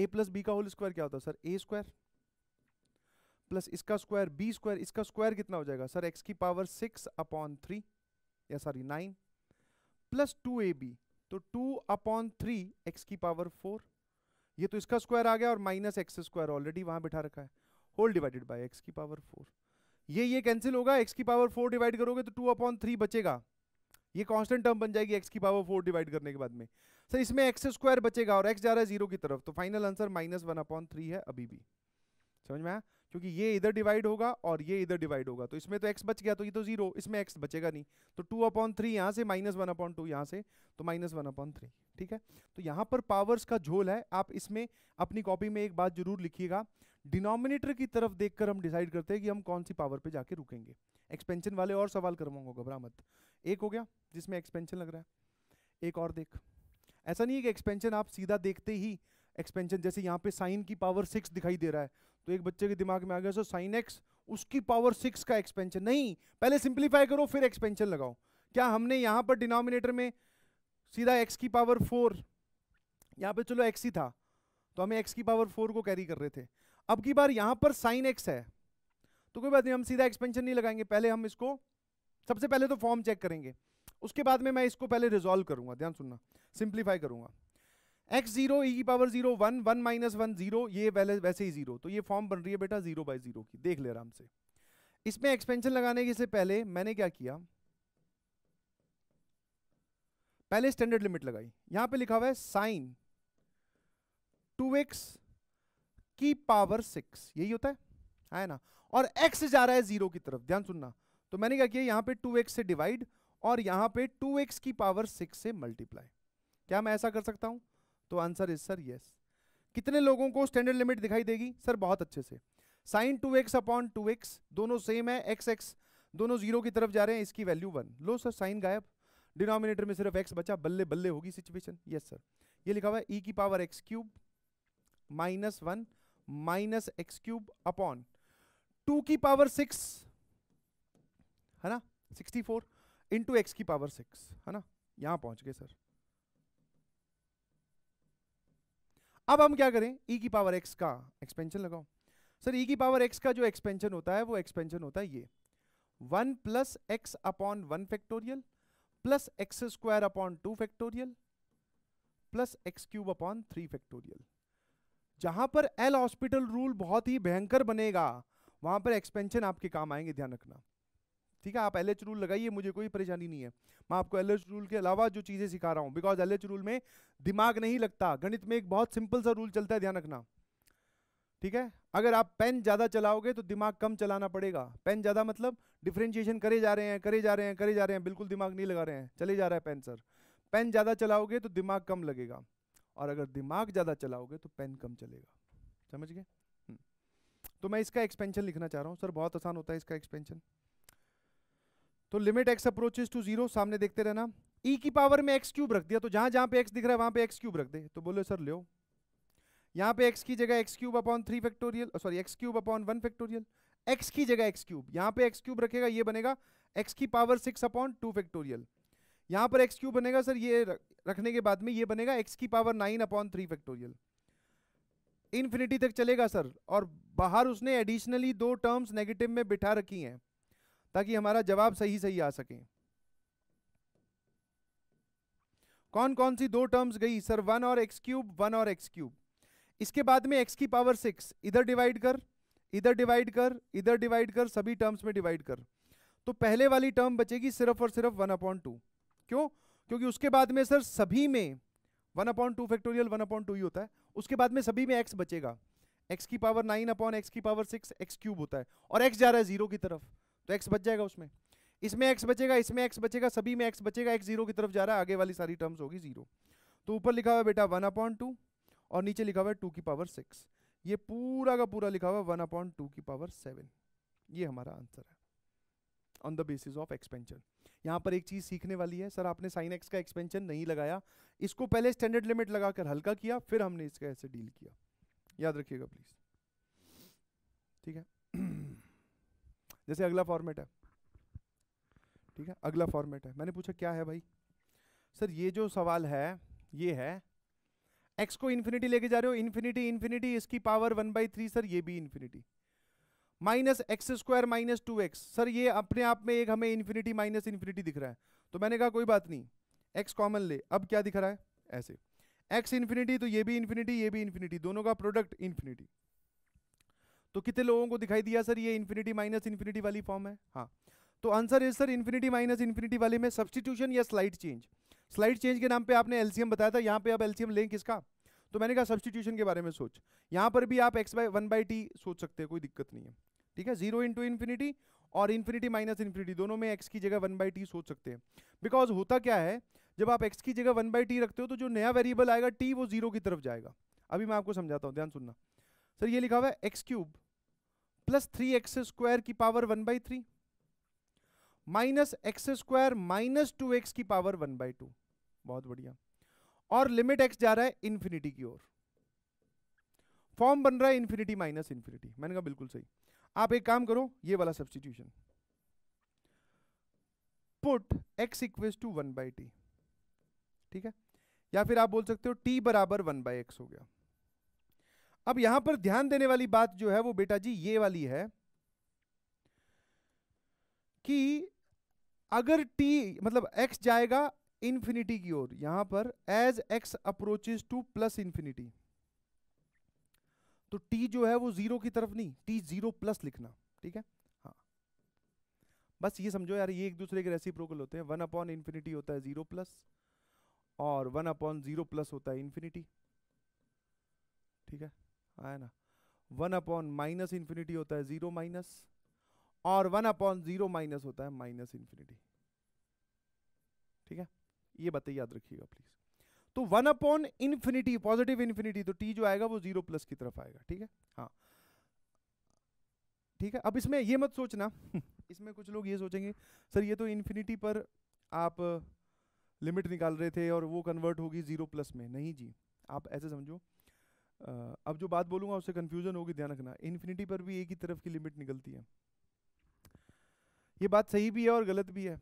ए प्लस बी का होल स्क्वायर क्या होता है सर ए स्क्वायर प्लस इसका स्क्वायर बी स्क्वायर इसका स्क्वायर कितना हो जाएगा सर एक्स की पावर सिक्स अपॉन थ्री या sorry nine plus two A B तो टू अपॉन थ्री एक्स की पावर फोर ये तो इसका स्क्वायर आ गया और माइनस एक्स स्क्वायर ऑलरेडी वहां बिठा रखा है होल डिवाइडेड बाय एक्स की पावर फोर ये ये कैंसिल होगा एक्स की पावर फोर डिवाइड करोगे तो टू अपॉन थ्री बचेगा ये कांस्टेंट टर्म बन जाएगी एक्स की पावर फोर डिवाइड करने के बाद में सर इसमें एक्स स्क्वायर बचेगा और एक्स जा रहा है जीरो की तरफ तो final answer minus one upon three है अभी भी समझ में आया क्योंकि ये इधर डिवाइड होगा और ये इधर डिवाइड होगा तो इसमें तो एक्स बच गया तो ये तो जीरो इसमें एक्स बचेगा नहीं तो टू अपॉन थ्री यहाँ से माइनस वन अपॉन टू यहाँ से तो माइनस वन अपॉन थ्री ठीक है तो यहाँ पर पावर्स का झोल है आप इसमें अपनी कॉपी में एक बात जरूर लिखिएगा डिनोमिनेटर की तरफ देखकर हम डिसाइड करते हैं कि हम कौन सी पावर पर जाके रुकेंगे एक्सपेंशन वाले और सवाल करवाऊंगा घबरा मत एक हो गया जिसमें एक्सपेंशन लग रहा है एक और देख ऐसा नहीं है कि एक्सपेंशन आप सीधा देखते ही एक्सपेंशन जैसे यहाँ पे साइन की पावर सिक्स दिखाई दे रहा है तो एक बच्चे के दिमाग में आ गया सर साइन एक्स उसकी पावर सिक्स का एक्सपेंशन नहीं पहले सिंप्लीफाई करो फिर एक्सपेंशन लगाओ क्या हमने यहाँ पर डिनोमिनेटर में सीधा एक्स की पावर फोर यहाँ पे चलो एक्स ही था तो हमें एक्स की पावर फोर को कैरी कर रहे थे अब की बार यहाँ पर साइन एक्स है तो कोई बात नहीं हम सीधा एक्सपेंशन नहीं लगाएंगे पहले हम इसको सबसे पहले तो फॉर्म चेक करेंगे उसके बाद में मैं इसको पहले रिजोल्व करूंगा ध्यान सुनना सिंप्लीफाई करूंगा एक्स जीरो ई की power zero one one minus one zero ये वैले वैसे ही जीरो तो ये फॉर्म बन रही है बेटा जीरो बाई जीरो की देख ले आराम से इसमें एक्सपेंशन लगाने के से पहले मैंने क्या किया पहले स्टैंडर्ड लिमिट लगाई यहां पे लिखा हुआ है साइन टू एक्स की पावर सिक्स यही होता है है ना और एक्स जा रहा है जीरो की तरफ ध्यान सुनना तो मैंने क्या किया यहां पे टू एक्स से डिवाइड और यहां पे टू एक्स की पावर सिक्स से मल्टीप्लाई क्या मैं ऐसा कर सकता हूं तो आंसर इज सर यस कितने लोगों को स्टैंडर्ड लिमिट दिखाई देगी सर बहुत अच्छे से sine two x upon two x दोनों सेम है एक्स एक्स दोनों जीरो की तरफ जा रहे हैं इसकी वैल्यू वन लो सर साइन गायब डिनोमिनेटर में सिर्फ एक्स बचा बल्ले बल्ले होगी सिचुएशन यस सर ये लिखा हुआ है ई e की power x cube minus one minus x cube upon two की पावर सिक्स है ना सिक्सटी फोर इंटू एक्स की पावर सिक्स है ना यहाँ पहुंच गए सर अब हम क्या करें ई e की पावर एक्स का एक्सपेंशन लगाओ सर ई e की पावर एक्स का जो एक्सपेंशन होता है वो एक्सपेंशन होता है ये one plus x upon one factorial plus x square upon two factorial plus x cube upon three factorial जहां पर एल हॉस्पिटल रूल बहुत ही भयंकर बनेगा वहां पर एक्सपेंशन आपके काम आएंगे ध्यान रखना ठीक है आप एल एच रूल लगाइए मुझे कोई परेशानी नहीं है मैं आपको एल एच रूल के अलावा जो चीज़ें सिखा रहा हूँ बिकॉज एल एच रूल में दिमाग नहीं लगता गणित में एक बहुत सिंपल सा रूल चलता है ध्यान रखना ठीक है अगर आप पेन ज़्यादा चलाओगे तो दिमाग कम चलाना पड़ेगा पेन ज़्यादा मतलब डिफ्रेंशिएशन करे जा रहे हैं करे जा रहे हैं करे जा रहे हैं बिल्कुल दिमाग नहीं लगा रहे हैं चले जा रहा है पेन सर पेन ज़्यादा चलाओगे तो दिमाग कम लगेगा और अगर दिमाग ज़्यादा चलाओगे तो पेन कम चलेगा समझ गए हम्म। तो मैं इसका एक्सपेंशन लिखना चाह रहा हूँ सर बहुत आसान होता है इसका एक्सपेंशन तो limit x approaches to zero सामने देखते रहना ई e की पावर में एक्स क्यूब रख दिया तो जहां जहां पे एक्स दिख रहा है वहां पे एक्स क्यूब रख दे तो बोलो सर लो यहाँ पे एक्स की जगह x cube upon three factorial sorry x cube upon one factorial x की जगह एक्स क्यूब यहाँ पे एक्स क्यूब रखेगा ये बनेगा एक्स की power six upon two factorial यहाँ पर एक्स क्यूब बनेगा सर ये रखने के बाद में ये बनेगा एक्स की power nine upon three factorial infinity तक चलेगा सर और बाहर उसने एडिशनली दो टर्म्स नेगेटिव में बिठा रखी हैं ताकि हमारा जवाब सही सही आ सके कौन कौन सी दो टर्म्स गई सर वन और एक्स क्यूब वन और एक्स क्यूब इसके बाद में एक्स की पावर सिक्स इधर डिवाइड कर इधर डिवाइड कर इधर डिवाइड कर सभी टर्म्स में डिवाइड कर तो पहले वाली टर्म बचेगी सिर्फ और सिर्फ वन अपॉइंट टू क्यों क्योंकि उसके बाद में सर सभी में one upon two factorial one upon two ही होता है उसके बाद में सभी में एक्स बचेगा एक्स की पावर नाइन अपॉन एक्स की पावर सिक्स एक्स क्यूब होता है और एक्स जा रहा है जीरो की तरफ तो एक्स बच जाएगा उसमें इसमें एक्स बचेगा इसमें एक्स बचेगा सभी में एक्स बचेगा एक्स जीरो की तरफ जा रहा है आगे वाली सारी टर्म्स होगी जीरो तो ऊपर लिखा हुआ बेटा वन अपॉइंट टू और नीचे लिखा हुआ है टू की पावर सिक्स ये पूरा का पूरा लिखा हुआ है वन अपॉइंट टू की पावर सेवन ये हमारा आंसर है on the basis of expansion यहाँ पर एक चीज़ सीखने वाली है सर आपने साइन एक्स का एक्सपेंशन नहीं लगाया इसको पहले स्टैंडर्ड लिमिट लगाकर हल्का किया फिर हमने इसका ऐसे डील किया याद रखिएगा प्लीज़ ठीक है जैसे अगला फॉर्मेट है ठीक है अगला फॉर्मेट है मैंने पूछा क्या है भाई सर ये जो सवाल है ये है एक्स को इन्फिनिटी लेके जा रहे हो इन्फिनिटी इन्फिनिटी इसकी power one by three sir ये भी infinity minus x square minus two x sir ये अपने आप में एक हमें इन्फिनिटी माइनस इन्फिनिटी दिख रहा है तो मैंने कहा कोई बात नहीं एक्स कॉमन ले अब क्या दिख रहा है ऐसे एक्स इन्फिनिटी तो ये भी इन्फिनिटी ये भी इन्फिनिटी दोनों का प्रोडक्ट इन्फिनिटी तो कितने लोगों को दिखाई दिया सर ये इन्फिनिटी माइनस इन्फिनिटी वाली फॉर्म है हाँ तो answer is sir infinity minus infinity वाले में सब्सटीट्यूशन या स्लाइड चेंज स्लाइड चेंज के नाम पे आपने एलसीएम बताया था यहाँ पे आप एलसीएम लें किसका तो मैंने कहा सब्सटीट्यूशन के बारे में सोच यहाँ पर भी आप x by one by t सोच सकते हैं कोई दिक्कत नहीं है ठीक है जीरो इंटू इन्फिनिटी और इन्फिनिटी माइनस इन्फिनिटी दोनों में एक्स की जगह वन बाई टी सोच सकते हैं बिकॉज होता क्या है जब आप एक्स की जगह वन बाई टी रखते हो तो जो नया वेरिएबल आएगा टी वो जीरो की तरफ जाएगा अभी मैं आपको समझाता हूँ ध्यान सुनना सर ये लिखा हुआ है x cube plus three x square की power one by three minus x square minus two x की पावर वन बाई टू बहुत बढ़िया और लिमिट एक्स जा रहा है इन्फिनिटी की ओर फॉर्म बन रहा है इन्फिनिटी माइनस इन्फिनिटी मैंने कहा बिल्कुल सही आप एक काम करो ये वाला substitution put x equals to one by t ठीक है या फिर आप बोल सकते हो टी बराबर वन बाई एक्स हो गया अब यहां पर ध्यान देने वाली बात जो है वो बेटा जी ये वाली है कि अगर टी मतलब एक्स जाएगा इंफिनिटी की ओर यहां पर as x approaches to plus infinity तो टी जो है वो जीरो की तरफ नहीं टी जीरो प्लस लिखना ठीक है हाँ बस ये समझो यार ये एक दूसरे के रेसिप्रोकल होते हैं वन अपॉन इन्फिनिटी होता है जीरो प्लस और वन अपॉन जीरो प्लस होता है इन्फिनिटी ठीक है आया ना वन अपॉन माइनस इन्फिनिटी होता है जीरो माइनस और वन अपॉन जीरो माइनस होता है माइनस इन्फिनिटी ठीक है ये बातें याद रखिएगा प्लीज तो one upon infinity positive infinity तो टी जो आएगा वो जीरो प्लस की तरफ आएगा ठीक है हाँ ठीक है अब इसमें ये मत सोचना इसमें कुछ लोग ये सोचेंगे सर ये तो इन्फिनिटी पर आप लिमिट निकाल रहे थे और वो कन्वर्ट होगी जीरो प्लस में नहीं जी आप ऐसे समझो अब जो बात बोलूंगा उससे कन्फ्यूजन होगी ध्यान रखना इन्फिनिटी पर भी एक ही तरफ की लिमिट निकलती है ये बात सही भी है और गलत भी है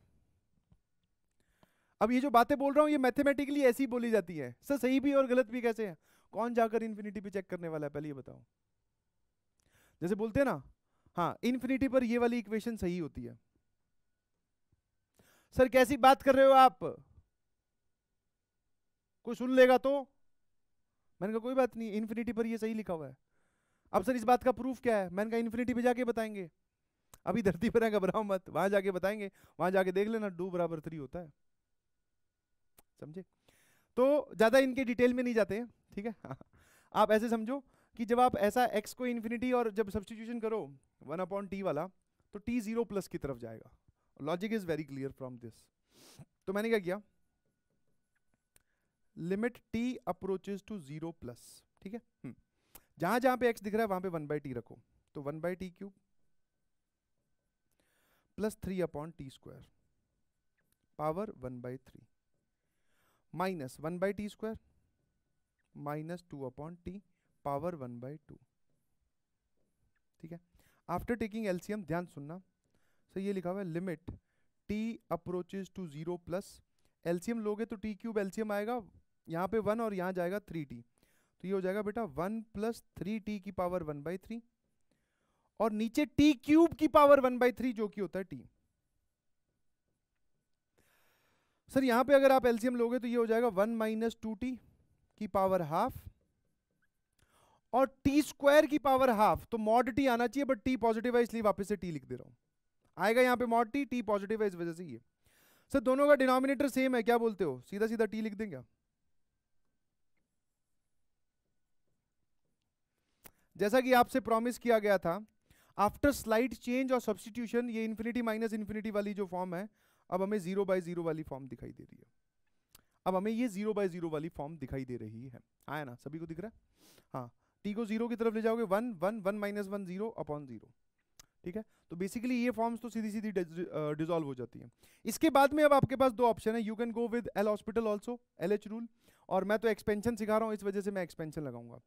अब ये जो बातें बोल रहा हूँ ये मैथमेटिकली ऐसी बोली जाती है सर सही भी और गलत भी कैसे है कौन जाकर इन्फिनिटी पे चेक करने वाला है पहले ये बताओ जैसे बोलते हैं ना हाँ इन्फिनिटी पर ये वाली इक्वेशन सही होती है सर कैसी बात कर रहे हो आप कोई सुन लेगा तो मैंने कहा कोई बात नहीं इन्फिनिटी पर ये सही लिखा हुआ है अब सर इस बात का प्रूफ क्या है मैंने कहा इन्फिनिटी पर जाके बताएंगे अभी धरती पर है घबराओ मत वहां जाके बताएंगे वहां जाके देख लेना डू बराबर थ्री होता है समझे तो ज़्यादा इनके डिटेल में नहीं जाते हैं ठीक है आप ऐसे समझो कि जब आप ऐसा एक्स को इन्फिनिटी और जब सब्सटीट्यूशन करो वन अपॉन टी वाला तो टी जीरो प्लस की तरफ जाएगा logic is very clear from this तो मैंने क्या किया limit t approaches to zero plus ठीक है हम्म। जहां जहां पे एक्स दिख रहा है वहां पे वन बाई टी रखो तो one by t cube plus three upon t square power one by three minus one by t square minus two upon t power one by two ठीक है आफ्टर टेकिंग एलसीएम ध्यान सुनना sir ये लिखा हुआ है limit t approaches to zero plus LCM लोगे तो टी क्यूब एलसीएम आएगा यहाँ पे वन और यहाँ जाएगा थ्री टी तो ये हो जाएगा बेटा वन प्लस थ्री टी की पावर वन बाई थ्री और नीचे टी क्यूब की पावर वन बाई थ्री जो कि होता है टी सर यहाँ पे अगर आप एलसीएम लोगे तो ये हो जाएगा वन माइनस टू टी की पावर हाफ और टी स्क्वायर की पावर हाफ तो मॉड टी आना चाहिए बट टी पॉजिटिव है इसलिए वापस से टी लिख दे रहा हूं आएगा यहाँ पे मॉड टी टी पॉजिटिव है इस वजह से ये सर दोनों का डिनोमिनेटर सेम है क्या बोलते हो सीधा सीधा टी लिख देंगे आप जैसा कि आपसे प्रॉमिस किया गया था आफ्टर स्लाइड चेंज और सब्सटीट्यूशन ये इन्फिनिटी माइनस इन्फिनिटी वाली जो फॉर्म है अब हमें जीरो बाय जीरो वाली फॉर्म दिखाई दे रही है अब हमें ये जीरो बाय जीरो वाली फॉर्म दिखाई दे रही है आया ना सभी को दिख रहा है हाँ टी को जीरो की तरफ ले जाओगे one one one minus one zero upon zero ठीक है तो बेसिकली ये फॉर्म्स तो सीधी सीधी डिजोल्व हो जाती हैं इसके बाद में अब आपके पास दो ऑप्शन है you can go with L hospital also L rule और मैं तो एक्सपेंशन सिखा रहा हूँ इस वजह से मैं एक्सपेंशन लगाऊंगा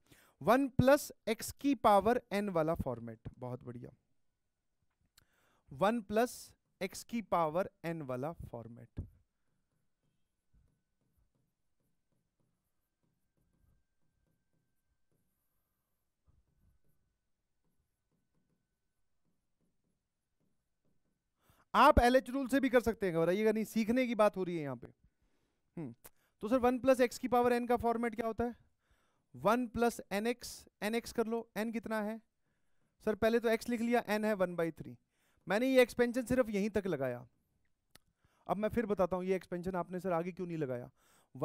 वन प्लस एक्स की पावर एन वाला फॉर्मेट बहुत बढ़िया वन प्लस एक्स की पावर एन वाला फॉर्मेट आप एल एच रूल से भी कर सकते हैं घबराइएगा नहीं सीखने की बात हो रही है यहां पे हम्म, तो सर वन प्लस एक्स की पावर एन का फॉर्मेट क्या होता है one plus n x n x कर लो एन कितना है सर पहले तो एक्स लिख लिया एन है वन बाई थ्री मैंने ये एक्सपेंशन सिर्फ यहीं तक लगाया अब मैं फिर बताता हूँ ये एक्सपेंशन आपने सर आगे क्यों नहीं लगाया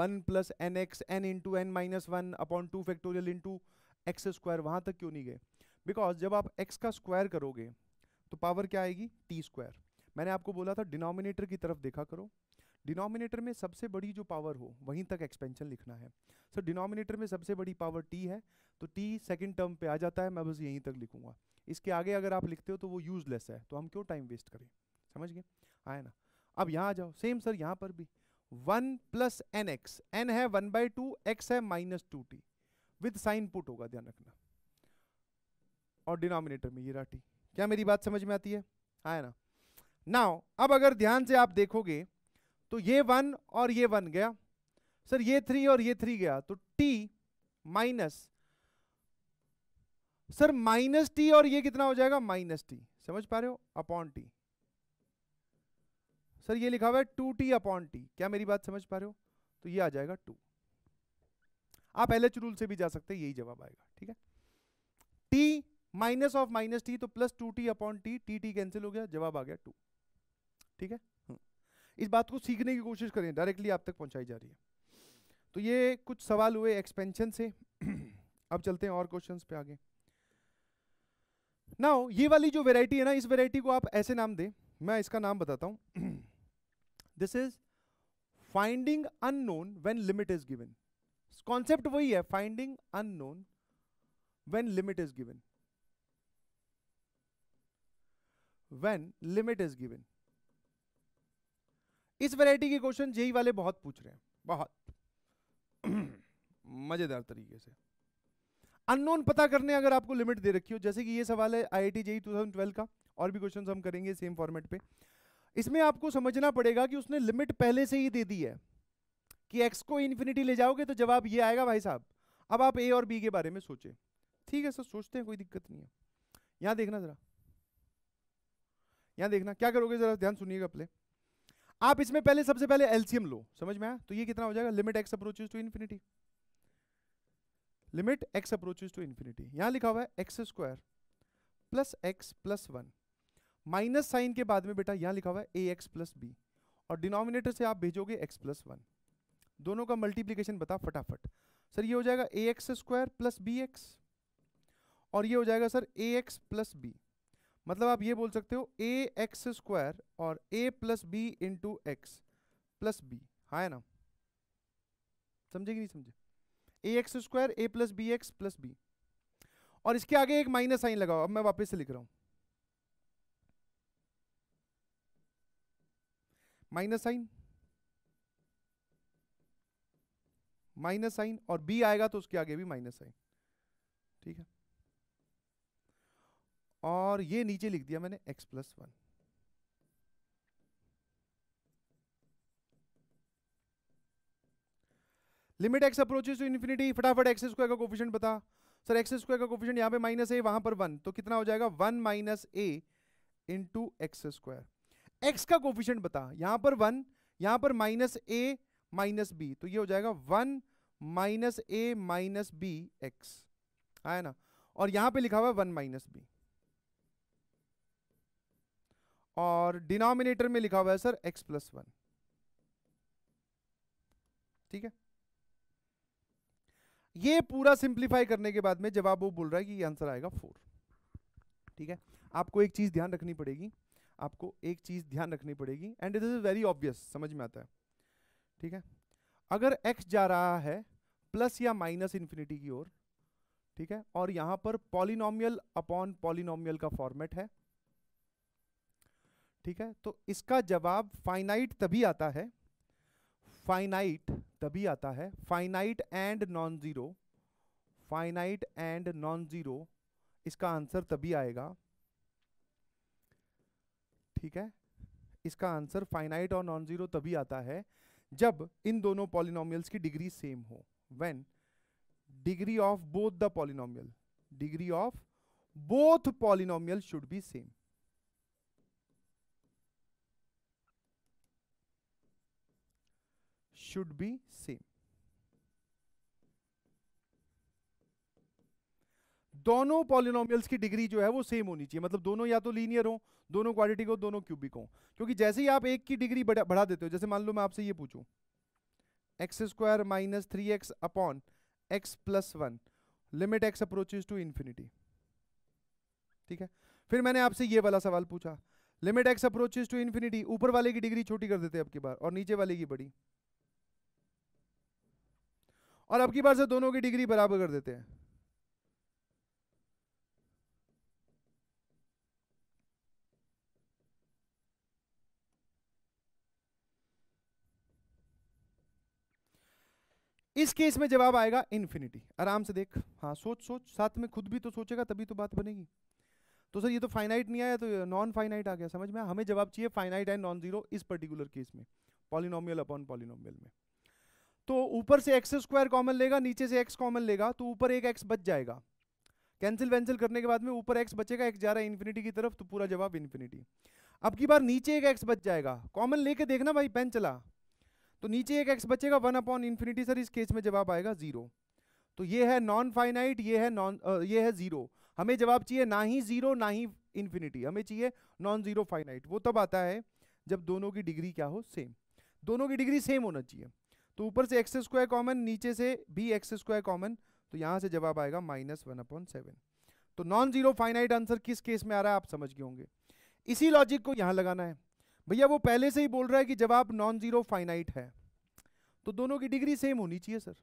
one plus n x n into n minus one upon two factorial into x square वहाँ तक क्यों नहीं गए बिकॉज जब आप एक्स का स्क्वायर करोगे तो पावर क्या आएगी टी स्क्वायर मैंने आपको बोला था डिनोमिनेटर की तरफ देखा करो डिनोमिनेटर में सबसे बड़ी जो पावर हो वहीं तक एक्सपेंशन लिखना है सर डिनोमिनेटर में सबसे बड़ी पावर टी है तो टी सेकेंड टर्म पे आ जाता है मैं बस यहीं तक लिखूंगा इसके आगे अगर आप लिखते हो तो वो यूजलेस है तो हम क्यों टाइम वेस्ट करें समझ गए आए ना अब यहाँ आ जाओ सेम सर यहाँ पर भी one plus n x n है वन बाई टू एक्स है minus two t with sign put होगा ध्यान रखना और डिनोमिनेटर में ये टी क्या मेरी बात समझ में आती है आया ना नाउ अब अगर ध्यान से आप देखोगे तो ये वन और ये वन गया सर ये थ्री और ये थ्री गया तो t minus sir minus t और ये कितना हो जाएगा माइनस टी समझ पा रहे हो अपॉन टी सर ये लिखा हुआ है टू टी अपॉन टी क्या मेरी बात समझ पा रहे हो तो ये आ जाएगा टू आप एल रूल से भी जा सकते हैं यही जवाब आएगा ठीक है t minus of minus t तो plus two t upon t t t cancel हो गया जवाब आ गया टू ठीक है इस बात को सीखने की कोशिश करें डायरेक्टली आप तक पहुंचाई जा रही है तो ये कुछ सवाल हुए एक्सपेंशन से अब चलते हैं और क्वेश्चंस पे आगे ना ये वाली जो वैरायटी है ना इस वेराइटी को आप ऐसे नाम दें मैं इसका नाम बताता हूं this is finding unknown when limit is given concept वही है finding unknown when limit is given when limit is given इस वैरायटी के क्वेश्चन जेई वाले बहुत पूछ रहे हैं बहुत मजेदार तरीके से अननोन पता करने अगर आपको लिमिट दे रखी हो जैसे कि ये सवाल है आईआईटी जेई 2012 का और भी क्वेश्चन हम करेंगे सेम फॉर्मेट पे इसमें आपको समझना पड़ेगा कि उसने लिमिट पहले से ही दे दी है कि एक्स को इन्फिनिटी ले जाओगे तो जवाब ये आएगा भाई साहब अब आप ए और बी के बारे में सोचे ठीक है सर सोचते हैं कोई दिक्कत नहीं है यहां देखना ज़रा यहां देखना क्या करोगे ज़रा ध्यान सुनिएगा प्ले आप इसमें पहले सबसे पहले एलसीएम लो समझ में आया तो ये कितना हो जाएगा limit x approaches to infinity limit x approaches to infinity यहां लिखा हुआ है x square plus x plus one minus sign के बाद में बेटा यहां लिखा हुआ है ए एक्स प्लस बी और डिनोमिनेटर से आप भेजोगे एक्स प्लस वन दोनों का मल्टीप्लीकेशन बता फटाफट सर ये हो जाएगा a x square plus b x और ये हो जाएगा sir a x plus b मतलब आप ये बोल सकते हो ए एक्स स्क्वायर और a plus B into x plus b हाँ है ना समझे कि नहीं समझे a x square a plus b x plus b और इसके आगे एक माइनस साइन लगाओ अब मैं वापस से लिख रहा हूं माइनस साइन माइनस साइन और बी आएगा तो उसके आगे भी माइनस साइन ठीक है और ये नीचे लिख दिया मैंने x plus one limit x approach to infinity फटाफट एक्स स्क्वायर का कोफिशियंट बता सर एक्स स्क्वायर का कोफिशियंट यहां पे माइनस ए वहां पर वन तो कितना हो जाएगा one minus a into x square x का कोफिशियंट बता यहां पर वन यहां पर माइनस ए माइनस बी तो ये हो जाएगा one minus a minus b x आया ना और यहां पे लिखा हुआ है वन माइनस बी और डिनोमिनेटर में लिखा हुआ है सर x प्लस वन ठीक है ये पूरा सिंप्लीफाई करने के बाद में जवाब वो बोल रहा है कि आंसर आएगा फोर ठीक है आपको एक चीज ध्यान रखनी पड़ेगी आपको एक चीज ध्यान रखनी पड़ेगी and it is very obvious समझ में आता है ठीक है अगर x जा रहा है प्लस या माइनस इन्फिनिटी की ओर ठीक है और यहां पर पॉलिनोमियल अपॉन पॉलिनोमियल का फॉर्मेट है ठीक है तो इसका जवाब फाइनाइट तभी आता है फाइनाइट तभी आता है finite and non zero finite and non zero इसका आंसर तभी आएगा ठीक है इसका आंसर फाइनाइट और नॉन ज़ीरो तभी आता है जब इन दोनों पॉलिनोमियल्स की डिग्री सेम हो when degree of both the polynomial degree of both polynomial should be same should be same दोनों पॉलिनोमियल्स की डिग्री जो है वो सेम होनी चाहिए मतलब दोनों या तो लीनियर हो दोनों क्वालिटी को दोनों क्यूबिक हो क्योंकि जैसे ही आप एक की डिग्री बढ़ा बढ़ा देते हो जैसे मान लो मैं आपसे ये पूछूं x square minus three x upon x plus one limit x approaches to infinity ठीक है फिर मैंने आपसे ये वाला सवाल पूछा limit x approaches to infinity ऊपर वाले की डिग्री छोटी कर देते हैं आपकी बार और नीचे वाले की बड़ी और अब की बार से दोनों की डिग्री बराबर कर देते हैं इस केस में जवाब आएगा इन्फिनिटी आराम से देख हाँ सोच सोच साथ में खुद भी तो सोचेगा तभी तो बात बनेगी तो सर ये तो फाइनाइट नहीं आया तो नॉन फाइनाइट आ गया समझ में हाँ, हमें जवाब चाहिए फाइनाइट एंड नॉन जीरो इस पर्टिकुलर केस में पॉलिनोमियल अपॉन पॉलिनोमियल में तो ऊपर से एक्स स्क्वायर कॉमन लेगा नीचे से एक्स कॉमन लेगा तो ऊपर एक एक्स बच जाएगा कैंसिल वैंसिल करने के बाद में ऊपर एक्स बचेगा एक्स जा रहा है इन्फिनिटी की तरफ तो पूरा जवाब इन्फिनिटी अब की बार नीचे एक एक्स बच जाएगा कॉमन लेके देखना भाई पेन चला तो नीचे एक एक्स बचेगा वन अपॉन इन्फिनिटी सर इस केस में जवाब आएगा जीरो तो ये है नॉन फाइनाइट ये है नॉन ये है जीरो हमें जवाब चाहिए ना ही जीरो ना ही इन्फिनिटी हमें चाहिए नॉन जीरो फाइनाइट वो तब आता है जब दोनों की डिग्री क्या हो सेम दोनों की डिग्री सेम होना चाहिए तो ऊपर से एक्स स्क्वायर कॉमन नीचे से भी एक्स स्क्वायर कॉमन तो यहाँ से जवाब आएगा माइनस वन अपॉइंट सेवन तो नॉन जीरो फाइनाइट आंसर किस केस में आ रहा है आप समझ गए होंगे इसी लॉजिक को यहाँ लगाना है भैया वो पहले से ही बोल रहा है कि जवाब नॉन जीरो फाइनाइट है तो दोनों की डिग्री सेम होनी चाहिए सर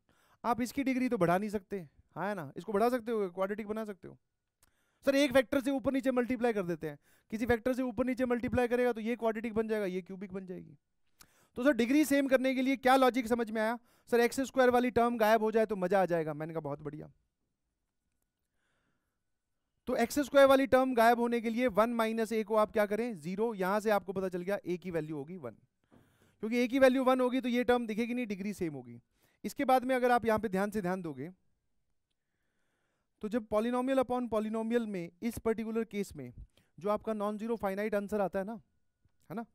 आप इसकी डिग्री तो बढ़ा नहीं सकते हाँ है ना इसको बढ़ा सकते हो क्वाड्रेटिक बना सकते हो सर एक फैक्टर से ऊपर नीचे मल्टीप्लाई कर देते हैं किसी फैक्टर से ऊपर नीचे मल्टीप्लाई करेगा तो ये क्वाड्रेटिक बन जाएगा ये क्यूबिक बन जाएगी तो सर डिग्री सेम करने के लिए क्या लॉजिक समझ में आया सर एक्स स्क्वायर वाली टर्म गायब हो जाए तो मजा आ जाएगा मैंने कहा बहुत बढ़िया तो एक्स स्क्वायर वाली टर्म गायब होने के लिए वन माइनस ए को आप क्या करें जीरो यहां से आपको पता चल गया ए की वैल्यू होगी वन क्योंकि ए की वैल्यू वन होगी तो ये टर्म दिखेगी नहीं डिग्री सेम होगी इसके बाद में अगर आप यहां पे ध्यान से ध्यान दोगे तो जब पॉलिनोमियल अपॉन पॉलिनोमियल में इस पर्टिकुलर केस में जो आपका नॉन जीरो फाइनाइट आंसर आता है ना है ना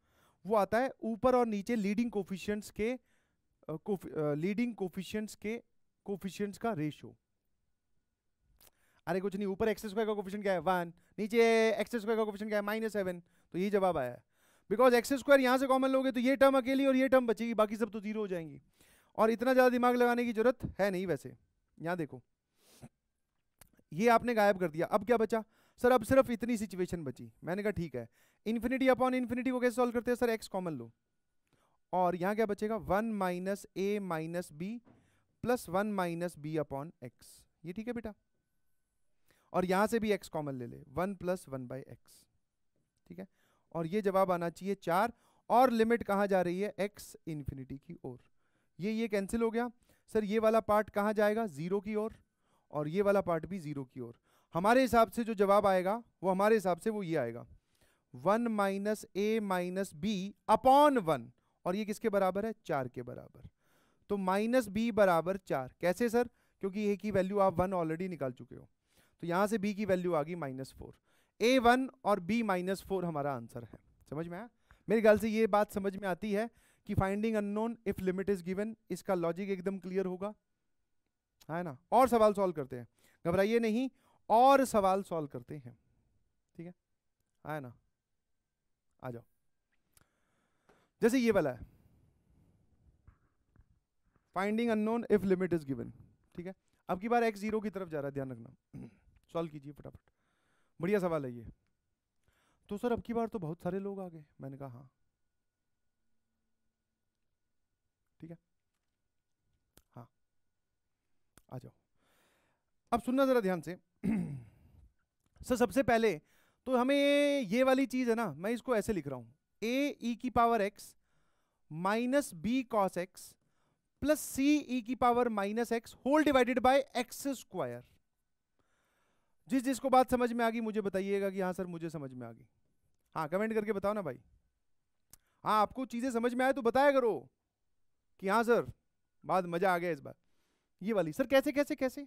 वो आता है ऊपर और नीचे लीडिंग कोफिशियंट्स के लीडिंग कोफिशियंट्स के कोफिशियंट्स का रेशियो अरे कुछ नहीं ऊपर एक्स स्क्वायर का कोफिशियंट क्या है वन नीचे एक्स स्क्वायर का कोफिशियंट क्या है माइनस सेवन तो ये जवाब आया है बिकॉज एक्स स्क्वायर यहाँ से कॉमन लोगे तो ये टर्म अकेली और ये टर्म बचेगी बाकी सब तो जीरो हो जाएंगी और इतना ज़्यादा दिमाग लगाने की जरूरत है नहीं वैसे यहाँ देखो ये आपने गायब कर दिया अब क्या बचा सर अब सिर्फ इतनी सिचुएशन बची मैंने कहा ठीक है इन्फिनिटी अपॉन इन्फिनिटी को कैसे सॉल्व करते हैं सर एक्स कॉमन लो और यहाँ क्या बचेगा one minus a minus b plus one minus b upon x ये ठीक है बेटा और यहाँ से भी एक्स कॉमन ले ले one plus one by x ठीक है और ये जवाब आना चाहिए चार और लिमिट कहाँ जा रही है एक्स इन्फिनिटी की ओर ये ये कैंसिल हो गया सर ये वाला पार्ट कहाँ जाएगा जीरो की ओर और, और ये वाला पार्ट भी जीरो की ओर हमारे हिसाब से जो जवाब आएगा वो हमारे हिसाब से वो ये आएगा one minus a minus b upon one और ये किसके बराबर है चार के बराबर तो माइनस बी बराबर चार कैसे सर क्योंकि ए की वैल्यू आप वन ऑलरेडी निकाल चुके हो तो यहां से बी की वैल्यू आ गई माइनस फोर ए वन और बी माइनस फोर हमारा आंसर है समझ में आया मेरे ख्याल से ये बात समझ में आती है कि finding unknown if limit is given इसका लॉजिक एकदम क्लियर होगा है ना और सवाल सॉल्व करते हैं घबराइए नहीं और सवाल सॉल्व करते हैं ठीक है आया ना आ जाओ जैसे ये वाला है finding unknown if limit is given ठीक है अब की बार एक्स जीरो की तरफ जा रहा है ध्यान रखना सॉल्व कीजिए फटाफट बढ़िया सवाल है ये तो सर अब की बार तो बहुत सारे लोग आ गए मैंने कहा हाँ ठीक है हाँ आ जाओ अब सुनना जरा ध्यान से सर सबसे पहले तो हमें ये वाली चीज़ है ना मैं इसको ऐसे लिख रहा हूं ए ई e की power x minus b cos x plus c e की power minus x whole divided by x square जिस जिसको बात समझ में आ गई मुझे बताइएगा कि हाँ सर मुझे समझ में आ गई हाँ कमेंट करके बताओ ना भाई हाँ आपको चीज़ें समझ में आए तो बताया करो कि हाँ सर बात मज़ा आ गया इस बार ये वाली सर कैसे कैसे कैसे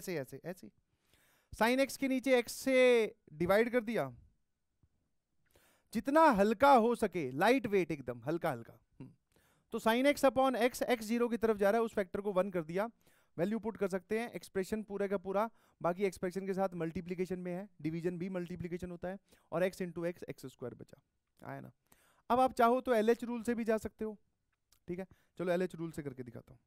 ऐसे ऐसे ऐसे साइन एक्स के नीचे एक्स से डिवाइड कर दिया जितना हल्का हो सके लाइट वेट एकदम हल्का हल्का हम्म। तो sine x upon x x zero की तरफ जा रहा है उस फैक्टर को वन कर दिया वैल्यू पुट कर सकते हैं एक्सप्रेशन पूरे का पूरा बाकी एक्सप्रेशन के साथ मल्टीप्लीकेशन में है डिवीजन भी मल्टीप्लीकेशन होता है और x into x x square बचा आया ना अब आप चाहो तो एल रूल से भी जा सकते हो ठीक है चलो एल रूल से करके दिखाता हूँ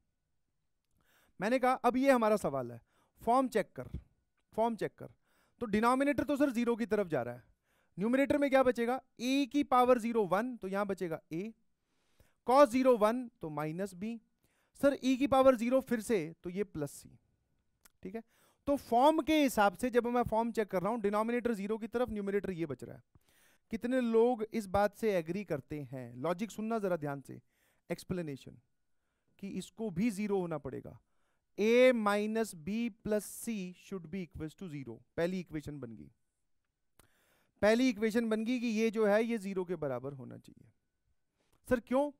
मैंने कहा अब ये हमारा सवाल है फॉर्म चेक कर फॉर्म चेक कर तो डिनोमिनेटर तो सर जीरो की तरफ जा रहा है न्यूमिनेटर में क्या बचेगा ए की पावर जीरो वन तो यहां बचेगा ए कॉस जीरो वन तो minus b sir e e की पावर जीरो फिर से तो ये प्लस सी ठीक है तो फॉर्म के हिसाब से जब मैं फॉर्म चेक कर रहा हूँ डिनोमिनेटर जीरो की तरफ न्यूमिनेटर ये बच रहा है कितने लोग इस बात से एग्री करते हैं लॉजिक सुनना जरा ध्यान से एक्सप्लेनेशन कि इसको भी जीरो होना पड़ेगा a minus b plus c should be equal to zero पहली इक्वेशन बन गई पहली इक्वेशन बन गई कि ये जो है ये जीरो के बराबर होना चाहिए सर क्यों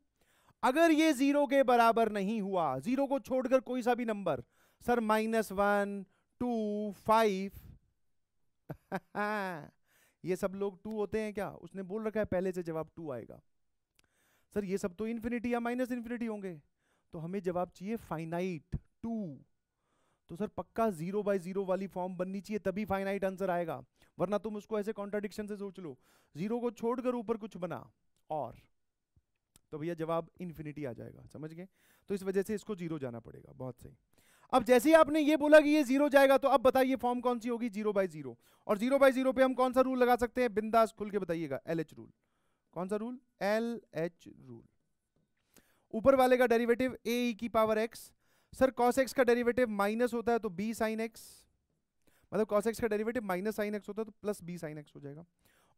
अगर ये जीरो के बराबर नहीं हुआ जीरो को छोड़कर कोई सा भी number sir minus one two five ये सब लोग टू होते हैं क्या उसने बोल रखा है पहले से जवाब टू आएगा सर ये सब तो इन्फिनिटी या माइनस इन्फिनिटी होंगे तो हमें जवाब चाहिए फाइनाइट टू तो सर पक्का जीरो बाई जीरो वाली फॉर्म बननी चाहिए तभी फाइनाइट आंसर आएगा वरना तुम उसको ऐसे कॉन्ट्राडिक्शन से सोच लो जीरो को छोड़कर ऊपर कुछ बना और तो भैया जवाब इन्फिनिटी आ जाएगा समझ गए तो इस वजह से इसको जीरो जाना पड़ेगा बहुत सही अब जैसे ही आपने ये बोला कि ये जीरो जाएगा तो अब बताइए फॉर्म कौन सी होगी जीरो बाई जीरो और जीरो बाई जीरो पे हम कौन सा रूल लगा सकते हैं बिंदास खुल के बताइएगा एल एच रूल कौन सा रूल एल एच रूल ऊपर वाले का डेरिवेटिव ए e की power x sir cos x का डेरिवेटिव माइनस होता है तो बी साइन एक्स मतलब कॉस एक्स का डेरिवेटिव माइनस साइन एक्स होता है तो प्लस बी साइन एक्स हो जाएगा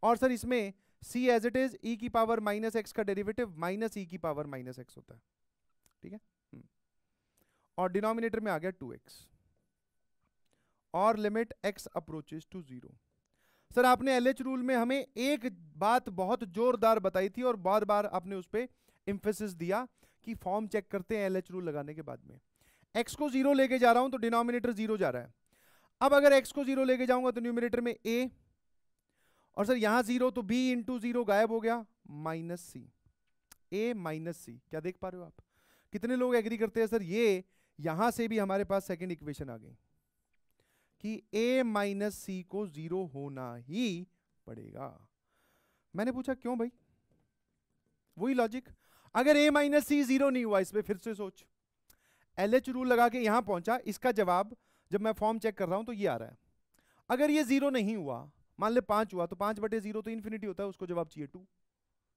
और सर इसमें c as it is e की पावर माइनस एक्स का डेरिवेटिव माइनस ई की पावर माइनस एक्स होता है ठीक है हम्म। और डिनोमिनेटर में आ गया टू एक्स और limit x approaches to zero sir आपने एल रूल में हमें एक बात बहुत जोरदार बताई थी और बार बार आपने उस पर इम्फेसिस दिया कि फॉर्म चेक करते हैं एल रूल लगाने के बाद में एक्स को जीरो लेके जा रहा हूं तो डिनोमिनेटर जीरो जा रहा है अब अगर एक्स को जीरो लेके जाऊंगा तो न्यूमिनेटर में ए और सर यहां जीरो तो बी इंटू जीरो गायब हो गया माइनस सी ए माइनस सी क्या देख पा रहे हो आप कितने लोग एग्री करते हैं सर ये यहां से भी हमारे पास सेकेंड इक्वेशन आ गई कि ए माइनस सी को जीरो होना ही पड़ेगा मैंने पूछा क्यों भाई वही लॉजिक अगर ए माइनस सी जीरो नहीं हुआ इसमें फिर से सोच एल एच रूल लगा के यहां पहुंचा इसका जवाब जब मैं फॉर्म चेक कर रहा हूं तो ये आ रहा है अगर ये जीरो नहीं हुआ मान ले पांच हुआ तो पांच बटे जीरो तो इन्फिनिटी होता है उसको जवाब चाहिए टू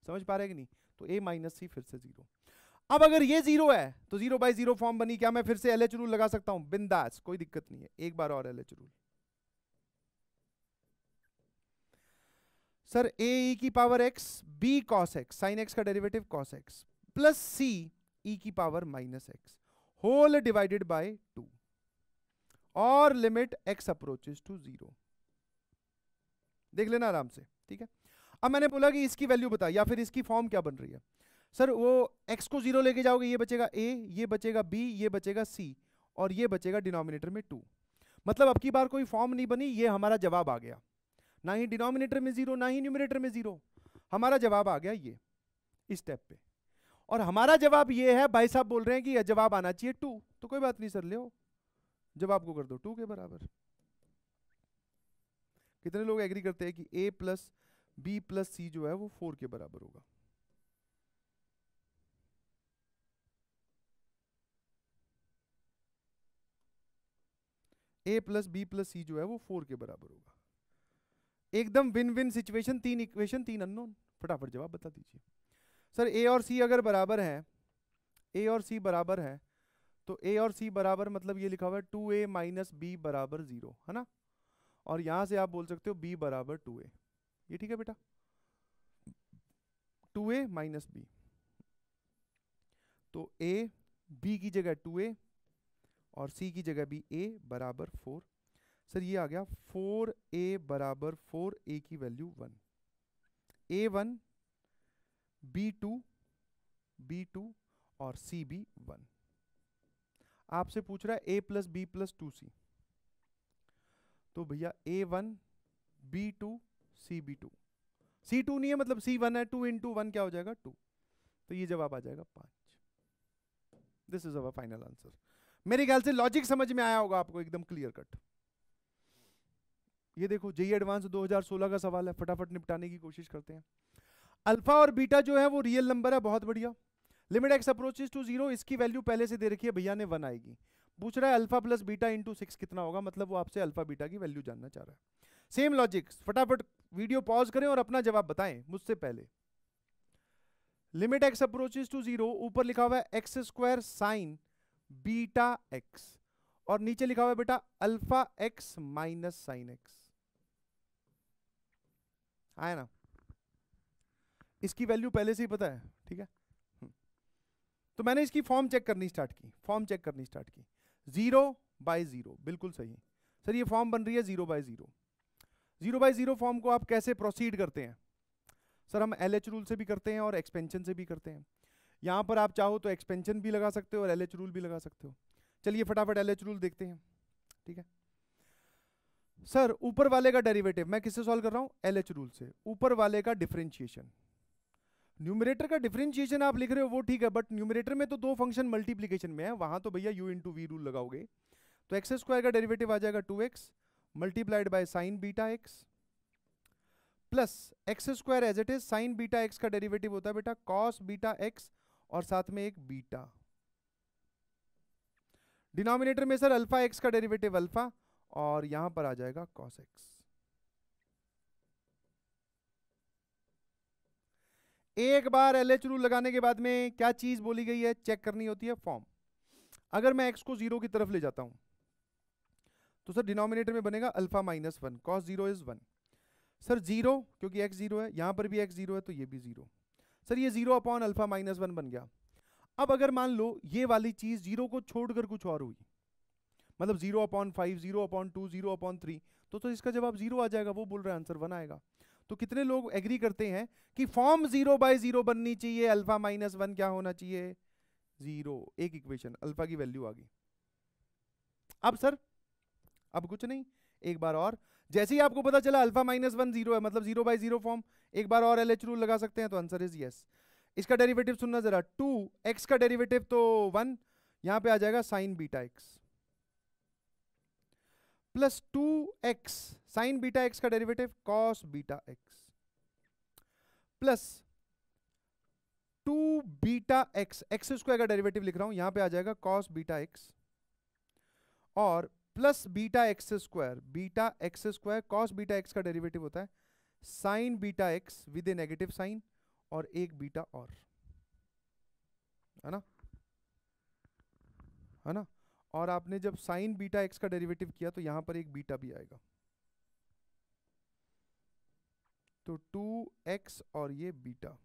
समझ पा रहे कि नहीं तो ए माइनस सी फिर से जीरो अब अगर ये जीरो है तो जीरो बाई जीरो फॉर्म बनी क्या मैं फिर से एल एच रूल लगा सकता हूं बिंदास कोई दिक्कत नहीं है एक बार और L H rule sir a e e की power x b cos x sign x का derivative cos x plus c e की power minus x whole divided by two और limit x approaches to zero देख लेना आराम से ठीक है अब मैंने बोला कि इसकी वैल्यू बता या फिर इसकी फॉर्म क्या बन रही है सर वो एक्स को जीरो लेके जाओगे ये बचेगा ए ये बचेगा बी ये बचेगा सी और ये बचेगा डिनोमिनेटर में टू मतलब अब की बार कोई फॉर्म नहीं बनी ये हमारा जवाब आ गया ना ही डिनोमिनेटर में जीरो ना ही न्यूमिनेटर में जीरो हमारा जवाब आ गया ये इस स्टेप पे और हमारा जवाब ये है भाई साहब बोल रहे हैं कि यह जवाब आना चाहिए टू तो कोई बात नहीं सर ले जवाब को कर दो टू के बराबर कितने लोग एग्री करते हैं कि a plus b plus c जो है वो फोर के बराबर होगा a plus b plus c जो है वो फोर के बराबर होगा एकदम विन विन सिचुएशन तीन इक्वेशन तीन अननोन फटाफट जवाब बता दीजिए सर ए और सी अगर बराबर है ए और सी बराबर है तो ए और सी बराबर मतलब ये लिखा हुआ है टू ए माइनस बी बराबर जीरो है ना और यहां से आप बोल सकते हो बी बराबर टू ए ये ठीक है बेटा टू ए माइनस बी तो ए बी की जगह टू ए और सी की जगह बी ए बराबर फोर सर ये आ गया फोर ए बराबर फोर ए की value one a one b two b two और सी बी वन आपसे पूछ रहा है a plus b plus two c तो भैया a one b two c b two c two नहीं है मतलब सी वन है टू इंटू वन क्या हो जाएगा टू तो ये जवाब आ जाएगा पांच this is our final answer मेरे ख्याल से लॉजिक समझ में आया होगा आपको एकदम क्लियर कट ये देखो जेई एडवांस 2016 का सवाल है फटाफट निपटाने की कोशिश करते हैं अल्फा और बीटा जो है वो रियल नंबर है बहुत बढ़िया limit x approaches to zero इसकी वैल्यू पहले से दे रखी है भैया ने वन आएगी पूछ रहा है alpha plus beta into six कितना होगा मतलब वो आपसे अल्फा बीटा की वैल्यू जानना चाह रहा है सेम लॉजिक फटाफट वीडियो पॉज करें और अपना जवाब बताएं मुझसे पहले limit x approaches to zero ऊपर लिखा हुआ है x square sine beta x और नीचे लिखा हुआ है बेटा alpha x minus sign x आया ना इसकी वैल्यू पहले से ही पता है ठीक है हम्म। तो मैंने इसकी फॉर्म चेक करनी स्टार्ट की फॉर्म चेक करनी स्टार्ट की जीरो बाय जीरो बिल्कुल सही सर ये फॉर्म बन रही है zero by zero zero by zero form को आप कैसे प्रोसीड करते हैं सर हम एल एच रूल से भी करते हैं और एक्सपेंशन से भी करते हैं यहाँ पर आप चाहो तो एक्सपेंशन भी लगा सकते हो और एल एच रूल भी लगा सकते हो चलिए फटाफट एल एच रूल देखते हैं ठीक है सर ऊपर वाले का डेरिवेटिव मैं किससे सॉल्व कर रहा हूँ एल एच रूल से ऊपर वाले का डिफरेंशिएशन न्यूमरेटर का डिफरेंशिएशन आप लिख रहे हो वो ठीक है बट न्यूमरेटर में तो दो फंक्शन मल्टीप्लीकेशन में है वहां तो भैया यू इंटू वी रूल लगाओगे तो एक्स स्क्वायर का डेरिवेटिव आ जाएगा two x multiplied by sine beta x plus x square as it is sine beta x का डेरिवेटिव होता है बेटा कॉस बीटा एक्स और साथ में एक बीटा डिनोमिनेटर में सर अल्फा एक्स का डेरिवेटिव अल्फा और यहां पर आ जाएगा कॉस एक्स एक बार एल एच रूल लगाने के बाद में क्या चीज बोली गई है चेक करनी होती है फॉर्म अगर मैं एक्स को जीरो की तरफ ले जाता हूं तो सर डिनोमिनेटर में बनेगा alpha minus one cos zero is one sir zero क्योंकि एक्स जीरो है यहां पर भी एक्स जीरो है तो ये भी जीरो सर ये zero upon alpha minus one बन गया अब अगर मान लो ये वाली चीज जीरो को छोड़कर कुछ और हुई मतलब zero upon five zero upon two zero upon three तो, तो इसका जवाब जीरो आ जाएगा वो बोल रहा है आंसर वन आएगा तो कितने लोग एग्री करते हैं कि फॉर्म जीरो बाय जीरो बननी चाहिए अल्फा माइनस वन क्या होना चाहिए जीरो एक इक्वेशन अल्फा की वैल्यू आ गई अब सर अब कुछ नहीं एक बार और जैसे ही आपको पता चला अल्फा माइनस वन जीरो है मतलब जीरो बाय जीरो फॉर्म एक बार और एल एच रूल लगा सकते हैं तो आंसर इज यस इसका डेरिवेटिव सुनना जरा टू एक्स का डेरिवेटिव तो वन यहां पे आ जाएगा sine beta x plus two x sine beta x का derivative cos beta x plus two beta x x square का डेरिवेटिव लिख रहा हूं यहां पे आ जाएगा कॉस बीटा एक्स और plus beta x square beta x square cos beta x का डेरिवेटिव होता है sine beta x with a negative sine और एक बीटा और है ना है ना और आपने जब साइन बीटा एक्स का डेरिवेटिव किया तो यहां पर एक बीटा भी आएगा तो टू एक्स और ये beta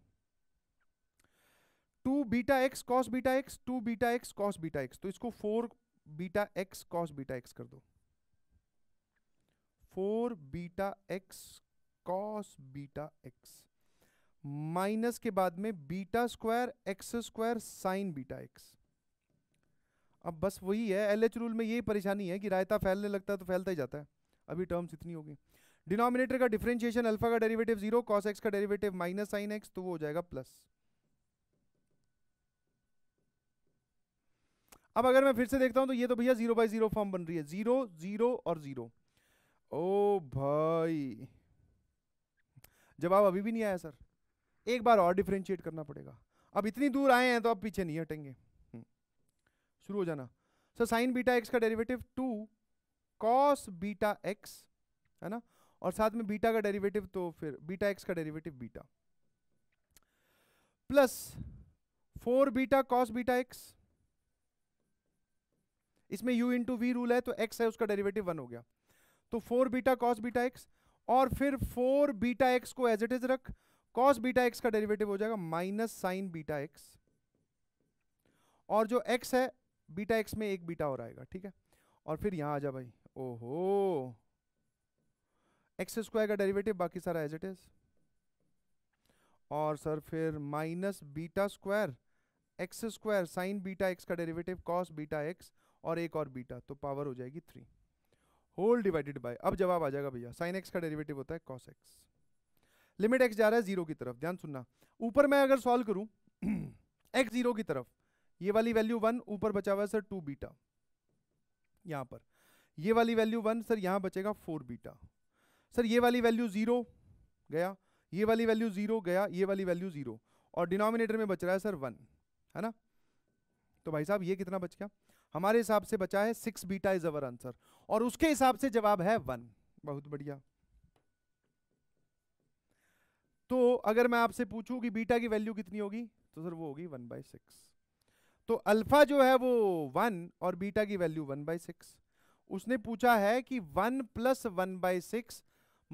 two beta x cos beta x two beta x cos beta x तो इसको four beta x cos beta x कर दो four beta x cos beta x minus के बाद में beta square x square sine beta x अब बस वही है एल एच रूल में यही परेशानी है कि रायता फैलने लगता है तो फैलता ही जाता है अभी टर्म्स इतनी हो गई डिनोमिनेटर का डिफ्रेंशिएशन अल्फा का डेरिवेटिव जीरो कॉस एक्स का डेरिवेटिव माइनस साइन एक्स तो वो हो जाएगा प्लस अब अगर मैं फिर से देखता हूं तो ये तो भैया जीरो बाई जीरो फॉर्म बन रही है जीरो जीरो और जीरो ओ भाई जवाब अभी भी नहीं आया सर एक बार और डिफ्रेंशिएट करना पड़ेगा अब इतनी दूर आए हैं तो अब पीछे नहीं हटेंगे शुरू हो जाना सर साइन बीटा एक्स का derivative two cos beta x है ना और साथ में बीटा का डेरिवेटिव तो फिर बीटा एक्स का derivative beta plus four beta cos beta x इसमें u इंटू वी रूल है तो एक्स है उसका डेरिवेटिव वन हो गया तो four beta cos beta x और फिर फोर बीटा एक्स को एज इट इज रख कॉस बीटा एक्स का डेरिवेटिव हो जाएगा माइनस साइन बीटा एक्स और जो एक्स है बीटा एक्स में एक बीटा और आएगा ठीक है और फिर यहाँ आ जा भाई ओहो एक्स स्क्वायर का डेरिवेटिव बाकी सारा एज इट इज और सर फिर minus beta square x square sine beta x का डेरिवेटिव कॉस बीटा एक्स और एक और बीटा तो पावर हो जाएगी थ्री होल डिवाइडेड बाय अब जवाब आ जाएगा भैया साइन एक्स का डेरिवेटिव होता है कॉस एक्स लिमिट एक्स जा रहा है जीरो की तरफ ध्यान सुनना ऊपर मैं अगर सॉल्व करूं एक्स जीरो की तरफ ये वाली वैल्यू वन ऊपर बचा हुआ है सर टू बीटा यहाँ पर ये वाली वैल्यू वन सर यहाँ बचेगा फोर बीटा सर ये वाली वैल्यू ज़ीरो गया ये वाली वैल्यू ज़ीरो गया ये वाली वैल्यू ज़ीरो और डिनोमिनेटर में बच रहा है सर वन है ना तो भाई साहब ये कितना बच गया हमारे हिसाब से बचा है six beta is our answer और उसके हिसाब से जवाब है वन बहुत बढ़िया तो अगर मैं आपसे पूछूं कि बीटा की वैल्यू कितनी होगी तो सर वो होगी वन बाई सिक्स तो अल्फा जो है वो वन और बीटा की वैल्यू वन बाई सिक्स उसने पूछा है कि one plus one by six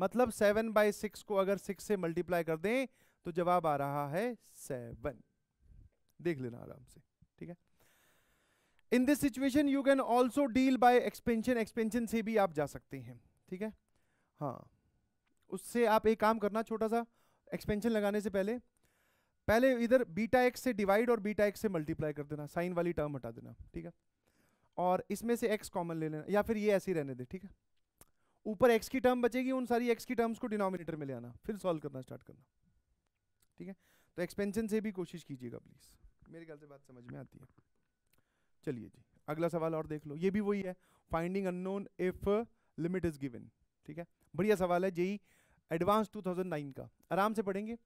मतलब सेवन बाई सिक्स को अगर सिक्स से मल्टीप्लाई कर दें तो जवाब आ रहा है सेवन देख लेना आराम से ठीक है in this situation you can also deal by expansion expansion से भी आप जा सकते हैं ठीक है हाँ उससे आप एक काम करना छोटा सा एक्सपेंशन लगाने से पहले पहले इधर बीटा एक्स से डिवाइड और बीटा एक्स से मल्टीप्लाई कर देना साइन वाली टर्म हटा देना ठीक है और इसमें से एक्स कॉमन ले लेना या फिर ये ऐसे ही रहने दे ठीक है ऊपर एक्स की टर्म बचेगी उन सारी एक्स की टर्म्स को डिनोमिनेटर में ले आना फिर सॉल्व करना स्टार्ट करना ठीक है तो एक्सपेंशन से भी कोशिश कीजिएगा प्लीज़ मेरे ख्याल से बात समझ में आती है चलिए जी अगला सवाल और देख लो ये भी वही है finding unknown if limit is given ठीक है बढ़िया सवाल है जेई एडवांस 2009 का आराम से पढ़ेंगे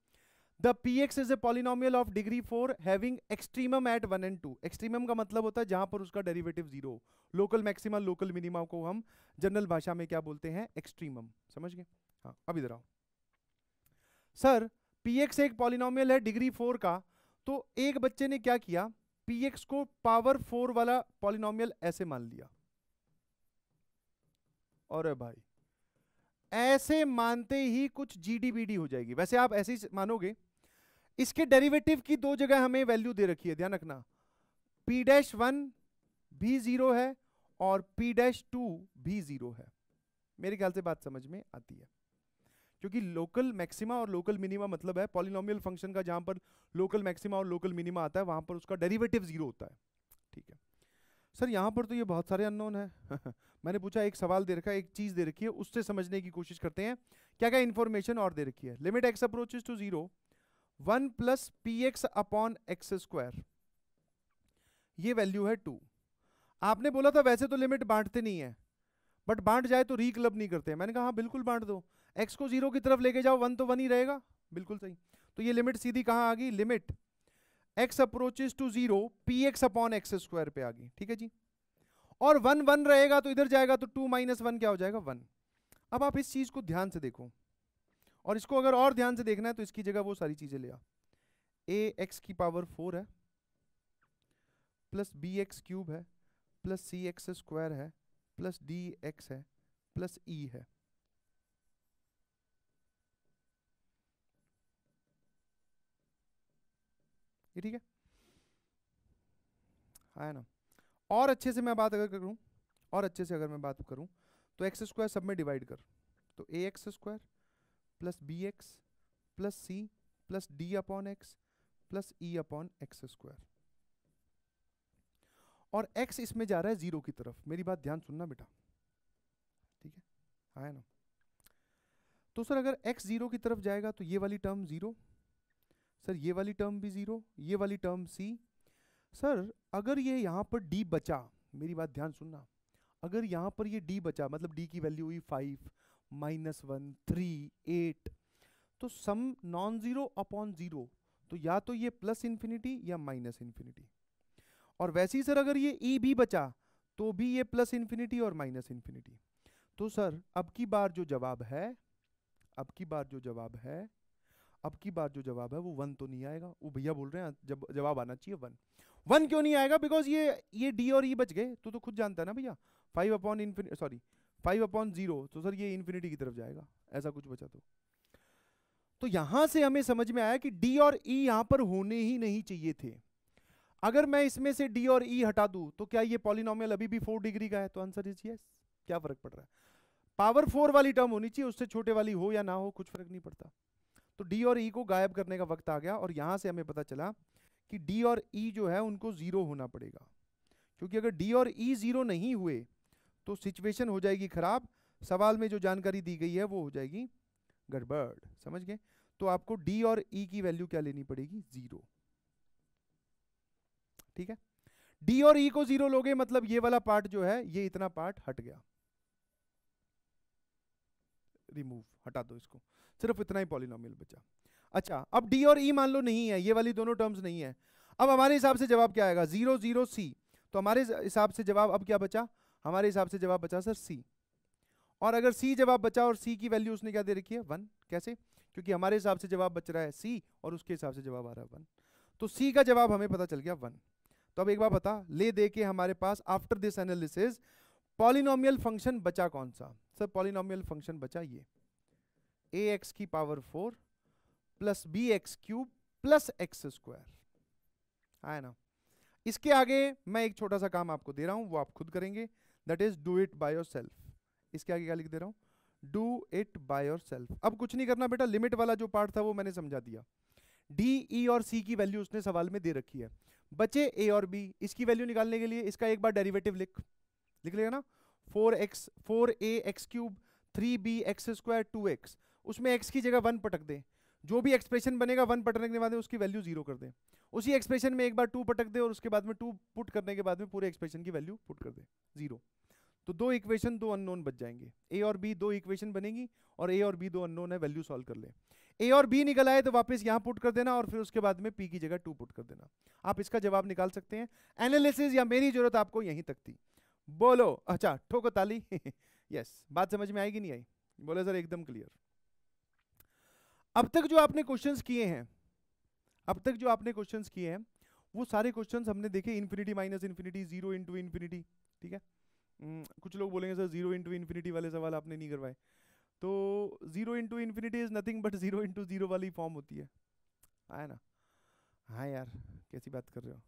the P x is a polynomial of degree four having extremum at one and two extremum का मतलब होता है जहां पर उसका derivative zero local maxima local minimum को हम जनरल भाषा में क्या बोलते हैं एक्सट्रीमम समझ गए हाँ अब इधर आओ सर पी एक पॉलिनोमियल है डिग्री फोर का तो एक बच्चे ने क्या किया पी को पावर फोर वाला पॉलिनोमियल ऐसे मान लिया और भाई ऐसे मानते ही कुछ जीडीबीडी हो जाएगी वैसे आप ऐसे ही मानोगे इसके डेरिवेटिव की दो जगह हमें वैल्यू दे रखी है ध्यान रखना पी डैश वन भी जीरो है और पी डैश टू भी जीरो है मेरे ख्याल से बात समझ में आती है क्योंकि लोकल मैक्सिमा और लोकल मिनिमा मतलब है पॉलिनोमियल फंक्शन का जहां पर लोकल मैक्सिमा और लोकल मिनिमा आता है वहां पर उसका डेरिवेटिव जीरो होता है ठीक है सर यहाँ पर तो ये बहुत सारे अननोन है मैंने पूछा एक सवाल दे रखा है एक चीज़ दे रखी है उससे समझने की कोशिश करते हैं क्या क्या इन्फॉर्मेशन और दे रखी है limit x approaches to zero one plus P x upon x square ये वैल्यू है टू आपने बोला था वैसे तो लिमिट बांटते नहीं है बट बांट जाए तो रीक्लब नहीं करते मैंने कहा हाँ बिल्कुल बांट दो एक्स को जीरो की तरफ लेके जाओ वन तो वन ही रहेगा बिल्कुल सही तो ये लिमिट सीधी कहाँ आ गई limit x approaches to zero P x upon x square पे आ गई ठीक है जी और वन वन रहेगा तो इधर जाएगा तो टू माइनस वन क्या हो जाएगा वन अब आप इस चीज को ध्यान से देखो और इसको अगर और ध्यान से देखना है तो इसकी जगह वो सारी चीजें ले ए एक्स की पावर फोर है प्लस बी एक्स क्यूब है प्लस सी एक्स स्क्वायर है प्लस डी एक्स है प्लस ई e है ये ठीक है आया ना और अच्छे से मैं बात अगर करूं और अच्छे से अगर मैं बात करूं तो एक्स स्क्वायर सब में डिवाइड कर तो a x square plus b x plus c plus D upon x plus e upon x square और x इसमें जा रहा है जीरो की तरफ मेरी बात ध्यान सुनना बेटा ठीक है आया हाँ ना तो सर अगर x जीरो की तरफ जाएगा तो ये वाली टर्म जीरो सर ये वाली टर्म भी जीरो ये वाली टर्म c सर अगर ये यहाँ पर d बचा मेरी बात ध्यान सुनना अगर यहाँ पर ये d बचा मतलब d की वैल्यू हुई five minus one three eight तो some non zero upon zero तो या तो ये प्लस इन्फिनिटी या माइनस इन्फिनिटी और वैसे ही सर अगर ये ई e भी बचा तो भी ये प्लस इन्फिनिटी और माइनस इन्फिनिटी तो सर अब की बार जो जवाब है अब की बार जो जवाब है अब की बार जो जवाब है वो वन तो नहीं आएगा वो भैया बोल रहे हैं जब जवाब आना चाहिए वन वन क्यों नहीं आएगा बिकॉज ये ये डी और ई e बच गए तो तो खुद जानता है ना भैया five upon infinity sorry five upon zero तो सर ये इन्फिनिटी की तरफ जाएगा ऐसा कुछ बचा तो तो यहां से हमें समझ में आया कि डी और ई e यहां पर होने ही नहीं चाहिए थे अगर मैं इसमें से डी और ई e हटा दूं तो क्या ये पॉलिनोमियल अभी भी फोर डिग्री का है तो आंसर इज यस क्या फर्क पड़ रहा है पावर फोर वाली टर्म होनी चाहिए उससे छोटे वाली हो या ना हो कुछ फर्क नहीं पड़ता तो डी और ई e को गायब करने का वक्त आ गया और यहां से हमें पता चला कि डी और ई e जो है उनको जीरो होना पड़ेगा क्योंकि अगर डी और ई e जीरो नहीं हुए तो सिचुएशन हो जाएगी खराब सवाल में जो जानकारी दी गई है वो हो जाएगी गड़बड़ समझ गए तो आपको डी और ई e की वैल्यू क्या लेनी पड़ेगी जीरो ठीक है डी और ई e को जीरो लोगे मतलब ये वाला पार्ट जो है ये इतना पार्ट हट गया रिमूव हटा दो इसको सिर्फ इतना ही पॉलिनॉमियल बचा अच्छा अब डी और ई e मान लो नहीं है ये वाली दोनों टर्म्स नहीं है अब हमारे हिसाब से जवाब क्या आएगा जीरो जीरो सी तो हमारे हिसाब से जवाब अब क्या बचा हमारे हिसाब से जवाब बचा सर सी और अगर सी जवाब बचा और सी की वैल्यू उसने क्या दे रखी है वन कैसे क्योंकि हमारे हिसाब से जवाब बच रहा है सी और उसके हिसाब से जवाब आ रहा है वन तो सी का जवाब हमें पता चल गया वन तो अब एक बार बता ले दे के हमारे पास after this analysis polynomial function बचा कौन सा सर पॉलिनोमियल फंक्शन बचा ये ए एक्स की power four plus b x cube plus x square आया ना इसके आगे मैं एक छोटा सा काम आपको दे रहा हूं वो आप खुद करेंगे that is do it by yourself इसके आगे क्या लिख दे रहा हूँ do it by yourself अब कुछ नहीं करना बेटा लिमिट वाला जो पार्ट था वो मैंने समझा दिया डी ई e और सी की वैल्यू उसने सवाल में दे रखी है बचे ए और बी इसकी वैल्यू निकालने के लिए इसका एक बार डेरिवेटिव लिख लिख लेगा ना four x four a x cube three b x square two x उसमें एक्स की जगह वन पटक दे जो भी एक्सप्रेशन बनेगा वन पटकने के बाद उसकी वैल्यू जीरो कर दें उसी एक्सप्रेशन में एक बार टू पटक दे और उसके बाद में टू पुट करने के बाद में पूरे एक्सप्रेशन की वैल्यू पुट कर दे जीरो तो दो इक्वेशन दो अननोन बच जाएंगे ए और बी दो इक्वेशन बनेंगी और ए और बी दो अननोन है वैल्यू सॉल्व कर ले ए और बी निकल आए तो वापस यहाँ पुट कर देना और फिर उसके बाद में पी की जगह टू पुट कर देना आप इसका जवाब निकाल सकते हैं एनालिसिस या मेरी जरूरत आपको यहीं तक थी बोलो अच्छा ठोको ताली यस बात समझ में आएगी नहीं आई बोले सर एकदम क्लियर अब तक जो आपने क्वेश्चन किए हैं अब तक जो आपने क्वेश्चन किए हैं वो सारे क्वेश्चन हमने देखे infinity minus infinity zero into infinity ठीक है हम्म, कुछ लोग बोलेंगे सर जीरो इंटू इन्फिनिटी वाले सवाल आपने नहीं करवाए तो zero into infinity is nothing but zero into zero वाली फॉर्म होती है आया ना हाँ यार कैसी बात कर रहे हो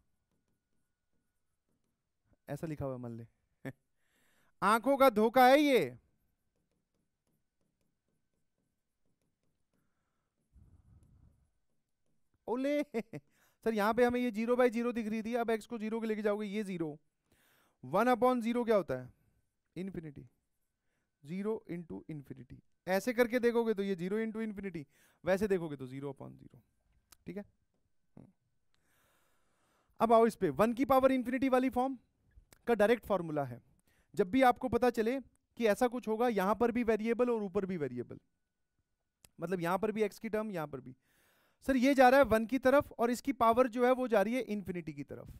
ऐसा लिखा हुआ है मान ले आंखों का धोखा है ये ओले सर यहाँ पे हमें ये जीरो बाय जीरो दिख रही थी अब एक्स को जीरो के लेके जाओगे ये जीरो वन अपॉन जीरो क्या होता है इन्फिनिटी जीरो इंटू इन्फिनिटी ऐसे करके देखोगे तो ये जीरो इंटू इन्फिनिटी वैसे देखोगे तो जीरो अपॉन जीरो ठीक है हम्म। अब आओ इस पे वन की पावर इन्फिनिटी वाली फॉर्म का डायरेक्ट फॉर्मूला है जब भी आपको पता चले कि ऐसा कुछ होगा यहां पर भी वेरिएबल और ऊपर भी वेरिएबल मतलब यहां पर भी एक्स की टर्म यहां पर भी सर ये जा रहा है वन की तरफ और इसकी पावर जो है वो जा रही है इन्फिनिटी की तरफ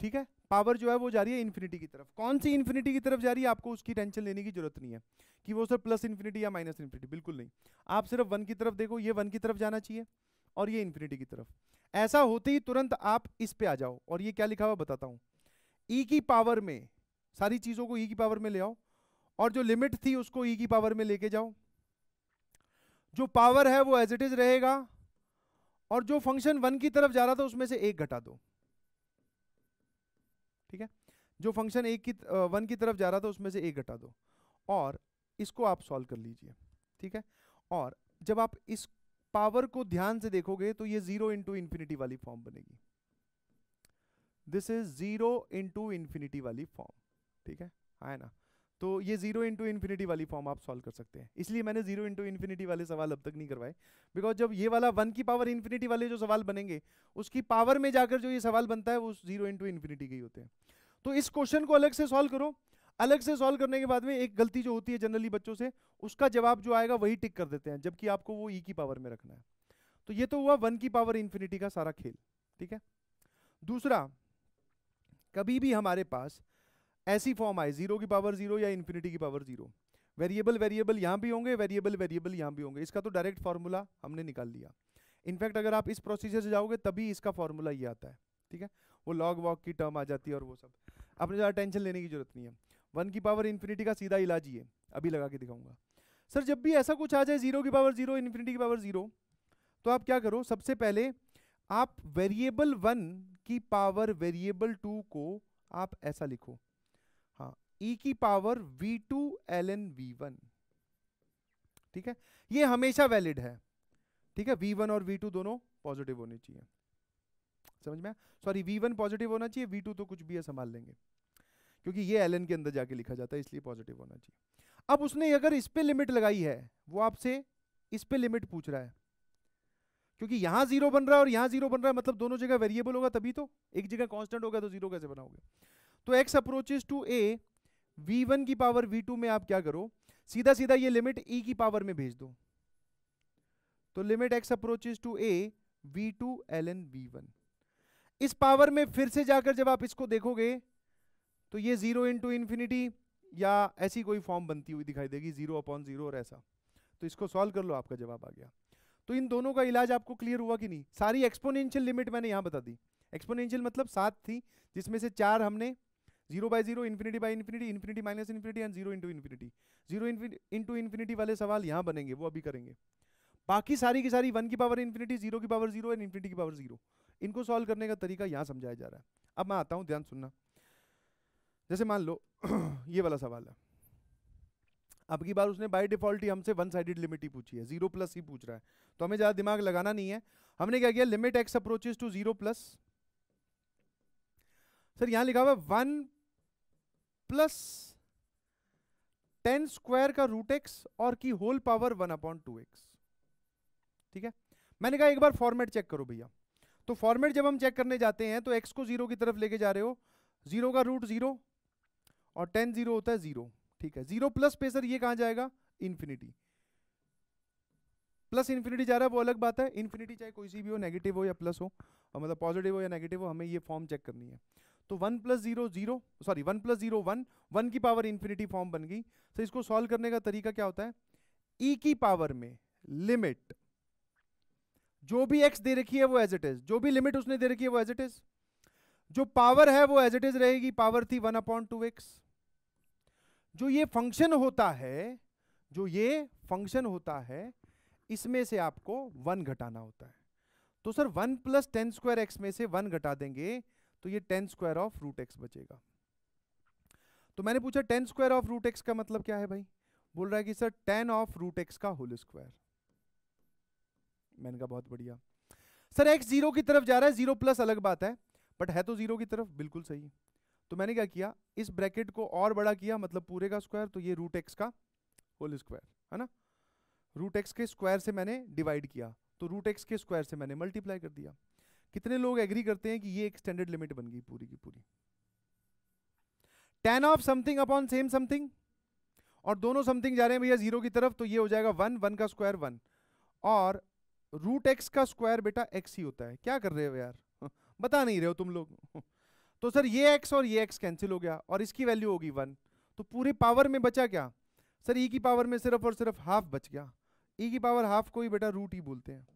ठीक है पावर जो है वो जा रही है इन्फिनिटी की तरफ कौन सी इन्फिनिटी की तरफ जा रही है आपको उसकी टेंशन लेने की जरूरत नहीं है कि वो सर प्लस इन्फिनिटी या माइनस इन्फिनिटी बिल्कुल नहीं आप सिर्फ वन की तरफ देखो ये वन की तरफ जाना चाहिए और ये इन्फिनिटी की तरफ ऐसा होते ही तुरंत आप इस पे आ जाओ और ये क्या लिखा हुआ बताता हूँ ई e की पावर में सारी चीज़ों को ई e की पावर में ले आओ और जो लिमिट थी उसको ई e की पावर में लेके जाओ जो पावर है वो एज इट इज रहेगा और जो फंक्शन वन की तरफ जा रहा था उसमें से एक घटा दो ठीक है जो फंक्शन एक की वन की तरफ जा रहा था उसमें से एक घटा दो और इसको आप सॉल्व कर लीजिए ठीक है और जब आप इस पावर को ध्यान से देखोगे तो ये जीरो इंटू इन्फिनिटी वाली फॉर्म बनेगी this is zero into infinity वाली फॉर्म ठीक है है ना तो ये जीरो इंटू इन्फिनिटी वाली फॉर्म आप सॉल्व कर सकते हैं इसलिए मैंने जीरो इंटू इन्फिनिटी वाले सवाल अब तक नहीं करवाए बिकॉज जब ये वाला वन की पावर इन्फिनिटी वाले जो सवाल बनेंगे उसकी पावर में जाकर जो ये सवाल बनता है वो जीरो इंटू इन्फिनिटी के ही होते हैं तो इस क्वेश्चन को अलग से सॉल्व करो अलग से सॉल्व करने के बाद में एक गलती जो होती है जनरली बच्चों से उसका जवाब जो आएगा वही टिक कर देते हैं जबकि आपको वो ई e की पावर में रखना है तो ये तो हुआ वन की पावर इन्फिनिटी का सारा खेल ठीक है दूसरा कभी भी हमारे पास ऐसी फॉर्म आए जीरो की पावर जीरो या इन्फिनिटी की पावर जीरो वेरिएबल वेरिएबल यहाँ भी होंगे वेरिएबल वेरिएबल यहाँ भी होंगे इसका तो डायरेक्ट फार्मूला हमने निकाल लिया इनफैक्ट अगर आप इस प्रोसीजर से जाओगे तभी इसका फार्मूला ये आता है ठीक है वो लॉग वॉक की टर्म आ जाती है और वो सब आपने ज़्यादा टेंशन लेने की जरूरत नहीं है वन की पावर इन्फिनिटी का सीधा इलाज ही है अभी लगा के दिखाऊंगा सर जब भी ऐसा कुछ आ जाए जीरो की पावर जीरो इन्फिनिटी की पावर जीरो तो आप क्या करो सबसे पहले आप वेरिएबल वन की पावर वेरिएबल टू को आप ऐसा लिखो ई e की power v two l n v one ठीक है ये हमेशा वैलिड है ठीक है वी वन और वी टू दोनों पॉजिटिव होने चाहिए समझ में सॉरी वी वन पॉजिटिव होना चाहिए वी टू तो कुछ भी है संभाल लेंगे क्योंकि ये एल के अंदर जाके लिखा जाता है इसलिए पॉजिटिव होना चाहिए अब उसने अगर इस पर लिमिट लगाई है वो आपसे इस पर लिमिट पूछ रहा है क्योंकि यहां जीरो बन रहा है और यहां जीरो बन रहा है मतलब दोनों जगह वेरिएबल होगा तभी तो एक जगह कांस्टेंट होगा तो जीरो कैसे बनाओगे तो x approaches to a v one की पावर वी टू में आप क्या करो सीधा सीधा ये लिमिट ई e की पावर में भेज दो तो limit x approaches to a two l n ln one इस पावर में फिर से जाकर जब आप इसको देखोगे तो ये जीरो इंटू इन्फिनिटी या ऐसी कोई फॉर्म बनती हुई दिखाई देगी जीरो अपॉन जीरो और ऐसा तो इसको सॉल्व कर लो आपका जवाब आ गया तो इन दोनों का इलाज आपको क्लियर हुआ कि नहीं सारी एक्सपोनेंशियल लिमिट मैंने यहां बता दी एक्सपोनेंशियल मतलब सात थी जिसमें से चार हमने zero by zero infinity by infinity infinity minus infinity and zero into infinity zero into infinity वाले सवाल यहाँ बनेंगे वो अभी करेंगे बाकी सारी की सारी वन की पावर इन्फिनिटी जीरो की पावर जीरो एंड इन्फिनिटी की पावर जीरो इनको सॉल्व करने का तरीका यहाँ समझाया जा रहा है अब मैं आता हूँ ध्यान सुनना जैसे मान लो ये वाला सवाल है अब की बार उसने बाय डिफॉल्ट ही हमसे वन साइडेड लिमिट ही पूछी है जीरो प्लस ही पूछ रहा है तो हमें ज़्यादा दिमाग लगाना नहीं है हमने क्या किया limit x approaches to zero plus sir यहाँ लिखा हुआ वन प्लस टेन स्क्वायर का रूट एक्स और की whole power one upon two x ठीक है मैंने कहा एक बार फॉर्मेट चेक करो भैया तो फॉर्मेट जब हम चेक करने जाते हैं तो एक्स को जीरो की तरफ लेके जा रहे हो जीरो का रूट जीरो और टेन जीरो होता है जीरो ठीक है जीरो प्लस पे सर ये कहा जाएगा इन्फिनिटी प्लस इन्फिनिटी जा रहा है वो अलग बात है इन्फिनिटी चाहे कोई सी भी हो नेगेटिव हो या प्लस हो मतलब पॉजिटिव हो या नेगेटिव हो हमें ये फॉर्म चेक करनी है तो one plus zero zero sorry one plus zero one one की पावर इन्फिनिटी फॉर्म बन गई सो इसको सॉल्व करने का तरीका क्या होता है ई e की पावर में लिमिट जो भी एक्स दे रखी है वो एज इट इज जो भी लिमिट उसने दे रखी है वो एज इट इज जो पावर है वो एज इट इज रहेगी पावर थी वन अपॉइंट टू एक्स जो ये फंक्शन होता है जो ये फंक्शन होता है इसमें से आपको वन घटाना होता है तो sir one plus ten square x में से वन घटा देंगे तो ये ten square of root x बचेगा तो मैंने पूछा ten square of root x का मतलब क्या है भाई बोल रहा है कि sir ten of root x का होल स्क्वायर मैंने कहा बहुत बढ़िया सर एक्स जीरो की तरफ जा रहा है जीरो प्लस अलग बात है बट है तो जीरो की तरफ बिल्कुल सही तो मैंने क्या किया इस ब्रैकेट को और बड़ा किया मतलब पूरे का स्क्वायर तो ये रूट एक्स का होल स्क्वायर है ना रूट एक्स के स्क्वायर से मैंने डिवाइड किया तो रूट एक्स के स्क्वायर से मैंने मल्टीप्लाई कर दिया कितने लोग एग्री करते हैं कि ये एक स्टैंडर्ड लिमिट बन गई पूरी की पूरी ten of something upon same something और दोनों समथिंग जा रहे हैं भैया जीरो की तरफ तो ये हो जाएगा वन वन का स्क्वायर वन और रूट एक्स का स्क्वायर बेटा एक्स ही होता है क्या कर रहे हो यार बता नहीं रहे हो तुम लोग तो सर ये एक्स और ये एक्स कैंसिल हो गया और इसकी वैल्यू होगी वन तो पूरे पावर में बचा क्या सर ई e की पावर में सिर्फ और सिर्फ हाफ बच गया ई e की पावर हाफ को ही बेटा रूट ही बोलते हैं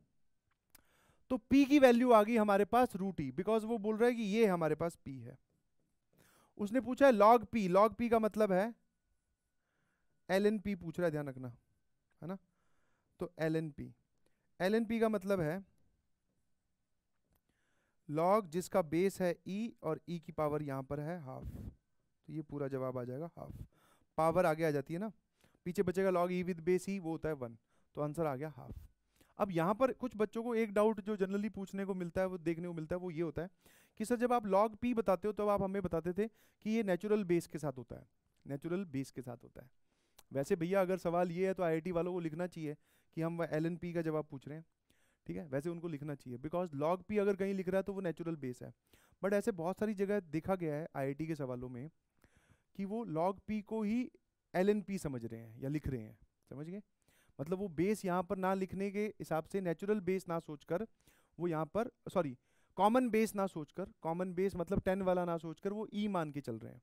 तो p की वैल्यू आ गई हमारे पास रूट ई बिकॉज वो बोल रहा है कि ये हमारे पास p है उसने पूछा है लॉग पी लॉग पी का मतलब है एल एन पी पूछ रहा है ध्यान रखना है ना तो l n p l n p का मतलब है लॉग जिसका बेस है ई e और ई e की पावर यहां पर है हाफ तो ये पूरा जवाब आ जाएगा हाफ पावर आगे आ जाती है ना पीछे बचेगा log e with base e वो होता है वन तो आंसर आ गया हाफ अब यहाँ पर कुछ बच्चों को एक डाउट जो जनरली पूछने को मिलता है वो देखने को मिलता है वो ये होता है कि सर जब आप लॉग पी बताते हो तब तो आप हमें बताते थे कि ये नेचुरल बेस के साथ होता है नेचुरल बेस के साथ होता है वैसे भैया अगर सवाल ये है तो आई वालों को लिखना चाहिए कि हम एल का जवाब पूछ रहे हैं ठीक है वैसे उनको लिखना चाहिए बिकॉज लॉग पी अगर कहीं लिख रहा है तो वो नेचुरल बेस है बट ऐसे बहुत सारी जगह देखा गया है आई के सवालों में कि वो लॉग पी को ही एल समझ रहे हैं या लिख रहे हैं समझ गए मतलब वो बेस यहाँ पर ना लिखने के हिसाब से नेचुरल बेस ना सोचकर वो यहाँ पर सॉरी कॉमन बेस ना सोचकर कॉमन बेस मतलब टेन वाला ना सोचकर वो ई e मान के चल रहे हैं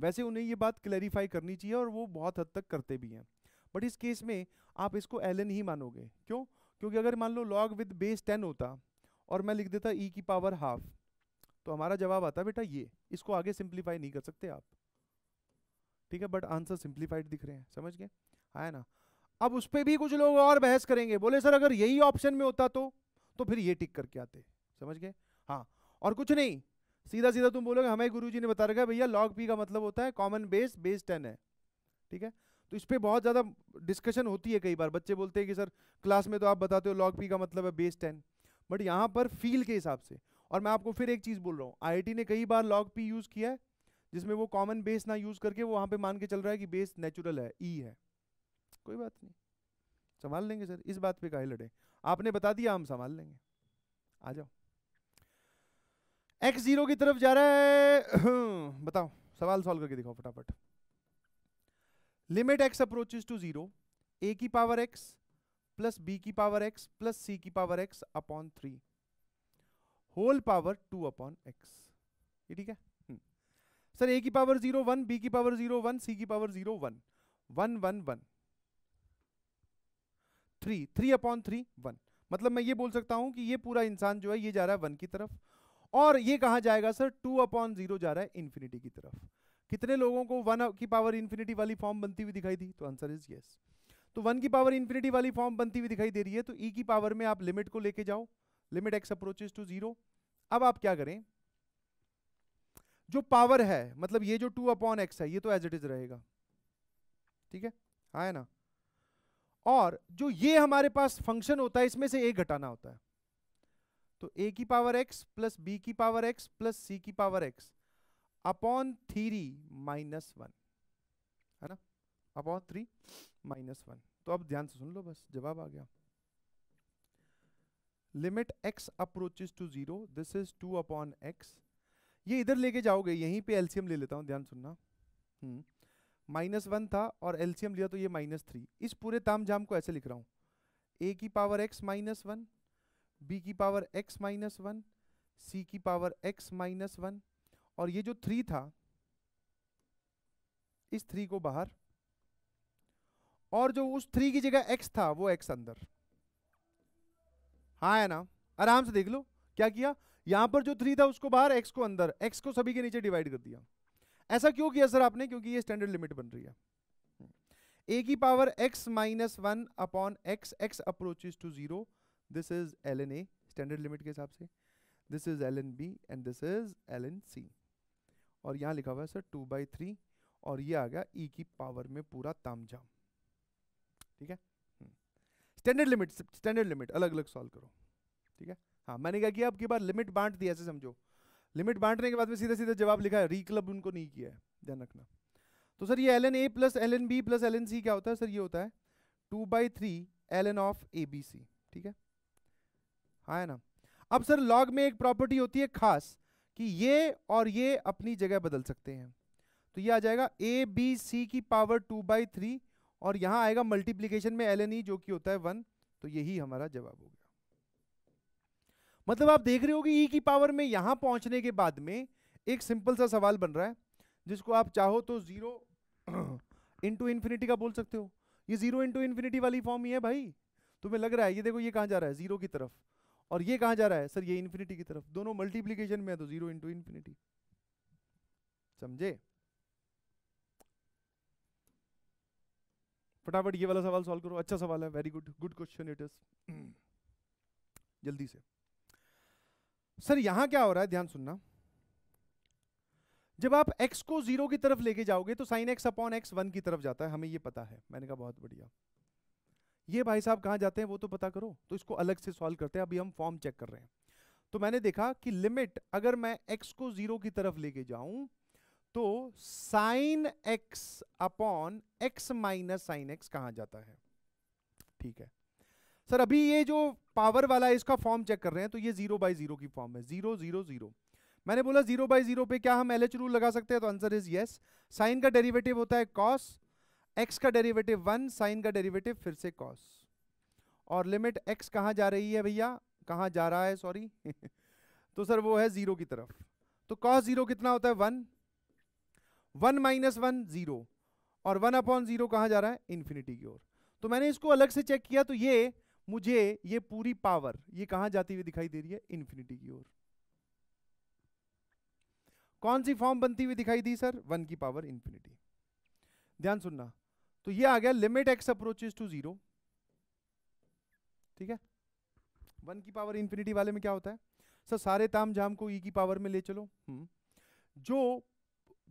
वैसे उन्हें ये बात क्लैरिफाई करनी चाहिए और वो बहुत हद तक करते भी हैं बट इस केस में आप इसको एल ही मानोगे क्यों क्योंकि अगर मान लो लॉग विद बेस टेन होता और मैं लिख देता ई e की पावर हाफ तो हमारा जवाब आता बेटा ये इसको आगे सिंप्लीफाई नहीं कर सकते आप ठीक है बट आंसर सिंप्लीफाइड दिख रहे हैं समझ गए आया हाँ ना अब उस पर भी कुछ लोग और बहस करेंगे बोले सर अगर यही ऑप्शन में होता तो तो फिर ये टिक करके आते समझ गए हाँ और कुछ नहीं सीधा सीधा तुम बोलोगे हमें गुरु ने बता रखा भैया लॉग पी का मतलब होता है कॉमन बेस बेस टेन है ठीक है तो इस पर बहुत ज़्यादा डिस्कशन होती है कई बार बच्चे बोलते हैं कि सर क्लास में तो आप बताते हो लॉग पी का मतलब है बेस टेन बट यहाँ पर फील के हिसाब से और मैं आपको फिर एक चीज़ बोल रहा हूँ आई ने कई बार लॉग पी यूज़ किया है जिसमें वो कॉमन बेस ना यूज़ करके वो वहाँ पे मान के चल रहा है कि बेस नेचुरल है ई e है कोई बात नहीं संभाल लेंगे सर इस बात पे काहे लड़े आपने बता दिया हम संभाल लेंगे आ जाओ एक्स जीरो की तरफ जा रहा है बताओ सवाल सॉल्व करके दिखाओ फटाफट limit x approaches to zero a की पावर एक्स प्लस बी की पावर एक्स प्लस सी की power x upon three whole power two upon x ये ठीक है हम्म। सर ए की पावर जीरो वन बी की पावर जीरो वन सी की power zero one one one one three three upon three one मतलब मैं ये बोल सकता हूं कि ये पूरा इंसान जो है ये जा रहा है वन की तरफ और ये कहा जाएगा सर टू अपॉन जीरो जा रहा है इन्फिनिटी की तरफ कितने लोगों को वन की पावर इन्फिनिटी वाली फॉर्म बनती हुई दिखाई दी तो आंसर इज यस तो वन की पावर इन्फिनिटी वाली फॉर्म बनती हुई दिखाई दे रही है तो ई e की पावर में आप लिमिट को लेके जाओ limit x approaches to zero अब आप क्या करें जो पावर है मतलब ये जो टू अपॉन एक्स है ये तो एज इट इज रहेगा ठीक है आया हाँ है ना और जो ये हमारे पास फंक्शन होता है इसमें से एक घटाना होता है तो ए की पावर एक्स प्लस बी की पावर एक्स प्लस सी की power x upon three minus one है ना अपॉन थ्री माइनस वन तो अब ध्यान से सुन लो बस जवाब आ गया limit x approaches to zero this is two upon x ये इधर लेके जाओगे यहीं पे एलसीएम ले लेता हूँ ध्यान सुनना हम्म माइनस वन था और एलसीएम लिया तो ये माइनस थ्री इस पूरे ताम जाम को ऐसे लिख रहा हूँ ए की power x minus one b की power x minus one c की पावर एक्स माइनस वन और ये जो थ्री था इस थ्री को बाहर और जो उस थ्री की जगह एक्स था वो एक्स अंदर हाँ है ना आराम से देख लो क्या किया यहां पर जो थ्री था उसको बाहर एक्स को अंदर एक्स को सभी के नीचे डिवाइड कर दिया ऐसा क्यों किया सर आपने क्योंकि ये स्टैंडर्ड लिमिट बन रही है ए की power x minus one upon x x approaches to zero this is l n a standard limit के हिसाब से this is l n b and this is l n c और यहाँ लिखा हुआ है सर टू बाई थ्री और ये आ गया ई e की पावर में पूरा ताम जाम ठीक है स्टैंडर्ड लिमिट स्टैंडर्ड लिमिट अलग अलग सॉल्व करो ठीक है हाँ मैंने क्या किया आपकी बार लिमिट बांट दिया ऐसे समझो लिमिट बांटने के बाद में सीधे सीधे जवाब लिखा है रिक्लब उनको नहीं किया है ध्यान रखना तो सर ये l n a plus l n b plus l n c क्या होता है सर ये होता है two by three l n of a b c ठीक है हाँ है ना अब सर लॉग में एक प्रॉपर्टी होती है खास कि ये और ये अपनी जगह बदल सकते हैं तो ये आ जाएगा ए बी सी की पावर टू बाई थ्री और यहाँ आएगा मल्टीप्लीकेशन में एल एन ई जो कि होता है वन तो यही हमारा जवाब हो गया मतलब आप देख रहे हो कि e ई की पावर में यहां पहुंचने के बाद में एक सिंपल सा सवाल बन रहा है जिसको आप चाहो तो ज़ीरो इंटू इन्फिनिटी का बोल सकते हो ये ज़ीरो इंटू इन्फिनिटी वाली फॉर्म ही है भाई तुम्हें लग रहा है ये देखो ये कहाँ जा रहा है ज़ीरो की तरफ और ये कहाँ जा रहा है सर ये इन्फिनिटी की तरफ दोनों मल्टीप्लीकेशन में है तो ज़ीरो इंटू इन्फिनिटी समझे फटाफट ये वाला सवाल सॉल्व करो अच्छा सवाल है very good good question it is जल्दी से सर यहां क्या हो रहा है ध्यान सुनना जब आप x को जीरो की तरफ लेके जाओगे तो sine x upon x one की तरफ जाता है हमें ये पता है मैंने कहा बहुत बढ़िया ये भाई साहब कहाँ जाते हैं वो तो पता करो तो इसको अलग से सॉल्व करते हैं अभी हम फॉर्म चेक कर रहे हैं तो मैंने देखा कि लिमिट अगर मैं x को जीरो की तरफ लेके जाऊं तो साइन x अपॉन x माइनस साइन एक्स कहाँ जाता है ठीक है सर अभी ये जो पावर वाला है इसका फॉर्म चेक कर रहे हैं तो ये जीरो बाई जीरो की फॉर्म है जीरो जीरो जीरो मैंने बोला जीरो बाई जीरो पे क्या हम एल एच रूल लगा सकते हैं तो आंसर इज येस साइन का डेरिवेटिव होता है कॉस एक्स का डेरिवेटिव वन साइन का डेरिवेटिव फिर से कॉस और लिमिट एक्स कहाँ जा रही है भैया कहाँ जा रहा है सॉरी तो सर वो है जीरो की तरफ तो कॉस जीरो कितना होता है one one minus one zero और वन अपॉन जीरो कहाँ जा रहा है इन्फिनिटी की ओर तो मैंने इसको अलग से चेक किया तो ये मुझे ये पूरी पावर ये कहां जाती हुई दिखाई दे रही है इन्फिनिटी की ओर कौन सी फॉर्म बनती हुई दिखाई दी सर वन की पावर इन्फिनिटी ध्यान सुनना तो ये आ गया limit x approaches to zero ठीक है वन की पावर इन्फिनिटी वाले में क्या होता है सर सारे ताम झाम को ई e की पावर में ले चलो हम्म। जो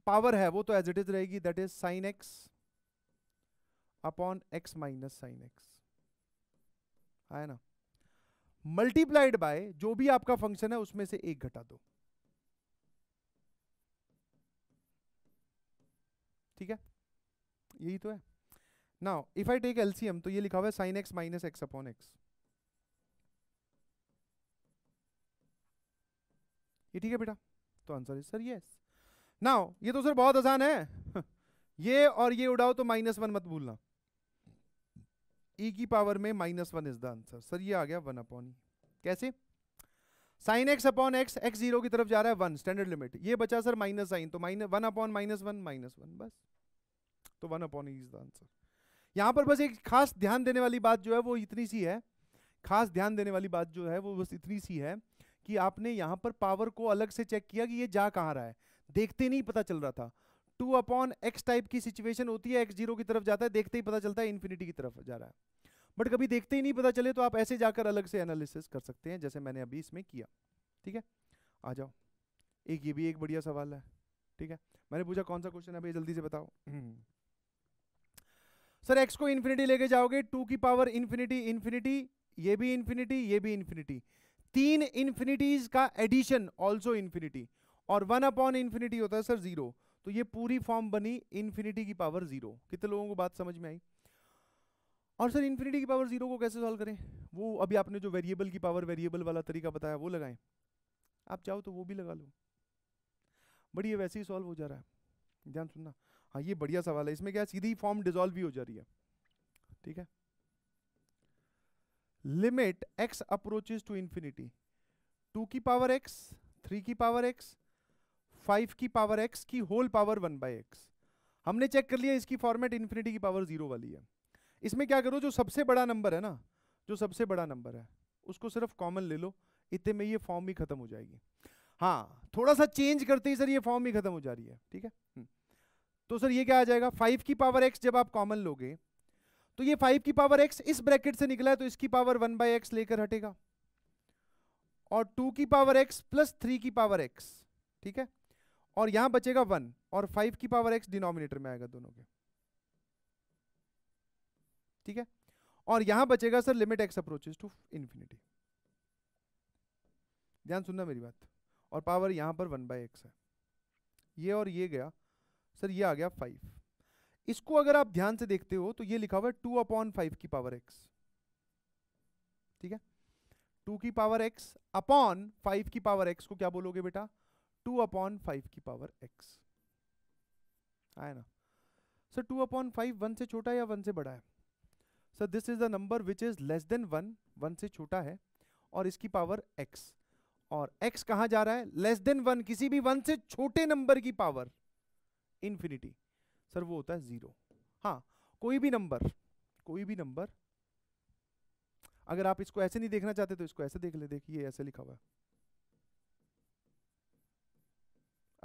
पावर है वो तो एज इट इज रहेगी that is sine x upon x minus sign x आया ना मल्टीप्लाइड बाय जो भी आपका फंक्शन है उसमें से एक घटा दो ठीक है यही तो है now if I take LCM तो ये लिखा हुआ है sine x minus x upon x ये ठीक है बेटा तो answer is sir yes now ये तो सर बहुत आसान है ये और ये उड़ाओ तो माइनस वन मत भूलना ई e की पावर में minus one is the answer sir ये आ गया वन अपॉन ई कैसे sine x upon x x zero की तरफ जा रहा है वन स्टैंडर्ड लिमिट ये बचा सर माइनस साइन तो minus one upon minus one minus one बस तो one upon e is the answer यहाँ पर बस एक खास ध्यान देने वाली बात जो है वो इतनी सी है खास ध्यान देने वाली बात जो है वो बस इतनी सी है कि आपने यहाँ पर पावर को अलग से चेक किया कि ये जा कहाँ रहा है देखते नहीं पता चल रहा था टू अपॉन एक्स टाइप की सिचुएशन होती है एक्स जीरो की तरफ जाता है देखते ही पता चलता है इन्फिनिटी की तरफ जा रहा है बट कभी देखते ही नहीं पता चले तो आप ऐसे जाकर अलग से एनालिसिस कर सकते हैं जैसे मैंने अभी इसमें किया ठीक है आ जाओ एक ये भी एक बढ़िया सवाल है ठीक है मैंने पूछा कौन सा क्वेश्चन है भैया जल्दी से बताओ हम्म। सर एक्स को इन्फिनिटी लेके जाओगे टू की पावर इन्फिनिटी इन्फिनिटी ये भी इन्फिनिटी ये भी इन्फिनिटी तीन इन्फिनिटीज का एडिशन ऑल्सो इन्फिनिटी और वन अपॉन इन्फिनिटी होता है सर जीरो तो ये पूरी फॉर्म बनी इन्फिनिटी की पावर जीरो कितने लोगों को बात समझ में आई और सर इन्फिनिटी की पावर जीरो को कैसे सॉल्व करें वो अभी आपने जो वेरिएबल की पावर वेरिएबल वाला तरीका बताया वो लगाएं आप चाहो तो वो भी लगा लो बट ये वैसे ही सॉल्व हो जा रहा है ध्यान सुनना हाँ ये बढ़िया सवाल है इसमें क्या सीधी फॉर्म डिजोल्व भी हो जा रही है ठीक है limit x approaches to infinity two की पावर एक्स थ्री की पावर एक्स फाइव की पावर एक्स की whole power one by x हमने चेक कर लिया इसकी फॉर्मेट इन्फिनिटी की पावर जीरो वाली है इसमें क्या करो जो सबसे बड़ा नंबर है ना जो सबसे बड़ा नंबर है उसको सिर्फ कॉमन ले लो इतने में ये फॉर्म ही खत्म हो जाएगी हाँ थोड़ा सा चेंज करते ही सर ये फॉर्म ही खत्म हो जा रही है ठीक है हम्म। तो सर ये क्या आ जाएगा फाइव की पावर एक्स जब आप कॉमन लोगे तो ये फाइव की पावर एक्स इस ब्रैकेट से निकला है तो इसकी पावर वन बाई एक्स लेकर हटेगा और टू की पावर एक्स प्लस थ्री की पावर एक्स ठीक है और यहां बचेगा वन और फाइव की पावर एक्स डिनोमिनेटर में आएगा दोनों के ठीक है और यहां बचेगा sir limit x approaches to infinity ध्यान सुनना मेरी बात और पावर यहां पर वन बाई एक्स है ये और ये गया सर ये आ गया फाइव इसको अगर आप ध्यान से देखते हो तो ये लिखा हुआ है टू अपॉन फाइव की पावर एक्स ठीक है टू की पावर एक्स अपॉन फाइव की पावर एक्स को क्या बोलोगे बेटा टू अपॉन फाइव की पावर एक्स आया ना sir two upon five one से छोटा या वन से बड़ा है sir this is the number which is less than one one से छोटा है और इसकी पावर एक्स और एक्स कहाँ जा रहा है लेस देन वन किसी भी वन से छोटे नंबर की पावर इन्फिनिटी सर वो होता है जीरो हाँ कोई भी नंबर कोई भी नंबर अगर आप इसको ऐसे नहीं देखना चाहते तो इसको ऐसे देख ले देखिए ऐसे लिखा हुआ है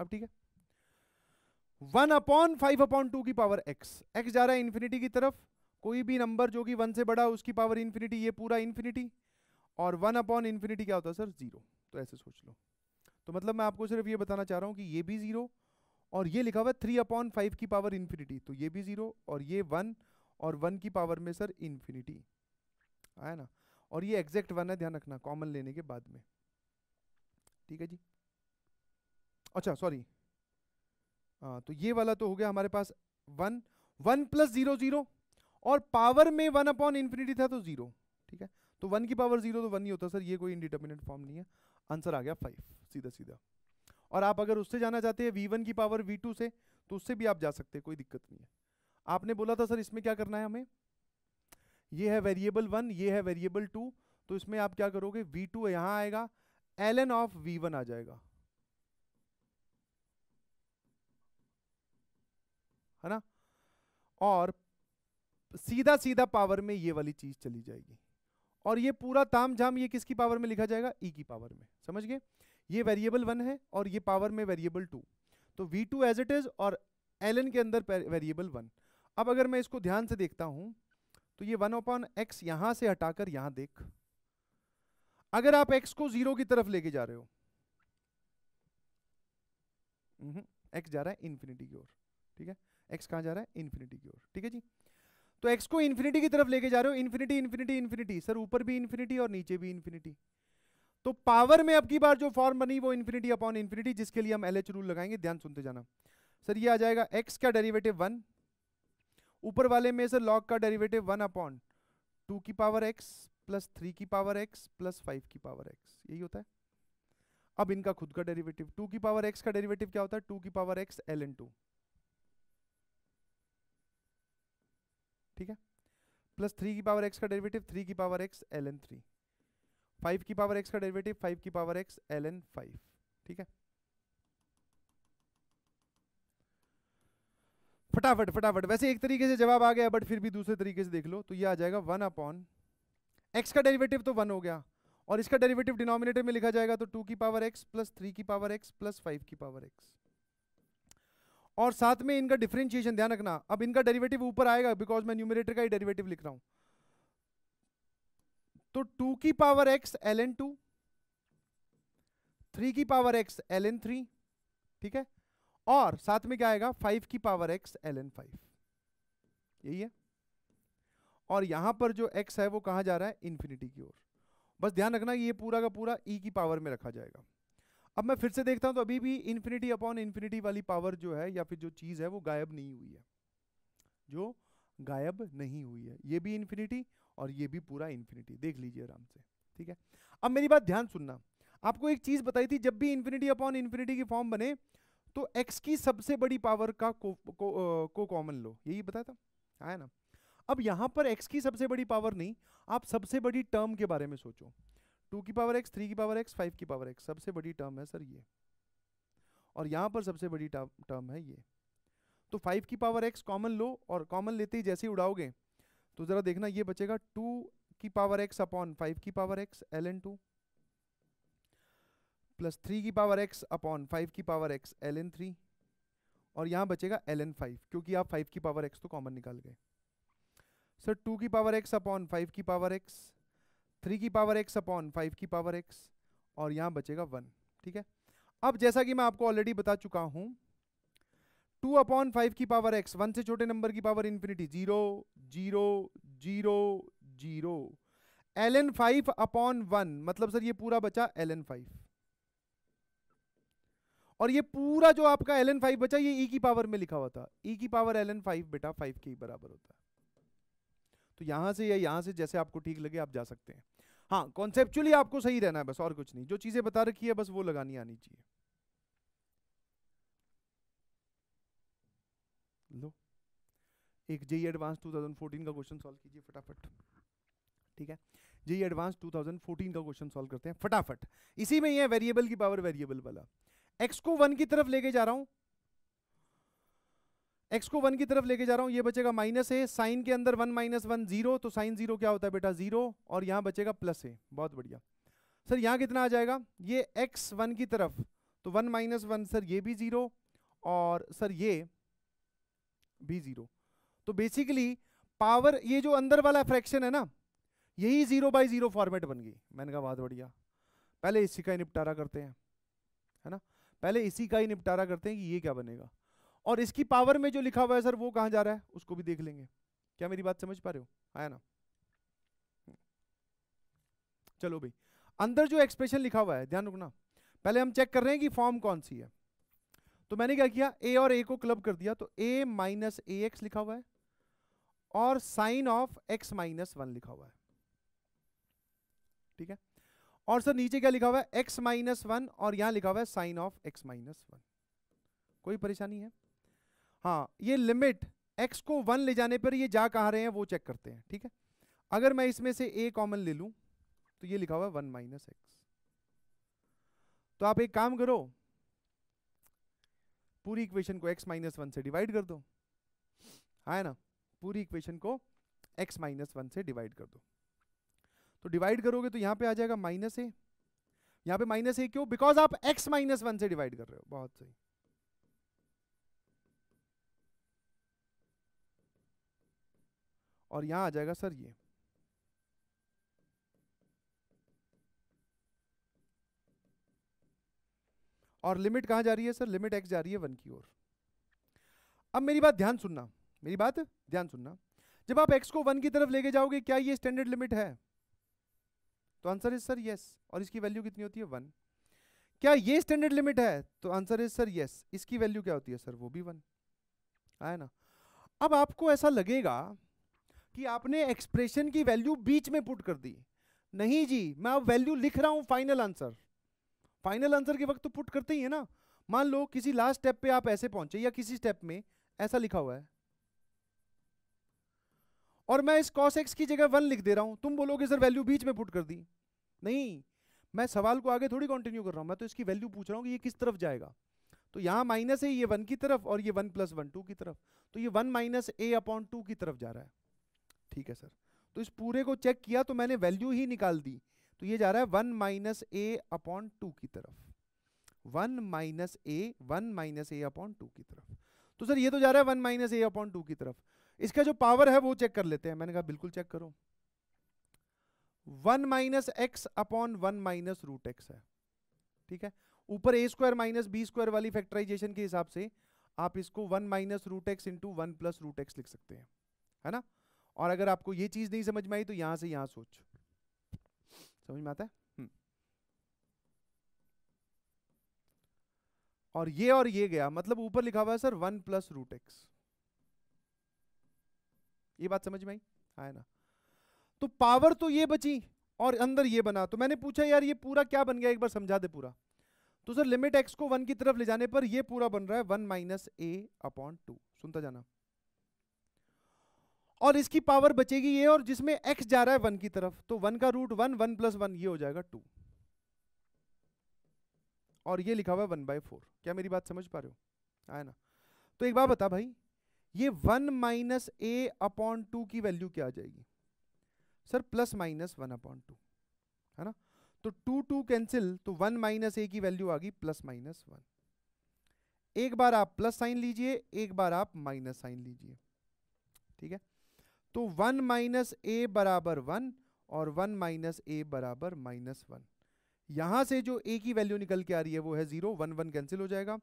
अब ठीक है one upon five upon two की पावर एक्स एक्स जा रहा है इन्फिनिटी की तरफ कोई भी नंबर जो कि वन से बड़ा उसकी पावर इन्फिनिटी ये पूरा इन्फिनिटी और वन अपॉन इन्फिनिटी क्या होता है सर जीरो तो ऐसे सोच लो तो मतलब मैं आपको सिर्फ ये बताना चाह रहा हूँ कि ये भी जीरो और ये लिखा हुआ है थ्री अपॉन फाइव की पावर इन्फिनिटी तो ये भी जीरो और ये वन और वन की पावर में सर इन्फिनिटी आया ना और ये एग्जैक्ट वन है ध्यान रखना कॉमन लेने के बाद में ठीक है जी अच्छा सॉरी हाँ तो ये वाला तो हो गया हमारे पास one one plus zero zero और पावर में वन अपॉन इन्फिनिटी था तो जीरो ठीक है तो वन की पावर जीरो तो वन ही होता सर ये कोई इंडिटर्मिनेट फॉर्म नहीं है आंसर आ गया फाइव सीधा सीधा और आप अगर उससे जाना चाहते हैं वी वन की पावर वी टू से तो उससे भी आप जा सकते हैं कोई दिक्कत नहीं है आपने बोला था सर इसमें क्या करना है हमें ये है वेरिएबल वन ये है वेरिएबल टू तो इसमें आप क्या करोगे वी टू यहाँ आएगा l n of v one आ जाएगा है ना और सीधा सीधा पावर में ये वाली चीज चली जाएगी और ये पूरा ताम झाम ये किसकी पावर में लिखा जाएगा ई e की पावर में समझ गए ये वेरिएबल वन है और ये पावर में वेरिएबल टू तो v two as it is और एल के अंदर वेरिएबल वन अब अगर मैं इसको ध्यान से देखता हूं तो ये वन अपॉन एक्स यहां से हटाकर यहां देख अगर आप एक्स को जीरो की तरफ लेके जा रहे हो एक्स हम्म, जा रहा है इन्फिनिटी की ओर ठीक है एक्स कहाँ जा रहा है इन्फिनिटी की ओर ठीक है जी तो एक्स को इन्फिनिटी की तरफ लेके जा रहे हो इन्फिनिटी इन्फिनिटी इन्फिनिटी सर ऊपर भी इन्फिनिटी और नीचे भी इन्फिनिटी तो पावर में अब की बार जो फॉर्म बनी वो इन्फिनिटी अपॉन इन्फिनिटी जिसके लिए हम एल रूल लगाएंगे ध्यान सुनते जाना सर ये आ जाएगा एक्स का डेरीवेटिव वन ऊपर वाले में सर लॉग का डेरीवेटिव वन अपॉन टू की पावर एक्स प्लस थ्री की पावर एक्स प्लस फाइव की पावर एक्स यही होता है अब इनका खुद का डेरिवेटिव टू की पावर एक्स का डेरिवेटिव क्या होता है टू की power x l n two ठीक है प्लस थ्री की पावर एक्स का डेरिवेटिव थ्री की power x l n three five की पावर एक्स का डेरिवेटिव फाइव की power x l n five ठीक है फटाफट फटाफट वैसे एक तरीके से जवाब आ गया बट फिर भी दूसरे तरीके से देख लो तो ये आ जाएगा वन अपॉन एक्स का डेरिवेटिव तो वन हो गया और इसका डेरिवेटिव डिनोमिनेटर में लिखा जाएगा तो टू की पावर एक्स प्लस थ्री की पावर एक्स प्लस फाइव की पावर एक्स और साथ में इनका डिफरेंशिएशन ध्यान रखना अब इनका डेरिवेटिव ऊपर आएगा बिकॉज मैं न्यूमिनेटर का ही डेरिवेटिव लिख रहा हूं तो टू की power x l n two three की power x l n three ठीक है और साथ में क्या आएगा फाइव की power x l n five यही है और यहां पर जो एक्स है वो कहा जा रहा है इंफिनिटी की ओर बस ध्यान रखना ये पूरा का पूरा ई e की पावर में रखा जाएगा अब मैं फिर से देखता हूं तो अभी भी इन्फिनिटी अपॉन इन्फिनिटी वाली पावर जो है या फिर जो चीज़ है वो गायब नहीं हुई है जो गायब नहीं हुई है ये भी इन्फिनिटी और ये भी पूरा इन्फिनिटी देख लीजिए आराम से ठीक है अब मेरी बात ध्यान सुनना आपको एक चीज़ बताई थी जब भी इन्फिनिटी अपॉन इन्फिनिटी की फॉर्म बने तो एक्स की सबसे बड़ी पावर का को को कॉमन लो यही बताया था आया ना अब यहाँ पर एक्स की सबसे बड़ी पावर नहीं आप सबसे बड़ी टर्म के बारे में सोचो टू की पावर एक्स थ्री की पावर एक्स फाइव की पावर एक्स सबसे बड़ी टर्म है सर ये और यहाँ पर सबसे बड़ी टर्म है ये तो फाइव की पावर एक्स कॉमन लो और कॉमन लेते ही जैसे ही उड़ाओगे तो ज़रा देखना ये बचेगा टू की पावर एक्स अपॉन फाइव की power x l n two plus three की पावर एक्स अपॉन फाइव की power x l n three और यहाँ बचेगा एल एन फाइव क्योंकि आप फाइव की पावर एक्स तो कॉमन निकाल गए सर टू की पावर एक्स अपॉन फाइव की पावर एक्स थ्री की पावर एक्स अपॉन फाइव की पावर एक्स और यहाँ बचेगा वन ठीक है अब जैसा कि मैं आपको ऑलरेडी बता चुका हूँ टू अपॉन फाइव की पावर एक्स वन से छोटे नंबर की power infinity zero zero zero zero l n five upon one मतलब सर ये पूरा बचा एल एन फाइव और ये पूरा जो आपका एल एन फाइव बचा ये ई e की पावर में लिखा हुआ था ई e की पावर एल एन फाइव बेटा फाइव के बराबर होता है तो यहाँ से या यहाँ से जैसे आपको ठीक लगे आप जा सकते हैं हाँ कॉन्सेप्चुअली आपको सही रहना है बस और कुछ नहीं जो चीज़ें बता रखी है बस वो लगानी आनी चाहिए लो एक जे एडवांस 2014 का क्वेश्चन सॉल्व कीजिए फटाफट ठीक है जे एडवांस 2014 का क्वेश्चन सॉल्व करते हैं फटाफट इसी में ये वेरिएबल की पावर वेरिएबल वाला एक्स को वन की तरफ लेके जा रहा हूँ एक्स को वन की तरफ लेके जा रहा हूँ ये बचेगा माइनस ए साइन के अंदर वन माइनस वन जीरो तो साइन जीरो क्या होता है बेटा जीरो और यहाँ बचेगा प्लस ए बहुत बढ़िया सर यहाँ कितना आ जाएगा ये एक्स वन की तरफ तो वन माइनस वन सर ये भी जीरो और सर ये भी जीरो तो बेसिकली पावर ये जो अंदर वाला फ्रैक्शन है ना यही जीरो बाई जीरो फॉर्मेट बन गई मैंने कहा बहुत बढ़िया पहले इसी का ही निपटारा करते हैं है ना पहले इसी का ही निपटारा करते हैं कि ये क्या बनेगा और इसकी पावर में जो लिखा हुआ है सर वो कहाँ जा रहा है उसको भी देख लेंगे क्या मेरी बात समझ पा रहे हो आया ना चलो भाई अंदर जो एक्सप्रेशन लिखा हुआ है ध्यान रखना पहले हम चेक कर रहे हैं कि फॉर्म कौन सी है तो मैंने क्या किया ए और ए को क्लब कर दिया तो ए माइनस ए एक्स लिखा हुआ है और sine of x minus one लिखा हुआ है ठीक है और सर नीचे क्या लिखा हुआ है एक्स माइनस वन और यहां लिखा हुआ है sine of x minus one कोई परेशानी है हाँ ये लिमिट एक्स को वन ले जाने पर ये जा कहा रहे हैं वो चेक करते हैं ठीक है अगर मैं इसमें से ए कॉमन ले लू तो ये लिखा हुआ है वन माइनस एक्स तो आप एक काम करो पूरी इक्वेशन को एक्स माइनस वन से डिवाइड कर दो है ना पूरी इक्वेशन को एक्स माइनस वन से डिवाइड कर दो तो डिवाइड करोगे तो यहां पे आ जाएगा माइनस ए यहां पे माइनस ए क्यों बिकॉज आप एक्स माइनस वन से डिवाइड कर रहे हो बहुत सही और यहाँ आ जाएगा सर ये और लिमिट कहाँ जा रही है सर लिमिट एक्स जा रही है वन की ओर अब मेरी बात ध्यान सुनना मेरी बात ध्यान सुनना जब आप एक्स को वन की तरफ लेके जाओगे क्या ये स्टैंडर्ड लिमिट है तो आंसर इज सर यस और इसकी वैल्यू कितनी होती है वन क्या ये स्टैंडर्ड लिमिट है तो आंसर इज सर यस इसकी वैल्यू क्या होती है सर वो भी वन आया ना अब आपको ऐसा लगेगा कि आपने एक्सप्रेशन की वैल्यू बीच में पुट कर दी नहीं जी मैं अब वैल्यू लिख रहा हूं फाइनल आंसर फाइनल आंसर के वक्त तो पुट करते ही है ना मान लो किसी लास्ट स्टेप पे आप ऐसे पहुंचे या किसी स्टेप में ऐसा लिखा हुआ है और मैं इस कॉस एक्स की जगह वन लिख दे रहा हूं तुम बोलोगे सर वैल्यू बीच में पुट कर दी नहीं मैं सवाल को आगे थोड़ी कंटिन्यू कर रहा हूं मैं तो इसकी वैल्यू पूछ रहा हूं कि ये किस तरफ जाएगा तो यहाँ माइनस है ये वन की तरफ और ये वन प्लस वन टू की तरफ तो ये one minus a upon two की तरफ जा रहा है ठीक है सर तो इस पूरे को चेक किया तो मैंने वैल्यू ही निकाल दी तो ये जा रहा है one minus a upon two की तरफ one minus a one minus a upon two की तरफ तो सर ये तो जा रहा है one minus a upon two की तरफ इसका जो पावर है वो चेक कर लेते हैं मैंने कहा बिल्कुल चेक करो one minus x upon one minus root x है ठीक है ऊपर a square minus B square वाली फैक्टराइजेशन के हिसाब से आप इसको one minus root x into one plus root x लिख सकते हैं है ना और अगर आपको ये चीज नहीं समझ में आई तो यहां से यहां सोच समझ में आता है हम्म। और ये और ये गया मतलब ऊपर लिखा हुआ है sir one plus root x ये बात समझ में आई आया ना तो पावर तो ये बची और अंदर ये बना तो मैंने पूछा यार ये पूरा क्या बन गया एक बार समझा दे पूरा तो सर लिमिट एक्स को वन की तरफ ले जाने पर ये पूरा बन रहा है one minus a upon two सुनता जाना और इसकी पावर बचेगी ये और जिसमें एक्स जा रहा है वन की तरफ तो वन का root one one plus one ये हो जाएगा टू और ये लिखा हुआ है वन बाई फोर क्या मेरी बात समझ पा रहे हो आया ना तो एक बात बता भाई ये one minus a upon two की वैल्यू क्या आ जाएगी sir plus minus one upon two है ना तो टू टू कैंसिल तो वन माइनस ए की वैल्यू आ गई प्लस माइनस वन एक बार आप प्लस साइन लीजिए एक बार आप माइनस साइन लीजिए ठीक है तो वन माइनस ए बराबर वन और वन माइनस ए बराबर माइनस वन यहां से जो ए की वैल्यू निकल के आ रही है वो है जीरो वन वन कैंसिल हो जाएगा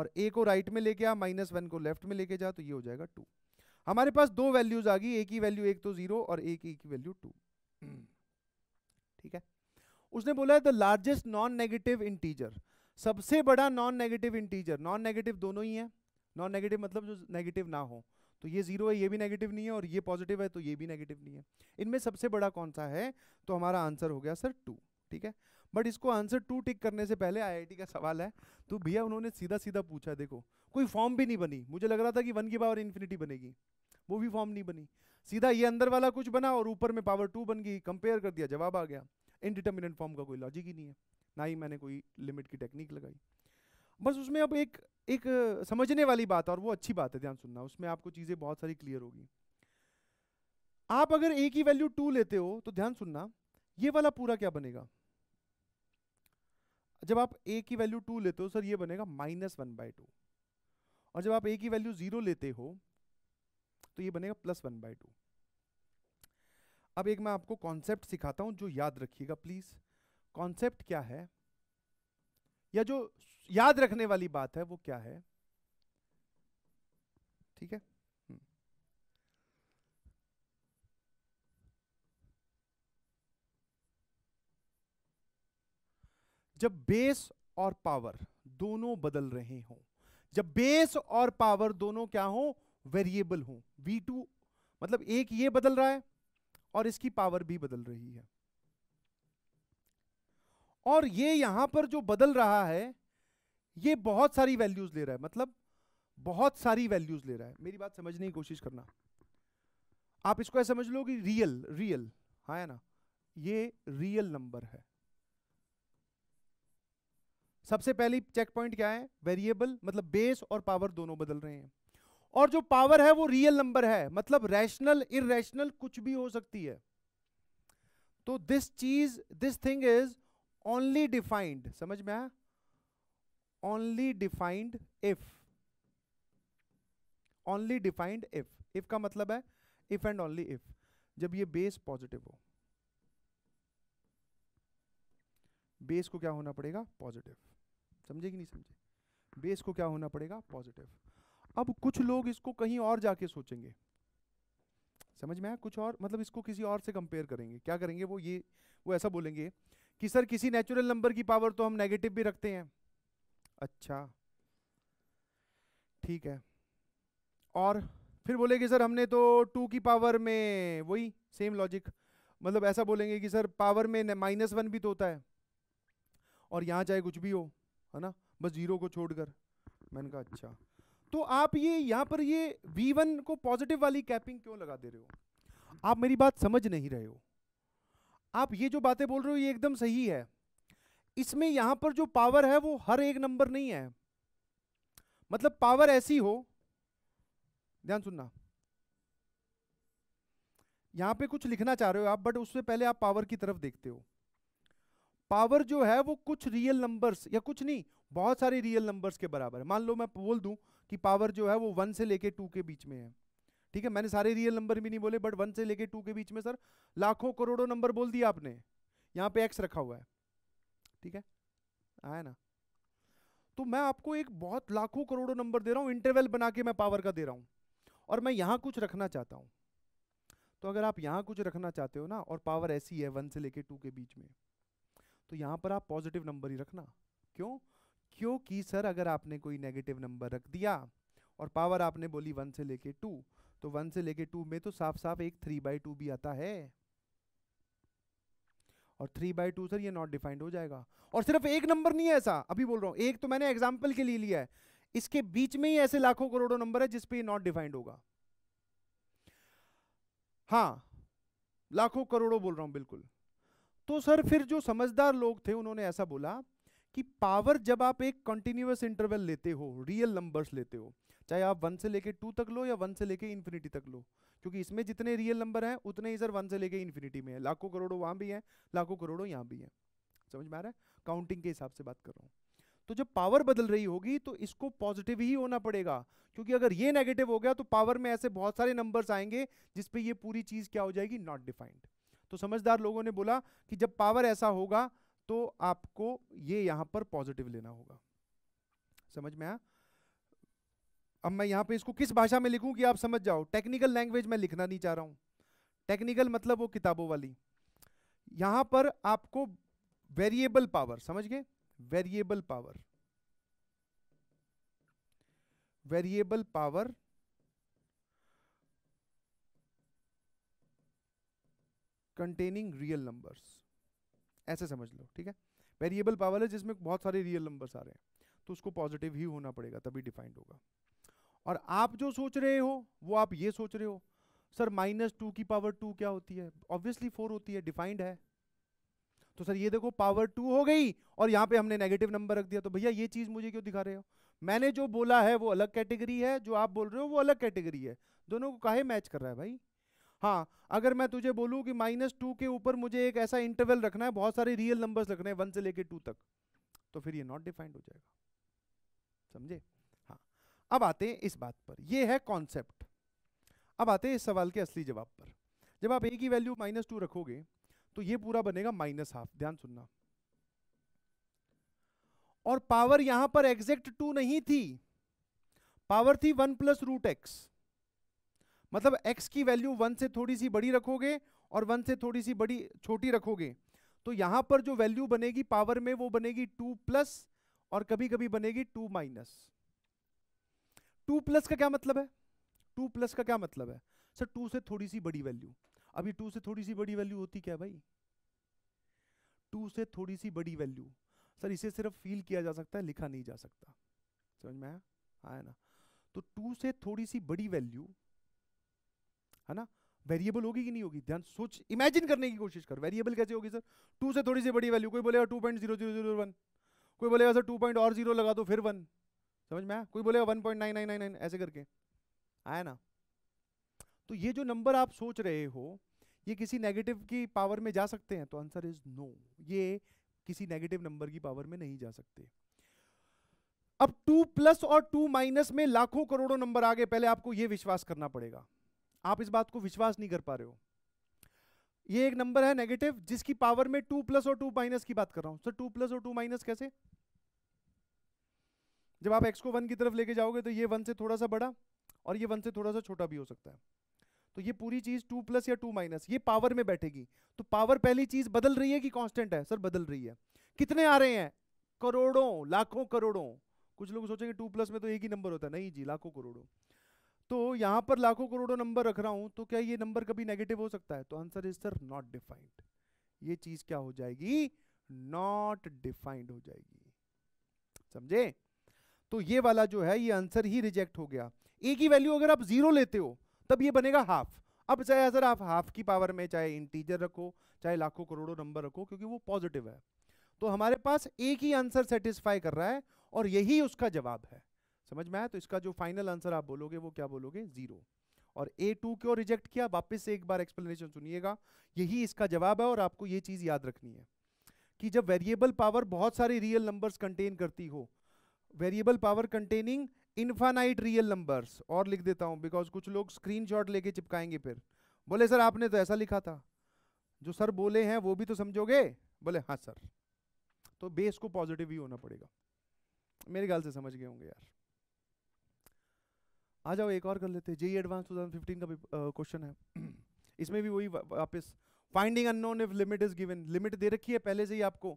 और ए को राइट में लेके आ माइनस वन को लेफ्ट में लेके जा तो ये हो जाएगा टू हमारे पास दो वैल्यूज आ गई ए की वैल्यू एक तो जीरो और ए की वैल्यू टू ठीक है उसने बोला है the largest non negative integer सबसे बड़ा non negative integer non negative दोनों ही है नॉन नेगेटिव मतलब जो नेगेटिव ना हो तो ये जीरो है ये भी नेगेटिव नहीं है और ये पॉजिटिव है तो ये भी नेगेटिव नहीं है इनमें सबसे बड़ा कौन सा है तो हमारा आंसर हो गया सर टू ठीक है बट इसको आंसर टू टिक करने से पहले आईआईटी का सवाल है तो भैया उन्होंने सीधा सीधा पूछा देखो कोई फॉर्म भी नहीं बनी मुझे लग रहा था कि वन की पावर इन्फिनिटी बनेगी वो भी फॉर्म नहीं बनी सीधा ये अंदर वाला कुछ बना और ऊपर में पावर टू बन गई कंपेयर कर दिया जवाब आ गया इनडिटर्मिनेंट फॉर्म का कोई लॉजिक ही नहीं है ना ही मैंने कोई लिमिट की टेक्निक लगाई बस उसमें अब एक एक समझने वाली बात है और वो अच्छी बात है ध्यान सुनना उसमें आपको चीज़ें बहुत सारी क्लियर होगी आप अगर ए की वैल्यू टू लेते हो तो ध्यान सुनना ये वाला पूरा क्या बनेगा जब आप ए की वैल्यू टू लेते हो सर ये बनेगा माइनस वन बाई टू और जब आप ए की वैल्यू जीरो लेते हो तो ये बनेगा प्लस वन बाय टू अब एक मैं आपको कॉन्सेप्ट सिखाता हूं जो याद रखिएगा प्लीज कॉन्सेप्ट क्या है या जो याद रखने वाली बात है वो क्या है ठीक है हम्म। जब बेस और पावर दोनों बदल रहे हों जब बेस और पावर दोनों क्या हो वेरिएबल हो V2 मतलब एक ये बदल रहा है और इसकी पावर भी बदल रही है और ये यहां पर जो बदल रहा है ये बहुत सारी वैल्यूज ले रहा है मतलब बहुत सारी वैल्यूज ले रहा है मेरी बात समझने की कोशिश करना आप इसको समझ लो कि रियल रियल हाँ है ना ये रियल नंबर है सबसे पहली चेक पॉइंट क्या है वेरिएबल मतलब बेस और पावर दोनों बदल रहे हैं और जो पावर है वो रियल नंबर है मतलब रैशनल इेशनल कुछ भी हो सकती है तो दिस चीज this thing is only defined समझ में आया only defined if only defined if if का मतलब है इफ एंड ओनली इफ जब ये बेस पॉजिटिव हो बेस को क्या होना पड़ेगा पॉजिटिव समझे कि नहीं समझे बेस को क्या होना पड़ेगा पॉजिटिव अब कुछ लोग इसको कहीं और जाके सोचेंगे समझ में आया कुछ और मतलब इसको किसी और से कंपेयर करेंगे क्या करेंगे वो ये वो ऐसा बोलेंगे कि सर किसी नेचुरल नंबर की पावर तो हम नेगेटिव भी रखते हैं अच्छा ठीक है और फिर बोलेंगे सर हमने तो टू की पावर में वही सेम लॉजिक मतलब ऐसा बोलेंगे कि सर पावर में माइनस वन भी तो होता है और यहाँ चाहे कुछ भी हो है ना बस जीरो को छोड़कर मैंने कहा अच्छा तो आप ये यहाँ पर ये वी वन को पॉजिटिव वाली कैपिंग क्यों लगा दे रहे हो आप मेरी बात समझ नहीं रहे हो आप ये जो बातें बोल रहे हो ये एकदम सही है इसमें यहां पर जो पावर है वो हर एक नंबर नहीं है मतलब पावर ऐसी हो ध्यान सुनना यहां पे कुछ लिखना चाह रहे हो आप बट उससे पहले आप पावर की तरफ देखते हो पावर जो है वो कुछ रियल नंबर्स या कुछ नहीं बहुत सारे रियल नंबर्स के बराबर है मान लो मैं बोल दूं कि पावर जो है वो वन से लेके टू के बीच में है ठीक है मैंने सारे रियल नंबर भी नहीं बोले बट वन से लेके टू के बीच में सर लाखों करोड़ों नंबर बोल दिया आपने यहाँ पे एक्स रखा हुआ है ठीक है आया ना तो मैं आपको एक बहुत लाखों करोड़ों नंबर दे रहा हूँ इंटरवल बना के मैं पावर का दे रहा हूँ और मैं यहाँ कुछ रखना चाहता हूँ तो अगर आप यहाँ कुछ रखना चाहते हो ना और पावर ऐसी है वन से लेके टू के बीच में तो यहाँ पर आप पॉजिटिव नंबर ही रखना क्यों क्योंकि सर अगर आपने कोई नेगेटिव नंबर रख दिया और पावर आपने बोली वन से लेके टू तो वन से लेके टू में तो साफ साफ एक थ्री बाई टू भी आता है और थ्री बाई टू सर ये नॉट डिफाइंड हो जाएगा और सिर्फ एक नंबर नहीं है ऐसा अभी बोल रहा हूं एक तो मैंने एग्जाम्पल के लिए लिया है इसके बीच में ही ऐसे लाखों करोड़ों नंबर है जिसपे नॉट डिफाइंड होगा हाँ लाखों करोड़ों बोल रहा हूं बिल्कुल तो सर फिर जो समझदार लोग थे उन्होंने ऐसा बोला कि पावर जब आप एक कंटिन्यूस इंटरवल लेते हो रियल नंबर्स लेते हो चाहे आप वन से लेके टू तक लो या वन से लेके इन्फिनिटी तक लो क्योंकि इसमें जितने रियल नंबर हैं उतने ही सर वन से लेके इन्फिनिटी में है लाखों करोड़ों वहाँ भी हैं लाखों करोड़ों यहाँ भी हैं समझ में आ रहा है काउंटिंग के हिसाब से बात कर रहा हूँ तो जब पावर बदल रही होगी तो इसको पॉजिटिव ही होना पड़ेगा क्योंकि अगर ये नेगेटिव हो गया तो पावर में ऐसे बहुत सारे नंबर्स आएंगे जिसपे ये पूरी चीज़ क्या हो जाएगी नॉट डिफाइंड तो समझदार लोगों ने बोला कि जब पावर ऐसा होगा तो आपको ये यहाँ पर पॉजिटिव लेना होगा समझ में आया अब मैं यहाँ पे इसको किस भाषा में लिखूं कि आप समझ जाओ टेक्निकल लैंग्वेज में लिखना नहीं चाह रहा हूँ टेक्निकल मतलब वो किताबों वाली यहाँ पर आपको वेरिएबल पावर समझ गए variable power variable power containing real numbers ऐसे समझ लो ठीक है वेरिएबल पावर है जिसमें बहुत सारे रियल नंबर्स आ रहे हैं तो उसको पॉजिटिव ही होना पड़ेगा तभी डिफाइंड होगा और आप जो सोच रहे हो वो आप ये सोच रहे हो सर माइनस टू की पावर टू क्या होती है ऑब्वियसली फोर होती है डिफाइंड है तो सर ये देखो पावर टू हो गई और यहाँ पे हमने नेगेटिव नंबर रख दिया तो भैया ये चीज़ मुझे क्यों दिखा रहे हो मैंने जो बोला है वो अलग कैटेगरी है जो आप बोल रहे हो वो अलग कैटेगरी है दोनों को काहे मैच कर रहा है भाई हाँ अगर मैं तुझे बोलूँ कि माइनस टू के ऊपर मुझे एक ऐसा इंटरवल रखना है बहुत सारे रियल नंबर्स रखने हैं वन से लेकर टू तक तो फिर ये नॉट डिफाइंड हो जाएगा समझे हाँ अब आते हैं इस बात पर यह है कॉन्सेप्ट अब आते हैं इस सवाल के असली जवाब पर जब आप ए की वैल्यू माइनस टू रखोगे तो ये पूरा बनेगा माइनस हाफ ध्यान सुनना और पावर यहां पर एग्जैक्ट टू नहीं थी पावर थी वन प्लस रूट एक्स मतलब x की वैल्यू वन से थोड़ी सी बड़ी रखोगे और वन से थोड़ी सी बड़ी छोटी रखोगे तो यहाँ पर जो वैल्यू बनेगी पावर में वो बनेगी टू प्लस और कभी कभी बनेगी टू माइनस टू प्लस का क्या मतलब है टू प्लस का क्या मतलब है सर टू से थोड़ी सी बड़ी वैल्यू अभी टू से थोड़ी सी बड़ी वैल्यू होती क्या भाई टू से थोड़ी सी बड़ी वैल्यू सर इसे सिर्फ फील किया जा सकता है लिखा नहीं जा सकता समझ में आया आया ना तो टू से थोड़ी सी बड़ी वैल्यू है ना वेरिएबल होगी कि नहीं होगी ध्यान सोच इमेजिन करने की कोशिश कर वेरिएबल कैसे होगी सर टू से थोड़ी सी बड़ी वैल्यू कोई बोलेगा two point zero zero zero one कोई बोलेगा सर टू पॉइंट और जीरो लगा दो फिर वन समझ में आया कोई बोलेगा one point nine nine nine nine ऐसे करके आया ना तो ये जो नंबर आप सोच रहे हो ये किसी नेगेटिव की पावर में जा सकते हैं तो आंसर इज नो ये किसी नेगेटिव नंबर की पावर में नहीं जा सकते अब टू प्लस और टू माइनस में लाखों करोड़ों नंबर आ गए पहले आपको ये विश्वास करना पड़ेगा आप इस बात को विश्वास नहीं कर पा रहे हो ये एक नंबर है नेगेटिव जिसकी पावर में टू प्लस और टू माइनस की बात कर रहा हूं सर टू प्लस और टू माइनस कैसे जब आप एक्स को वन की तरफ लेके जाओगे तो ये वन से थोड़ा सा बड़ा और ये वन से थोड़ा सा छोटा भी हो सकता है तो ये पूरी चीज टू प्लस या टू माइनस ये पावर में बैठेगी तो पावर पहली चीज बदल रही है कि कॉन्स्टेंट है सर बदल रही है कितने आ रहे हैं करोड़ों लाखों करोड़ों कुछ लोग सोचेंगे टू प्लस में तो एक ही नंबर होता है नहीं जी लाखों करोड़ों तो यहां पर लाखों करोड़ों नंबर रख रहा हूं तो क्या ये नंबर कभी नेगेटिव हो सकता है तो answer is sir not defined ये चीज क्या हो जाएगी नॉट डिफाइंड हो जाएगी समझे तो ये वाला जो है ये आंसर ही रिजेक्ट हो गया ए की वैल्यू अगर आप जीरो लेते हो तब ये बनेगा हाफ अब चाहे सर आप हाफ की पावर में चाहे इंटीजर रखो चाहे लाखों करोड़ों नंबर रखो क्योंकि वो पॉजिटिव है तो हमारे पास एक ही आंसर सेटिस्फाई कर रहा है और यही उसका जवाब है समझ में आया तो इसका जो फाइनल आंसर आप बोलोगे वो क्या बोलोगे जीरो और ए टू क्यों रिजेक्ट किया वापस से एक बार एक्सप्लेनेशन सुनिएगा यही इसका जवाब है और आपको ये चीज़ याद रखनी है कि जब वेरिएबल पावर बहुत सारे रियल नंबर्स कंटेन करती हो variable power containing infinite real numbers और लिख देता हूं बिकॉज कुछ लोग स्क्रीन लेके चिपकाएंगे फिर बोले सर आपने तो ऐसा लिखा था जो सर बोले हैं वो भी तो समझोगे बोले हाँ सर तो बेस को पॉजिटिव ही होना पड़ेगा मेरे ख्याल से समझ गए होंगे यार आ जाओ एक और कर लेते हैं जेई एडवांस 2015 का क्वेश्चन है इसमें भी वही वापस finding unknown if limit is given limit दे रखी है पहले से ही आपको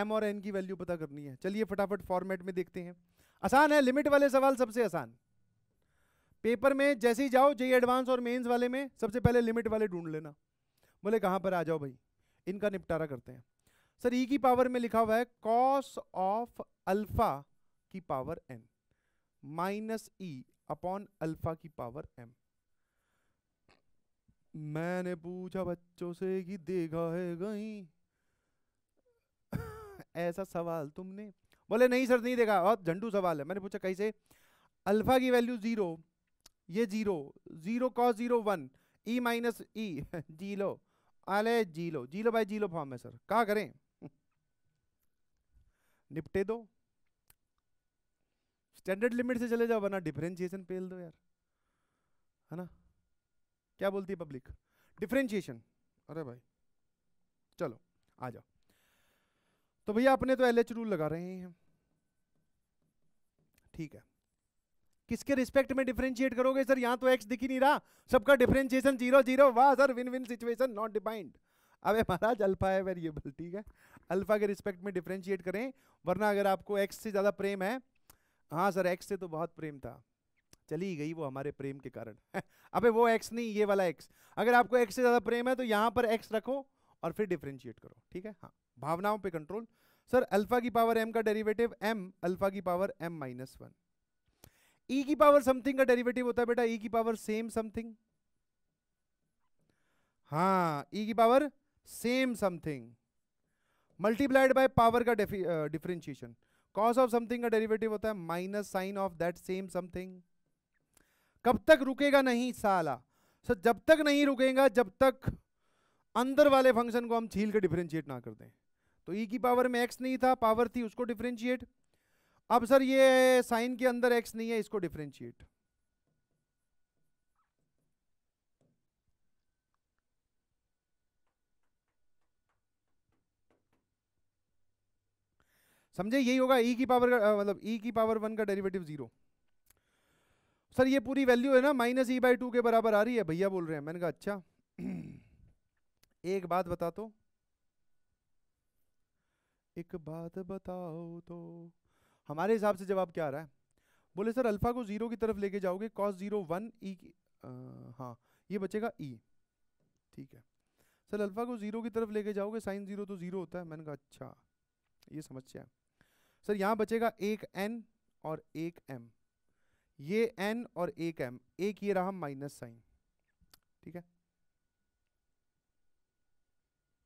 एम और एन की वैल्यू पता करनी है चलिए फटाफट फॉर्मेट में देखते हैं आसान है लिमिट वाले सवाल सबसे आसान पेपर में जैसे ही जाओ जेई एडवांस और मेंस वाले में सबसे पहले लिमिट वाले ढूंढ लेना बोले कहां पर आ जाओ भाई इनका निपटारा करते हैं सर ई e की पावर में लिखा हुआ है कॉस ऑफ अल्फा की power n minus e upon alpha की पावर एम मैंने पूछा बच्चों से कि देखा है कहीं ऐसा सवाल तुमने बोले नहीं सर नहीं देखा बहुत झंडू सवाल है मैंने पूछा कैसे अल्फा की वैल्यू जीरो ये zero zero cos zero one e minus e zero अले zero zero by zero form है सर कहा करें निपटे दो स्टैंडर्ड लिमिट से चले जाओ वरना डिफरेंशिएशन पेल दो यार है ना क्या बोलती है पब्लिक डिफरेंशिएशन अरे भाई चलो आ जाओ तो भैया अपने तो एल एच रूल लगा रहे हैं ठीक है किसके रिस्पेक्ट में डिफरेंशिएट करोगे सर यहाँ तो एक्स दिख ही नहीं रहा सबका डिफरेंशिएशन जीरो जीरो वाह sir win win situation not defined अब महाराज अल्फा है वेरिएबल ठीक है अल्फा के रिस्पेक्ट में डिफरेंशिएट करें वरना अगर आपको एक्स से ज़्यादा प्रेम है हाँ सर एक्स से तो बहुत प्रेम था चली गई वो हमारे प्रेम के कारण अबे वो एक्स नहीं ये वाला एक्स अगर आपको एक्स से ज़्यादा प्रेम है तो यहाँ पर एक्स रखो और फिर डिफ्रेंशिएट करो ठीक है हाँ भावनाओं पे कंट्रोल सर अल्फा की पावर एम का डेरिवेटिव एम अल्फा की power m minus one e की पावर समथिंग का डेरिवेटिव होता है बेटा ई e की पावर सेम समथिंग हाँ ई e की power same something multiplied by power का differentiation uh, cos of something का डेरिवेटिव होता है minus sine of that same something कब तक रुकेगा नहीं साला सर जब तक नहीं रुकेगा जब तक अंदर वाले फंक्शन को हम छील के डिफ्रेंशिएट ना कर दें तो ई e की पावर में एक्स नहीं था पावर थी उसको डिफ्रेंशिएट अब सर ये साइन के अंदर एक्स नहीं है इसको डिफ्रेंशिएट समझे यही होगा ई e की पावर का मतलब ई e की पावर वन का डेरिवेटिव जीरो सर ये पूरी वैल्यू है ना माइनस ई बाई टू के बराबर आ रही है भैया बोल रहे हैं मैंने कहा अच्छा एक बात बता तो एक बात बताओ तो हमारे हिसाब से जवाब क्या आ रहा है बोले सर अल्फा को जीरो की तरफ लेके जाओगे कॉस जीरो वन ई की हाँ ये बचेगा ई e। ठीक है सर अल्फा को जीरो की तरफ लेके जाओगे साइन जीरो तो जीरो होता है मैंने कहा अच्छा ये समस्या है सर यहाँ बचेगा एक एन और एक एम ये एन और एक एम एक ये रहा माइनस साइन ठीक है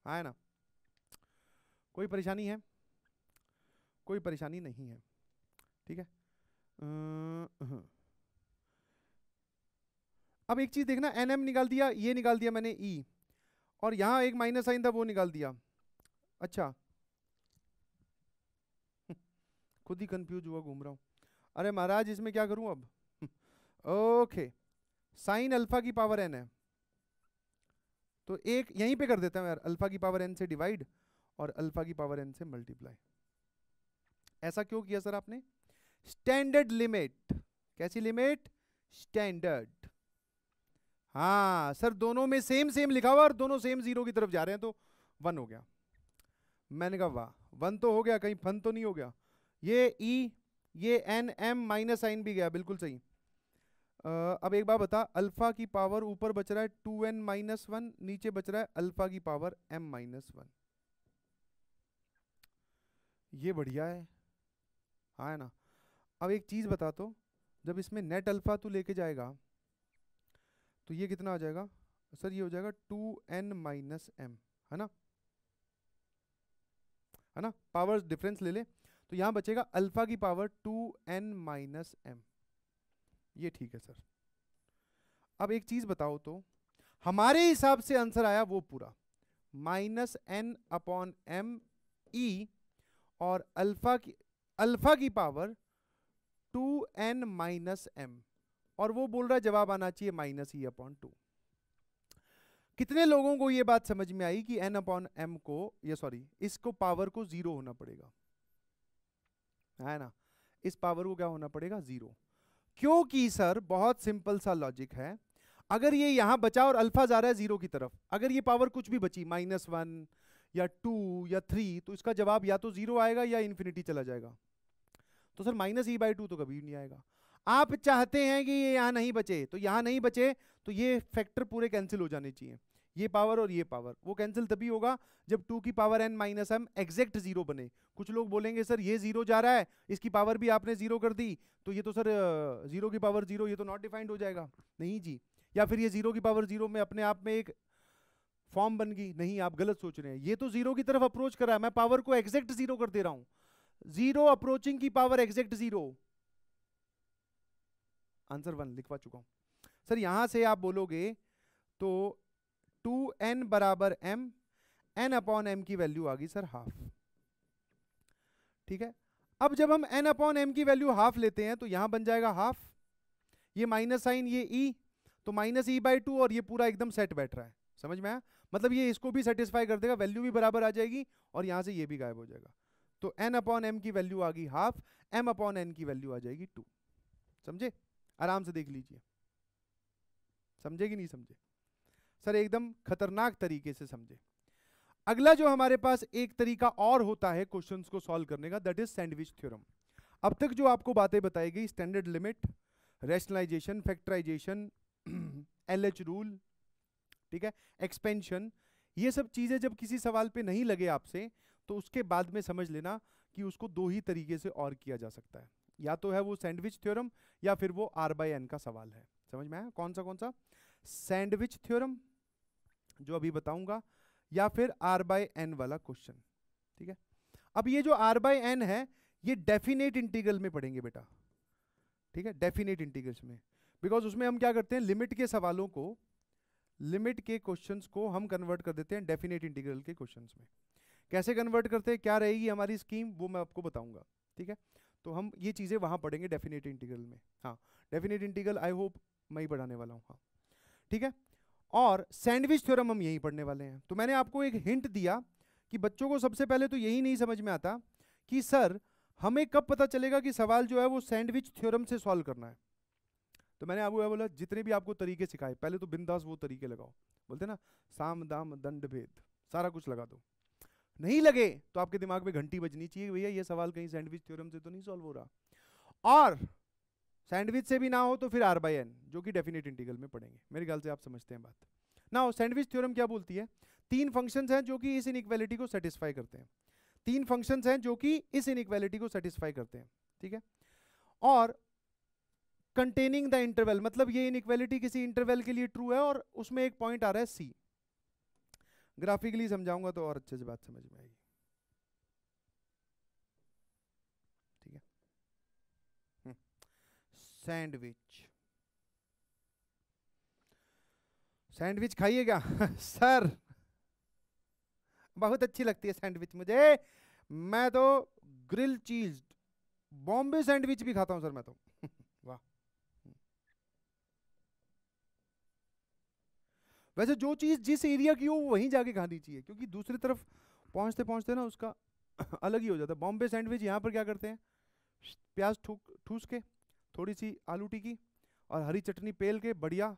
आया ना कोई परेशानी है कोई परेशानी नहीं है ठीक है अं, अब एक चीज देखना एन एम निकाल दिया ये निकाल दिया मैंने ई e, और यहाँ एक माइनस साइन था वो निकाल दिया अच्छा खुद ही कंफ्यूज हुआ घूम रहा हूँ अरे महाराज इसमें क्या करूँ अब ओके साइन अल्फा की पावर एन है तो एक यहीं पे कर देता हूँ यार अल्फा की पावर एन से डिवाइड और अल्फा की पावर एन से मल्टीप्लाई ऐसा क्यों किया सर आपने स्टैंडर्ड लिमिट कैसी लिमिट स्टैंडर्ड हाँ सर दोनों में सेम सेम लिखा हुआ और दोनों सेम जीरो की तरफ जा रहे हैं तो वन हो गया मैंने कहा वाह वन तो हो गया कहीं फन तो नहीं हो गया ये ई e, ये एन एम माइनस साइन भी गया बिल्कुल सही आ, अब एक बार बता अल्फा की पावर ऊपर बच रहा है टू एन माइनस वन नीचे बच रहा है अल्फा की पावर एम माइनस वन ये बढ़िया है हाँ है ना अब एक चीज़ बता तो जब इसमें नेट अल्फा तू लेके जाएगा तो ये कितना आ जाएगा सर ये हो जाएगा टू एन माइनस एम है ना है ना पावर्स डिफरेंस ले ले तो यहाँ बचेगा अल्फा की power two n minus m ये ठीक है सर अब एक चीज़ बताओ तो हमारे हिसाब से आंसर आया वो पूरा minus n upon m e और अल्फा की अल्फा की power two n minus m और वो बोल रहा है जवाब आना चाहिए माइनस ई अपॉन टू कितने लोगों को ये बात समझ में आई कि एन अपॉन एम को या सॉरी इसको पावर को जीरो होना पड़ेगा है ना इस पावर को क्या होना पड़ेगा जीरो क्योंकि सर बहुत सिंपल सा लॉजिक है अगर ये यहां बचा और अल्फा जा रहा है जीरो की तरफ अगर ये पावर कुछ भी बची माइनस वन या टू या थ्री तो इसका जवाब या तो जीरो आएगा या इन्फिनिटी चला जाएगा तो sir minus e by two तो कभी नहीं आएगा आप चाहते हैं कि ये यहाँ नहीं बचे तो यहाँ नहीं बचे तो ये फैक्टर पूरे कैंसिल हो जाने चाहिए ये पावर और ये पावर वो कैंसिल तभी होगा जब टू की power n minus m exact zero बने कुछ लोग बोलेंगे सर ये जीरो जा रहा है इसकी पावर भी आपने जीरो कर दी तो ये तो सर जीरो की पावर जीरो ये तो नॉट डिफाइंड हो जाएगा नहीं जी या फिर ये जीरो की पावर जीरो में अपने आप में एक फॉर्म बन गई नहीं आप गलत सोच रहे हैं ये तो जीरो की तरफ अप्रोच कर रहा है मैं पावर को एग्जैक्ट जीरो कर दे रहा हूं जीरो अप्रोचिंग की power exact zero answer one लिखवा चुका हूं सर यहां से आप बोलोगे तो टू एन बराबर एम एन अपॉन एम की वैल्यू आ गई सर हाफ ठीक है अब जब हम एन अपॉन एम की वैल्यू हाफ लेते हैं तो यहां बन जाएगा हाफ ये माइनस साइन ये ई e, तो माइनस ई बाई टू और ये पूरा एकदम सेट बैठ रहा है समझ में आया मतलब ये इसको भी सेटिस्फाई कर देगा वैल्यू भी बराबर आ जाएगी और यहां से ये भी गायब हो जाएगा तो एन अपॉन एम की वैल्यू आ गई हाफ एम अपॉन एन की वैल्यू आ जाएगी टू समझे आराम से देख लीजिए समझे कि नहीं समझे सर एकदम खतरनाक तरीके से समझे अगला जो हमारे पास एक तरीका और होता है क्वेश्चंस को सॉल्व करने का दैट इज सैंडविच थ्योरम अब तक जो आपको बातें बताई गई standard limit rationalization factorization L rule ठीक है एक्सपेंशन ये सब चीज़ें जब किसी सवाल पे नहीं लगे आपसे तो उसके बाद में समझ लेना कि उसको दो ही तरीके से और किया जा सकता है या तो है वो सैंडविच थ्योरम या फिर वो आर बाई एन का सवाल है समझ में आया कौन सा कौन सा सैंडविच थ्योरम जो अभी बताऊंगा या फिर आर बाय एन वाला क्वेश्चन ठीक है अब ये जो आर बाय एन है ये डेफिनेट इंटीग्रल में पढ़ेंगे बेटा ठीक है डेफिनेट इंटीग्रल्स में बिकॉज उसमें हम क्या करते हैं लिमिट के सवालों को लिमिट के क्वेश्चंस को हम कन्वर्ट कर देते हैं डेफिनेट इंटीग्रल के क्वेश्चंस में कैसे कन्वर्ट करते हैं क्या रहेगी हमारी स्कीम वो मैं आपको बताऊंगा ठीक है तो हम ये चीज़ें वहाँ पढ़ेंगे डेफिनेट इंटीग्रल में हाँ डेफिनेट इंटीग्रल आई होप मैं ही पढ़ाने वाला हूँ हाँ ठीक है और सैंडविच थ्योरम हम यहीं पढ़ने वाले हैं तो मैंने आपको एक हिंट दिया कि बच्चों को सबसे पहले तो यही नहीं समझ में आता कि सर हमें कब पता चलेगा कि सवाल जो है वो सैंडविच थ्योरम से सॉल्व करना है तो मैंने आपको बोला जितने भी आपको तरीके सिखाए पहले तो बिंदास वो तरीके लगाओ बोलते ना साम दाम दंड भेद सारा कुछ लगा दो नहीं लगे तो आपके दिमाग में घंटी बजनी चाहिए भैया ये सवाल कहीं सैंडविच थ्योरम से तो नहीं सॉल्व हो रहा और सैंडविच से भी ना हो तो फिर आर बाई एन जो कि डेफिनेट इंटीग्रल में पढ़ेंगे मेरे ख्याल से आप समझते हैं बात ना सैंडविच थ्योरम क्या बोलती है तीन फंक्शंस हैं जो कि इस इनक्वालिटी को सेटिस्फाई करते हैं तीन फंक्शंस हैं जो कि इस इनक्वालिटी को सेटिस्फाई करते हैं ठीक है और कंटेनिंग द इंटरवेल मतलब ये इनक्वालिटी किसी इंटरवेल के लिए ट्रू है और उसमें एक पॉइंट आ रहा है सी ग्राफिकली समझाऊंगा तो और अच्छे से बात समझ में आएगी सैंडविच सैंडविच खाइएगा सर बहुत अच्छी लगती है सैंडविच मुझे मैं तो ग्रिल चीज बॉम्बे सैंडविच भी खाता हूं सर मैं तो वाह वैसे जो चीज़ जिस एरिया की हो वहीं जाके खानी चाहिए क्योंकि दूसरी तरफ पहुंचते पहुंचते ना उसका अलग ही हो जाता है बॉम्बे सैंडविच यहां पर क्या करते हैं प्याज ठूक ठूस के थोड़ी सी आलू टिकी और हरी चटनी पेल के बढ़िया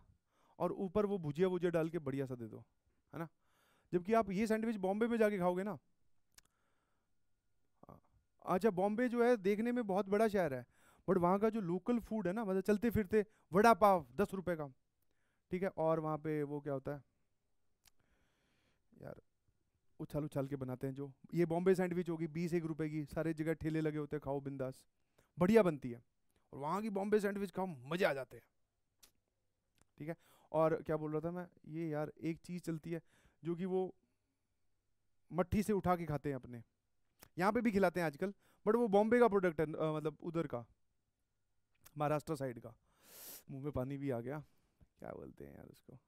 और ऊपर वो भुजिया भुजिया डाल के बढ़िया सा दे दो है ना जबकि आप ये सैंडविच बॉम्बे में जाके खाओगे ना अच्छा बॉम्बे जो है देखने में बहुत बड़ा शहर है बट वहाँ का जो लोकल फूड है ना मतलब चलते फिरते वड़ा पाव दस रुपये का ठीक है और वहाँ पे वो क्या होता है यार उछाल उछाल के बनाते हैं जो ये बॉम्बे सैंडविच होगी बीस एक रुपए की सारे जगह ठेले लगे होते हैं खाओ बिंदास बढ़िया बनती है और वहाँ की बॉम्बे सैंडविच खाओ मज़े आ जाते हैं ठीक है और क्या बोल रहा था मैं ये यार एक चीज़ चलती है जो कि वो मट्ठी से उठा के खाते हैं अपने यहाँ पे भी खिलाते हैं आजकल बट वो बॉम्बे का प्रोडक्ट है आ, मतलब उधर का महाराष्ट्र साइड का मुंह में पानी भी आ गया क्या बोलते हैं यार उसको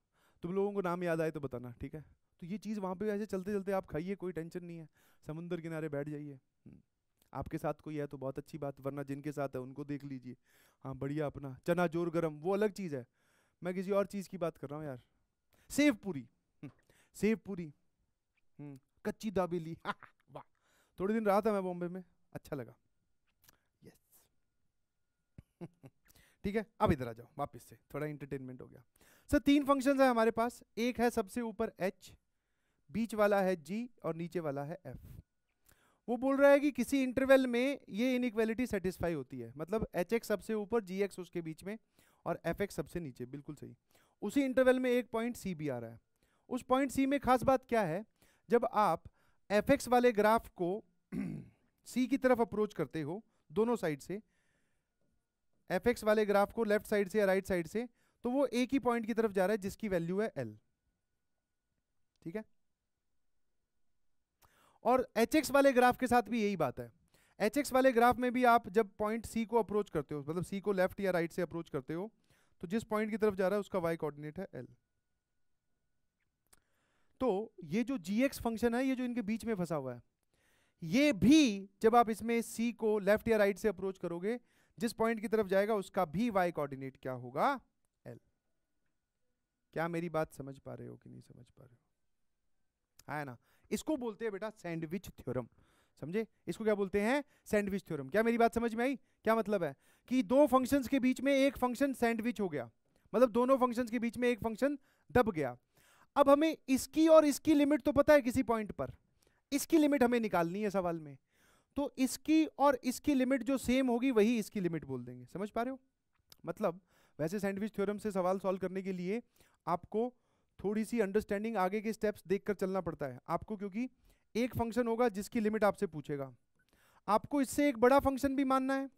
तुम लोगों को नाम याद आए तो बताना ठीक है तो ये चीज़ वहाँ पे ऐसे चलते चलते आप खाइए कोई टेंशन नहीं है समुंदर किनारे बैठ जाइए हम्म। आपके साथ कोई है तो बहुत अच्छी बात वरना जिनके साथ है उनको देख लीजिए हाँ बढ़िया अपना चना जोर गरम वो अलग चीज़ है मैं किसी और चीज़ की बात कर रहा हूँ यार सेव पूरी हम्म, सेव पूरी हम्म, कच्ची दाबेली वाह थोड़े दिन रहा था मैं बॉम्बे में अच्छा लगा यस ठीक है अब इधर आ जाओ वापस से थोड़ा इंटरटेनमेंट हो गया सर तीन फंक्शंस है हमारे पास एक है सबसे ऊपर एच बीच वाला है जी और नीचे वाला है एफ वो बोल रहा है कि किसी इंटरवल में ये इनइक्वालिटी सेटिस्फाई होती है मतलब एच एक्स सबसे ऊपर जी एक्स उसके बीच में और एफ एक्स सबसे नीचे बिल्कुल सही उसी इंटरवल में एक पॉइंट सी भी आ रहा है उस पॉइंट सी में खास बात क्या है जब आप एफ एक्स वाले ग्राफ को सी की तरफ अप्रोच करते हो दोनों साइड से एफ एक्स वाले ग्राफ को लेफ्ट साइड से या राइट साइड से तो वो एक ही पॉइंट की तरफ जा रहा है जिसकी वैल्यू है एल ठीक है और एच वाले ग्राफ के साथ भी यही बात है एच वाले ग्राफ में भी आप जब पॉइंट सी को अप्रोच करते हो मतलब सी को लेफ्ट या राइट से अप्रोच करते हो तो जिस पॉइंट की तरफ जा रहा है उसका वाई कोऑर्डिनेट है एल तो ये जो जी फंक्शन है ये जो इनके बीच में फंसा हुआ है ये भी जब आप इसमें सी को लेफ्ट या राइट से अप्रोच करोगे जिस पॉइंट की तरफ जाएगा उसका भी वाई कोऑर्डिनेट क्या होगा एल क्या मेरी बात समझ पा रहे हो कि नहीं समझ पा रहे हो है ना इसको बोलते हैं बेटा सैंडविच थ्योरम समझे इसको क्या बोलते हैं सैंडविच थ्योरम क्या मेरी बात समझ में आई क्या मतलब है कि दो फंक्शंस के बीच में एक फंक्शन सैंडविच हो गया मतलब दोनों फंक्शंस के बीच में एक फंक्शन दब गया अब हमें इसकी और इसकी लिमिट तो पता है किसी पॉइंट पर इसकी लिमिट हमें निकालनी है सवाल में तो इसकी और इसकी लिमिट जो सेम होगी वही इसकी लिमिट बोल देंगे समझ पा रहे हो मतलब वैसे सैंडविच थ्योरम से सवाल सॉल्व करने के लिए आपको थोड़ी सी अंडरस्टैंडिंग आगे के स्टेप्स देखकर चलना पड़ता है आपको क्योंकि एक फंक्शन होगा जिसकी लिमिट आपसे पूछेगा आपको इससे एक बड़ा फंक्शन भी मानना है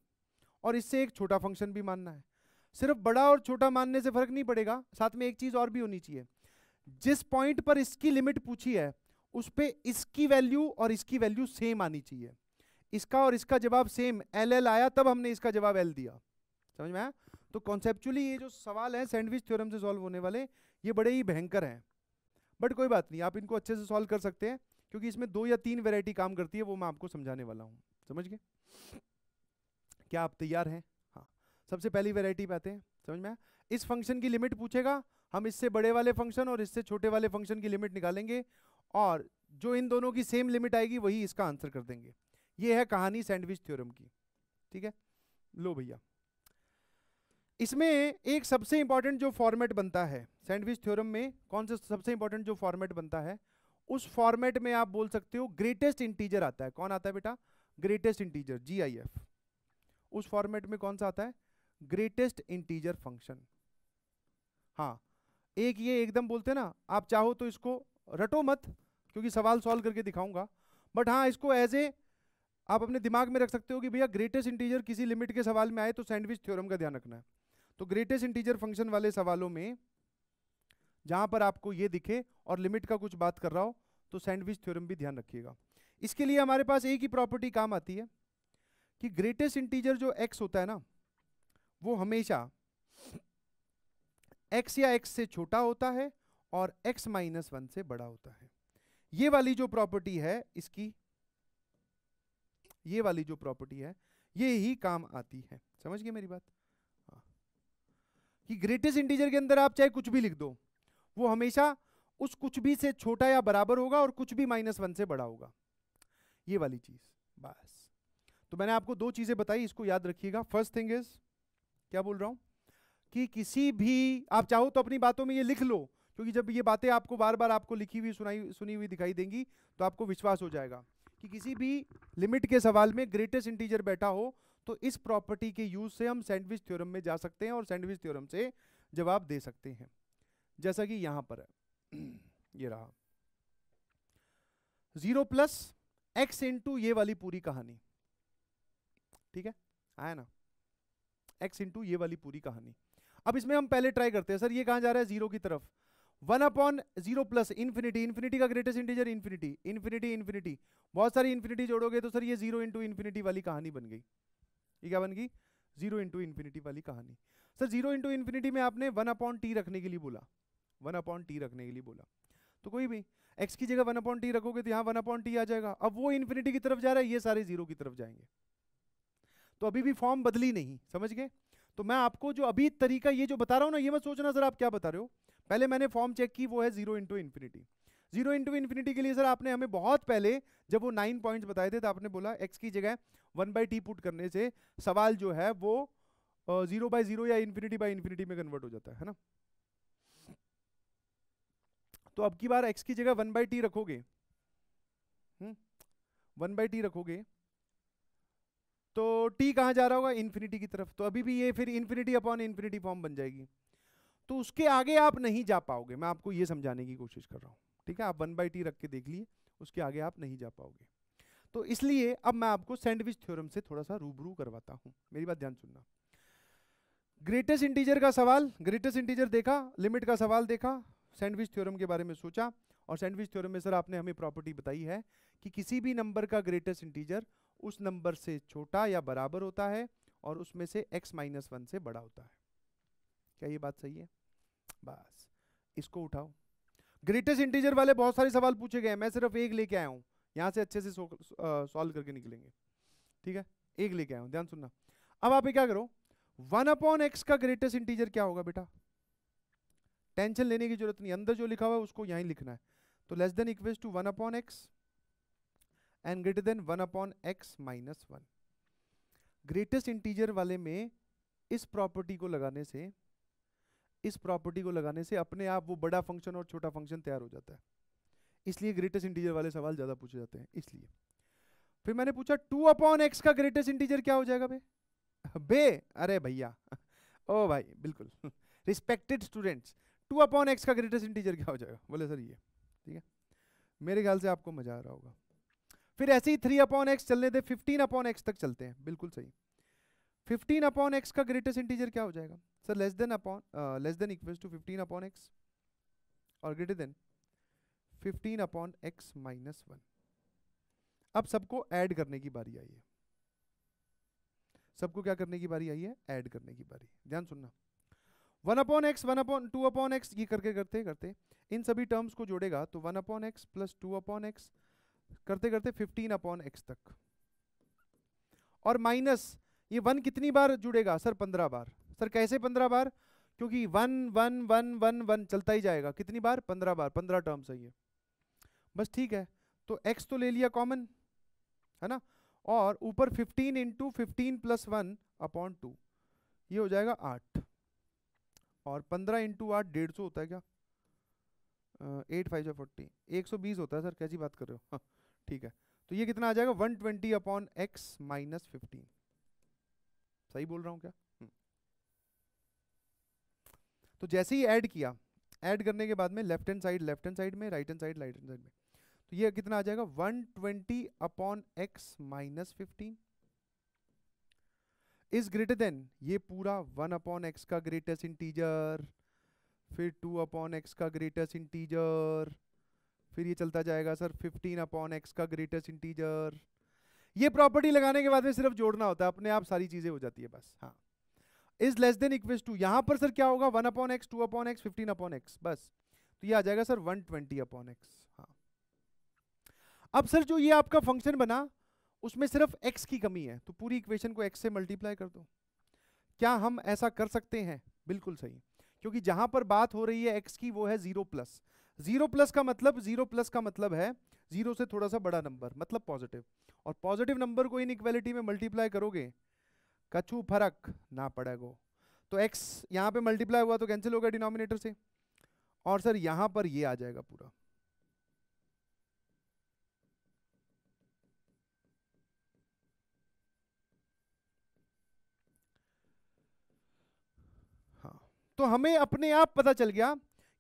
और इससे एक छोटा फंक्शन भी मानना है सिर्फ बड़ा और छोटा मानने से फर्क नहीं पड़ेगा साथ में एक चीज़ और भी होनी चाहिए जिस पॉइंट पर इसकी लिमिट पूछी है उस पर इसकी वैल्यू और इसकी वैल्यू सेम आनी चाहिए इसका और इसका जवाब सेम एल एल आया तब हमने इसका जवाब एल दिया समझ में आया तो कॉन्सेप्चुअली ये जो सवाल है सैंडविच थ्योरम से सॉल्व होने वाले ये बड़े ही भयंकर हैं बट कोई बात नहीं आप इनको अच्छे से सॉल्व कर सकते हैं क्योंकि इसमें दो या तीन वेराइटी काम करती है वो मैं आपको समझाने वाला हूँ समझ गए क्या आप तैयार हैं हाँ सबसे पहली वेराइटी पे आते हैं समझ में इस फंक्शन की लिमिट पूछेगा हम इससे बड़े वाले फंक्शन और इससे छोटे वाले फंक्शन की लिमिट निकालेंगे और जो इन दोनों की सेम लिमिट आएगी वही इसका आंसर कर देंगे ये है कहानी सैंडविच थ्योरम की ठीक है लो भैया इसमें एक सबसे इंपॉर्टेंट जो फॉर्मेट बनता है सैंडविच थ्योरम में कौन सा सबसे इंपॉर्टेंट जो फॉर्मेट बनता है उस फॉर्मेट में आप बोल सकते हो ग्रेटेस्ट इंटीजर आता है कौन आता है बेटा greatest integer G I F उस फॉर्मेट में कौन सा आता है ग्रेटेस्ट इंटीजर फंक्शन हाँ एक ये एकदम बोलते ना आप चाहो तो इसको रटो मत क्योंकि सवाल सॉल्व करके दिखाऊंगा बट हाँ इसको एज ए आप अपने दिमाग में रख सकते हो कि भैया ग्रेटेस्ट इंटीजर किसी लिमिट के सवाल में आए तो सैंडविच थ्योरम का ध्यान रखना है तो ग्रेटेस्ट इंटीजर फंक्शन वाले सवालों में जहां पर आपको ये दिखे और लिमिट का कुछ बात कर रहा हो तो सैंडविच थ्योरम भी ध्यान रखिएगा इसके लिए हमारे पास एक ही प्रॉपर्टी काम आती है कि ग्रेटेस्ट इंटीजर जो एक्स होता है ना वो हमेशा एक्स या एक्स से छोटा होता है और एक्स माइनस वन से बड़ा होता है ये वाली जो प्रॉपर्टी है इसकी ये वाली जो प्रॉपर्टी है ये ही काम आती है समझ गए मेरी बात कि ग्रेटेस्ट इंटीजर के अंदर आप चाहे कुछ भी लिख दो वो हमेशा उस कुछ भी से छोटा या बराबर होगा और कुछ भी माइनस वन से बड़ा होगा ये वाली चीज बस तो मैंने आपको दो चीजें बताई इसको याद रखिएगा फर्स्ट थिंग इज क्या बोल रहा हूं कि किसी भी आप चाहो तो अपनी बातों में ये लिख लो क्योंकि जब ये बातें आपको बार बार आपको लिखी हुई सुनाई सुनी हुई दिखाई देंगी तो आपको विश्वास हो जाएगा कि किसी भी लिमिट के सवाल में ग्रेटेस्ट इंटीजर बैठा हो तो इस प्रॉपर्टी के यूज से हम सैंडविच थ्योरम में जा सकते हैं और सैंडविच थ्योरम से जवाब दे सकते हैं जैसा कि यहां पर है ये रहा जीरो प्लस एक्स इंटू ये वाली पूरी कहानी ठीक है आया ना एक्स इंटू ये वाली पूरी कहानी अब इसमें हम पहले ट्राई करते हैं सर ये कहाँ जा रहा है जीरो की तरफ one upon zero plus infinity infinity का greatest integer infinity infinity infinity बहुत सारी इन्फिनिटी जोड़ोगे तो सर ये जीरो इंटू इन्फिनिटी वाली कहानी बन गई ये क्या बन गई जीरो इंटू इन्फिनिटी वाली कहानी सर जीरो इंटू इन्फिनिटी में आपने वन अपॉन टी रखने के लिए बोला वन अपॉन टी रखने के लिए बोला तो कोई भी एक्स की जगह वन अपॉन टी रखोगे तो यहाँ वन अपॉन टी आ जाएगा अब वो इन्फिनिटी की तरफ जा रहा है ये सारे जीरो की तरफ जाएंगे तो अभी भी फॉर्म बदली नहीं समझ गए तो मैं आपको जो अभी तरीका ये जो बता रहा हूँ ना ये मत सोचना सर आप क्या बता रहे हो पहले मैंने फॉर्म चेक की वो है zero into infinity zero into infinity के लिए सर आपने हमें बहुत पहले जब वो नाइन पॉइंट्स बताए थे तो आपने बोला एक्स की जगह वन बाई टी पुट करने से सवाल जो है वो जीरो बाई जीरो या इन्फिनिटी बाई इन्फिनिटी में कन्वर्ट हो जाता है ना तो अब की बार एक्स की जगह वन बाई टी रखोगे हम्म, वन बाई टी रखोगे तो टी कहाँ जा रहा होगा इन्फिनिटी की तरफ तो अभी भी ये फिर इन्फिनिटी अपॉन इन्फिनिटी फॉर्म बन जाएगी तो उसके आगे आप नहीं जा पाओगे मैं आपको ये समझाने की कोशिश कर रहा हूँ ठीक है आप वन बाई टी रख के देख लिए उसके आगे आप नहीं जा पाओगे तो इसलिए अब मैं आपको सैंडविच थ्योरम से थोड़ा सा रूबरू करवाता हूं मेरी बात ध्यान सुनना ग्रेटेस्ट इंटीजर का सवाल ग्रेटेस्ट इंटीजर देखा लिमिट का सवाल देखा सैंडविच थ्योरम के बारे में सोचा और सैंडविच थ्योरम में सर आपने हमें प्रॉपर्टी बताई है कि किसी भी नंबर का ग्रेटेस्ट इंटीजर उस नंबर से छोटा या बराबर होता है और उसमें से x माइनस वन से बड़ा होता है क्या ये बात सही है बस इसको उठाओ ग्रेटेस्ट इंटीजर वाले बहुत सारे सवाल पूछे गए मैं सिर्फ एक लेके आया हूँ यहाँ से अच्छे से सॉल्व करके निकलेंगे ठीक है एक लेके आया ध्यान सुनना अब आप क्या करो वन अपॉन एक्स का ग्रेटेस्ट इंटीजर क्या होगा बेटा टेंशन लेने की जरूरत नहीं अंदर जो लिखा हुआ है उसको यहीं लिखना है तो less than equals to one upon x and greater than one upon x minus one greatest integer वाले में इस प्रॉपर्टी को लगाने से इस प्रॉपर्टी को लगाने से अपने आप वो बड़ा फंक्शन और छोटा फंक्शन तैयार हो जाता है इसलिए ग्रेटेस्ट इंटीजर वाले सवाल ज़्यादा पूछे जाते हैं इसलिए फिर मैंने पूछा टू अपॉन एक्स का ग्रेटेस्ट इंटीजर क्या हो जाएगा बे बे अरे भैया ओ भाई बिल्कुल respected students two upon x का ग्रेटेस्ट इंटीजर क्या हो जाएगा बोले सर ये ठीक है मेरे ख्याल से आपको मजा आ रहा होगा फिर ऐसे ही थ्री अपॉन एक्स चलने दे फिफ्टीन अपॉन एक्स तक चलते हैं बिल्कुल सही फिफ्टीन अपॉन एक्स का ग्रेटेस्ट इंटीजर क्या हो जाएगा sir less than upon less than equals to fifteen upon x और greater than fifteen upon x minus one अब सबको ऐड करने की बारी आई है सबको क्या करने की बारी आई है ऐड करने की बारी ध्यान सुनना one upon x one upon two upon x ये करके करते करते इन सभी टर्म्स को जोड़ेगा तो one upon x plus two upon x करते करते फिफ्टीन अपॉन एक्स तक और माइनस ये वन कितनी बार जुड़ेगा सर पंद्रह बार सर कैसे पंद्रह बार क्योंकि one one one one one चलता ही जाएगा कितनी बार पंद्रह बार पंद्रह टर्म्स है ये बस ठीक है तो x तो ले लिया कॉमन है ना और ऊपर 15 into fifteen plus one upon two ये हो जाएगा आठ और 15 इंटू आठ डेढ़ सौ होता है क्या एट फाइव फोर्टी एक सौ बीस होता है सर कैसी बात कर रहे हो हाँ, ठीक है तो ये कितना आ जाएगा one twenty upon x minus fifteen सही बोल रहा हूँ क्या हम्म। तो जैसे ही ऐड किया ऐड करने के बाद में left hand side left hand side में right hand side right hand side में तो ये कितना आ जाएगा 120 twenty upon x minus fifteen is greater than ये पूरा 1 अपॉन एक्स का ग्रेटेस्ट इंटीजर फिर 2 अपॉन एक्स का ग्रेटेस्ट इंटीजर फिर ये चलता जाएगा सर 15 अपॉन एक्स का ग्रेटेस्ट इंटीजर ये प्रॉपर्टी लगाने के बाद में सिर्फ जोड़ना होता है अपने आप सारी चीजें हो जाती है बस हाँ is less than equals to यहां पर सर क्या होगा one upon x two upon x fifteen upon x बस तो ये आ जाएगा sir one twenty upon x अब सर जो ये आपका फंक्शन बना उसमें सिर्फ एक्स की कमी है तो पूरी इक्वेशन को एक्स से मल्टीप्लाई कर दो क्या हम ऐसा कर सकते हैं बिल्कुल सही क्योंकि जहां पर बात हो रही है एक्स की वो है जीरो प्लस जीरो प्लस का मतलब जीरो प्लस का मतलब है जीरो से थोड़ा सा बड़ा नंबर मतलब पॉजिटिव और पॉजिटिव नंबर को इन इक्वेलिटी में मल्टीप्लाई करोगे कछू फर्क ना पड़ेगा तो एक्स यहाँ पे मल्टीप्लाई हुआ तो कैंसिल होगा डिनोमिनेटर से और सर यहाँ पर ये यह आ जाएगा पूरा तो हमें अपने आप पता चल गया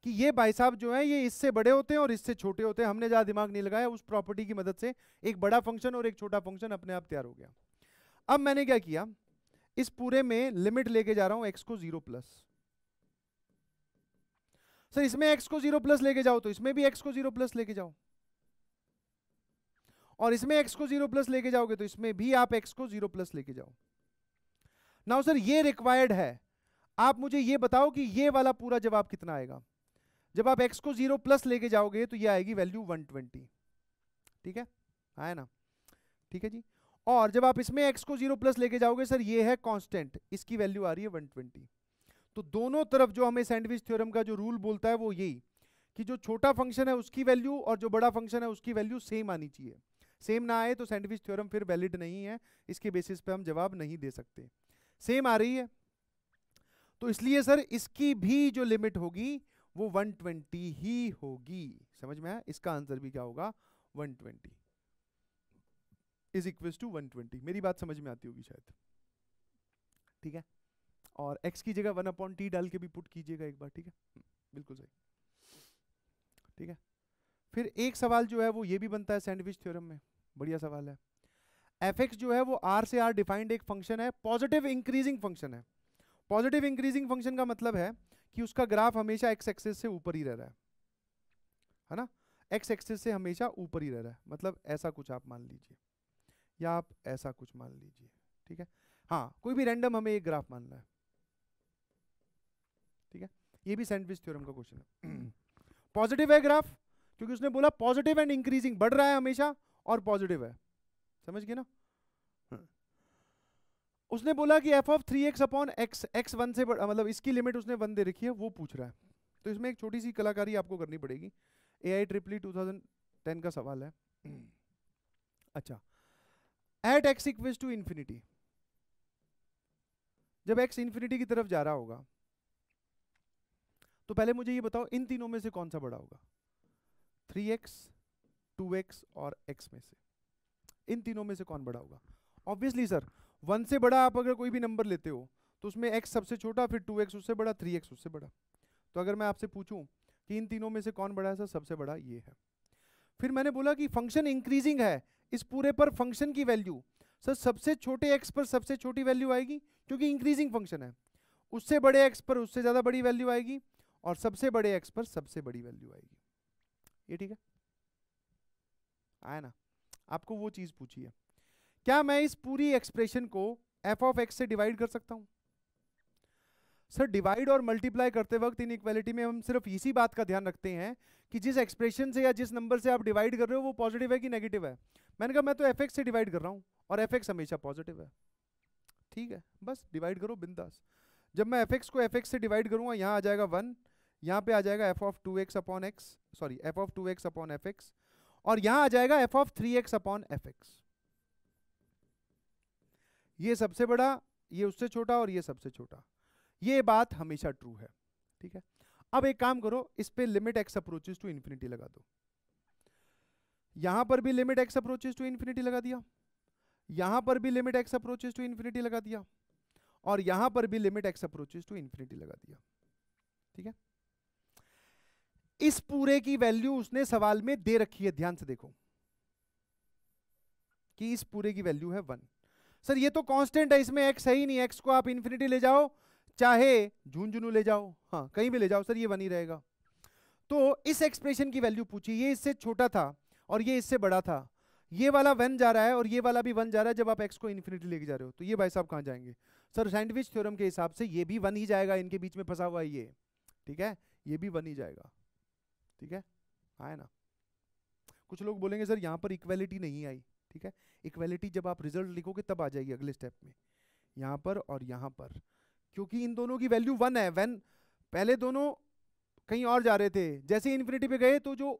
कि ये भाई साहब जो है ये इससे बड़े होते हैं और इससे छोटे होते हैं हमने ज़्यादा दिमाग नहीं लगाया उस प्रॉपर्टी की मदद से एक बड़ा फंक्शन और एक छोटा फंक्शन अपने आप तैयार हो गया अब मैंने क्या किया इस पूरे में लिमिट लेके जा रहा हूं एक्स को जीरो प्लस सर इसमें एक्स को जीरो प्लस लेके जाओ तो इसमें भी एक्स को जीरो प्लस लेके जाओ और इसमें एक्स को जीरो प्लस लेके जाओगे तो इसमें भी आप एक्स को जीरो प्लस लेके जाओ नाउ सर ये रिक्वायर्ड है आप मुझे ये बताओ कि ये वाला पूरा जवाब कितना आएगा जब आप एक्स को जीरो प्लस लेके जाओगे तो ये आएगी वैल्यू 120 ठीक है आया ना ठीक है जी और जब आप इसमें एक्स को जीरो प्लस लेके जाओगे सर ये है कांस्टेंट इसकी वैल्यू आ रही है 120 तो दोनों तरफ जो हमें सैंडविच थ्योरम का जो रूल बोलता है वो यही कि जो छोटा फंक्शन है उसकी वैल्यू और जो बड़ा फंक्शन है उसकी वैल्यू सेम आनी चाहिए सेम ना आए तो सैंडविच थ्योरम फिर वैलिड नहीं है इसके बेसिस पे हम जवाब नहीं दे सकते सेम आ रही है तो इसलिए सर इसकी भी जो लिमिट होगी वो 120 ही होगी समझ में आया इसका आंसर भी क्या होगा 120 twenty is equal to one मेरी बात समझ में आती होगी शायद ठीक है और x की जगह वन अपॉन टी डाल के भी पुट कीजिएगा एक बार ठीक है बिल्कुल सही ठीक है फिर एक सवाल जो है वो ये भी बनता है सैंडविच थ्योरम में बढ़िया सवाल है एफ जो है वो आर से आर डिफाइंड एक फंक्शन है पॉजिटिव इंक्रीजिंग फंक्शन है पॉजिटिव इंक्रीजिंग फंक्शन का मतलब है कि उसका ग्राफ हमेशा एक्स एक्सेस से ऊपर ही रह रहा है है ना एक्स एक्सेस से हमेशा ऊपर ही रह रहा है मतलब ऐसा कुछ आप मान लीजिए या आप ऐसा कुछ मान लीजिए ठीक है हाँ कोई भी रैंडम हमें एक ग्राफ मानना है ठीक है ये भी सैंडविच थ्योरम का क्वेश्चन है पॉजिटिव है ग्राफ क्योंकि उसने बोला पॉजिटिव एंड इंक्रीजिंग बढ़ रहा है हमेशा और पॉजिटिव है समझ गए ना उसने बोला कि f of three x upon x x one से मतलब इसकी लिमिट उसने वन दे रखी है वो पूछ रहा है तो इसमें एक छोटी सी कलाकारी आपको करनी पड़ेगी A I triple E two thousand ten का सवाल है अच्छा at x equals to infinity जब एक्स इन्फिनिटी की तरफ जा रहा होगा तो पहले मुझे ये बताओ इन तीनों में से कौन सा बड़ा होगा थ्री एक्स टू एक्स और एक्स में से इन तीनों में से कौन बड़ा होगा ऑब्वियसली सर वन से बड़ा आप अगर कोई भी नंबर लेते हो तो उसमें एक्स सबसे छोटा फिर टू एक्स उससे बड़ा थ्री एक्स उससे बड़ा तो अगर मैं आपसे पूछूं कि इन तीनों में से कौन बड़ा है सर सबसे बड़ा ये है फिर मैंने बोला कि फंक्शन इंक्रीजिंग है इस पूरे पर फंक्शन की वैल्यू सर सबसे छोटे एक्स पर सबसे छोटी वैल्यू आएगी क्योंकि इंक्रीजिंग फंक्शन है उससे बड़े एक्स पर उससे ज़्यादा बड़ी वैल्यू आएगी और सबसे बड़े एक्स पर सबसे बड़ी वैल्यू आएगी ये ठीक है आया ना आपको वो चीज़ पूछी है क्या मैं इस पूरी एक्सप्रेशन को एफ ऑफ एक्स से डिवाइड कर सकता हूं सर डिवाइड और मल्टीप्लाई करते वक्त इन इक्वालिटी में हम सिर्फ इसी बात का ध्यान रखते हैं कि जिस एक्सप्रेशन से या जिस नंबर से आप डिवाइड कर रहे हो वो पॉजिटिव है कि नेगेटिव है मैंने कहा मैं तो एफ एक्स से डिवाइड कर रहा हूँ और एफ एक्स हमेशा पॉजिटिव है ठीक है बस डिवाइड करो बिंदास जब मैं एफ एक्स को एफ एक्स से डिवाइड करूँगा यहाँ आ जाएगा वन यहाँ पे आ जाएगा f of two x upon x sorry f of two x upon f x और यहाँ आ जाएगा f of three x upon f x ये सबसे बड़ा ये उससे छोटा और ये सबसे छोटा ये बात हमेशा ट्रू है ठीक है अब एक काम करो इस पे limit x approaches to infinity लगा दो यहां पर भी limit x approaches to infinity लगा दिया यहां पर भी limit x approaches to infinity लगा दिया और यहां पर भी limit x approaches to infinity लगा दिया ठीक है इस पूरे की वैल्यू उसने सवाल में दे रखी है ध्यान से देखो कि इस पूरे की वैल्यू है वन सर ये तो कांस्टेंट है इसमें एक्स है ही नहीं एक्स को आप इन्फिनिटी ले जाओ चाहे झुंझुनू ले जाओ हाँ कहीं भी ले जाओ सर ये वन ही रहेगा तो इस एक्सप्रेशन की वैल्यू पूछी ये इससे छोटा था और ये इससे बड़ा था ये वाला वन जा रहा है और ये वाला भी वन जा रहा है जब आप एक्स को इन्फिनिटी लेके जा रहे हो तो ये भाई साहब कहाँ जाएंगे सर सैंडविच थ्योरम के हिसाब से ये भी वन ही जाएगा इनके बीच में फंसा हुआ ये ठीक है ये भी वन ही जाएगा ठीक है आए ना कुछ लोग बोलेंगे सर यहाँ पर इक्वेलिटी नहीं आई ठीक है इक्वेलिटी जब आप रिजल्ट लिखोगे तब आ जाएगी अगले स्टेप में यहाँ पर और यहाँ पर क्योंकि इन दोनों की वैल्यू वन है वैन पहले दोनों कहीं और जा रहे थे जैसे इन्फिनिटी पे गए तो जो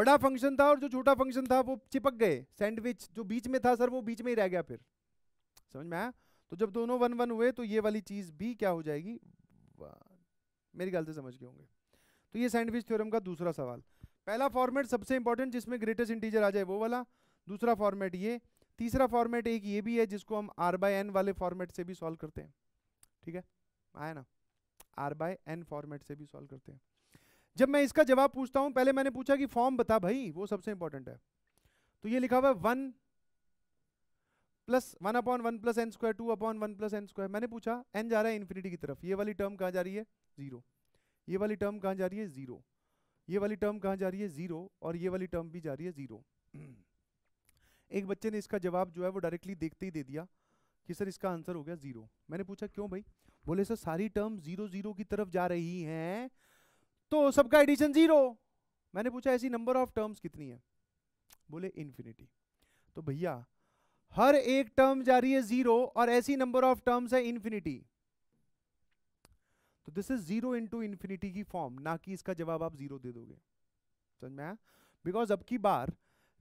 बड़ा फंक्शन था और जो छोटा फंक्शन था वो चिपक गए सैंडविच जो बीच में था सर वो बीच में ही रह गया फिर समझ में आया तो जब दोनों वन वन हुए तो ये वाली चीज़ भी क्या हो जाएगी मेरी ख्याल से समझ गए होंगे तो ये सैंडविच थ्योरम का दूसरा सवाल पहला फॉर्मेट सबसे इंपॉर्टेंट जिसमें ग्रेटेस्ट इंटीजर आ जाए वो वाला दूसरा फॉर्मेट ये तीसरा फॉर्मेट एक ये भी है जिसको हम आर बाय एन वाले फॉर्मेट से भी सॉल्व करते हैं ठीक है आया ना आर बाय एन फॉर्मेट से भी सॉल्व करते हैं जब मैं इसका जवाब पूछता हूं पहले मैंने पूछा कि फॉर्म बता भाई वो सबसे इंपॉर्टेंट है तो ये लिखा हुआ है one plus one upon one plus n square two upon one plus n square मैंने पूछा एन जा रहा है इन्फिनिटी की तरफ ये वाली टर्म कहाँ जा रही है जीरो ये वाली टर्म कहाँ जा रही है जीरो ये वाली टर्म कहाँ जा रही है जीरो और ये वाली टर्म भी जा रही है जीरो एक बच्चे ने इसका जवाब जो है वो डायरेक्टली देखते ही दे दिया कि सर इसका आंसर हो गया ज़ीरो मैंने पूछा क्यों भाई बोले सर सारी टर्म ज़ीरो ज़ीरो की तरफ जा रही हैं तो सबका एडिशन ज़ीरो मैंने पूछा ऐसी नंबर ऑफ टर्म्स कितनी है बोले इन्फिनिटी तो भैया हर एक टर्म जा रही है ज़ीरो और ऐसी नंबर ऑफ टर्म्स है इन्फिनिटी तो this is zero into infinity की फॉर्म ना कि इसका जवाब आप जीरो दे दोगे समझ में आया बिकॉज अब की बार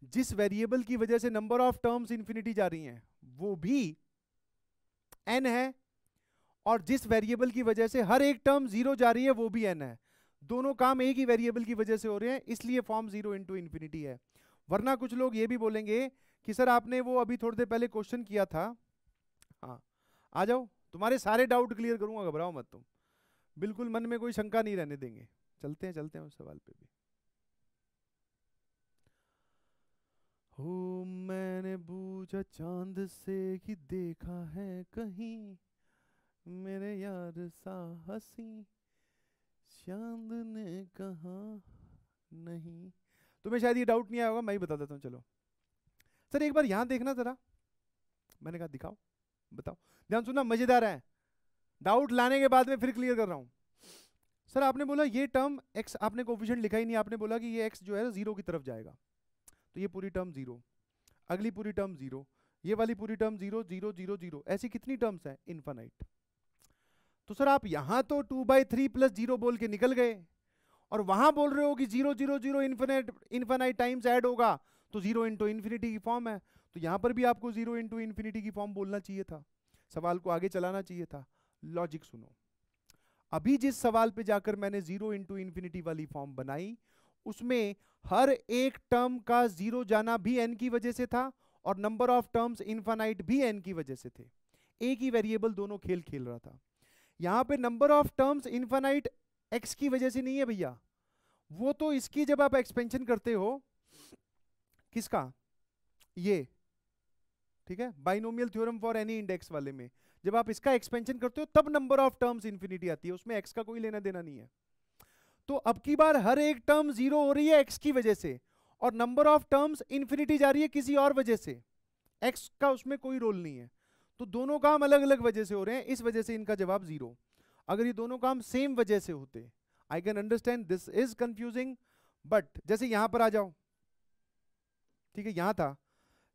जिस वेरिएबल की वजह से नंबर ऑफ टर्म्स इंफिनिटी जा रही हैं वो भी एन है और जिस वेरिएबल की वजह से हर एक टर्म जीरो जा रही है वो भी एन है दोनों काम एक ही वेरिएबल की वजह से हो रहे हैं इसलिए फॉर्म जीरो इंटू इन्फिनिटी है वरना कुछ लोग ये भी बोलेंगे कि सर आपने वो अभी थोड़ी देर पहले क्वेश्चन किया था हाँ आ जाओ तुम्हारे सारे डाउट क्लियर करूंगा घबराओ मत तुम बिल्कुल मन में कोई शंका नहीं रहने देंगे चलते हैं चलते हैं उस सवाल पे भी हो मैंने बूझा चांद से ही देखा है कहीं मेरे यार सा हसी चांद ने कहा नहीं तुम्हें शायद ये डाउट नहीं आया होगा मैं ही बता देता हूँ चलो सर एक बार यहाँ देखना जरा मैंने कहा दिखाओ बताओ ध्यान सुनना मजेदार है डाउट लाने के बाद में फिर क्लियर कर रहा हूँ सर आपने बोला ये टर्म एक्स आपने कोफिशेंट लिखा ही नहीं आपने बोला कि ये एक्स जो है जीरो की तरफ जाएगा तो ये पूरी टर्म जीरो अगली पूरी टर्म जीरो ये वाली पूरी term zero zero zero zero ऐसी कितनी टर्म्स हैं इन्फानाइट तो सर आप यहां तो two by three plus zero बोल के निकल गए और वहां बोल रहे हो कि zero zero zero infinite infinite times add होगा तो जीरो इंटू इन्फिनिटी की फॉर्म है तो यहां पर भी आपको जीरो इंटू इन्फिनिटी की फॉर्म बोलना चाहिए था सवाल को आगे चलाना चाहिए था लॉजिक सुनो अभी जिस सवाल पे जाकर मैंने जीरो इंटू इन्फिनिटी वाली फॉर्म बनाई उसमें हर एक टर्म का जीरो जाना भी एन की वजह से था और नंबर ऑफ टर्म्स इनफाइट भी एन की वजह से थे एक ही वेरिएबल दोनों खेल खेल रहा था यहाँ पे number of terms infinite x की वजह से नहीं है भैया वो तो इसकी जब आप एक्सपेंशन करते हो किसका ये ठीक है binomial theorem for any index वाले में जब आप इसका एक्सपेंशन करते हो तब नंबर ऑफ टर्म्स इन्फिनिटी आती है उसमें एक्स का कोई लेना देना नहीं है तो अब की बार हर एक टर्म जीरो हो रही है एक्स की वजह से और नंबर ऑफ टर्म्स इन्फिनिटी जा रही है किसी और वजह से एक्स का उसमें कोई रोल नहीं है तो दोनों काम अलग अलग वजह से हो रहे हैं इस वजह से इनका जवाब जीरो अगर ये दोनों काम सेम वजह से होते I can understand this is confusing but जैसे यहां पर आ जाओ ठीक है यहां था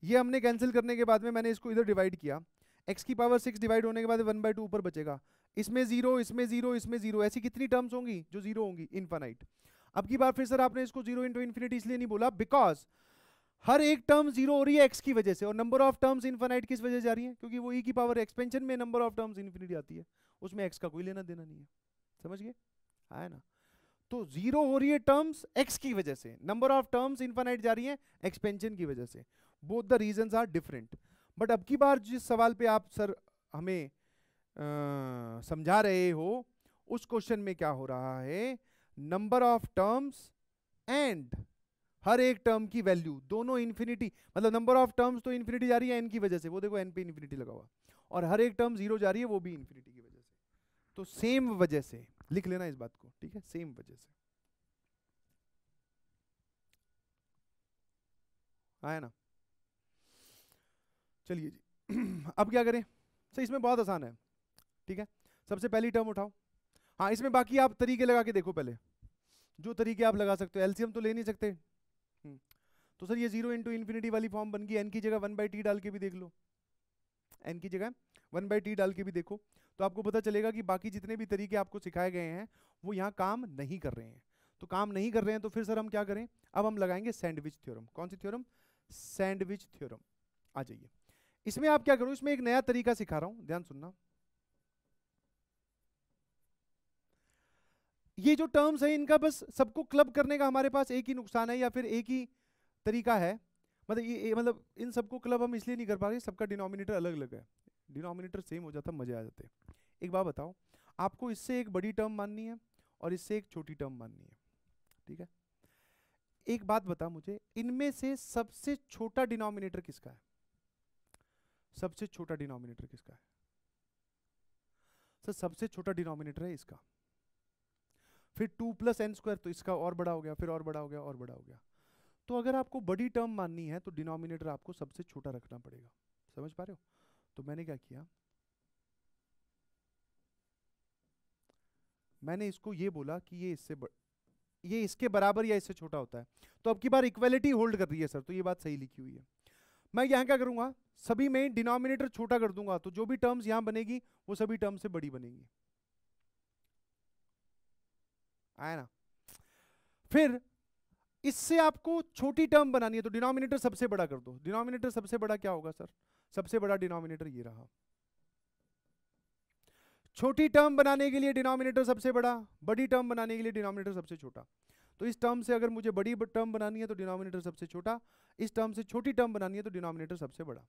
ये हमने कैंसिल करने के बाद में मैंने इसको इधर डिवाइड किया एक्स की पावर सिक्स डिवाइड होने के बाद वन बाई टू ऊपर बचेगा इसमें जीरो इसमें जीरो इसमें जीरो ऐसी कितनी टर्म्स होंगी जो जीरो होंगी इन्फानाइट अब की बार फिर सर आपने इसको जीरो इंटू इन्फिनिटी इसलिए नहीं बोला बिकॉज हर एक टर्म जीरो हो रही है एक्स की वजह से और नंबर ऑफ टर्म्स इन्फानाइट किस वजह से आ रही है क्योंकि वो ई e की पावर एक्सपेंशन में नंबर ऑफ टर्म्स इन्फिनिटी आती है उसमें एक्स का कोई लेना देना नहीं है समझ गए आया ना तो जीरो हो रही है टर्म्स एक्स की वजह से नंबर ऑफ टर्म्स इन्फानाइट जा रही है एक्सपेंशन की वजह से both the reason are different but अब की बार जिस सवाल पे आप सर हमें समझा रहे हो उस क्वेश्चन में क्या हो रहा है नंबर ऑफ टर्म्स एंड हर एक टर्म की वैल्यू दोनों इन्फिनिटी मतलब नंबर ऑफ टर्म्स तो इन्फिनिटी जा रही है एन की वजह से वो देखो एन पे इन्फिनिटी लगा हुआ और हर एक टर्म जीरो जा रही है वो भी इन्फिनिटी की वजह से तो सेम वजह से लिख लेना इस बात को ठीक है सेम वजह से आया ना चलिए जी अब क्या करें सर इसमें बहुत आसान है ठीक है सबसे पहली टर्म उठाओ हाँ इसमें बाकी आप तरीके लगा के देखो पहले जो तरीके आप लगा सकते हो एलसीएम तो ले नहीं सकते हम्म। तो सर ये जीरो इंटू इन्फिनिटी वाली फॉर्म बन गई एन की जगह वन बाई टी डाल के भी देख लो एन की जगह वन बाई टी डाल के भी देखो तो आपको पता चलेगा कि बाकी जितने भी तरीके आपको सिखाए गए हैं वो यहाँ काम नहीं कर रहे हैं तो काम नहीं कर रहे हैं तो फिर सर हम क्या करें अब हम लगाएंगे सैंडविच थ्योरम कौन सी थ्योरम सैंडविच थ्योरम आ जाइए इसमें आप क्या करो इसमें एक नया तरीका सिखा रहा हूँ ध्यान सुनना ये जो टर्म्स है इनका बस सबको क्लब करने का हमारे पास एक ही नुकसान है या फिर एक ही तरीका है मतलब ये मतलब इन सबको क्लब हम इसलिए नहीं कर पा रहे सबका डिनोमिनेटर अलग अलग है डिनोमिनेटर सेम हो जाता मज़े आ जाते एक बात बताओ आपको इससे एक बड़ी टर्म माननी है और इससे एक छोटी टर्म माननी है ठीक है एक बात बता मुझे इनमें से सबसे छोटा डिनोमिनेटर किसका है सबसे छोटा डिनोमिनेटर किसका है सर सबसे छोटा डिनोमिनेटर है इसका फिर टू प्लस एन स्क्वायर तो इसका और बड़ा हो गया फिर और बड़ा हो गया और बड़ा हो गया तो अगर आपको बड़ी टर्म माननी है तो डिनोमिनेटर आपको सबसे छोटा रखना पड़ेगा समझ पा रहे हो तो मैंने क्या किया मैंने इसको ये बोला कि ये इससे ये इसके बराबर या इससे छोटा होता है तो अब की बार इक्वेलिटी होल्ड कर रही है सर तो ये बात सही लिखी हुई है मैं यहाँ क्या करूंगा सभी में डिनोमिनेटर छोटा कर दूंगा तो जो भी टर्म्स यहाँ बनेगी वो सभी टर्म से बड़ी बनेगी आया ना फिर इससे आपको छोटी टर्म बनानी है तो डिनोमिनेटर सबसे बड़ा कर दो डिनोमिनेटर सबसे बड़ा क्या होगा सर सबसे बड़ा डिनोमिनेटर ये रहा छोटी टर्म बनाने के लिए डिनोमिनेटर सबसे बड़ा बड़ी टर्म बनाने के लिए डिनोमिनेटर सबसे छोटा तो इस टर्म से अगर मुझे बड़ी टर्म बनानी है तो डिनोमिनेटर सबसे छोटा इस टर्म से छोटी टर्म बनानी है तो डिनोमिनेटर सबसे बड़ा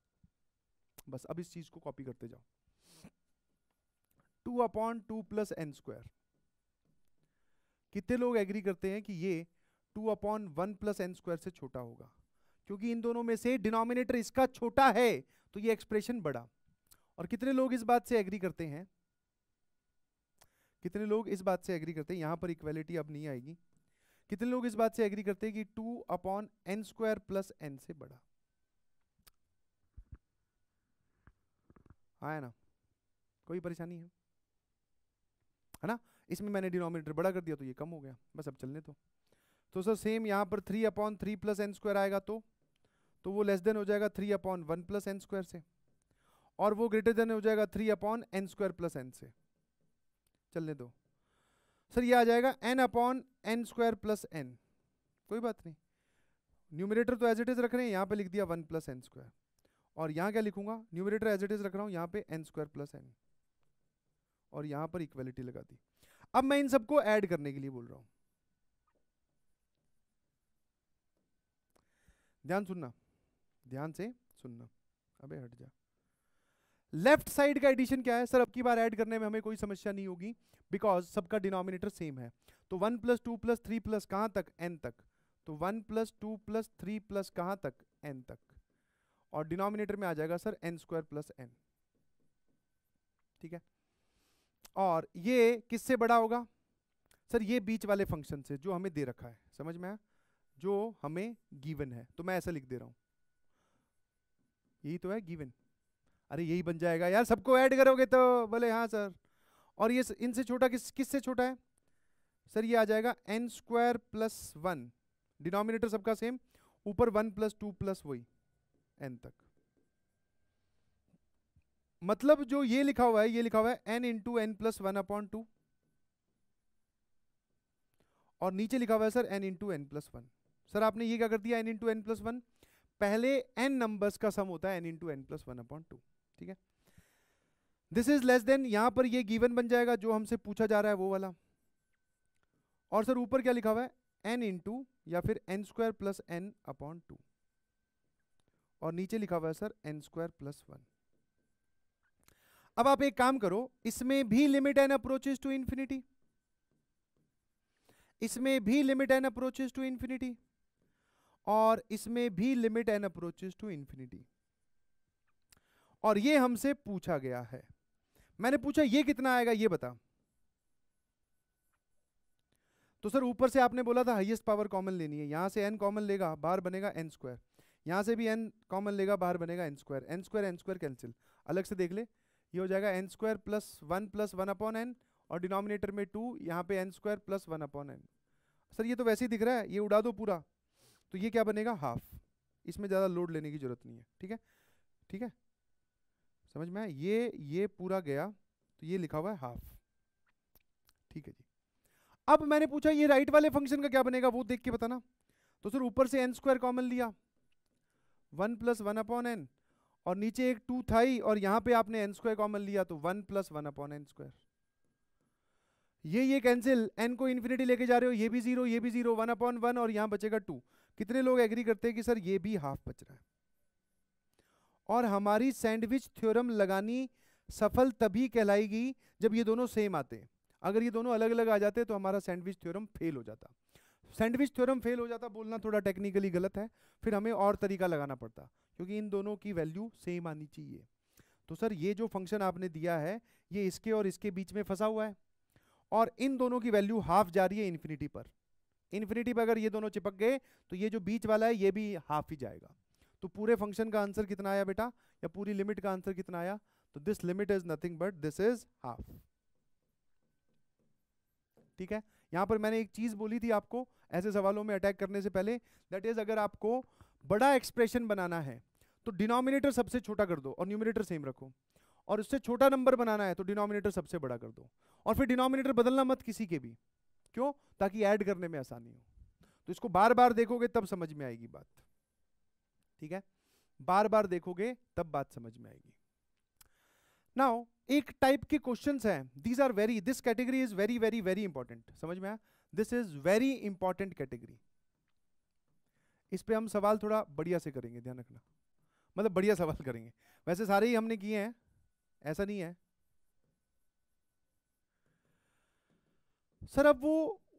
बस अब इस चीज को कॉपी करते जाओ two upon two plus n square कितने लोग एग्री करते हैं कि ये two upon one plus n square से छोटा होगा क्योंकि इन दोनों में से डिनोमिनेटर इसका छोटा है तो ये एक्सप्रेशन बड़ा और कितने लोग इस बात से एग्री करते हैं कितने लोग इस बात से एग्री करते हैं यहाँ पर इक्वेलिटी अब नहीं आएगी कितने लोग इस बात से एग्री करते हैं कि two upon n square plus n से बड़ा आया ना कोई परेशानी है है ना इसमें मैंने डिनोमिनेटर बड़ा कर दिया तो ये कम हो गया बस अब चलने तो तो सर सेम यहाँ पर three upon three plus n square आएगा तो तो वो लेस देन हो जाएगा three upon one plus n square से और वो ग्रेटर देन हो जाएगा three upon n square plus n से चलने दो सर ये आ जाएगा n upon n square plus n कोई बात नहीं न्यूमिनेटर तो एज इट इज़ रख रहे हैं यहाँ पे लिख दिया वन प्लस एन स्क्वायर और यहाँ क्या लिखूंगा न्यूमिनेटर एज इट इज़ रख रहा हूँ यहाँ पे एन स्क्वायर प्लस एन और यहाँ पर इक्वेलिटी लगा दी अब मैं इन सबको ऐड करने के लिए बोल रहा हूं ध्यान सुनना ध्यान से सुनना अबे हट जा लेफ्ट साइड का एडिशन क्या है सर अब की बार ऐड करने में हमें कोई समस्या नहीं होगी बिकॉज सबका डिनोमिनेटर सेम है तो one plus two plus three plus कहां तक एन तक तो one plus two plus three plus कहां तक एन तक और डिनोमिनेटर में आ जाएगा sir n square plus n ठीक है और ये किससे बड़ा होगा सर ये बीच वाले फंक्शन से जो हमें दे रखा है समझ में आया जो हमें गिवन है तो मैं ऐसा लिख दे रहा हूं यही तो है गिवन अरे यही बन जाएगा यार सबको ऐड करोगे तो बोले हाँ सर और ये इनसे छोटा किस किससे छोटा है सर ये आ जाएगा n square plus one denominator सबका सेम ऊपर वन प्लस टू प्लस वही एन तक मतलब जो ये लिखा हुआ है ये लिखा हुआ है n into n plus one upon two और नीचे लिखा हुआ है sir n into n plus one sir आपने ये क्या कर दिया n into n plus one पहले एन नंबर्स का सम होता है n into n plus one upon two ठीक है दिस इज लेस देन यहां पर ये गिवन बन जाएगा जो हमसे पूछा जा रहा है वो वाला और सर ऊपर क्या लिखा हुआ है एन इंटू या फिर n square plus n upon two और नीचे लिखा हुआ है sir n square plus one अब आप एक काम करो इसमें भी limit n approaches to infinity इसमें भी limit n approaches to infinity और इसमें भी limit n approaches to infinity और ये हमसे पूछा गया है मैंने पूछा ये कितना आएगा ये बता तो सर ऊपर से आपने बोला था हाईएस्ट पावर कॉमन लेनी है यहां से एन कॉमन लेगा बाहर बनेगा एन स्क्वायर यहां से भी एन कॉमन लेगा बाहर बनेगा n square n square n square cancel अलग से देख ले ये हो जाएगा n square plus one plus one upon n और डिनोमिनेटर में टू यहाँ पे n square plus one upon n sir ये तो वैसे ही दिख रहा है ये उड़ा दो पूरा तो ये क्या बनेगा हाफ इसमें ज़्यादा लोड लेने की ज़रूरत नहीं है ठीक है ठीक है समझ में ये ये पूरा गया तो ये लिखा हुआ है हाफ ठीक है जी अब मैंने पूछा ये राइट वाले फंक्शन का क्या बनेगा वो देख के बताना तो सर ऊपर से एन स्क्वायर कॉमन लिया one plus one upon n और नीचे एक टू था ही और यहाँ पे आपने एन स्क्वायर कॉमन लिया तो one plus one upon n square ये ये कैंसिल एन को इन्फिनिटी लेके जा रहे हो ये भी जीरो ये भी जीरो वन अपॉन वन और यहाँ बचेगा टू कितने लोग एग्री करते हैं कि सर ये भी हाफ बच रहा है और हमारी सैंडविच थ्योरम लगानी सफल तभी कहलाएगी जब ये दोनों सेम आते अगर ये दोनों अलग अलग आ जाते तो हमारा सैंडविच थ्योरम फेल हो जाता सैंडविच थ्योरम फेल हो जाता बोलना थोड़ा टेक्निकली गलत है फिर हमें और तरीका लगाना पड़ता क्योंकि इन दोनों की वैल्यू सेम आनी चाहिए तो सर ये जो फंक्शन आपने दिया है ये इसके और इसके बीच में फंसा हुआ है और इन दोनों की वैल्यू हाफ जा रही है इन्फिनिटी पर इन्फिनिटी पर अगर ये दोनों चिपक गए तो ये जो बीच वाला है ये भी हाफ ही जाएगा तो पूरे फंक्शन का आंसर कितना आया बेटा या पूरी लिमिट का आंसर कितना आया तो this limit is nothing but this is half ठीक है यहां पर मैंने एक चीज बोली थी आपको ऐसे सवालों में अटैक करने से पहले दैट इज अगर आपको बड़ा एक्सप्रेशन बनाना है तो डिनोमिनेटर सबसे छोटा कर दो और न्यूमिनेटर सेम रखो और उससे छोटा नंबर बनाना है तो डिनोमिनेटर सबसे बड़ा कर दो और फिर डिनोमिनेटर बदलना मत किसी के भी क्यों ताकि ऐड करने में आसानी हो तो इसको बार बार देखोगे तब समझ में आएगी बात ठीक है बार बार देखोगे तब बात समझ में आएगी नाउ एक टाइप के क्वेश्चंस हैं these are very this category is very very very important समझ में आया this is very important category इस पे हम सवाल थोड़ा बढ़िया से करेंगे ध्यान रखना मतलब बढ़िया सवाल करेंगे वैसे सारे ही हमने किए हैं ऐसा नहीं है सर अब वो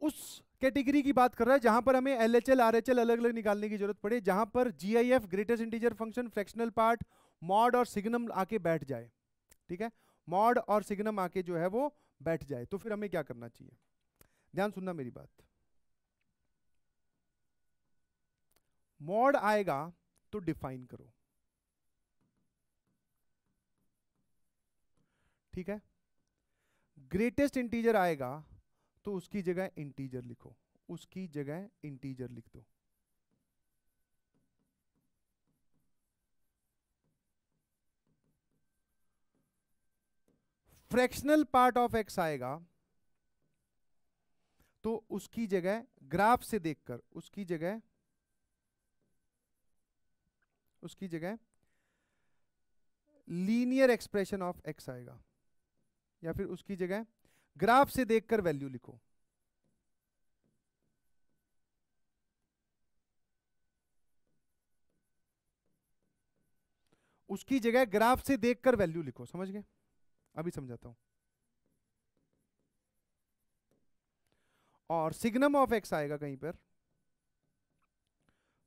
उस कैटेगरी की बात कर रहा है जहां पर हमें L H L R H L अलग अलग निकालने की जरूरत पड़े जहां पर G I F greatest integer function fractional part mod और सिग्नम आके बैठ जाए ठीक है मॉड और सिग्नम आके जो है वो बैठ जाए तो फिर हमें क्या करना चाहिए ध्यान सुनना मेरी बात मॉड आएगा तो डिफाइन करो ठीक है ग्रेटेस्ट इंटीजर आएगा तो उसकी जगह इंटीजर लिखो उसकी जगह इंटीजर लिख दो फ्रैक्शनल पार्ट ऑफ एक्स आएगा तो उसकी जगह ग्राफ से देखकर उसकी जगह उसकी जगह लीनियर एक्सप्रेशन ऑफ एक्स आएगा या फिर उसकी जगह ग्राफ से देखकर वैल्यू लिखो उसकी जगह ग्राफ से देखकर वैल्यू लिखो समझ गए अभी समझाता हूं और सिग्नम ऑफ एक्स आएगा कहीं पर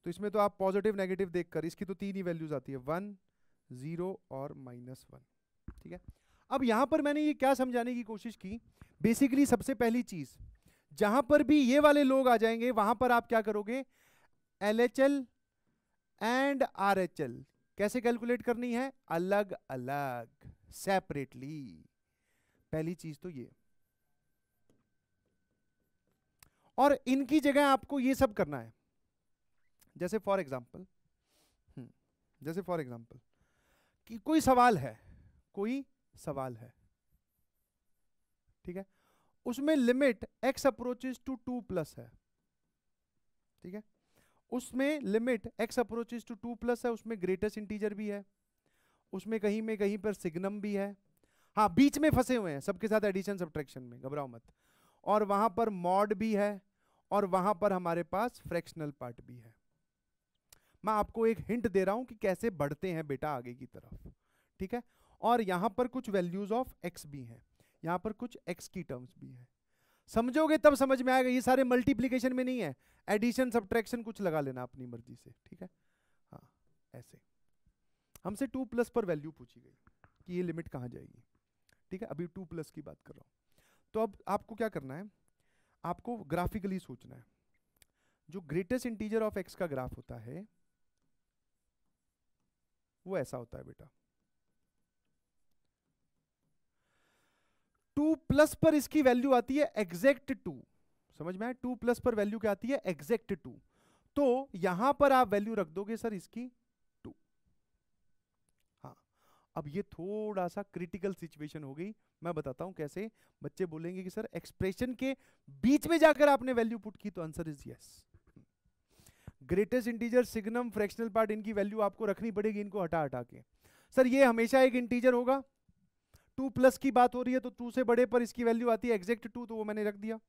तो इसमें तो आप पॉजिटिव नेगेटिव देखकर इसकी तो तीन ही वैल्यूज आती है वन जीरो और माइनस वन ठीक है अब यहां पर मैंने ये क्या समझाने की कोशिश की बेसिकली सबसे पहली चीज जहां पर भी ये वाले लोग आ जाएंगे वहां पर आप क्या करोगे L H L and R H L कैसे कैलकुलेट करनी है अलग अलग सेपरेटली पहली चीज तो ये और इनकी जगह आपको ये सब करना है जैसे फॉर एग्जाम्पल हम्म, जैसे फॉर एग्जाम्पल कि कोई सवाल है कोई सवाल है ठीक है उसमें limit x approaches to two plus है ठीक है उसमें limit x approaches to two plus है उसमें ग्रेटेस्ट इंटीजर भी है उसमें कहीं में कहीं पर सिग्नम भी है हाँ बीच में फंसे हुए हैं सबके साथ एडिशन सब्ट्रैक्शन में घबराओ मत और वहां पर मॉड भी है और वहां पर हमारे पास फ्रैक्शनल पार्ट भी है मैं आपको एक हिंट दे रहा हूं कि कैसे बढ़ते हैं बेटा आगे की तरफ ठीक है और यहां पर कुछ वैल्यूज ऑफ एक्स भी हैं यहां पर कुछ एक्स की टर्म्स भी हैं समझोगे तब समझ में आएगा ये सारे मल्टीप्लीकेशन में नहीं है एडिशन सब कुछ लगा लेना अपनी मर्जी से ठीक है हाँ ऐसे हमसे टू प्लस पर वैल्यू पूछी गई कि ये लिमिट कहाँ जाएगी ठीक है अभी टू प्लस की बात कर रहा हूँ तो अब आपको क्या करना है आपको ग्राफिकली सोचना है जो ग्रेटेस्ट इंटीजर ऑफ एक्स का ग्राफ होता है वो ऐसा होता है बेटा टू प्लस पर इसकी वैल्यू आती है एग्जैक्ट टू समझ में टू प्लस पर वैल्यू क्या आती है एग्जैक्ट टू तो यहां पर आप वैल्यू रख दोगे सर इसकी अब ये थोड़ा सा क्रिटिकल सिचुएशन हो गई मैं बताता हूं कैसे बच्चे बोलेंगे कि सर एक्सप्रेशन के बीच में जाकर आपने वैल्यू पुट की तो answer is yes greatest integer signum fractional part इनकी वैल्यू आपको रखनी पड़ेगी इनको हटा हटा के सर ये हमेशा एक इंटीजर होगा टू प्लस की बात हो रही है तो टू से बड़े पर इसकी वैल्यू आती है एग्जैक्ट टू तो वो मैंने रख दिया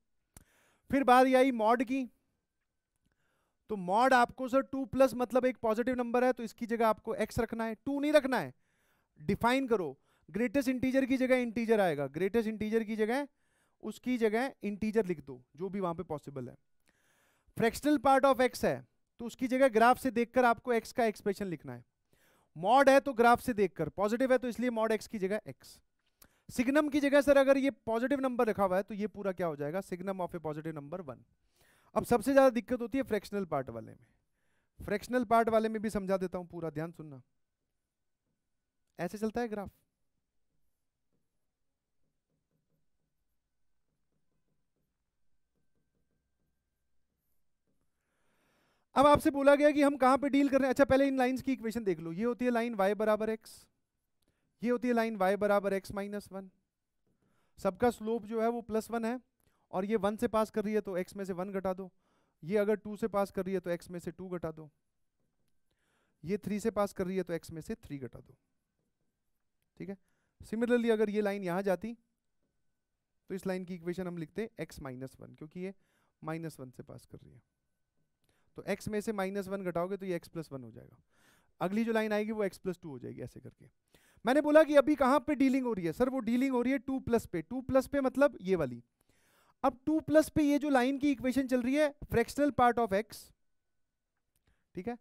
फिर बात आई मॉड की तो मॉड आपको सर टू प्लस मतलब एक पॉजिटिव नंबर है तो इसकी जगह आपको एक्स रखना है टू नहीं रखना है डिफाइन करो ग्रेटेस्ट इंटीजर की जगह इंटीजर आएगा ग्रेटेस्ट इंटीजर की जगह उसकी जगह इंटीजर लिख दो जो भी वहां पे पॉसिबल है फ्रैक्शनल पार्ट ऑफ एक्स है तो उसकी जगह ग्राफ से देखकर आपको एक्स का एक्सप्रेशन लिखना है मॉड है तो ग्राफ से देखकर पॉजिटिव है तो इसलिए मॉड एक्स की जगह एक्स सिग्नम की जगह सर अगर ये पॉजिटिव नंबर रखा हुआ है तो ये पूरा क्या हो जाएगा signum of a positive number one अब सबसे ज्यादा दिक्कत होती है फ्रैक्शनल पार्ट वाले में फ्रैक्शनल पार्ट वाले में भी समझा देता हूं पूरा ध्यान सुनना ऐसे चलता है ग्राफ अब आपसे बोला गया कि हम कहां पे डील कर रहे हैं अच्छा पहले इन लाइंस की इक्वेशन देख लो ये होती है लाइन y बराबर एक्स ये होती है लाइन y बराबर एक्स माइनस वन सबका स्लोप जो है वो प्लस वन है और ये वन से पास कर रही है तो एक्स में से वन घटा दो ये अगर टू से पास कर रही है तो एक्स में से टू घटा दो ये थ्री से पास कर रही है तो एक्स में से थ्री घटा दो ठीक है सिमिलरली अगर ये लाइन यहाँ जाती तो इस लाइन की इक्वेशन हम लिखते हैं एक्स माइनस वन क्योंकि ये माइनस वन से पास कर रही है तो एक्स में से माइनस वन घटाओगे तो ये एक्स प्लस वन हो जाएगा अगली जो लाइन आएगी वो एक्स प्लस टू हो जाएगी ऐसे करके मैंने बोला कि अभी कहाँ पे डीलिंग हो रही है सर वो डीलिंग हो रही है टू प्लस पे टू प्लस पे मतलब ये वाली अब टू प्लस पे ये जो लाइन की इक्वेशन चल रही है फ्रैक्शनल पार्ट ऑफ एक्स ठीक है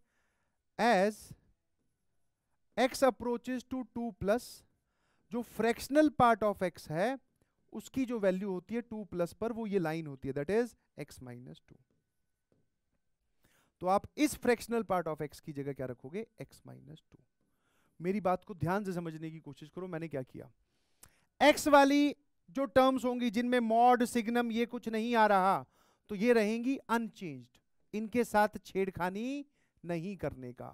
as x approaches to two plus जो फ्रैक्शनल पार्ट ऑफ x है उसकी जो वैल्यू होती है टू प्लस पर वो ये लाइन होती है that is x minus two तो आप इस फ्रैक्शनल पार्ट ऑफ x की जगह क्या रखोगे x माइनस टू मेरी बात को ध्यान से समझने की कोशिश करो मैंने क्या किया x वाली जो टर्म्स होंगी जिनमें मॉड सिग्नम ये कुछ नहीं आ रहा तो ये रहेंगी अनचेंज्ड इनके साथ छेड़खानी नहीं करने का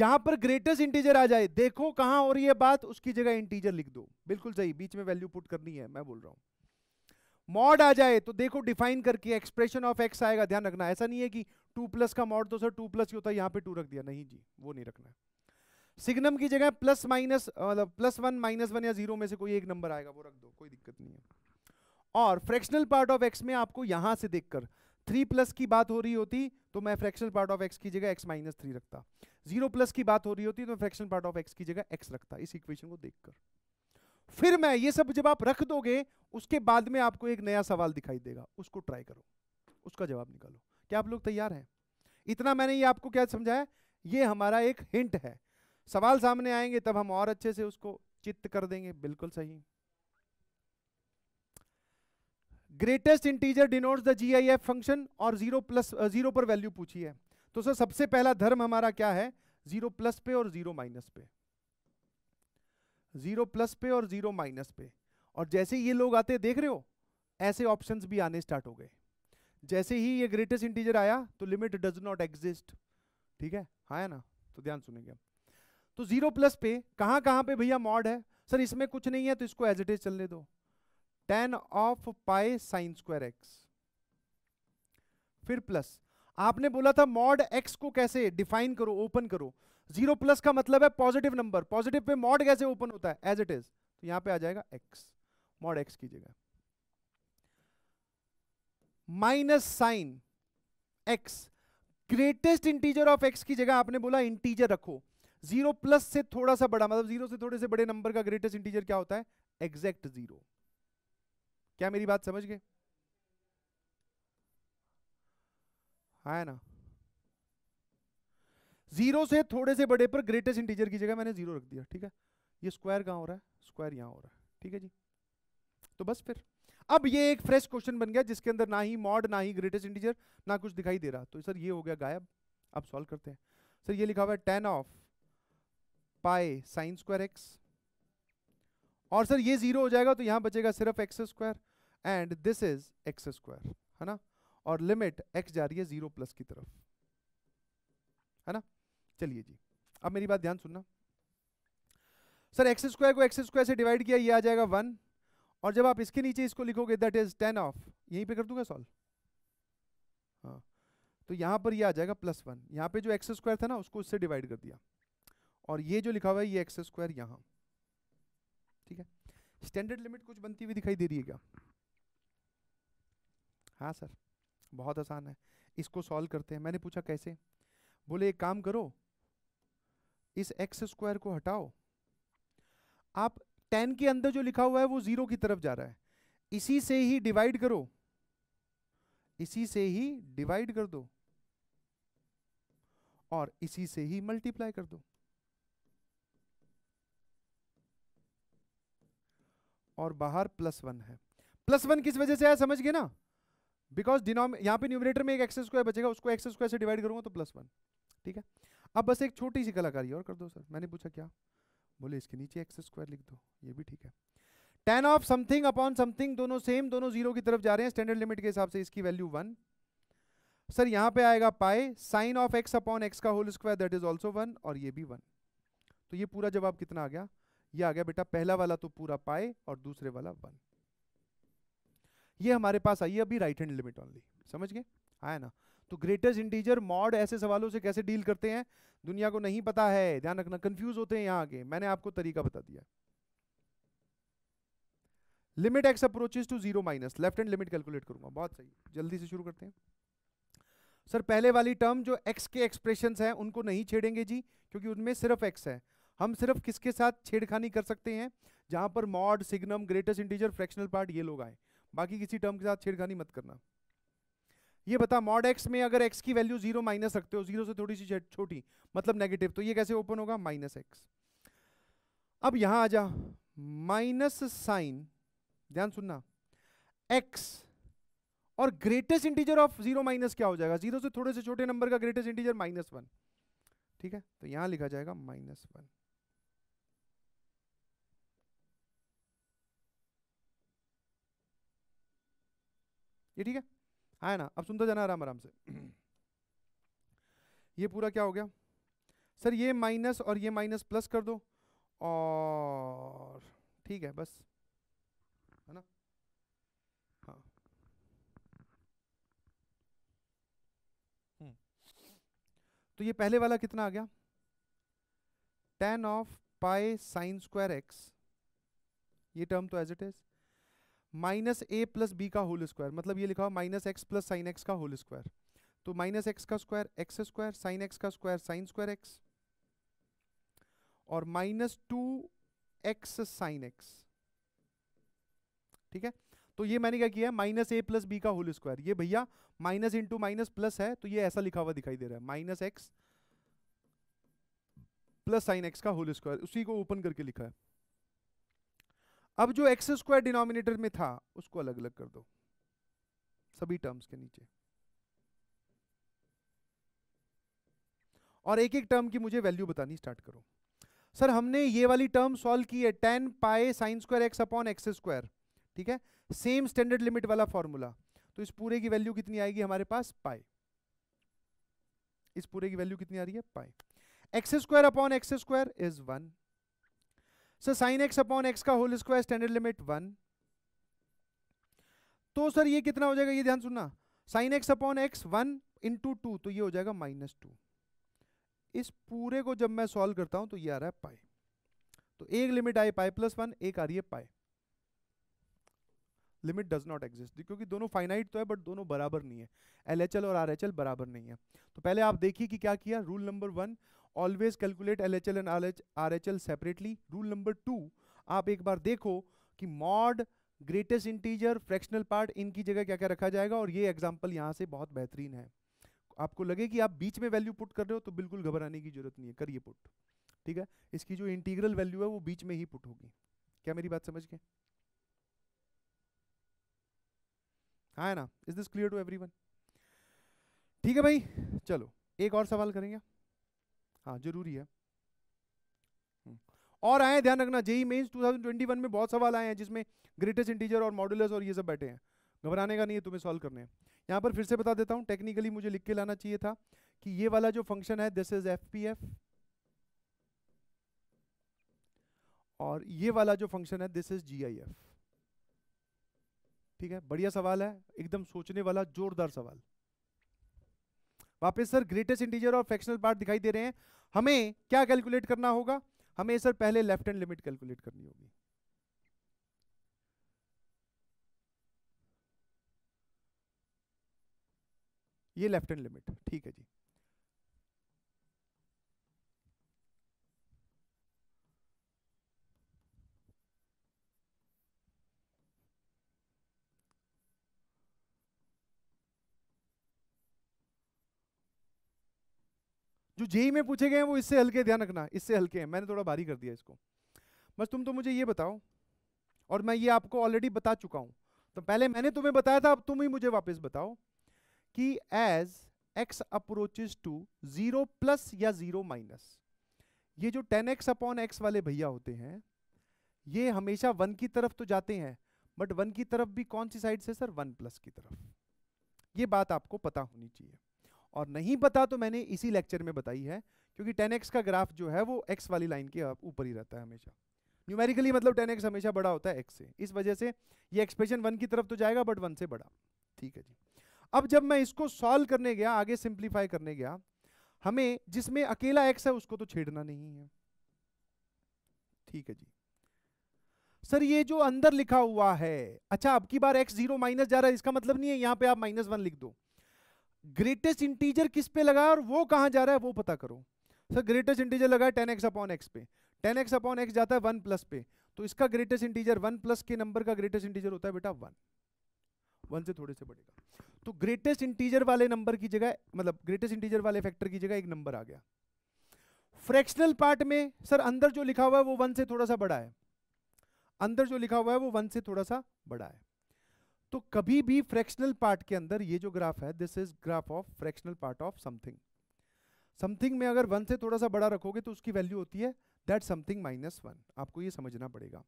जहां पर ग्रेटेस्ट इंटीजर आ जाए देखो कहां और ये बात उसकी जगह इंटीजर लिख दो बिल्कुल सही बीच में वैल्यू पुट करनी है मैं बोल रहा हूं मॉड आ जाए तो देखो डिफाइन करके एक्सप्रेशन ऑफ एक्स आएगा ध्यान रखना ऐसा नहीं है कि टू प्लस का मॉड तो सर टू प्लस ही होता है यहाँ पे टू रख दिया नहीं जी वो नहीं रखना सिग्नम की जगह प्लस माइनस मतलब प्लस वन माइनस वन या जीरो में से कोई एक नंबर आएगा वो रख दो कोई दिक्कत नहीं है और फ्रैक्शनल पार्ट ऑफ एक्स में आपको यहां से देखकर थ्री प्लस की बात हो रही होती तो मैं फ्रैक्शनल पार्ट ऑफ एक्स की जगह एक्स माइनस थ्री रखता जीरो प्लस की बात हो रही होती तो मैं फ्रैक्शनल पार्ट ऑफ एक्स की जगह एक्स रखता इस इक्वेशन को देखकर फिर मैं ये सब जब आप रख दोगे उसके बाद में आपको एक नया सवाल दिखाई देगा उसको ट्राई करो उसका जवाब निकालो क्या आप लोग तैयार हैं इतना मैंने ये आपको क्या समझाया ये हमारा एक हिंट है सवाल सामने आएंगे तब हम और अच्छे से उसको चित्त कर देंगे बिल्कुल सही greatest integer denotes the GIF function और जीरो प्लस जीरो पर वैल्यू पूछी है तो सर सबसे पहला धर्म हमारा क्या है जीरो प्लस पे और जीरो माइनस पे जीरो प्लस पे और जीरो माइनस पे और जैसे ये लोग आते देख रहे हो ऐसे ऑप्शंस भी आने स्टार्ट हो गए जैसे ही ये ग्रेटेस्ट इंटीजर आया तो लिमिट डज नॉट एग्जिस्ट ठीक है हाँ है ना तो ध्यान सुनेंगे आप तो जीरो प्लस पे कहाँ कहाँ पे भैया मॉड है सर इसमें कुछ नहीं है तो इसको एज इट इज चलने दो ten of pi sign square x फिर प्लस आपने बोला था मॉड एक्स को कैसे डिफाइन करो ओपन करो जीरो प्लस का मतलब है पॉजिटिव नंबर पॉजिटिव पे मॉड कैसे ओपन होता है एज इट इज तो यहां पे आ जाएगा एक्स मॉड एक्स की जगह minus sign x greatest integer of x की जगह आपने बोला इंटीजर रखो जीरो प्लस से थोड़ा सा बड़ा मतलब जीरो से थोड़े से बड़े नंबर का ग्रेटेस्ट इंटीजर क्या होता है एग्जैक्ट जीरो क्या मेरी बात समझ गए आया ना जीरो से थोड़े से बड़े पर ग्रेटेस्ट इंटीजर की जगह मैंने जीरो रख दिया ठीक है ये स्क्वायर कहाँ हो रहा है स्क्वायर यहाँ हो रहा है ठीक है जी तो बस फिर अब ये एक फ्रेश क्वेश्चन बन गया जिसके अंदर ना ही मॉड ना ही ग्रेटेस्ट इंटीजर ना कुछ दिखाई दे रहा तो सर ये हो गया गायब अब सॉल्व करते हैं सर ये लिखा हुआ है tan of pi sin square x और सर ये जीरो हो जाएगा तो यहाँ बचेगा सिर्फ x square and this is x square है ना और लिमिट एक्स जा रही है जीरो प्लस की तरफ है ना चलिए जी अब मेरी बात ध्यान सुनना सर एक्स स्क्वायर को एक्स स्क्वायर से डिवाइड किया ये आ जाएगा वन और जब आप इसके नीचे इसको लिखोगे दैट इज टेन ऑफ यहीं पे कर दूंगा सॉल्व हाँ तो यहाँ पर ये आ जाएगा प्लस वन यहाँ पे जो एक्स स्क्वायर था ना उसको उससे डिवाइड कर दिया और ये जो लिखा हुआ है ये एक्स स्क्वायर यहाँ ठीक है स्टैंडर्ड लिमिट कुछ बनती हुई दिखाई दे रही है क्या हाँ सर बहुत आसान है इसको सॉल्व करते हैं मैंने पूछा कैसे बोले एक काम करो इस एक्स स्क्वायर को हटाओ आप टेन के अंदर जो लिखा हुआ है वो जीरो की तरफ जा रहा है इसी से ही डिवाइड करो इसी से ही डिवाइड कर दो और इसी से ही मल्टीप्लाई कर दो और बाहर प्लस वन है प्लस वन किस वजह से आया समझ गए ना बिकॉज डिनोम यहाँ पे न्यूमिनेटर में एक एक्स स्क्वायर बचेगा उसको एक्स स्क्वायर से डिवाइड करूंगा तो प्लस वन ठीक है अब बस एक छोटी सी कलाकारी और कर दो सर मैंने पूछा क्या बोले इसके नीचे एक्स स्क्वायर लिख दो ये भी ठीक है tan of something upon something दोनों सेम दोनों जीरो की तरफ जा रहे हैं स्टैंडर्ड लिमिट के हिसाब से इसकी वैल्यू वन सर यहाँ पे आएगा pi sin of x upon x का whole square that is also one और ये भी वन तो ये पूरा जवाब कितना आ गया ये आ गया बेटा पहला वाला तो पूरा पाए और दूसरे वाला वन ये हमारे पास आई है अभी राइट हैंड लिमिट ऑनली समझ गए आया ना तो ग्रेटेस्ट इंटीजर मॉड ऐसे सवालों से कैसे डील करते हैं दुनिया को नहीं पता है ध्यान रखना कंफ्यूज होते हैं यहाँ आगे मैंने आपको तरीका बता दिया limit x approaches to zero minus left hand limit calculate करूंगा बहुत सही जल्दी से शुरू करते हैं सर पहले वाली टर्म जो एक्स के एक्सप्रेशन हैं उनको नहीं छेड़ेंगे जी क्योंकि उनमें सिर्फ एक्स है हम सिर्फ किसके साथ छेड़खानी कर सकते हैं जहां पर mod signum greatest integer fractional part ये लोग आए बाकी किसी टर्म के साथ छेड़खानी मत करना ये बता मॉड एक्स में अगर एक्स की वैल्यू जीरो माइनस रखते हो जीरो से थोड़ी सी छोटी मतलब नेगेटिव तो ये कैसे ओपन होगा माइनस एक्स अब यहां आ जा माइनस साइन ध्यान सुनना एक्स और greatest integer of zero minus क्या हो जाएगा जीरो से थोड़े से छोटे नंबर का ग्रेटेस्ट इंटीजर माइनस वन ठीक है तो यहां लिखा जाएगा माइनस वन ये ठीक है आया ना अब सुनते जाना आराम आराम से ये पूरा क्या हो गया सर ये माइनस और ये माइनस प्लस कर दो और ठीक है बस है ना हाँ हम्म। तो ये पहले वाला कितना आ गया tan of pi sign square x ये टर्म तो as it is minus a plus B का होल स्क्वायर मतलब ये लिखा हो minus x plus sin x का होल स्क्वायर तो माइनस एक्स का square x square sin x का स्क्वायर साइन स्क्वायर एक्स और minus two x sign x ठीक है तो ये मैंने क्या किया है माइनस ए प्लस बी का होल स्क्वायर ये भैया माइनस इंटू माइनस प्लस है तो ये ऐसा लिखा हुआ दिखाई दे रहा है minus x plus sin x का होल स्क्वायर उसी को ओपन करके लिखा है अब जो एक्स स्क्वायर डिनोमिनेटर में था उसको अलग अलग कर दो सभी टर्म्स के नीचे और एक एक टर्म की मुझे वैल्यू बतानी स्टार्ट करो सर हमने ये वाली टर्म सॉल्व की है tan pi sin square x upon x square ठीक है सेम स्टैंडर्ड लिमिट वाला फॉर्मूला तो इस पूरे की वैल्यू कितनी आएगी हमारे पास पाए इस पूरे की वैल्यू कितनी आ रही है pi x square upon x square is one sir sign x upon x का whole square standard limit one तो सर ये कितना हो जाएगा ये ध्यान सुनना sin x upon x one into two तो ये हो जाएगा माइनस टू इस पूरे को जब मैं सॉल्व करता हूं तो ये आ रहा है पाए तो एक लिमिट आई पाए प्लस वन एक आ रही है पाए लिमिट डज नॉट एग्जिस्ट क्योंकि दोनों फाइनाइट तो है बट दोनों बराबर नहीं है एल और आर बराबर नहीं है तो पहले आप देखिए कि क्या किया rule number one always calculate L H L and R H L separately rule number two आप एक बार देखो कि mod greatest integer fractional part इनकी जगह क्या क्या रखा जाएगा और ये एग्जाम्पल यहाँ से बहुत बेहतरीन है आपको लगे कि आप बीच में वैल्यू पुट कर रहे हो तो बिल्कुल घबराने की जरूरत नहीं है करिए पुट ठीक है इसकी जो इंटीग्रल वैल्यू है वो बीच में ही पुट होगी क्या मेरी बात समझ गए हाँ ना is this clear to one ठीक है भाई चलो एक और सवाल करेंगे हाँ जरूरी है हम्म। और आए ध्यान रखना जेई मेन्स 2021 में बहुत सवाल आए हैं जिसमें ग्रेटेस्ट इंटीजर और मॉडुलस और ये सब बैठे हैं घबराने का नहीं है तुम्हें सॉल्व करने हैं यहाँ पर फिर से बता देता हूँ टेक्निकली मुझे लिख के लाना चाहिए था कि ये वाला जो फंक्शन है this is F P F और ये वाला जो फंक्शन है this is G I F ठीक है बढ़िया सवाल है एकदम सोचने वाला जोरदार सवाल वापस सर ग्रेटेस्ट इंटीजर और फ्रैक्शनल पार्ट दिखाई दे रहे हैं हमें क्या कैलकुलेट करना होगा हमें सर पहले लेफ्ट हैंड लिमिट कैलकुलेट करनी होगी ये लेफ्ट हैंड लिमिट ठीक है जी जो जेई में पूछे गए हैं वो इससे हल्के ध्यान रखना इससे हल्के हैं मैंने थोड़ा भारी कर दिया इसको बस तुम तो मुझे ये बताओ और मैं ये आपको ऑलरेडी बता चुका हूँ तो पहले मैंने तुम्हें बताया था अब तुम ही मुझे वापस बताओ कि as x approaches to zero plus या जीरो माइनस ये जो टेन एक्स अपॉन एक्स वाले भैया होते हैं ये हमेशा वन की तरफ तो जाते हैं बट वन की तरफ भी कौन सी साइड से सर वन प्लस की तरफ ये बात आपको पता होनी चाहिए और नहीं पता तो मैंने इसी लेक्चर में बताई है क्योंकि 10x का ग्राफ जो है वो एक्स वाली लाइन के ऊपर ही रहता है हमेशा न्यूमेरिकली मतलब 10x हमेशा बड़ा होता है एक्स से इस वजह से ये एक्सप्रेशन वन की तरफ तो जाएगा बट वन से बड़ा ठीक है जी अब जब मैं इसको सॉल्व करने गया आगे सिंप्लीफाई करने गया हमें जिसमें अकेला एक्स है उसको तो छेड़ना नहीं है ठीक है जी सर ये जो अंदर लिखा हुआ है अच्छा अब की बार एक्स जीरो माइनस जा रहा है इसका मतलब नहीं है यहाँ पे आप माइनस वन लिख दो ग्रेटेस्ट इंटीजर किस पे लगा और वो कहाँ जा रहा है वो पता करो सर ग्रेटेस्ट इंटीजर लगा टेन एक्स अपॉन एक्स पे टेन एक्स अपॉन एक्स जाता है वन प्लस पे तो इसका ग्रेटेस्ट इंटीजर वन प्लस के नंबर का ग्रेटेस्ट इंटीजर होता है बेटा वन वन से थोड़े से बढ़ेगा तो ग्रेटेस्ट इंटीजर वाले नंबर की जगह मतलब ग्रेटेस्ट इंटीजर वाले फैक्टर की जगह एक नंबर आ गया फ्रैक्शनल पार्ट में सर अंदर जो लिखा हुआ है वो वन से थोड़ा सा बड़ा है अंदर जो लिखा हुआ है वो वन से थोड़ा सा बड़ा है तो कभी भी फ्रैक्शनल पार्ट के अंदर ये जो ग्राफ है this is graph of fractional part of something something में अगर वन से थोड़ा सा बड़ा रखोगे तो उसकी वैल्यू होती है दैट समथिंग माइनस वन आपको ये समझना पड़ेगा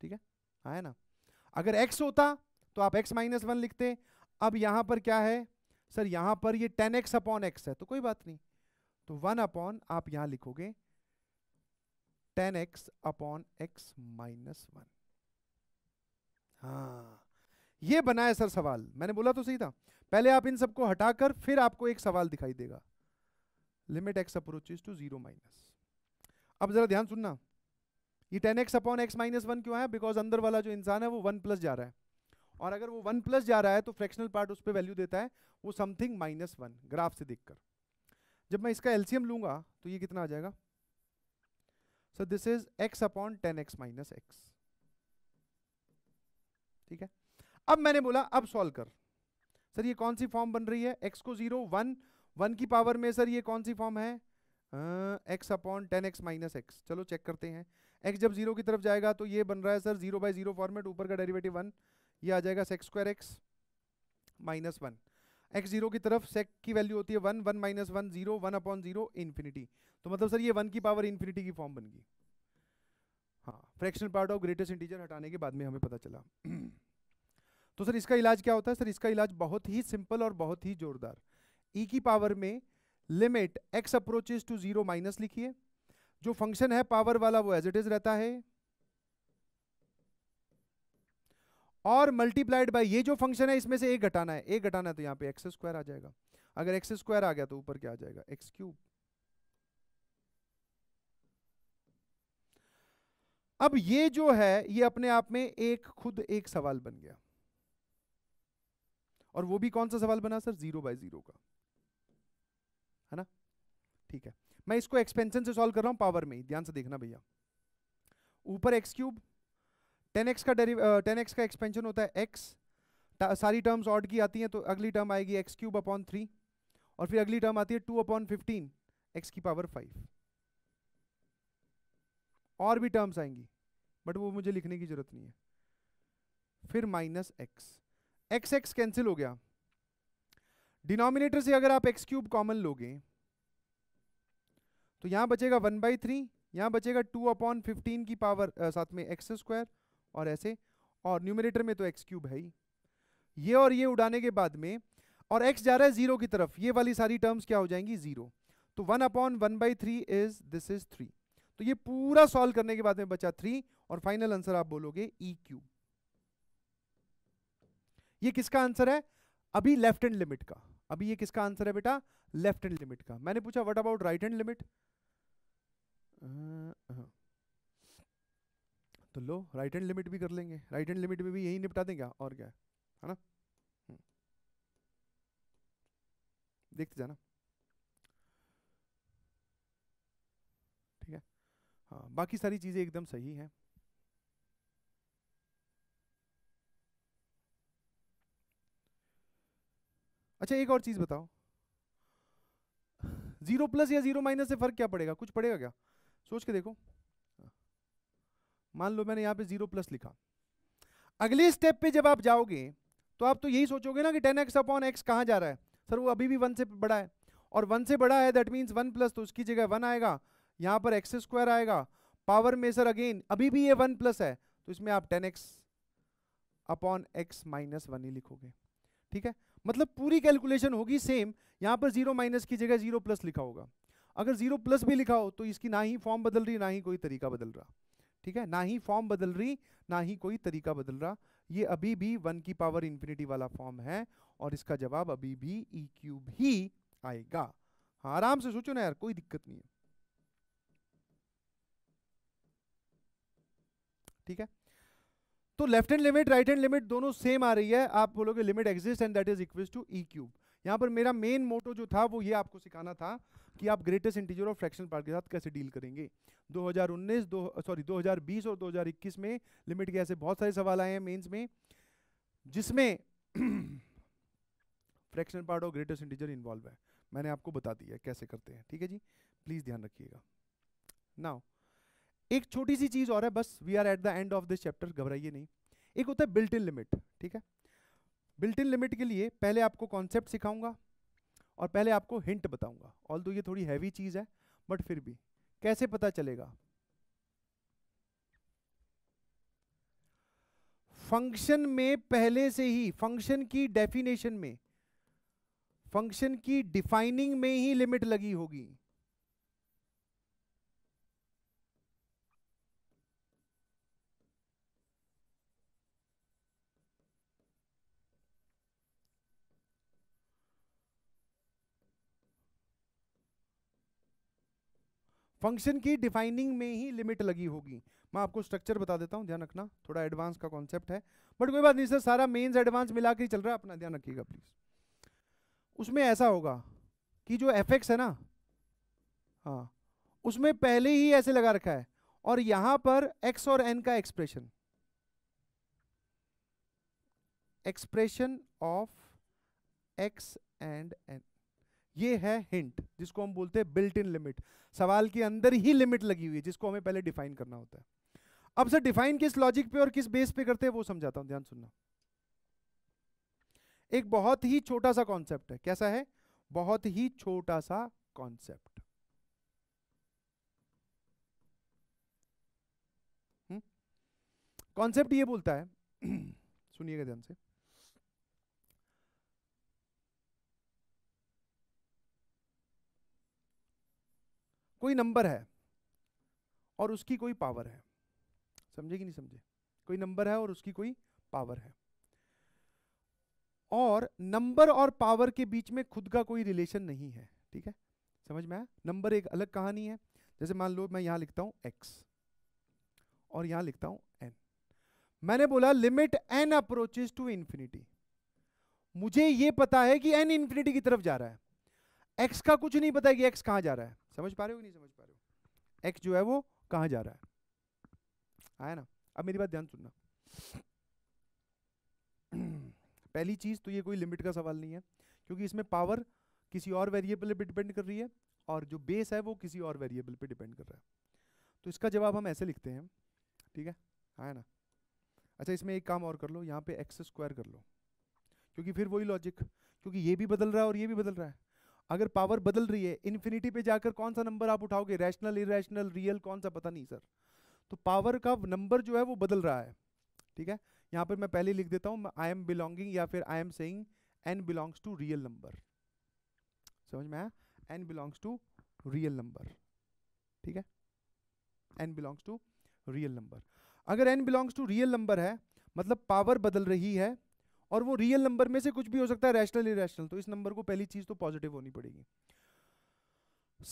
ठीक है आया हाँ, ना अगर एक्स होता तो आप एक्स माइनस वन लिखते अब यहाँ पर क्या है सर यहाँ पर ये टेन एक्स अपॉन एक्स है तो कोई बात नहीं तो वन अपॉन आप यहाँ लिखोगे tan x upon x minus one हाँ ये बना है सर सवाल मैंने बोला तो सही था पहले आप इन सबको हटाकर फिर आपको एक सवाल दिखाई देगा limit x approaches to zero minus अब जरा ध्यान सुनना ये tan x upon x minus one क्यों है बिकॉज अंदर वाला जो इंसान है वो वन प्लस जा रहा है और अगर वो वन प्लस जा रहा है तो फ्रैक्शनल पार्ट उस पर वैल्यू देता है वो समथिंग माइनस वन ग्राफ से देखकर जब मैं इसका एल्सियम लूंगा तो ये कितना आ जाएगा sir this is x upon tan x minus x ठीक है अब मैंने बोला अब सॉल्व कर सर ये कौन सी फॉर्म बन रही है एक्स को जीरो वन वन की पावर में सर ये कौन सी फॉर्म है x upon tan x minus x चलो चेक करते हैं एक्स जब जीरो की तरफ जाएगा तो ये बन रहा है sir zero by zero format ऊपर का डेरिवेटिव वन ये आ जाएगा sec square x minus one x zero की तरफ सेक की वैल्यू होती है one one minus one zero one upon zero infinity तो मतलब सर ये वन की पावर इन्फिनिटी की फॉर्म बन गई हाँ fractional part of greatest integer हटाने के बाद में हमें पता चला तो सर इसका इलाज क्या होता है सर इसका इलाज बहुत ही सिंपल और बहुत ही जोरदार ई e की पावर में limit x approaches to zero minus लिखिए जो फंक्शन है पावर वाला वो एज इट इज रहता है और मल्टीप्लाइड बाय ये जो फंक्शन है इसमें से एक घटाना है एक घटाना है तो यहाँ पे एक्स स्क्वायर आ जाएगा अगर एक्स स्क्वायर आ गया तो ऊपर क्या आ जाएगा एक्स क्यूब अब ये जो है ये अपने आप में एक खुद एक सवाल बन गया और वो भी कौन सा सवाल बना सर जीरो बाय जीरो का है ना ठीक है मैं इसको एक्सपेंशन से सॉल्व कर रहा हूँ पावर में ही ध्यान से देखना भैया ऊपर एक्स क्यूब टेन एक्स का डेरी टेन एक्स का एक्सपेंशन होता है एक्स सारी टर्म्स ऑड की आती हैं तो अगली टर्म आएगी एक्स क्यूब अपॉन थ्री और फिर अगली टर्म आती है टू अपॉन फिफ्टीन एक्स की पावर फाइव और भी टर्म्स आएंगी बट वो मुझे लिखने की जरूरत नहीं है फिर minus x x x cancel हो गया डिनोमिनेटर से अगर आप एक्स क्यूब कॉमन लोगे तो यहां बचेगा वन बाई थ्री यहां बचेगा टू अपॉन फिफ्टीन की पावर आ, साथ में एक्स स्क्वायर और ऐसे और न्यूमिनेटर में तो एक्स क्यूब है ही ये और ये उड़ाने के बाद में और एक्स जा रहा है जीरो की तरफ ये वाली सारी टर्म्स क्या हो जाएंगी जीरो तो one upon one by three is this is three तो ये पूरा सॉल्व करने के बाद में बचा थ्री और फाइनल आंसर आप बोलोगे ई e क्यूब ये किसका आंसर है अभी लेफ्ट हैंड लिमिट का अभी ये किसका आंसर है बेटा लेफ्ट हैंड लिमिट का मैंने पूछा what about right hand limit तो लो राइट हैंड लिमिट भी कर लेंगे राइट हैंड लिमिट में भी यही निपटा देंगे और क्या है ना हम्म। देखते जाना ठीक है हाँ बाकी सारी चीज़ें एकदम सही हैं अच्छा एक और चीज़ बताओ जीरो प्लस या जीरो माइनस से फर्क क्या पड़ेगा कुछ पड़ेगा क्या सोच के देखो मान लो मैंने यहाँ पे जीरो प्लस लिखा अगले स्टेप पे जब आप जाओगे तो आप तो यही सोचोगे ना कि टेन एक्स अपॉन एक्स कहाँ जा रहा है सर वो अभी भी वन से बड़ा है और वन से बड़ा है दैट मीन्स वन प्लस तो उसकी जगह वन आएगा यहाँ पर एक्स स्क्वायर आएगा पावर में सर अगेन अभी भी ये वन प्लस है तो इसमें आप tan x upon x minus one ही लिखोगे ठीक है मतलब पूरी कैलकुलेशन होगी सेम यहाँ पर जीरो माइनस की जगह जीरो प्लस लिखा होगा अगर जीरो प्लस भी लिखा हो तो इसकी ना ही फॉर्म बदल रही ना ही कोई तरीका बदल रहा ठीक है ना ही फॉर्म बदल रही ना ही कोई तरीका बदल रहा ये अभी भी वन की पावर इन्फिनिटी वाला फॉर्म है और इसका जवाब अभी भी ई e क्यूब ही आएगा हाँ आराम से सोचो ना यार कोई दिक्कत नहीं है ठीक है तो left hand limit right hand limit दोनों सेम आ रही है आप बोलोगे limit exist and that is equal to e cube यहाँ पर मेरा मेन मोटो जो था वो ये आपको सिखाना था कि आप ग्रेटेस्ट इंटीजर और फ्रैक्शन पार्ट के साथ कैसे डील करेंगे 2019 सॉरी 2020 और 2021 में लिमिट के ऐसे बहुत सारे सवाल आए हैं मेंस में जिसमें फ्रैक्शन पार्ट और ग्रेटेस्ट इंटीजर इन्वॉल्व है मैंने आपको बता दिया कैसे करते हैं ठीक है जी प्लीज़ ध्यान रखिएगा नाउ एक छोटी सी चीज़ और है बस we are at the end of this chapter घबराइए नहीं एक होता है बिल्ट इन लिमिट ठीक है बिल्ट इन लिमिट के लिए पहले आपको कॉन्सेप्ट सिखाऊंगा और पहले आपको हिंट बताऊंगा ऑल दो ये थोड़ी हैवी चीज़ है बट फिर भी कैसे पता चलेगा फंक्शन में पहले से ही फंक्शन की डेफिनेशन में फंक्शन की डिफाइनिंग में ही लिमिट लगी होगी फंक्शन की डिफाइनिंग में ही लिमिट लगी होगी मैं आपको स्ट्रक्चर बता देता हूँ ध्यान रखना थोड़ा एडवांस का कॉन्सेप्ट है बट कोई बात नहीं सर सारा मेन्स एडवांस मिला के चल रहा है अपना ध्यान रखिएगा प्लीज उसमें ऐसा होगा कि जो एफ है ना हाँ उसमें पहले ही ऐसे लगा रखा है और यहां पर x और n का expression expression of x and n ये है हिंट जिसको हम बोलते हैं बिल्ट इन लिमिट सवाल के अंदर ही लिमिट लगी हुई है जिसको हमें पहले डिफाइन करना होता है अब सर डिफाइन किस लॉजिक पे और किस बेस पे करते हैं वो समझाता हूं ध्यान सुनना एक बहुत ही छोटा सा कॉन्सेप्ट है कैसा है बहुत ही छोटा सा कॉन्सेप्ट हम्म? कॉन्सेप्ट ये बोलता है सुनिएगा ध्यान से कोई नंबर है और उसकी कोई पावर है समझे कि नहीं समझे कोई नंबर है और उसकी कोई पावर है और नंबर और पावर के बीच में खुद का कोई रिलेशन नहीं है ठीक है समझ में आया नंबर एक अलग कहानी है जैसे मान लो मैं यहां लिखता हूं एक्स और यहां लिखता हूं एन मैंने बोला limit n approaches to infinity मुझे यह पता है कि एन इंफिनिटी की तरफ जा रहा है एक्स का कुछ नहीं पता है कि एक्स कहां जा रहा है समझ पा रहे हो कि नहीं समझ पा रहे हो एक्स जो है वो कहाँ जा रहा है आया ना अब मेरी बात ध्यान सुनना पहली चीज़ तो ये कोई लिमिट का सवाल नहीं है क्योंकि इसमें पावर किसी और वेरिएबल पे डिपेंड कर रही है और जो बेस है वो किसी और वेरिएबल पे डिपेंड कर रहा है तो इसका जवाब हम ऐसे लिखते हैं ठीक है आया ना अच्छा इसमें एक काम और कर लो यहाँ पे एक्स स्क्वायर कर लो क्योंकि फिर वही लॉजिक क्योंकि ये भी बदल रहा है और ये भी बदल रहा है अगर पावर बदल रही है इन्फिनिटी पे जाकर कौन सा नंबर आप उठाओगे रैशनल इेशनल रियल कौन सा पता नहीं सर तो पावर का नंबर जो है वो बदल रहा है ठीक है यहाँ पर मैं पहले लिख देता हूँ आई एम बिलोंगिंग या फिर I am saying n belongs to real number समझ में आया n belongs to real number ठीक है n belongs to real number अगर n belongs to real number है मतलब पावर बदल रही है और वो रियल नंबर में से कुछ भी हो सकता है रैशनल इेशनल तो इस नंबर को पहली चीज तो पॉजिटिव होनी पड़ेगी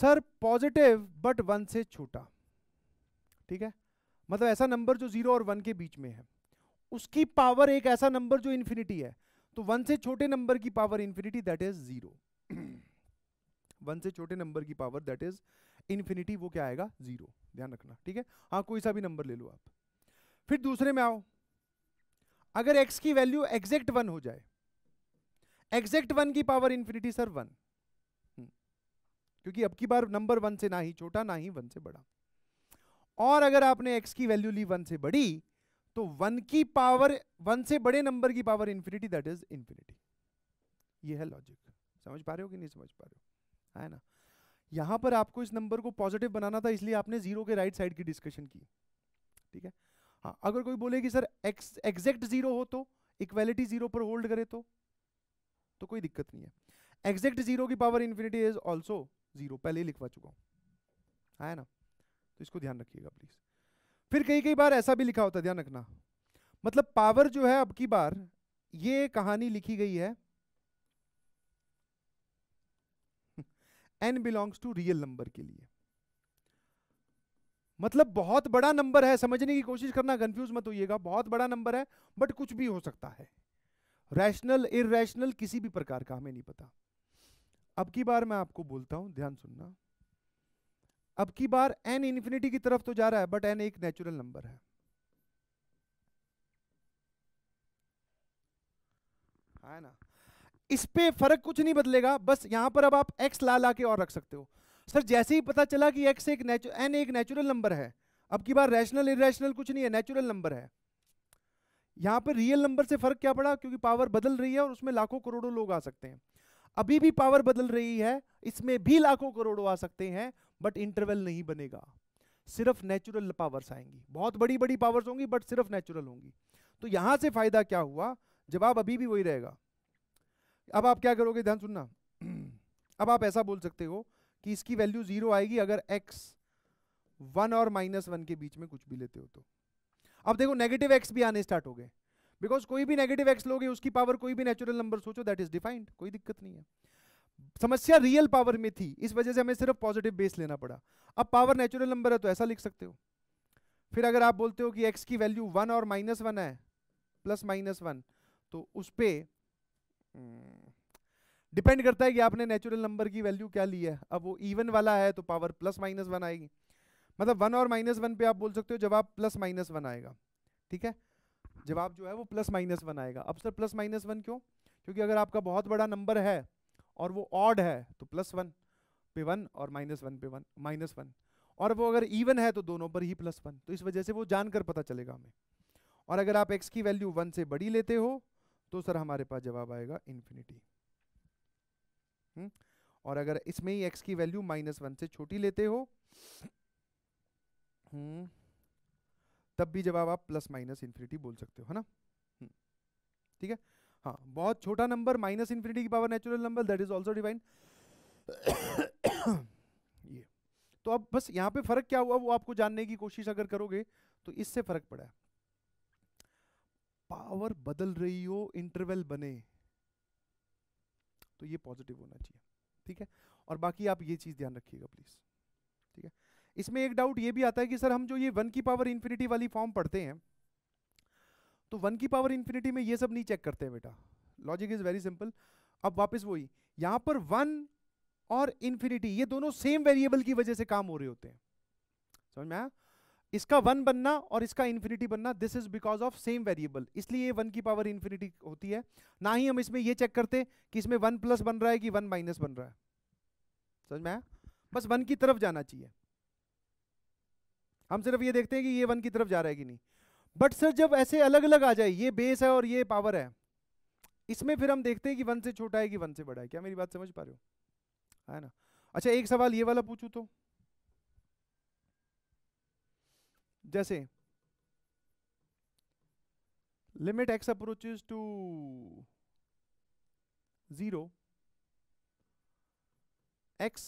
सर पॉजिटिव बट वन से छोटा ठीक है मतलब ऐसा नंबर जो जीरो और वन के बीच में है उसकी पावर एक ऐसा नंबर जो इन्फिनिटी है तो वन से छोटे नंबर की power infinity that is zero one से छोटे नंबर की पावर दैट इज इन्फिनिटी वो क्या आएगा जीरो ध्यान रखना ठीक है हाँ कोई सा भी नंबर ले लो आप फिर दूसरे में आओ अगर एक्स की वैल्यू एग्जैक्ट वन हो जाए एग्जैक्ट वन की पावर इंफिनिटी सर वन क्योंकि अब की बार नंबर वन से ना ही छोटा ना ही वन से बड़ा और अगर आपने एक्स की वैल्यू ली वन से बड़ी तो वन की पावर वन से बड़े नंबर की power infinity that is infinity ये है लॉजिक समझ पा रहे हो कि नहीं समझ पा रहे हो है ना यहां पर आपको इस नंबर को पॉजिटिव बनाना था इसलिए आपने जीरो के राइट साइड की डिस्कशन की ठीक है हाँ अगर कोई बोले कि सर एक्स एग्जैक्ट जीरो हो तो इक्वेलिटी जीरो पर होल्ड करे तो तो कोई दिक्कत नहीं है एग्जैक्ट जीरो की power infinity is also zero पहले ही लिखवा चुका हूं है ना तो इसको ध्यान रखिएगा प्लीज फिर कई कई बार ऐसा भी लिखा होता है ध्यान रखना मतलब पावर जो है अब की बार ये कहानी लिखी गई है n belongs to real number के लिए मतलब बहुत बड़ा नंबर है समझने की कोशिश करना कंफ्यूज मत होइएगा बहुत बड़ा नंबर है बट कुछ भी हो सकता है रैशनल इरेशनल किसी भी प्रकार का हमें नहीं पता अब की बार मैं आपको बोलता हूं ध्यान सुनना अब की बार एन इन्फिनिटी की तरफ तो जा रहा है बट एन एक नेचुरल नंबर है है ना इस पे फर्क कुछ नहीं बदलेगा बस यहां पर अब आप एक्स ला ला के और रख सकते हो सर जैसे ही पता चला कि एक्स एक एन एक नेचुरल नंबर है अब की बार रैशनल इेशनल कुछ नहीं है नेचुरल नंबर है यहाँ पर रियल नंबर से फर्क क्या पड़ा क्योंकि पावर बदल रही है और उसमें लाखों करोड़ों लोग आ सकते हैं अभी भी पावर बदल रही है इसमें भी लाखों करोड़ों आ सकते हैं बट इंटरवल नहीं बनेगा सिर्फ नेचुरल पावर्स आएंगी बहुत बड़ी बड़ी पावर्स होंगी बट सिर्फ नेचुरल होंगी तो यहां से फायदा क्या हुआ जवाब अभी भी वही रहेगा अब आप क्या करोगे ध्यान सुनना अब आप ऐसा बोल सकते हो कि इसकी वैल्यू जीरो आएगी अगर एक्स वन और माइनस वन के बीच में कुछ भी लेते हो तो अब देखो नेगेटिव एक्स भी आने स्टार्ट हो गए बिकॉज कोई भी नेगेटिव एक्स लोगे उसकी पावर कोई भी नेचुरल नंबर सोचो दैट इज डिफाइंड कोई दिक्कत नहीं है समस्या रियल पावर में थी इस वजह से हमें सिर्फ पॉजिटिव बेस लेना पड़ा अब पावर नेचुरल नंबर है तो ऐसा लिख सकते हो फिर अगर आप बोलते हो कि एक्स की वैल्यू वन और माइनस वन है प्लस माइनस वन तो उस पर डिपेंड करता है कि आपने नेचुरल नंबर की वैल्यू क्या ली है अब वो इवन वाला है तो पावर प्लस माइनस वन आएगी मतलब वन और माइनस वन पे आप बोल सकते हो जवाब प्लस माइनस वन आएगा ठीक है जवाब जो है वो प्लस माइनस वन आएगा अब सर प्लस माइनस वन क्यों क्योंकि अगर आपका बहुत बड़ा नंबर है और वो ऑड है तो प्लस वन पे वन और माइनस वन पे वन माइनस वन और वो अगर इवन है तो दोनों पर ही प्लस वन तो इस वजह से वो जानकर पता चलेगा हमें और अगर आप एक्स की वैल्यू वन से बड़ी लेते हो तो सर हमारे पास जवाब आएगा इन्फिनिटी और अगर इसमें ही एक्स की वैल्यू माइनस वन से छोटी लेते हो हम्म, तब भी जवाब आप प्लस माइनस इन्फिनिटी बोल सकते हो है ना हम्म, ठीक है हाँ बहुत छोटा नंबर माइनस इन्फिनिटी की power natural number that is also defined ये तो अब बस यहाँ पे फर्क क्या हुआ वो आपको जानने की कोशिश अगर करोगे तो इससे फर्क पड़ा पावर बदल रही हो इंटरवल बने तो ये पॉजिटिव होना चाहिए ठीक है और बाकी आप ये चीज़ ध्यान रखिएगा प्लीज़ ठीक है इसमें एक डाउट ये भी आता है कि सर हम जो ये वन की पावर इन्फिनिटी वाली फॉर्म पढ़ते हैं तो वन की पावर इन्फिनिटी में ये सब नहीं चेक करते हैं बेटा लॉजिक इज़ वेरी सिंपल अब वापस वही यहाँ पर वन और इन्फिनिटी ये दोनों सेम वेरिएबल की वजह से काम हो रहे होते हैं समझ में आया इसका वन बनना और इसका इन्फिनिटी बनना this is because of same variable इसलिए ये वन की पावर इन्फिनिटी होती है ना ही हम इसमें ये चेक करते कि इसमें वन प्लस बन रहा है कि वन माइनस बन रहा है समझ में आया बस वन की तरफ जाना चाहिए हम सिर्फ ये देखते हैं कि ये वन की तरफ जा रहा है कि नहीं बट सर जब ऐसे अलग अलग आ जाए ये बेस है और ये पावर है इसमें फिर हम देखते हैं कि वन से छोटा है कि वन से बड़ा है क्या मेरी बात समझ पा रहे हो है ना अच्छा एक सवाल ये वाला पूछू तो जैसे limit x approaches to zero x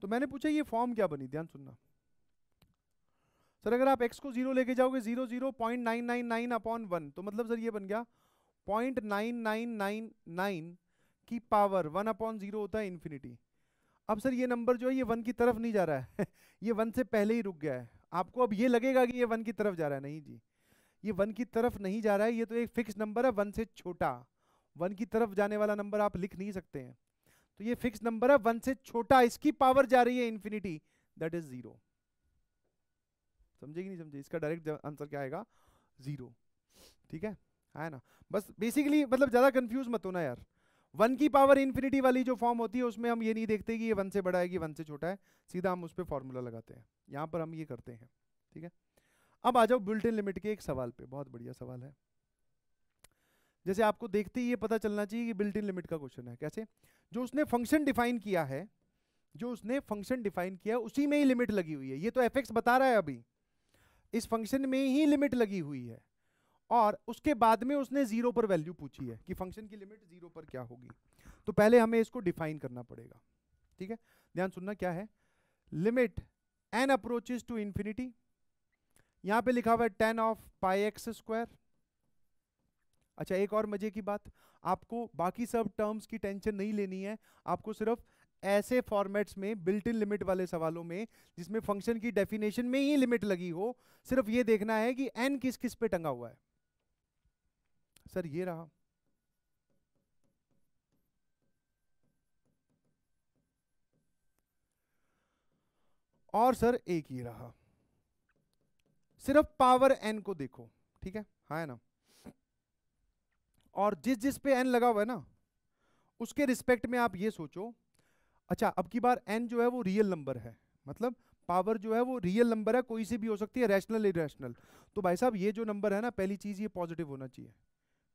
तो मैंने पूछा ये फॉर्म क्या बनी ध्यान सुनना सर अगर आप एक्स को जीरो लेके जाओगे zero zero point nine nine nine upon one तो मतलब सर ये बन गया point nine nine nine nine की पावर वन अपॉन जीरो होता है इन्फिनिटी अब सर ये नंबर जो है ये वन की तरफ नहीं जा रहा है ये वन से पहले ही रुक गया है आपको अब ये लगेगा कि ये वन की तरफ जा रहा है नहीं जी ये वन की तरफ नहीं जा रहा है ये तो एक फिक्स नंबर है वन से छोटा वन की तरफ जाने वाला नंबर आप लिख नहीं सकते हैं तो ये फिक्स नंबर है वन से छोटा इसकी पावर जा रही है इन्फिनिटी दैट इज जीरो समझे कि नहीं समझे इसका डायरेक्ट आंसर क्या आएगा जीरो ठीक है है ना बस बेसिकली मतलब ज़्यादा कंफ्यूज मत होना यार वन की पावर इन्फिनिटी वाली जो फॉर्म होती है उसमें हम ये नहीं देखते कि ये वन से बड़ा है कि वन से छोटा है सीधा हम उस पर फॉर्मूला लगाते हैं यहाँ पर हम ये करते हैं ठीक है अब आ जाओ बुलटिन लिमिट के एक सवाल पे बहुत बढ़िया सवाल है जैसे आपको देखते ही ये पता चलना चाहिए कि बिल्ट इन लिमिट का क्वेश्चन है कैसे जो उसने फंक्शन डिफाइन किया है जो उसने फंक्शन डिफाइन किया है उसी में ही लिमिट लगी हुई है ये तो एफ बता रहा है अभी इस फंक्शन में ही लिमिट लगी हुई है और उसके बाद में उसने जीरो पर वैल्यू पूछी है कि फंक्शन की लिमिट जीरो पर क्या होगी तो पहले हमें इसको डिफाइन करना पड़ेगा ठीक है ध्यान सुनना क्या है limit n approaches to infinity यहां पे लिखा हुआ है tan of pi x square अच्छा एक और मजे की बात आपको बाकी सब टर्म्स की टेंशन नहीं लेनी है आपको सिर्फ ऐसे फॉर्मेट्स में बिल्ट इन लिमिट वाले सवालों में जिसमें फंक्शन की डेफिनेशन में ही लिमिट लगी हो सिर्फ ये देखना है कि एन किस किस पे टंगा हुआ है सर ये रहा और सर एक ये रहा सिर्फ पावर एन को देखो ठीक है हाँ है ना और जिस जिस पे एन लगा हुआ है ना उसके रिस्पेक्ट में आप ये सोचो अच्छा अब की बार एन जो है वो रियल नंबर है मतलब पावर जो है वो रियल नंबर है कोई से भी हो सकती है रैशनल इेशनल तो भाई साहब ये जो नंबर है ना पहली चीज़ ये पॉजिटिव होना चाहिए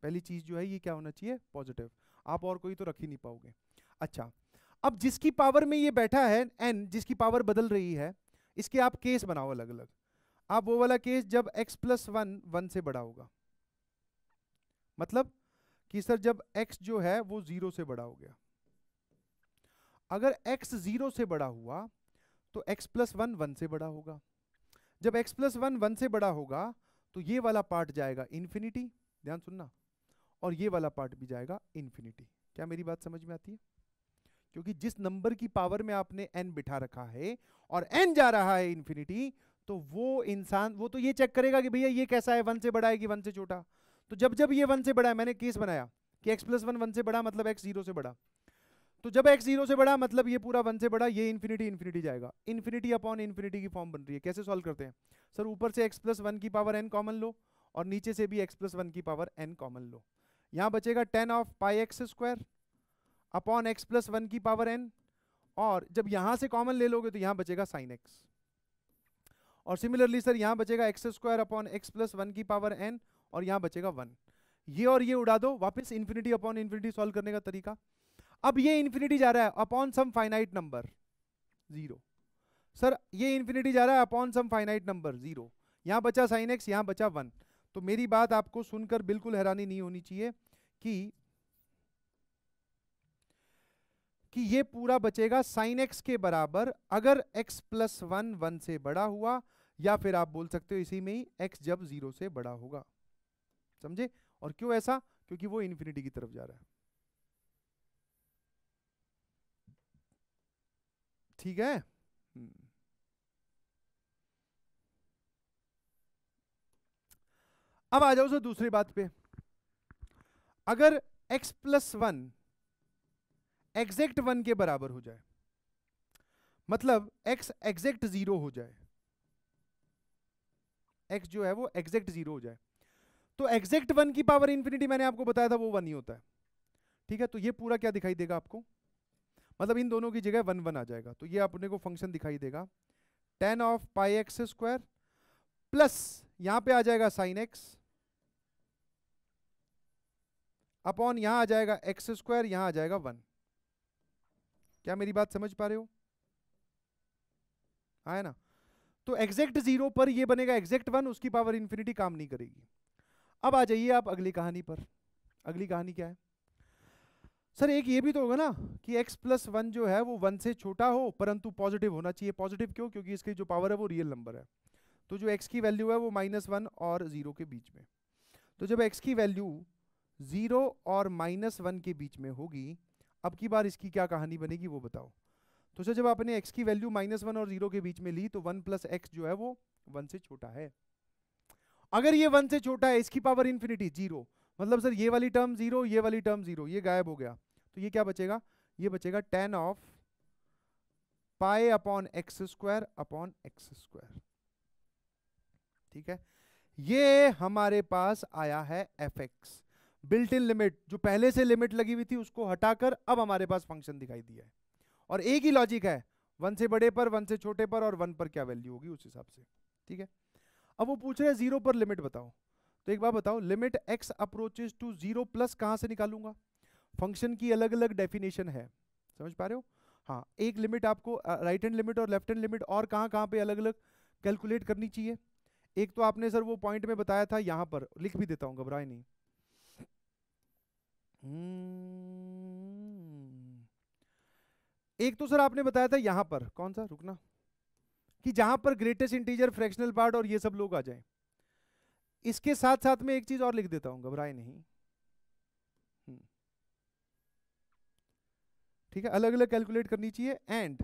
पहली चीज़ जो है ये क्या होना चाहिए पॉजिटिव आप और कोई तो रख ही नहीं पाओगे अच्छा अब जिसकी पावर में ये बैठा है एन जिसकी पावर बदल रही है इसके आप केस बनाओ अलग अलग आप वो वाला केस जब एक्स प्लस वन वन से बड़ा होगा मतलब कि सर जब एक्स जो है वो जीरो से बड़ा हो गया अगर x जीरो से बड़ा हुआ तो x प्लस वन वन से बड़ा होगा जब x प्लस वन वन से बड़ा होगा तो ये वाला पार्ट जाएगा इन्फिनिटी ध्यान सुनना और ये वाला पार्ट भी जाएगा इन्फिनिटी क्या मेरी बात समझ में आती है क्योंकि जिस नंबर की पावर में आपने एन बिठा रखा है और एन जा रहा है इन्फिनिटी तो वो इंसान वो तो ये चेक करेगा कि भैया ये कैसा है वन से बड़ा है कि वन से छोटा तो जब जब ये वन से बड़ा है मैंने केस बनाया कि एक्स प्लस वन वन से बड़ा मतलब एक्स जीरो से बड़ा तो जब एक्स जीरो से बड़ा मतलब ये पूरा वन से बड़ा ये इन्फिनिटी इन्फिनिटी जाएगा इन्फिनिटी अपॉन इन्फिनिटी की फॉर्म बन रही है कैसे सॉल्व करते हैं सर ऊपर से एक्स प्लस वन की पावर एन कॉमन लो और नीचे से भी एक्स प्लस वन की पावर एन कॉमन लो यहाँ बचेगा tan of pi x square upon x plus one की पावर एन और जब यहाँ से कॉमन ले लोगे तो यहाँ बचेगा साइन एक्स और सिमिलरली सर यहाँ बचेगा x square upon x plus one की पावर एन और यहाँ बचेगा वन ये और ये उड़ा दो वापस इन्फिनिटी अपॉन इन्फिनिटी सॉल्व करने का तरीका अब ये इन्फिनिटी जा रहा है upon some finite number zero sir ये इन्फिनिटी जा रहा है upon some finite number zero यहाँ बचा साइन एक्स यहाँ बचा वन तो मेरी बात आपको सुनकर बिल्कुल हैरानी नहीं होनी चाहिए कि कि ये पूरा बचेगा साइन एक्स के बराबर अगर एक्स प्लस वन वन से बड़ा हुआ या फिर आप बोल सकते हो इसी में ही एक्स जब जीरो से बड़ा होगा समझे और क्यों ऐसा क्योंकि वो इन्फिनिटी की तरफ जा रहा है ठीक है अब आ जाओ सर दूसरी बात पे अगर x plus one exact one के बराबर हो जाए मतलब x एग्जैक्ट जीरो हो जाए x जो है वो एग्जैक्ट जीरो हो जाए तो एग्जैक्ट वन की पावर इंफिनिटी मैंने आपको बताया था वो वन ही होता है ठीक है तो ये पूरा क्या दिखाई देगा आपको मतलब इन दोनों की जगह वन वन आ जाएगा तो ये अपने को फंक्शन दिखाई देगा tan of pi x square plus यहां पे आ जाएगा साइन एक्स अपॉन यहां आ जाएगा एक्स स्क्वायर यहां आ जाएगा वन क्या मेरी बात समझ पा रहे हो आया हाँ, ना तो एग्जैक्ट जीरो पर ये बनेगा एग्जैक्ट वन उसकी पावर इन्फिनिटी काम नहीं करेगी अब आ जाइए आप अगली कहानी पर अगली कहानी क्या है सर एक ये भी तो होगा ना कि x प्लस वन जो है वो वन से छोटा हो परंतु पॉजिटिव होना चाहिए पॉजिटिव क्यों क्योंकि इसकी जो पावर है वो रियल नंबर है तो जो x की वैल्यू है वो माइनस वन और ज़ीरो के बीच में तो जब x की वैल्यू ज़ीरो और माइनस वन के बीच में होगी अब की बार इसकी क्या कहानी बनेगी वो बताओ तो सर जब आपने एक्स की वैल्यू माइनस वन और ज़ीरो के बीच में ली तो वन प्लस एक्स जो है वो वन से छोटा है अगर ये वन से छोटा है इसकी पावर इन्फिनिटी जीरो मतलब सर ये वाली टर्म जीरो ये वाली टर्म जीरो ये गायब हो गया तो ये क्या बचेगा ये बचेगा tan of pi upon x square upon x square ठीक है ये हमारे पास आया है f x built in limit जो पहले से लिमिट लगी हुई थी उसको हटाकर अब हमारे पास फंक्शन दिखाई दिया है और एक ही लॉजिक है वन से बड़े पर वन से छोटे पर और वन पर क्या वैल्यू होगी उस हिसाब से ठीक है अब वो पूछ रहे हैं जीरो पर लिमिट बताओ तो एक बार बताओ limit x approaches to zero plus कहां से निकालूंगा फंक्शन की अलग अलग डेफिनेशन है समझ पा रहे हो हाँ एक लिमिट आपको राइट हैंड लिमिट और लेफ्ट हैंड लिमिट और कहाँ कहाँ पे अलग अलग कैलकुलेट करनी चाहिए एक तो आपने सर वो पॉइंट में बताया था यहाँ पर लिख भी देता हूँ घबराए नहीं हम्म। एक तो सर आपने बताया था यहाँ पर कौन सा रुकना कि जहाँ पर ग्रेटेस्ट इंटीजर फ्रैक्शनल पार्ट और ये सब लोग आ जाएं इसके साथ साथ में एक चीज़ और लिख देता हूँ घबराए नहीं ठीक है अलग अलग कैलकुलेट करनी चाहिए एंड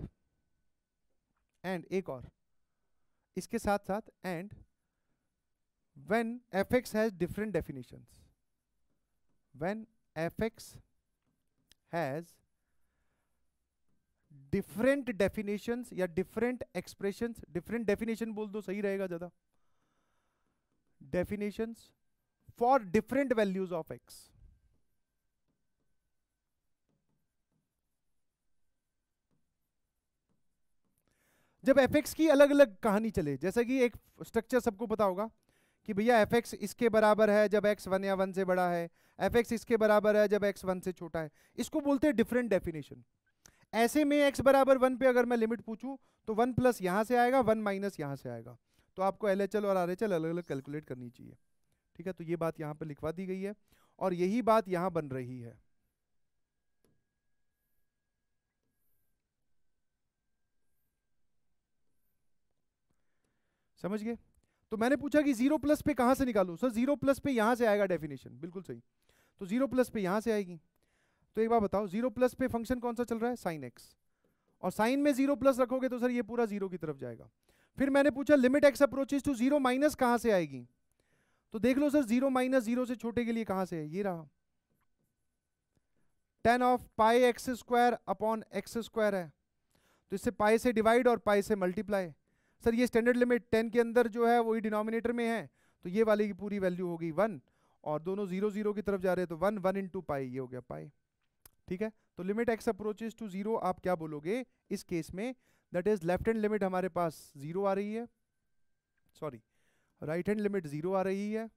एंड एक और इसके साथ साथ and when fx has different definitions when f x has different definitions या डिफरेंट एक्सप्रेशंस डिफरेंट डेफिनेशन बोल दो सही रहेगा ज्यादा definitions for different values of x जब एफ की अलग अलग कहानी चले जैसा कि एक स्ट्रक्चर सबको पता होगा कि भैया एफ इसके बराबर है जब एक्स वन या वन से बड़ा है एफ इसके बराबर है जब एक्स वन से छोटा है इसको बोलते हैं डिफरेंट डेफिनेशन ऐसे में एक्स बराबर वन पे अगर मैं लिमिट पूछूं तो वन प्लस यहाँ से आएगा वन माइनस यहाँ से आएगा तो आपको एल और आर अलग अलग कैलकुलेट करनी चाहिए ठीक है तो ये बात यहाँ पर लिखवा दी गई है और यही बात यहाँ बन रही है समझ गए तो मैंने पूछा कि जीरो प्लस पे कहाँ से निकालू सर जीरो प्लस पे यहाँ से आएगा डेफिनेशन बिल्कुल सही तो जीरो प्लस पे यहाँ से आएगी तो एक बार बताओ जीरो प्लस पे फंक्शन कौन सा चल रहा है साइन एक्स और साइन में जीरो प्लस रखोगे तो सर ये पूरा जीरो की तरफ जाएगा फिर मैंने पूछा limit x approaches to zero minus कहाँ से आएगी तो देख लो सर जीरो माइनस जीरो से छोटे के लिए कहाँ से है ये रहा tan of pi x square upon x square है तो इससे पाई से डिवाइड और पाई से मल्टीप्लाई सर ये स्टैंडर्ड लिमिट टेन के अंदर जो है वही डिनोमिनेटर में है तो ये वाली की पूरी वैल्यू होगी वन और दोनों जीरो जीरो की तरफ जा रहे हैं तो वन वन इंटू पाई ये हो गया पाई ठीक है तो limit x approaches to zero आप क्या बोलोगे इस केस में that is left hand limit हमारे पास जीरो आ रही है sorry right hand limit zero आ रही है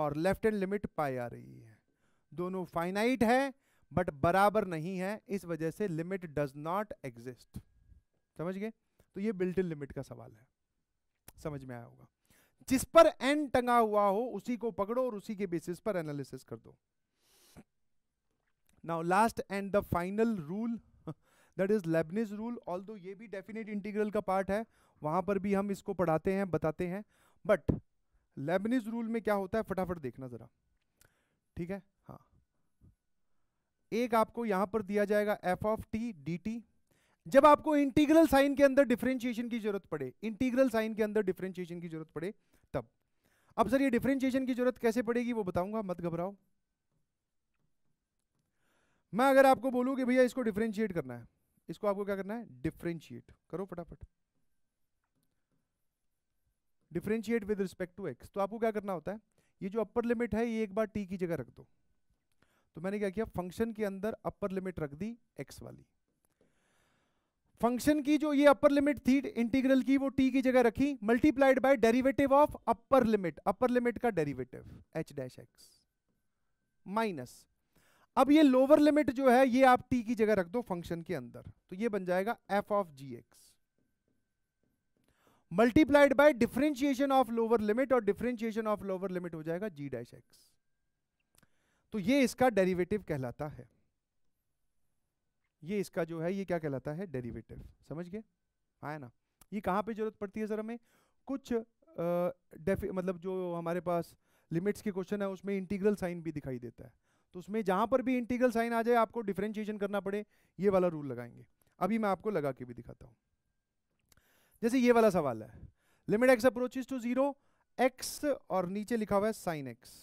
और लेफ्ट हैंड लिमिट पाई आ रही है दोनों फाइनाइट है बट बराबर नहीं है इस वजह से लिमिट डज नॉट एग्जिस्ट समझ गए तो ये बिल्ट इन लिमिट का सवाल है समझ में आया होगा जिस पर एन टंगा हुआ हो उसी को पकड़ो और उसी के बेसिस पर एनालिसिस कर दो now last and the final rule that is Leibniz rule although ये भी डेफिनेट इंटीग्रल का पार्ट है वहां पर भी हम इसको पढ़ाते हैं बताते हैं बट लेबनिज रूल में क्या होता है फटाफट देखना जरा ठीक है हाँ एक आपको यहां पर दिया जाएगा f of t d t जब आपको इंटीग्रल साइन के अंदर डिफरेंशिएशन की जरूरत पड़े इंटीग्रल साइन के अंदर डिफरेंशिएशन की जरूरत पड़े तब अब सर ये डिफरेंशिएशन की जरूरत कैसे पड़ेगी वो बताऊंगा मत घबराओ मैं अगर आपको बोलूं कि भैया इसको डिफरेंशिएट करना है इसको आपको क्या करना है डिफरेंशिएट करो फटाफट differentiate with respect to x तो आपको क्या करना होता है ये जो अपर लिमिट है ये एक बार टी की जगह रख दो तो मैंने क्या किया फंक्शन के अंदर अपर लिमिट रख दी एक्स वाली फंक्शन की जो ये अपर लिमिट थी इंटीग्रल की वो टी की जगह रखी multiplied by derivative of upper limit upper limit का derivative h dash x minus अब ये लोअर लिमिट जो है ये आप टी की जगह रख दो फंक्शन के अंदर तो ये बन जाएगा f of g x multiplied by differentiation of lower limit और डिफरेंशिएशन ऑफ लोअर लिमिट हो जाएगा जी डैश एक्स तो ये इसका डेरिवेटिव कहलाता है ये इसका जो है ये क्या कहलाता है डेरिवेटिव समझ गए आया ना ये कहाँ पे जरूरत पड़ती है सर हमें कुछ आ, मतलब जो हमारे पास लिमिट्स के क्वेश्चन है उसमें इंटीग्रल साइन भी दिखाई देता है तो उसमें जहाँ पर भी इंटीग्रल साइन आ जाए आपको डिफ्रेंशिएशन करना पड़े ये वाला रूल लगाएंगे अभी मैं आपको लगा के भी दिखाता हूँ जैसे ये वाला सवाल है limit x approaches to zero x और नीचे लिखा हुआ है साइन एक्स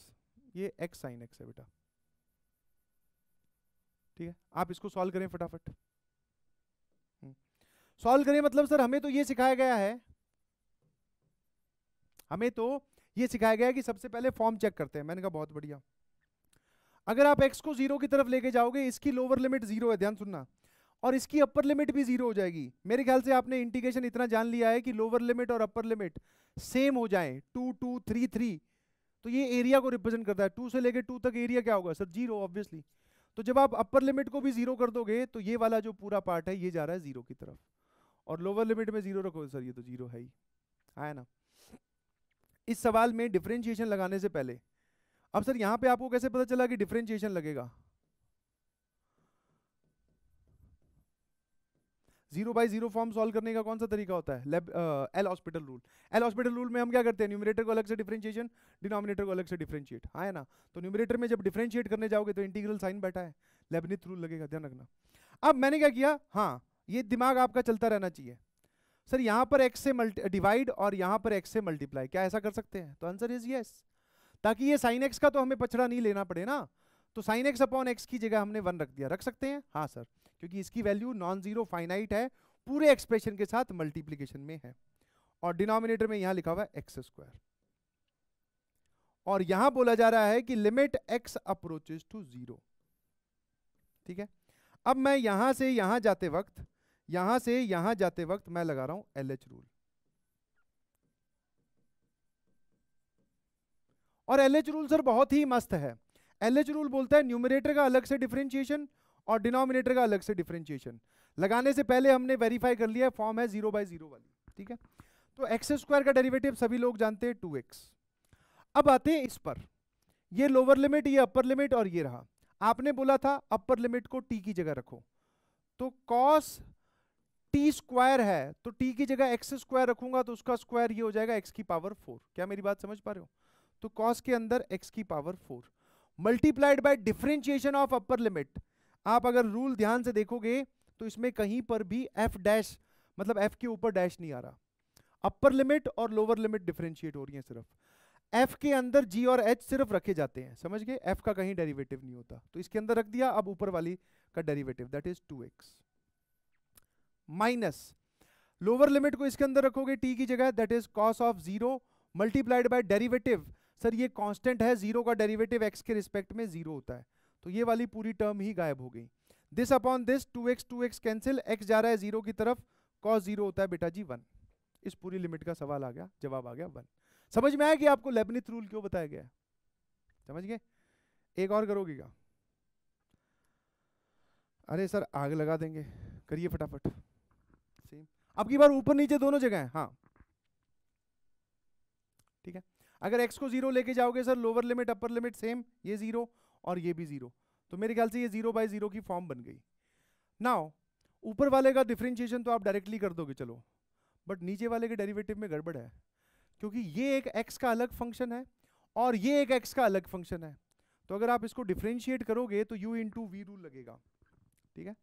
ये एक्स साइन एक्स है बेटा ठीक है आप इसको सॉल्व करें फटाफट सॉल्व हम्म। करें मतलब सर हमें तो ये सिखाया गया है हमें तो ये सिखाया गया है कि सबसे पहले फॉर्म चेक करते हैं मैंने कहा बहुत बढ़िया अगर आप एक्स को जीरो की तरफ लेके जाओगे इसकी लोअर लिमिट जीरो है ध्यान सुनना और इसकी अपर लिमिट भी जीरो हो जाएगी मेरे ख्याल से आपने इंटीग्रेशन इतना जान लिया है कि लोअर लिमिट और अपर लिमिट सेम हो जाए टू टू थ्री थ्री तो ये एरिया को रिप्रेजेंट करता है टू से लेके टू तक एरिया क्या होगा सर जीरो ऑब्वियसली तो जब आप अपर लिमिट को भी जीरो कर दोगे तो ये वाला जो पूरा पार्ट है ये जा रहा है जीरो की तरफ और लोअर लिमिट में जीरो रखो सर ये तो जीरो है ही आया हाँ, ना इस सवाल में डिफ्रेंशिएशन लगाने से पहले अब सर यहाँ पे आपको कैसे पता चला कि डिफ्रेंशिएशन लगेगा zero by zero form solve करने का कौन सा तरीका होता है L'Hospital rule L'Hospital rule में हम क्या करते हैं न्यूमिनेटर को अलग से डिफ्रेंशिएशन डिनोमिनेटर को अलग से डिफ्रेंशिएट हाँ है ना तो न्यूमिनेटर में जब डिफ्रेंशिएट करने जाओगे तो इंटीग्रल साइन बैठा है लेबनित रूल लगेगा ध्यान रखना अब मैंने क्या किया हाँ ये दिमाग आपका चलता रहना चाहिए सर यहाँ पर एक्स से डिवाइड और यहाँ पर एक्स से मल्टीप्लाई क्या ऐसा कर सकते हैं तो आंसर इज येस ताकि ये साइन एक्स का तो हमें पछड़ा नहीं लेना पड़े ना तो साइन एक्स अपॉन एक्स की जगह हमने वन रख दिया रख सकते हैं हाँ सर क्योंकि इसकी वैल्यू नॉन जीरो फाइनाइट है पूरे एक्सप्रेशन के साथ मल्टीप्लीकेशन में है और डिनोमिनेटर में यहां लिखा हुआ है एक्स स्क्वायर और यहां बोला जा रहा है कि limit x approaches to zero ठीक है अब मैं यहां से यहां जाते वक्त यहां से यहां जाते वक्त मैं लगा रहा हूं एल एच रूल और एल एच रूल सर बहुत ही मस्त है एल एच रूल बोलता है न्यूमिनेटर का अलग से डिफ्रेंशिएशन और डिनोमिनेटर का अलग से डिफ्रेंशिएशन लगाने से पहले हमने वेरीफाई कर लिया फॉर्म है जीरो बाई जीरो वाली ठीक है तो एक्स स्क्वायर का डेरिवेटिव सभी लोग जानते हैं टू एक्स अब आते हैं इस पर ये लोअर लिमिट ये अपर लिमिट और ये रहा आपने बोला था अपर लिमिट को टी की जगह रखो तो कॉस टी स्क्वायर है तो टी की जगह एक्स स्क्वायर रखूंगा तो उसका स्क्वायर ये हो जाएगा एक्स की पावर फोर क्या मेरी बात समझ पा रहे हो तो कॉस के अंदर एक्स की power four multiplied by differentiation of upper limit आप अगर रूल ध्यान से देखोगे तो इसमें कहीं पर भी एफ डैश मतलब एफ के ऊपर डैश नहीं आ रहा अपर लिमिट और लोअर लिमिट डिफ्रेंशिएट हो रही है सिर्फ एफ के अंदर जी और एच सिर्फ रखे जाते हैं समझ गए एफ का कहीं डेरिवेटिव नहीं होता तो इसके अंदर रख दिया अब ऊपर वाली का derivative that is two x minus lower limit को इसके अंदर रखोगे टी की जगह that is cos of zero multiplied by derivative sir ये कांस्टेंट है जीरो का डेरिवेटिव एक्स के रिस्पेक्ट में जीरो होता है तो ये वाली पूरी टर्म ही गायब हो गई this upon this two x two x cancel x जा रहा है जीरो की तरफ कॉस जीरो होता है बेटा जी वन इस पूरी लिमिट का सवाल आ गया जवाब आ गया वन समझ में आया कि आपको लेबनिथ रूल क्यों बताया गया समझ गए एक और करोगे क्या अरे सर आग लगा देंगे करिए फटाफट सेम अब की बार ऊपर नीचे दोनों जगह है हाँ ठीक है अगर x को जीरो लेके जाओगे sir lower limit upper limit same ये जीरो और ये भी जीरो तो मेरे ख्याल से ये जीरो बाई जीरो की फॉर्म बन गई नाउ ऊपर वाले का डिफ्रेंशिएशन तो आप डायरेक्टली कर दोगे चलो बट नीचे वाले के डेरिवेटिव में गड़बड़ है क्योंकि ये एक एक्स का अलग फंक्शन है और ये एक एक्स का अलग फंक्शन है तो अगर आप इसको डिफ्रेंशिएट करोगे तो यू इंटू वी रूल लगेगा ठीक है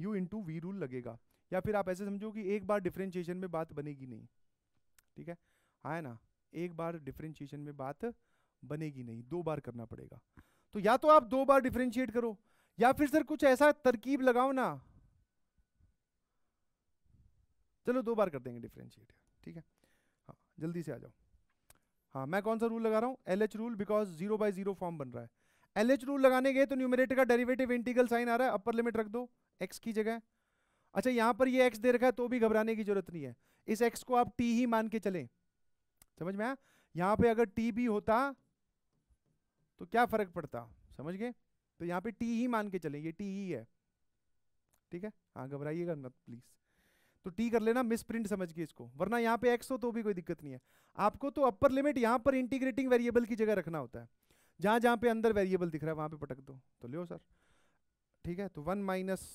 यू इंटू वी रूल लगेगा या फिर आप ऐसे समझो कि एक बार डिफ्रेंशिएशन में बात बनेगी नहीं ठीक है हाँ ना एक बार डिफ्रेंशिएशन में बात बनेगी नहीं दो बार करना पड़ेगा तो या तो आप दो बार डिफ्रेंशिएट करो या फिर सर कुछ ऐसा तरकीब लगाओ ना चलो दो बार कर देंगे डिफ्रेंशिएट ठीक है हाँ जल्दी से आ जाओ हाँ मैं कौन सा रूल लगा रहा हूँ L H rule because zero by zero form बन रहा है एल एच रूल लगाने गए तो न्यूमिनेटर का डेरिवेटिव इंटीगल साइन आ रहा है अपर लिमिट रख दो एक्स की जगह अच्छा यहाँ पर ये एक्स दे रखा है तो भी घबराने की जरूरत नहीं है इस एक्स को आप टी ही मान के चलें समझ में आया यहाँ पे अगर टी भी होता तो क्या फर्क पड़ता समझ गए तो यहाँ पे टी ही मान के चले ये टी ही है ठीक है हाँ घबराइएगा मत प्लीज तो टी कर लेना मिस प्रिंट समझ गए इसको वरना यहाँ पे एक्स हो तो भी कोई दिक्कत नहीं है आपको तो अपर लिमिट यहाँ पर इंटीग्रेटिंग वेरिएबल की जगह रखना होता है जहाँ जहाँ पे अंदर वेरिएबल दिख रहा है वहाँ पे पटक दो तो लियो सर ठीक है तो one minus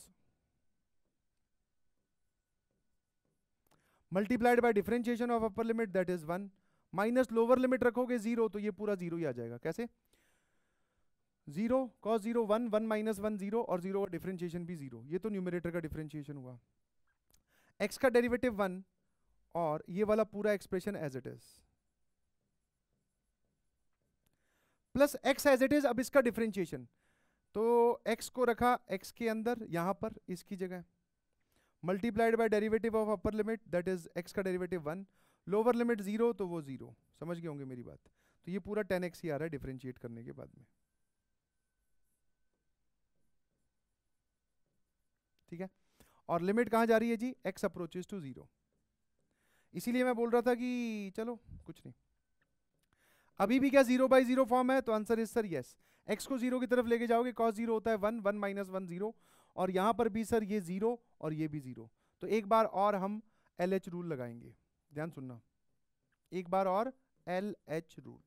multiplied by differentiation of upper limit that is one minus lower limit रखोगे जीरो तो ये पूरा जीरो ही आ जाएगा कैसे zero cos zero one one minus one zero और जीरो का डिफरेंशिएशन भी जीरो ये तो न्यूमिनेटर का डिफरेंशिएशन हुआ एक्स का डेरिवेटिव वन और ये वाला पूरा expression as it is plus x as it is अब इसका डिफरेंशिएशन तो एक्स को रखा एक्स के अंदर यहां पर इसकी जगह multiplied by derivative of upper limit that is x का derivative one lower limit zero तो वो जीरो समझ गए होंगे मेरी बात तो ये पूरा टेन एक्स ही आ रहा है डिफरेंशिएट करने के बाद में ठीक है और लिमिट कहाँ जा रही है g x approaches to zero इसीलिए मैं बोल रहा था कि चलो कुछ नहीं अभी भी क्या जीरो बाई जीरो फॉर्म है तो answer is sir yes x को जीरो की तरफ लेके जाओगे कॉस जीरो होता है one one minus one zero और यहाँ पर भी सर ये जीरो और ये भी जीरो तो एक बार और हम एल एच रूल लगाएंगे ध्यान सुनना एक बार और L H rule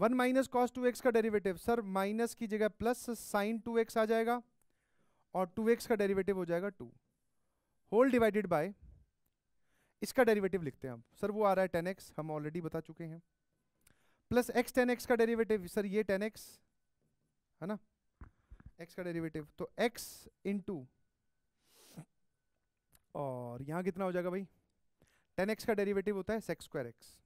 one minus cos two x का डेरिवेटिव सर माइनस की जगह प्लस साइन टू एक्स आ जाएगा और टू एक्स का डेरिवेटिव हो जाएगा टू होल डिवाइडेड बाय इसका डेरिवेटिव लिखते हैं हम सर वो आ रहा है टेन एक्स हम ऑलरेडी बता चुके हैं प्लस एक्स टेन एक्स का डेरिवेटिव सर ये टेन एक्स है ना एक्स का डेरिवेटिव तो एक्स टू और यहाँ कितना हो जाएगा भाई टेन एक्स का डेरिवेटिव होता है sec square x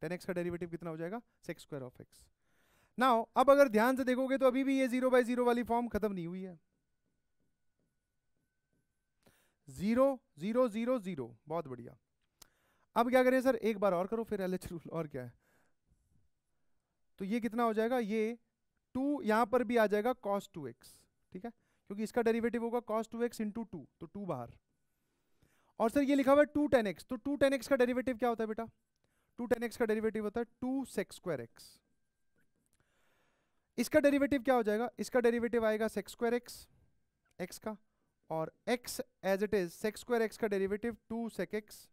tan x का डेरिवेटिव कितना हो जाएगा सेक्स स्क्वायर ऑफ एक्स ना अब अगर ध्यान से देखोगे तो अभी भी ये जीरो बाई जीरो वाली फॉर्म खत्म नहीं हुई है जीरो जीरो जीरो जीरो बहुत बढ़िया अब क्या करें सर एक बार और करो फिर एल एच रूल और क्या है तो ये कितना हो जाएगा ये टू यहां पर भी आ जाएगा कॉस टू एक्स ठीक है क्योंकि इसका डेरिवेटिव होगा cos two x into two तो टू बाहर और सर ये लिखा हुआ है टू टेन एक्स तो टू टेन एक्स का डेरिवेटिव क्या होता है बेटा टू टेन एक्स का डेरिवेटिव होता है टू सेक्स स्क्वायर एक्स इसका डेरिवेटिव क्या हो जाएगा इसका डेरिवेटिव आएगा सेक्स स्क्वायर एक्स एक्स का और x as it is sec square x का derivative two sec x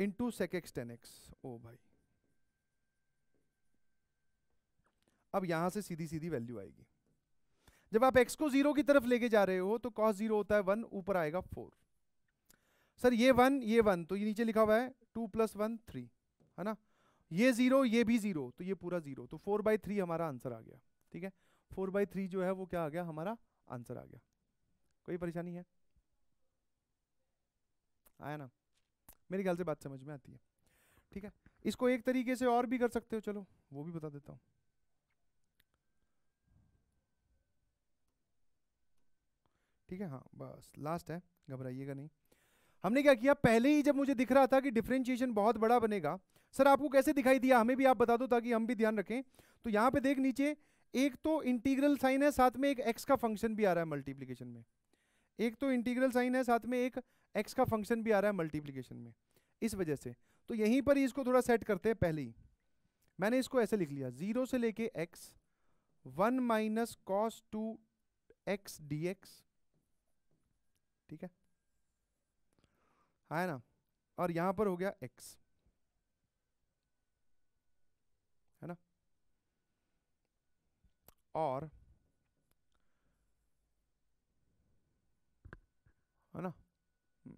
into sec x tan x ओ भाई अब यहां से सीधी सीधी वैल्यू आएगी जब आप एक्स को जीरो की तरफ लेके जा रहे हो तो कॉस जीरो होता है वन ऊपर आएगा फोर सर ये वन ये वन तो ये नीचे लिखा हुआ है टू प्लस वन थ्री है ना ये जीरो ये भी जीरो तो ये पूरा जीरो तो फोर बाई थ्री हमारा आंसर आ गया ठीक है फोर बाई थ्री जो है वो क्या आ गया हमारा आंसर आ गया कोई परेशानी है आया ना मेरे ख्याल से बात समझ में आती है ठीक है इसको एक तरीके से और भी कर सकते हो चलो वो भी बता देता हूँ ठीक है हाँ बस लास्ट है घबराइएगा नहीं हमने क्या किया पहले ही जब मुझे दिख रहा था कि डिफ्रेंशिएशन बहुत बड़ा बनेगा सर आपको कैसे दिखाई दिया हमें भी आप बता दो ताकि हम भी ध्यान रखें तो यहाँ पे देख नीचे एक तो इंटीग्रल साइन है साथ में एक एक्स का फंक्शन भी आ रहा है मल्टीप्लीकेशन में एक तो इंटीग्रल साइन है साथ में एक एक्स का फंक्शन भी आ रहा है मल्टीप्लीकेशन में इस वजह से तो यहीं पर ही इसको थोड़ा सेट करते हैं पहले ही मैंने इसको ऐसे लिख लिया जीरो से लेके x one minus cos two x d x ठीक है है ना और यहां पर हो गया x है ना और है ना हम्म।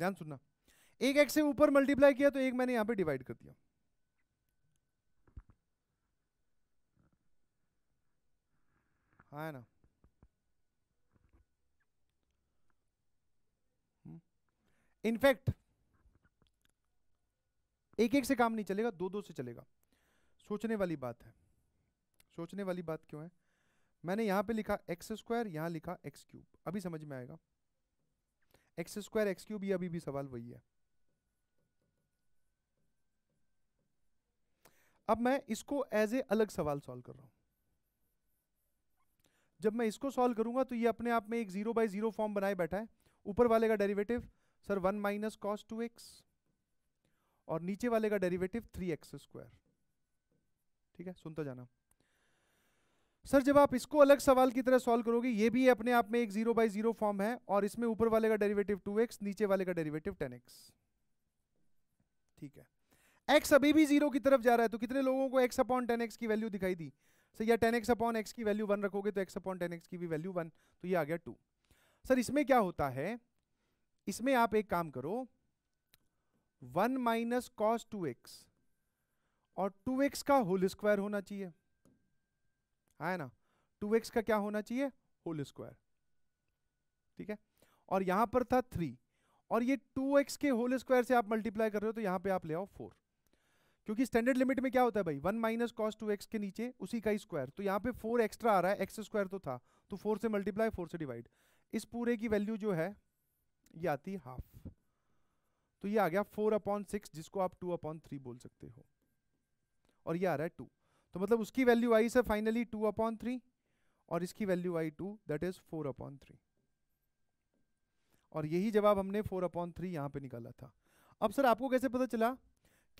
ध्यान सुनना एक एक्स से ऊपर मल्टीप्लाई किया तो एक मैंने यहां पे डिवाइड कर दिया है ना इनफैक्ट एक एक से काम नहीं चलेगा दो दो से चलेगा सोचने वाली बात है सोचने वाली बात क्यों है मैंने यहां पे लिखा एक्स स्क्वायर यहां लिखा एक्स क्यूब अभी समझ में आएगा एक्स स्क्वायर एक्स क्यूब ये अभी भी सवाल वही है अब मैं इसको एज ए अलग सवाल सॉल्व कर रहा हूं जब मैं इसको सॉल्व करूंगा तो ये अपने आप में एक जीरो बाई जीरो फॉर्म बनाए बैठा है ऊपर वाले का derivative sir one minus cos two x और नीचे वाले का डेरिवेटिव थ्री एक्स स्क्वायर ठीक है सुनता जाना सर जब आप इसको अलग सवाल की तरह सॉल्व करोगे ये भी अपने आप में एक जीरो बाई जीरो फॉर्म है और इसमें ऊपर वाले का डेरिवेटिव टू एक्स नीचे वाले का डेरिवेटिव टेन एक्स ठीक है एक्स अभी भी जीरो की तरफ जा रहा है तो कितने लोगों को एक्स अपॉन टेन एक्स की वैल्यू दिखाई दी सर या टेन एक्स अपॉन एक्स की वैल्यू वन रखोगे तो एक्स अपॉन टेन एक्स की भी वैल्यू वन तो ये आ गया टू सर इसमें क्या होता है इसमें आप एक काम करो one minus cos two x और टू एक्स का होल स्क्वायर होना चाहिए है ना टू एक्स का क्या होना चाहिए होल स्क्वायर ठीक है और यहां पर था थ्री और ये टू एक्स के होल स्क्वायर से आप मल्टीप्लाई कर रहे हो तो यहां पे आप ले आओ फोर क्योंकि स्टैंडर्ड लिमिट में क्या होता है भाई one minus cos two x के नीचे उसी का स्क्वायर तो यहाँ पे फोर एक्स्ट्रा आ रहा है एक्स स्क्वायर तो था तो फोर से मल्टीप्लाई फोर से डिवाइड इस पूरे की वैल्यू जो है ये आती है हाफ तो ये आ गया फोर अपॉन सिक्स जिसको आप टू अपॉन थ्री बोल सकते हो और ये आ रहा है टू तो मतलब उसकी वैल्यू आई sir finally two upon three और इसकी वैल्यू आई two that is four upon three और यही जवाब हमने फोर अपॉन थ्री यहाँ पे निकाला था अब सर आपको कैसे पता चला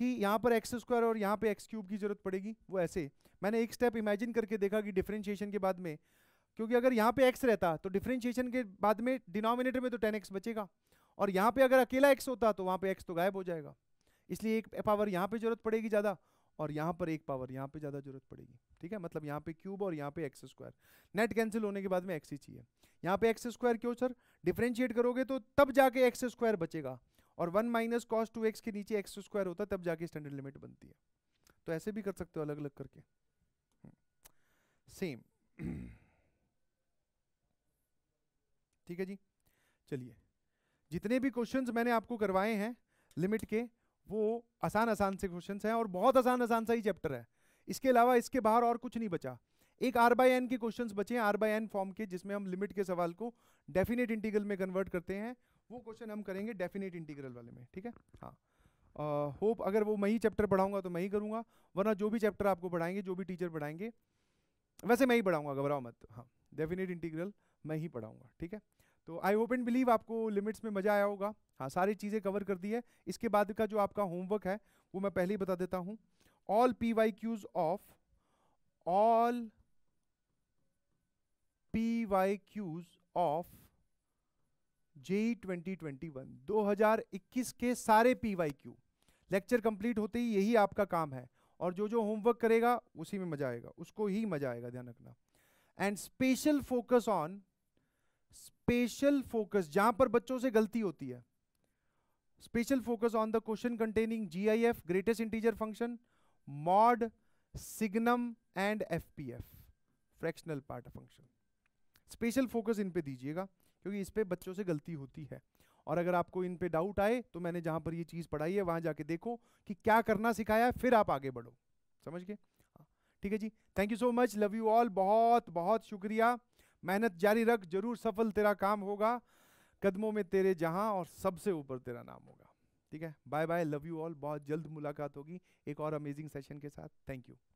कि यहाँ पर एक्स स्क्वायर और यहाँ पे एक्स क्यूब की जरूरत पड़ेगी वो ऐसे मैंने एक स्टेप इमेजिन करके देखा कि डिफ्रेंशिएशन के बाद में क्योंकि अगर यहाँ पे एक्स रहता तो डिफ्रेंशिएशन के बाद में डिनोमिनेटर में तो टेन एक्स बचेगा और यहाँ पे अगर अकेला एक्स होता तो वहाँ पे एक्स तो गायब हो जाएगा इसलिए एक पावर यहाँ पे जरूरत पड़ेगी ज़्यादा और यहाँ पर एक पावर यहाँ पे ज़्यादा जरूरत पड़ेगी ठीक है मतलब यहाँ पे क्यूब और यहाँ पे एक्स स्क्वायर नेट कैंसिल होने के बाद में एक्स ही चाहिए यहाँ पे एक्स स्क्वायर क्यों सर डिफ्रेंशिएट करोगे तो तब जाके एक्स स्क्वायर बचेगा और one minus cos two x के नीचे एक्स स्क्वायर होता है तब जाके स्टैंडर्ड लिमिट बनती है तो ऐसे भी कर सकते हो अलग अलग करके सेम हम्म। ठीक है जी चलिए जितने भी क्वेश्चंस मैंने आपको करवाए हैं लिमिट के वो आसान आसान से क्वेश्चंस हैं और बहुत आसान आसान सा ही चैप्टर है इसके अलावा इसके बाहर और कुछ नहीं बचा एक आर बाई एन के क्वेश्चंस बचे हैं आर बाई एन फॉर्म के जिसमें हम लिमिट के सवाल को डेफिनेट इंटीग्रल में कन्वर्ट करते हैं वो क्वेश्चन हम करेंगे डेफिनेट इंटीग्रल वाले में ठीक है हाँ होप अगर वो मैं ही चैप्टर पढ़ाऊंगा तो मैं ही करूँगा वरना जो भी चैप्टर आपको पढ़ाएंगे जो भी टीचर पढ़ाएंगे वैसे मैं ही पढ़ाऊंगा घबराओ मत हाँ डेफिनेट इंटीग्रल मैं ही पढ़ाऊंगा ठीक है तो आई होप एंड बिलीव आपको लिमिट्स में मज़ा आया होगा हाँ सारी चीज़ें कवर कर दी है इसके बाद का जो आपका होमवर्क है वो मैं पहले ही बता देता हूँ all P Y Qs of all P Y Qs of JEE 2021 2021 के सारे पीवाईक्यू लेक्चर कंप्लीट होते ही यही आपका काम है और जो जो होमवर्क करेगा उसी में मजा आएगा उसको ही मजा आएगा ध्यान रखना and special focus on special focus जहां पर बच्चों से गलती होती है special focus on the question containing GIF greatest integer function mod signum and FPF fractional part function special focus इन पे दीजिएगा क्योंकि इस पर बच्चों से गलती होती है और अगर आपको इन पे डाउट आए तो मैंने जहाँ पर ये चीज़ पढ़ाई है वहाँ जाके देखो कि क्या करना सिखाया है फिर आप आगे बढ़ो समझ गए हाँ। ठीक है जी thank you so much love you all बहुत बहुत शुक्रिया मेहनत जारी रख जरूर सफल तेरा काम होगा कदमों में तेरे जहां और सबसे ऊपर तेरा नाम होगा ठीक है bye bye love you all बहुत जल्द मुलाकात होगी एक और अमेजिंग सेशन के साथ थैंक यू